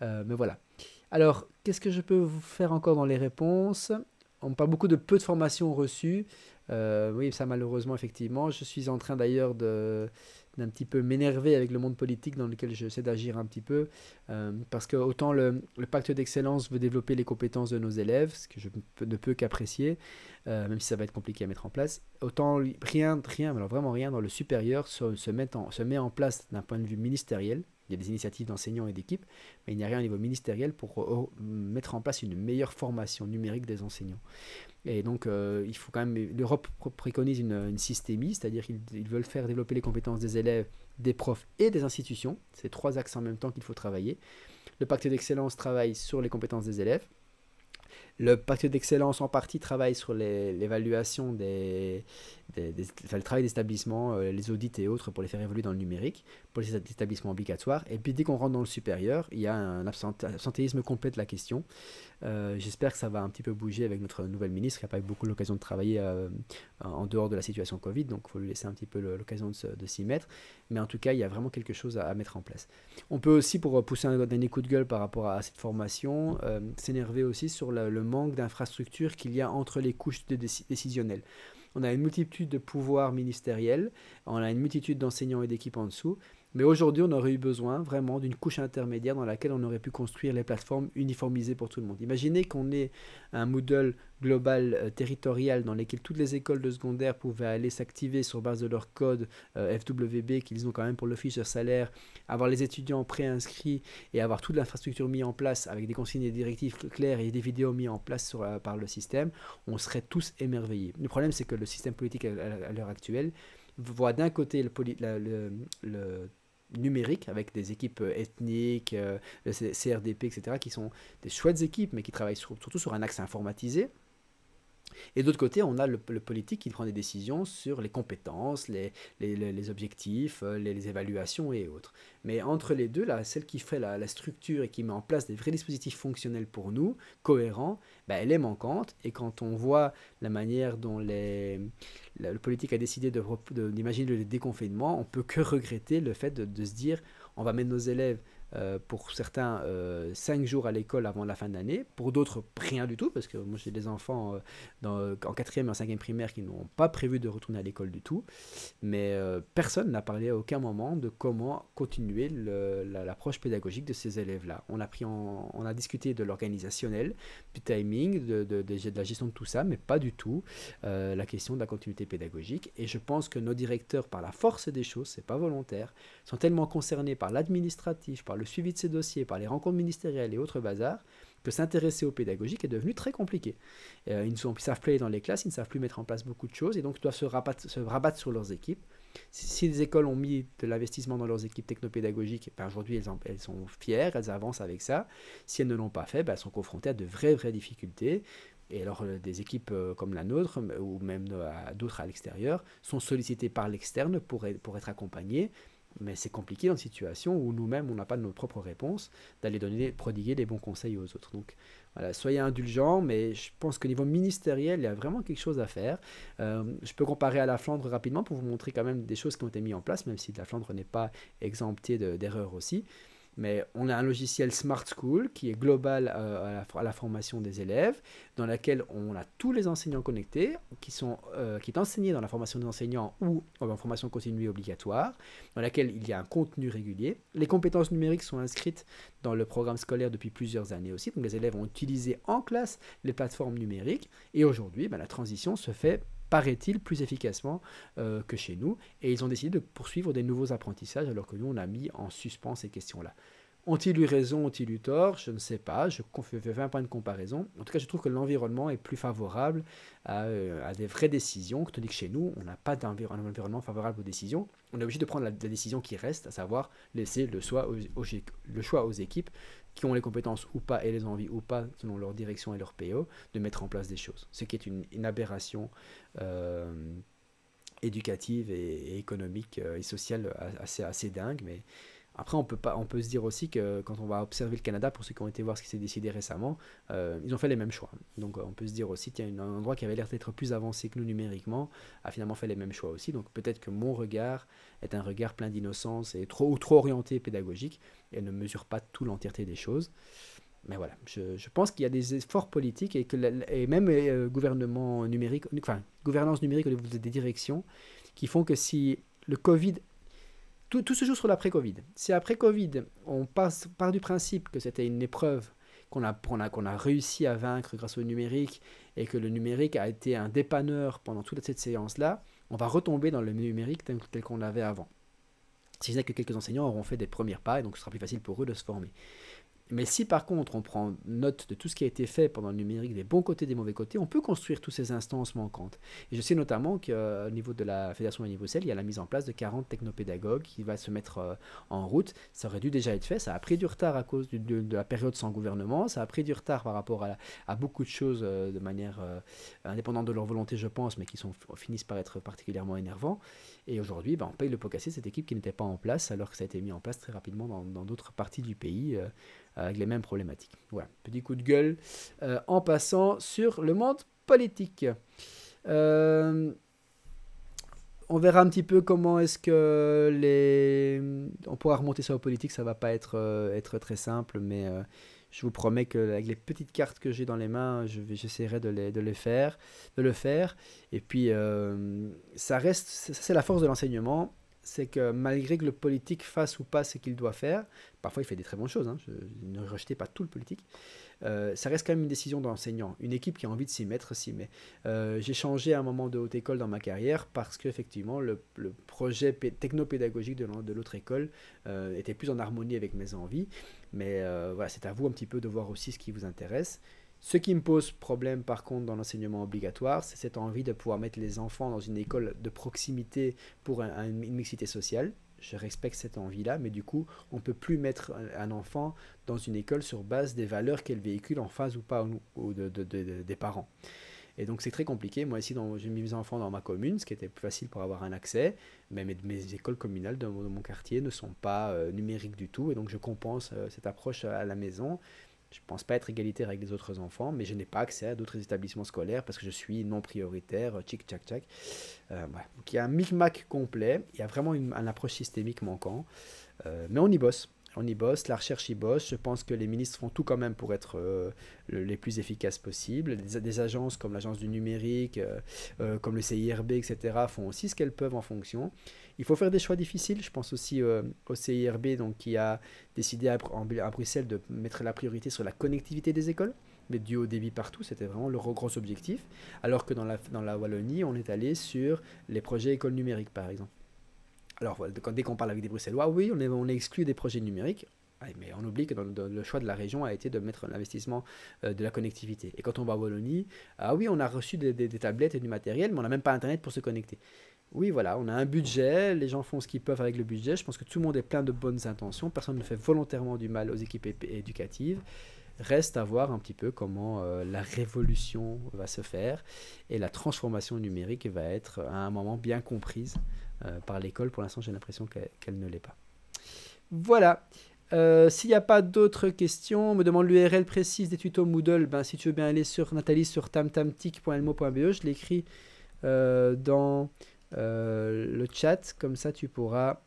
mais voilà. Alors, qu'est-ce que je peux vous faire encore dans les réponses on parle beaucoup de peu de formations reçues. Euh, oui, ça malheureusement, effectivement. Je suis en train d'ailleurs de d'un petit peu m'énerver avec le monde politique dans lequel j'essaie d'agir un petit peu. Euh, parce que autant le, pacte d'excellence veut développer les compétences de nos élèves, ce que je ne peux qu'apprécier, euh, même si ça va être compliqué à mettre en place, autant rien, rien, alors vraiment rien dans le supérieur se, se met en place d'un point de vue ministériel. Il y a des initiatives d'enseignants et d'équipes, mais il n'y a rien au niveau ministériel pour euh, mettre en place une meilleure formation numérique des enseignants. Et donc, euh, il faut quand même. L'Europe préconise une systémie, c'est-à-dire qu'ils veulent faire développer les compétences des élèves, des profs et des institutions. C'est trois axes en même temps qu'il faut travailler. Le pacte d'excellence travaille sur les compétences des élèves. Le pacte d'excellence en partie travaille sur l'évaluation des, le travail d'établissement, euh, les audits et autres pour les faire évoluer dans le numérique, pour les établissements obligatoires. Et puis dès qu'on rentre dans le supérieur, il y a un absentéisme complet de la question. Euh, j'espère que ça va un petit peu bouger avec notre nouvelle ministre qui n'a pas eu beaucoup l'occasion de travailler euh, en dehors de la situation Covid, donc il faut lui laisser un petit peu l'occasion de, s'y mettre. Mais en tout cas, il y a vraiment quelque chose à, mettre en place. On peut aussi, pour pousser un dernier coup de gueule par rapport à, cette formation, s'énerver aussi sur le manque d'infrastructures qu'il y a entre les couches décisionnelles on a une multitude de pouvoirs ministériels, on a une multitude d'enseignants et d'équipes en dessous, mais aujourd'hui, on aurait eu besoin vraiment d'une couche intermédiaire dans laquelle on aurait pu construire les plateformes uniformisées pour tout le monde. Imaginez qu'on ait un Moodle global euh, territorial dans lequel toutes les écoles de secondaire pouvaient aller s'activer sur base de leur code euh, FWB qu'ils ont quand même pour le fichier salaire, avoir les étudiants préinscrits et avoir toute l'infrastructure mise en place avec des consignes et des directives claires et des vidéos mises en place euh, par le système, on serait tous émerveillés. Le problème, c'est que le système politique à, l'heure actuelle voit d'un côté le, le numérique avec des équipes euh, ethniques, le euh, CRDP, etc., qui sont des chouettes équipes, mais qui travaillent surtout sur un axe informatisé. Et d'autre côté, on a le, politique qui prend des décisions sur les compétences, les, objectifs, euh, les, évaluations et autres. Mais entre les deux, là, celle qui fait la, structure et qui met en place des vrais dispositifs fonctionnels pour nous, cohérents, bah, elle est manquante. Et quand on voit la manière dont le politique a décidé d'imaginer de, le déconfinement, on peut que regretter le fait de se dire on va mettre nos élèves euh, pour certains euh, cinq jours à l'école avant la fin d'année pour d'autres rien du tout, parce que moi j'ai des enfants euh, en quatrième et en cinquième primaire qui n'ont pas prévu de retourner à l'école du tout, mais personne n'a parlé à aucun moment de comment continuer l'approche pédagogique de ces élèves-là. On, a pris on a discuté de l'organisationnel, du timing, de, de, de, la gestion de tout ça, mais pas du tout la question de la continuité pédagogique, et je pense que nos directeurs, par la force des choses, c'est pas volontaire, sont tellement concernés par l'administratif, par le le suivi de ces dossiers, par les rencontres ministérielles et autres bazars, que s'intéresser au pédagogique est devenu très compliqué. Euh, ils ne savent plus aller dans les classes, ils ne savent plus mettre en place beaucoup de choses et donc doivent se rabattre, sur leurs équipes. Si, les écoles ont mis de l'investissement dans leurs équipes technopédagogiques, ben, aujourd'hui elles, sont fières, elles avancent avec ça. Si elles ne l'ont pas fait, ben, elles sont confrontées à de vraies, vraies difficultés. Et alors, euh, des équipes euh, comme la nôtre, ou même d'autres à l'extérieur, sont sollicitées par l'externe pour être accompagnées. Mais c'est compliqué dans une situation où nous-mêmes, on n'a pas de nos propres réponses, d'aller donner, prodiguer des bons conseils aux autres. Donc voilà, soyez indulgents, mais je pense qu'au niveau ministériel, il y a vraiment quelque chose à faire. Euh, je peux comparer à la Flandre rapidement pour vous montrer quand même des choses qui ont été mises en place, même si la Flandre n'est pas exemptée d'erreurs aussi. Mais on a un logiciel Smart School qui est global euh, à la, formation des élèves, dans laquelle on a tous les enseignants connectés, qui, sont, euh, qui est enseigné dans la formation des enseignants ou en formation continue obligatoire, dans laquelle il y a un contenu régulier. Les compétences numériques sont inscrites dans le programme scolaire depuis plusieurs années aussi, donc les élèves ont utilisé en classe les plateformes numériques, et aujourd'hui, ben, la transition se fait paraît-il, plus efficacement euh, que chez nous. Et ils ont décidé de poursuivre des nouveaux apprentissages alors que nous, on a mis en suspens ces questions-là. Ont-ils eu raison, ont-ils eu tort Je ne sais pas, je fais un point de comparaison. En tout cas, je trouve que l'environnement est plus favorable à, euh, des vraies décisions, tandis que chez nous, on n'a pas d'environnement favorable aux décisions. On est obligé de prendre la, décision qui reste, à savoir laisser le choix aux équipes qui ont les compétences ou pas et les envies ou pas, selon leur direction et leur PO, de mettre en place des choses. Ce qui est une, aberration euh, éducative et, économique euh, et sociale assez, assez dingue. Mais après, on peut, pas, on peut se dire aussi que quand on va observer le Canada, pour ceux qui ont été voir ce qui s'est décidé récemment, euh, ils ont fait les mêmes choix. Donc on peut se dire aussi qu'il y a un endroit qui avait l'air d'être plus avancé que nous numériquement, a finalement fait les mêmes choix aussi. Donc peut-être que mon regard est un regard plein d'innocence et trop, ou trop orienté pédagogique, et ne mesure pas tout l'entièreté des choses. Mais voilà, je, pense qu'il y a des efforts politiques et que même euh, gouvernement numérique, gouvernance numérique au niveau des directions, qui font que si le Covid, tout, se joue sur l'après-Covid. Si après Covid, on passe part du principe que c'était une épreuve qu'on a, qu'on a, réussi à vaincre grâce au numérique et que le numérique a été un dépanneur pendant toute cette séance-là, on va retomber dans le numérique tel qu'on l'avait avant. Si ce n'est que quelques enseignants auront fait des premiers pas et donc ce sera plus facile pour eux de se former. Mais si par contre on prend note de tout ce qui a été fait pendant le numérique, des bons côtés, des mauvais côtés, on peut construire toutes ces instances manquantes. Et je sais notamment qu'au euh, niveau de la Fédération Bruxelles, il y a la mise en place de 40 technopédagogues qui va se mettre euh, en route. Ça aurait dû déjà être fait, ça a pris du retard à cause de, la période sans gouvernement, ça a pris du retard par rapport à, beaucoup de choses euh, de manière indépendante de leur volonté, je pense, mais qui sont, finissent par être particulièrement énervants. Et aujourd'hui, bah, on paye le pot cassé cette équipe qui n'était pas en place, alors que ça a été mis en place très rapidement dans d'autres parties du pays euh, avec les mêmes problématiques. Voilà, petit coup de gueule euh, en passant sur le monde politique. Euh, on verra un petit peu comment est-ce que les... On pourra remonter ça aux politique, ça va pas être, être très simple, mais je vous promets que avec les petites cartes que j'ai dans les mains, j'essaierai de, les, de, les faire, de le faire. Et puis, euh, ça reste, c'est la force de l'enseignement, c'est que malgré que le politique fasse ou pas ce qu'il doit faire, parfois il fait des très bonnes choses, hein, je, ne rejetez pas tout le politique, euh, ça reste quand même une décision d'enseignant. Une équipe qui a envie de s'y mettre s'y met. Euh, j'ai changé à un moment de haute école dans ma carrière parce qu'effectivement le, le, projet technopédagogique de l'autre école était plus en harmonie avec mes envies. Mais euh, voilà, c'est à vous un petit peu de voir aussi ce qui vous intéresse. Ce qui me pose problème par contre dans l'enseignement obligatoire, c'est cette envie de pouvoir mettre les enfants dans une école de proximité pour une mixité sociale. Je respecte cette envie-là, mais du coup, on ne peut plus mettre un enfant dans une école sur base des valeurs qu'elle véhicule en face ou pas des parents. Et donc c'est très compliqué. Moi ici, j'ai mis mes enfants dans ma commune, ce qui était plus facile pour avoir un accès. Mais mes, écoles communales de mon, quartier ne sont pas euh, numériques du tout. Et donc je compense euh, cette approche à la maison. Je ne pense pas être égalitaire avec les autres enfants, mais je n'ai pas accès à d'autres établissements scolaires parce que je suis non prioritaire, euh, tchic tchac tchac. Donc il y a un micmac complet, il y a vraiment une, une approche systémique manquant, mais on y bosse on y bosse, la recherche y bosse. Je pense que les ministres font tout quand même pour être euh, les plus efficaces possibles. Des, agences comme l'Agence du numérique, euh, euh, comme le CIRB, etc., font aussi ce qu'elles peuvent en fonction. Il faut faire des choix difficiles. Je pense aussi au CIRB donc, qui a décidé à, en, Bruxelles de mettre la priorité sur la connectivité des écoles. Mais du haut débit partout, c'était vraiment le gros objectif. Alors que dans dans la Wallonie, on est allé sur les projets écoles numériques, par exemple. Alors, dès qu'on parle avec des Bruxellois, oui, on est, des projets numériques. Ah, mais on oublie que le choix de la région a été de mettre l'investissement euh, de la connectivité. Et quand on va à Wallonie, ah oui, on a reçu des, tablettes et du matériel, mais on n'a même pas Internet pour se connecter. Oui, voilà, on a un budget, les gens font ce qu'ils peuvent avec le budget. Je pense que tout le monde est plein de bonnes intentions. Personne ne fait volontairement du mal aux équipes éducatives reste à voir un petit peu comment euh, la révolution va se faire et la transformation numérique va être à un moment bien comprise euh, par l'école. Pour l'instant, j'ai l'impression qu'elle ne l'est pas. Voilà. Euh, s'il n'y a pas d'autres questions, me demande l'URL précise des tutos Moodle. Ben, si tu veux bien aller sur Nathalie sur tamtamtic.elmo.be, je l'écris euh, dans le chat, comme ça tu pourras